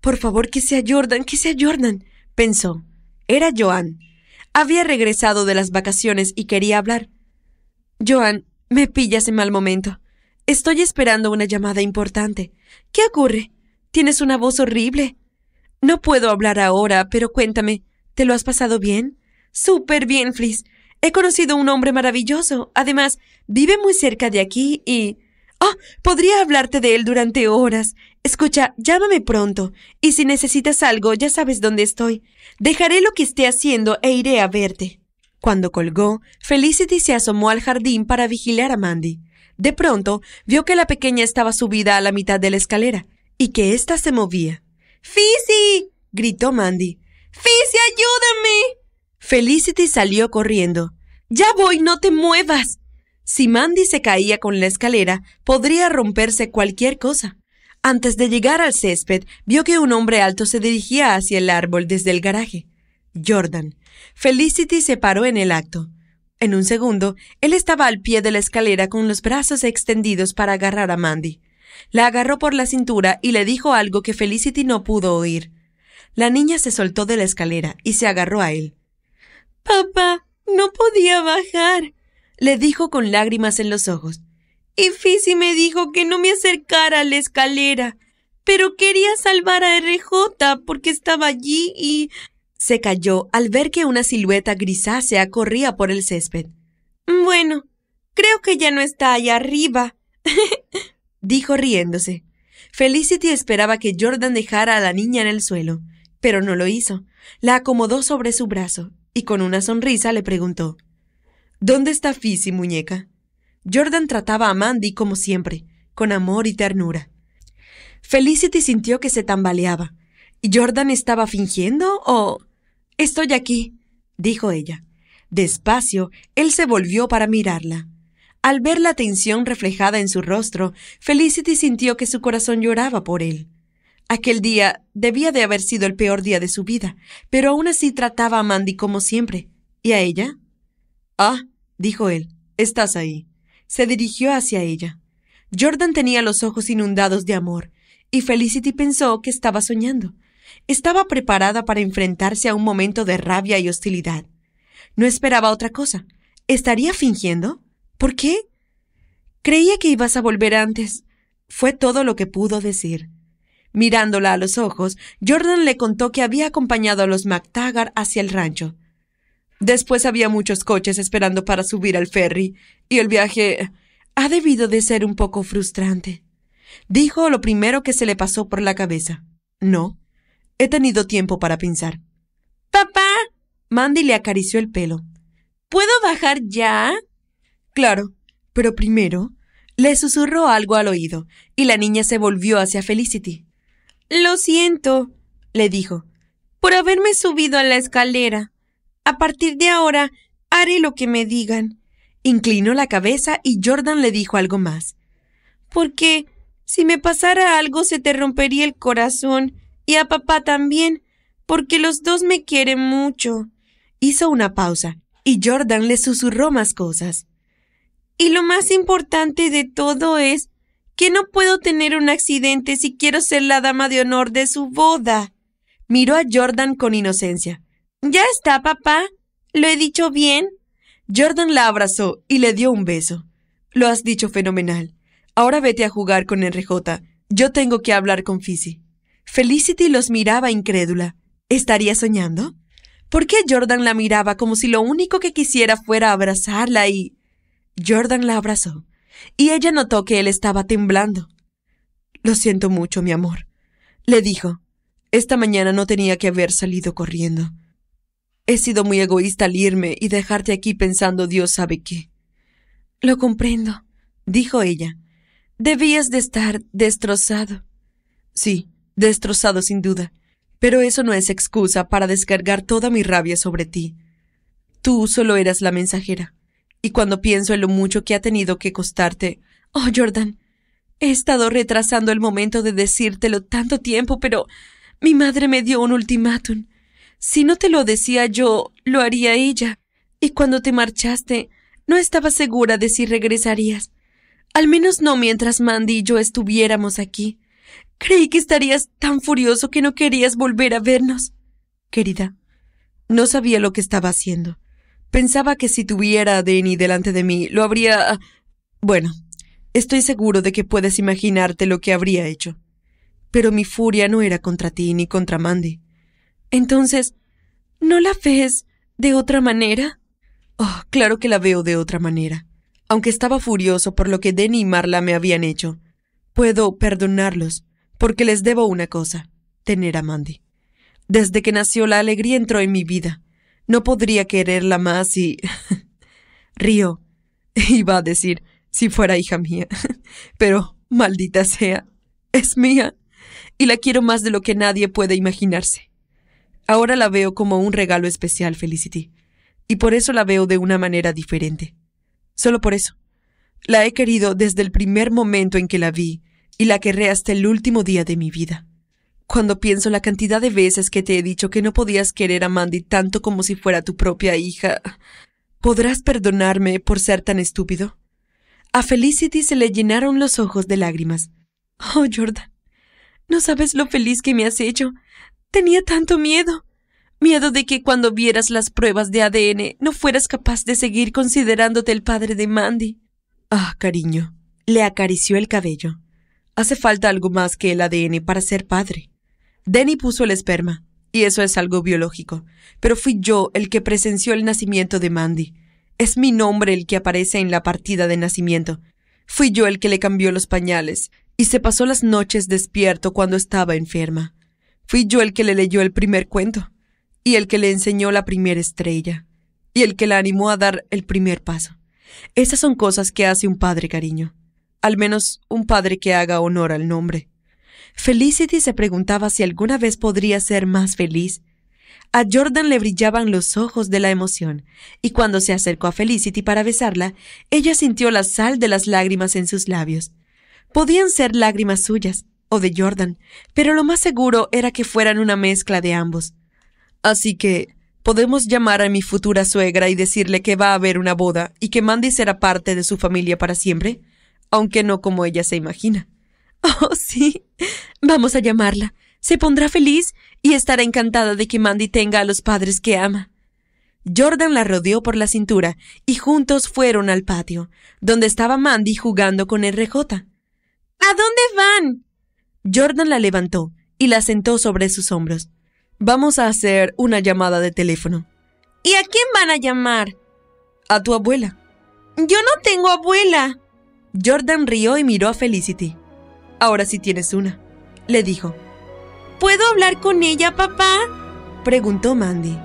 Por favor, que sea Jordan, que sea Jordan, pensó. Era Joan. Había regresado de las vacaciones y quería hablar. Joan, me pillas en mal momento. Estoy esperando una llamada importante. ¿Qué ocurre? Tienes una voz horrible. No puedo hablar ahora, pero cuéntame, ¿te lo has pasado bien? Súper bien, Fliss. He conocido un hombre maravilloso. Además, vive muy cerca de aquí y... Oh, podría hablarte de él durante horas. Escucha, llámame pronto. Y si necesitas algo, ya sabes dónde estoy. Dejaré lo que esté haciendo e iré a verte. Cuando colgó, Felicity se asomó al jardín para vigilar a Mandy. De pronto, vio que la pequeña estaba subida a la mitad de la escalera y que ésta se movía. ¡Fizzy! gritó Mandy. ¡Fizzy, ayúdame! Felicity salió corriendo. ¡Ya voy, no te muevas! Si Mandy se caía con la escalera, podría romperse cualquier cosa. Antes de llegar al césped, vio que un hombre alto se dirigía hacia el árbol desde el garaje. Jordan. Felicity se paró en el acto. En un segundo, él estaba al pie de la escalera con los brazos extendidos para agarrar a Mandy. La agarró por la cintura y le dijo algo que Felicity no pudo oír. La niña se soltó de la escalera y se agarró a él. Papá, no podía bajar, le dijo con lágrimas en los ojos. Y me dijo que no me acercara a la escalera, pero quería salvar a RJ porque estaba allí y se cayó al ver que una silueta grisácea corría por el césped. Bueno, creo que ya no está allá arriba, dijo riéndose. Felicity esperaba que Jordan dejara a la niña en el suelo, pero no lo hizo. La acomodó sobre su brazo y con una sonrisa le preguntó ¿Dónde está Fizzy, muñeca? Jordan trataba a Mandy como siempre, con amor y ternura. Felicity sintió que se tambaleaba. ¿Jordan estaba fingiendo o Estoy aquí, dijo ella. Despacio, él se volvió para mirarla. Al ver la tensión reflejada en su rostro, Felicity sintió que su corazón lloraba por él. Aquel día debía de haber sido el peor día de su vida, pero aún así trataba a Mandy como siempre. ¿Y a ella? Ah, dijo él, estás ahí. Se dirigió hacia ella. Jordan tenía los ojos inundados de amor, y Felicity pensó que estaba soñando. Estaba preparada para enfrentarse a un momento de rabia y hostilidad. No esperaba otra cosa. ¿Estaría fingiendo? ¿Por qué? Creía que ibas a volver antes. Fue todo lo que pudo decir. Mirándola a los ojos, Jordan le contó que había acompañado a los MacTaggart hacia el rancho. Después había muchos coches esperando para subir al ferry, y el viaje ha debido de ser un poco frustrante. Dijo lo primero que se le pasó por la cabeza. No, He tenido tiempo para pensar. ¡Papá! Mandy le acarició el pelo. ¿Puedo bajar ya? Claro, pero primero le susurró algo al oído, y la niña se volvió hacia Felicity. Lo siento, le dijo, por haberme subido a la escalera. A partir de ahora haré lo que me digan. Inclinó la cabeza y Jordan le dijo algo más. Porque si me pasara algo se te rompería el corazón y a papá también, porque los dos me quieren mucho. Hizo una pausa, y Jordan le susurró más cosas. Y lo más importante de todo es que no puedo tener un accidente si quiero ser la dama de honor de su boda. Miró a Jordan con inocencia. Ya está, papá. ¿Lo he dicho bien? Jordan la abrazó y le dio un beso. Lo has dicho fenomenal. Ahora vete a jugar con RJ. Yo tengo que hablar con Fizzy. Felicity los miraba incrédula. ¿Estaría soñando? ¿Por qué Jordan la miraba como si lo único que quisiera fuera abrazarla y... Jordan la abrazó, y ella notó que él estaba temblando. Lo siento mucho, mi amor, le dijo. Esta mañana no tenía que haber salido corriendo. He sido muy egoísta al irme y dejarte aquí pensando Dios sabe qué. Lo comprendo, dijo ella. Debías de estar destrozado. Sí, destrozado sin duda, pero eso no es excusa para descargar toda mi rabia sobre ti. Tú solo eras la mensajera, y cuando pienso en lo mucho que ha tenido que costarte, oh Jordan, he estado retrasando el momento de decírtelo tanto tiempo, pero mi madre me dio un ultimátum. Si no te lo decía yo, lo haría ella. Y cuando te marchaste, no estaba segura de si regresarías. Al menos no mientras Mandy y yo estuviéramos aquí. Creí que estarías tan furioso que no querías volver a vernos. Querida, no sabía lo que estaba haciendo. Pensaba que si tuviera a Denny delante de mí, lo habría... Ah, bueno, estoy seguro de que puedes imaginarte lo que habría hecho. Pero mi furia no era contra ti ni contra Mandy. Entonces, ¿no la ves de otra manera? Oh, claro que la veo de otra manera. Aunque estaba furioso por lo que Denny y Marla me habían hecho. Puedo perdonarlos porque les debo una cosa, tener a Mandy. Desde que nació la alegría entró en mi vida. No podría quererla más y... Río. Iba a decir, si fuera hija mía. Pero, maldita sea, es mía. Y la quiero más de lo que nadie puede imaginarse. Ahora la veo como un regalo especial, Felicity. Y por eso la veo de una manera diferente. Solo por eso. La he querido desde el primer momento en que la vi, y la querré hasta el último día de mi vida. Cuando pienso la cantidad de veces que te he dicho que no podías querer a Mandy tanto como si fuera tu propia hija, ¿podrás perdonarme por ser tan estúpido? A Felicity se le llenaron los ojos de lágrimas. Oh, Jordan, no sabes lo feliz que me has hecho. Tenía tanto miedo. Miedo de que cuando vieras las pruebas de ADN no fueras capaz de seguir considerándote el padre de Mandy. Ah, cariño. Le acarició el cabello. Hace falta algo más que el ADN para ser padre. Denny puso el esperma, y eso es algo biológico, pero fui yo el que presenció el nacimiento de Mandy. Es mi nombre el que aparece en la partida de nacimiento. Fui yo el que le cambió los pañales, y se pasó las noches despierto cuando estaba enferma. Fui yo el que le leyó el primer cuento, y el que le enseñó la primera estrella, y el que la animó a dar el primer paso. Esas son cosas que hace un padre, cariño al menos un padre que haga honor al nombre. Felicity se preguntaba si alguna vez podría ser más feliz. A Jordan le brillaban los ojos de la emoción, y cuando se acercó a Felicity para besarla, ella sintió la sal de las lágrimas en sus labios. Podían ser lágrimas suyas o de Jordan, pero lo más seguro era que fueran una mezcla de ambos. Así que podemos llamar a mi futura suegra y decirle que va a haber una boda y que Mandy será parte de su familia para siempre aunque no como ella se imagina. Oh, sí. Vamos a llamarla. Se pondrá feliz y estará encantada de que Mandy tenga a los padres que ama. Jordan la rodeó por la cintura y juntos fueron al patio, donde estaba Mandy jugando con RJ. ¿A dónde van? Jordan la levantó y la sentó sobre sus hombros. Vamos a hacer una llamada de teléfono. ¿Y a quién van a llamar? A tu abuela. Yo no tengo abuela. Jordan rió y miró a Felicity. Ahora sí tienes una, le dijo. ¿Puedo hablar con ella, papá? preguntó Mandy.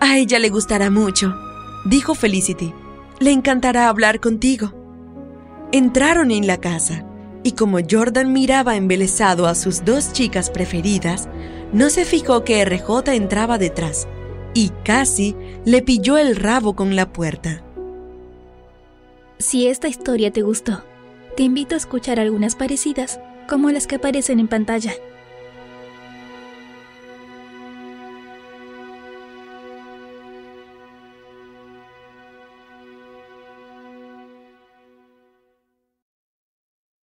A ella le gustará mucho, dijo Felicity. Le encantará hablar contigo. Entraron en la casa, y como Jordan miraba embelesado a sus dos chicas preferidas, no se fijó que RJ entraba detrás, y casi le pilló el rabo con la puerta. Si esta historia te gustó, te invito a escuchar algunas parecidas como las que aparecen en pantalla.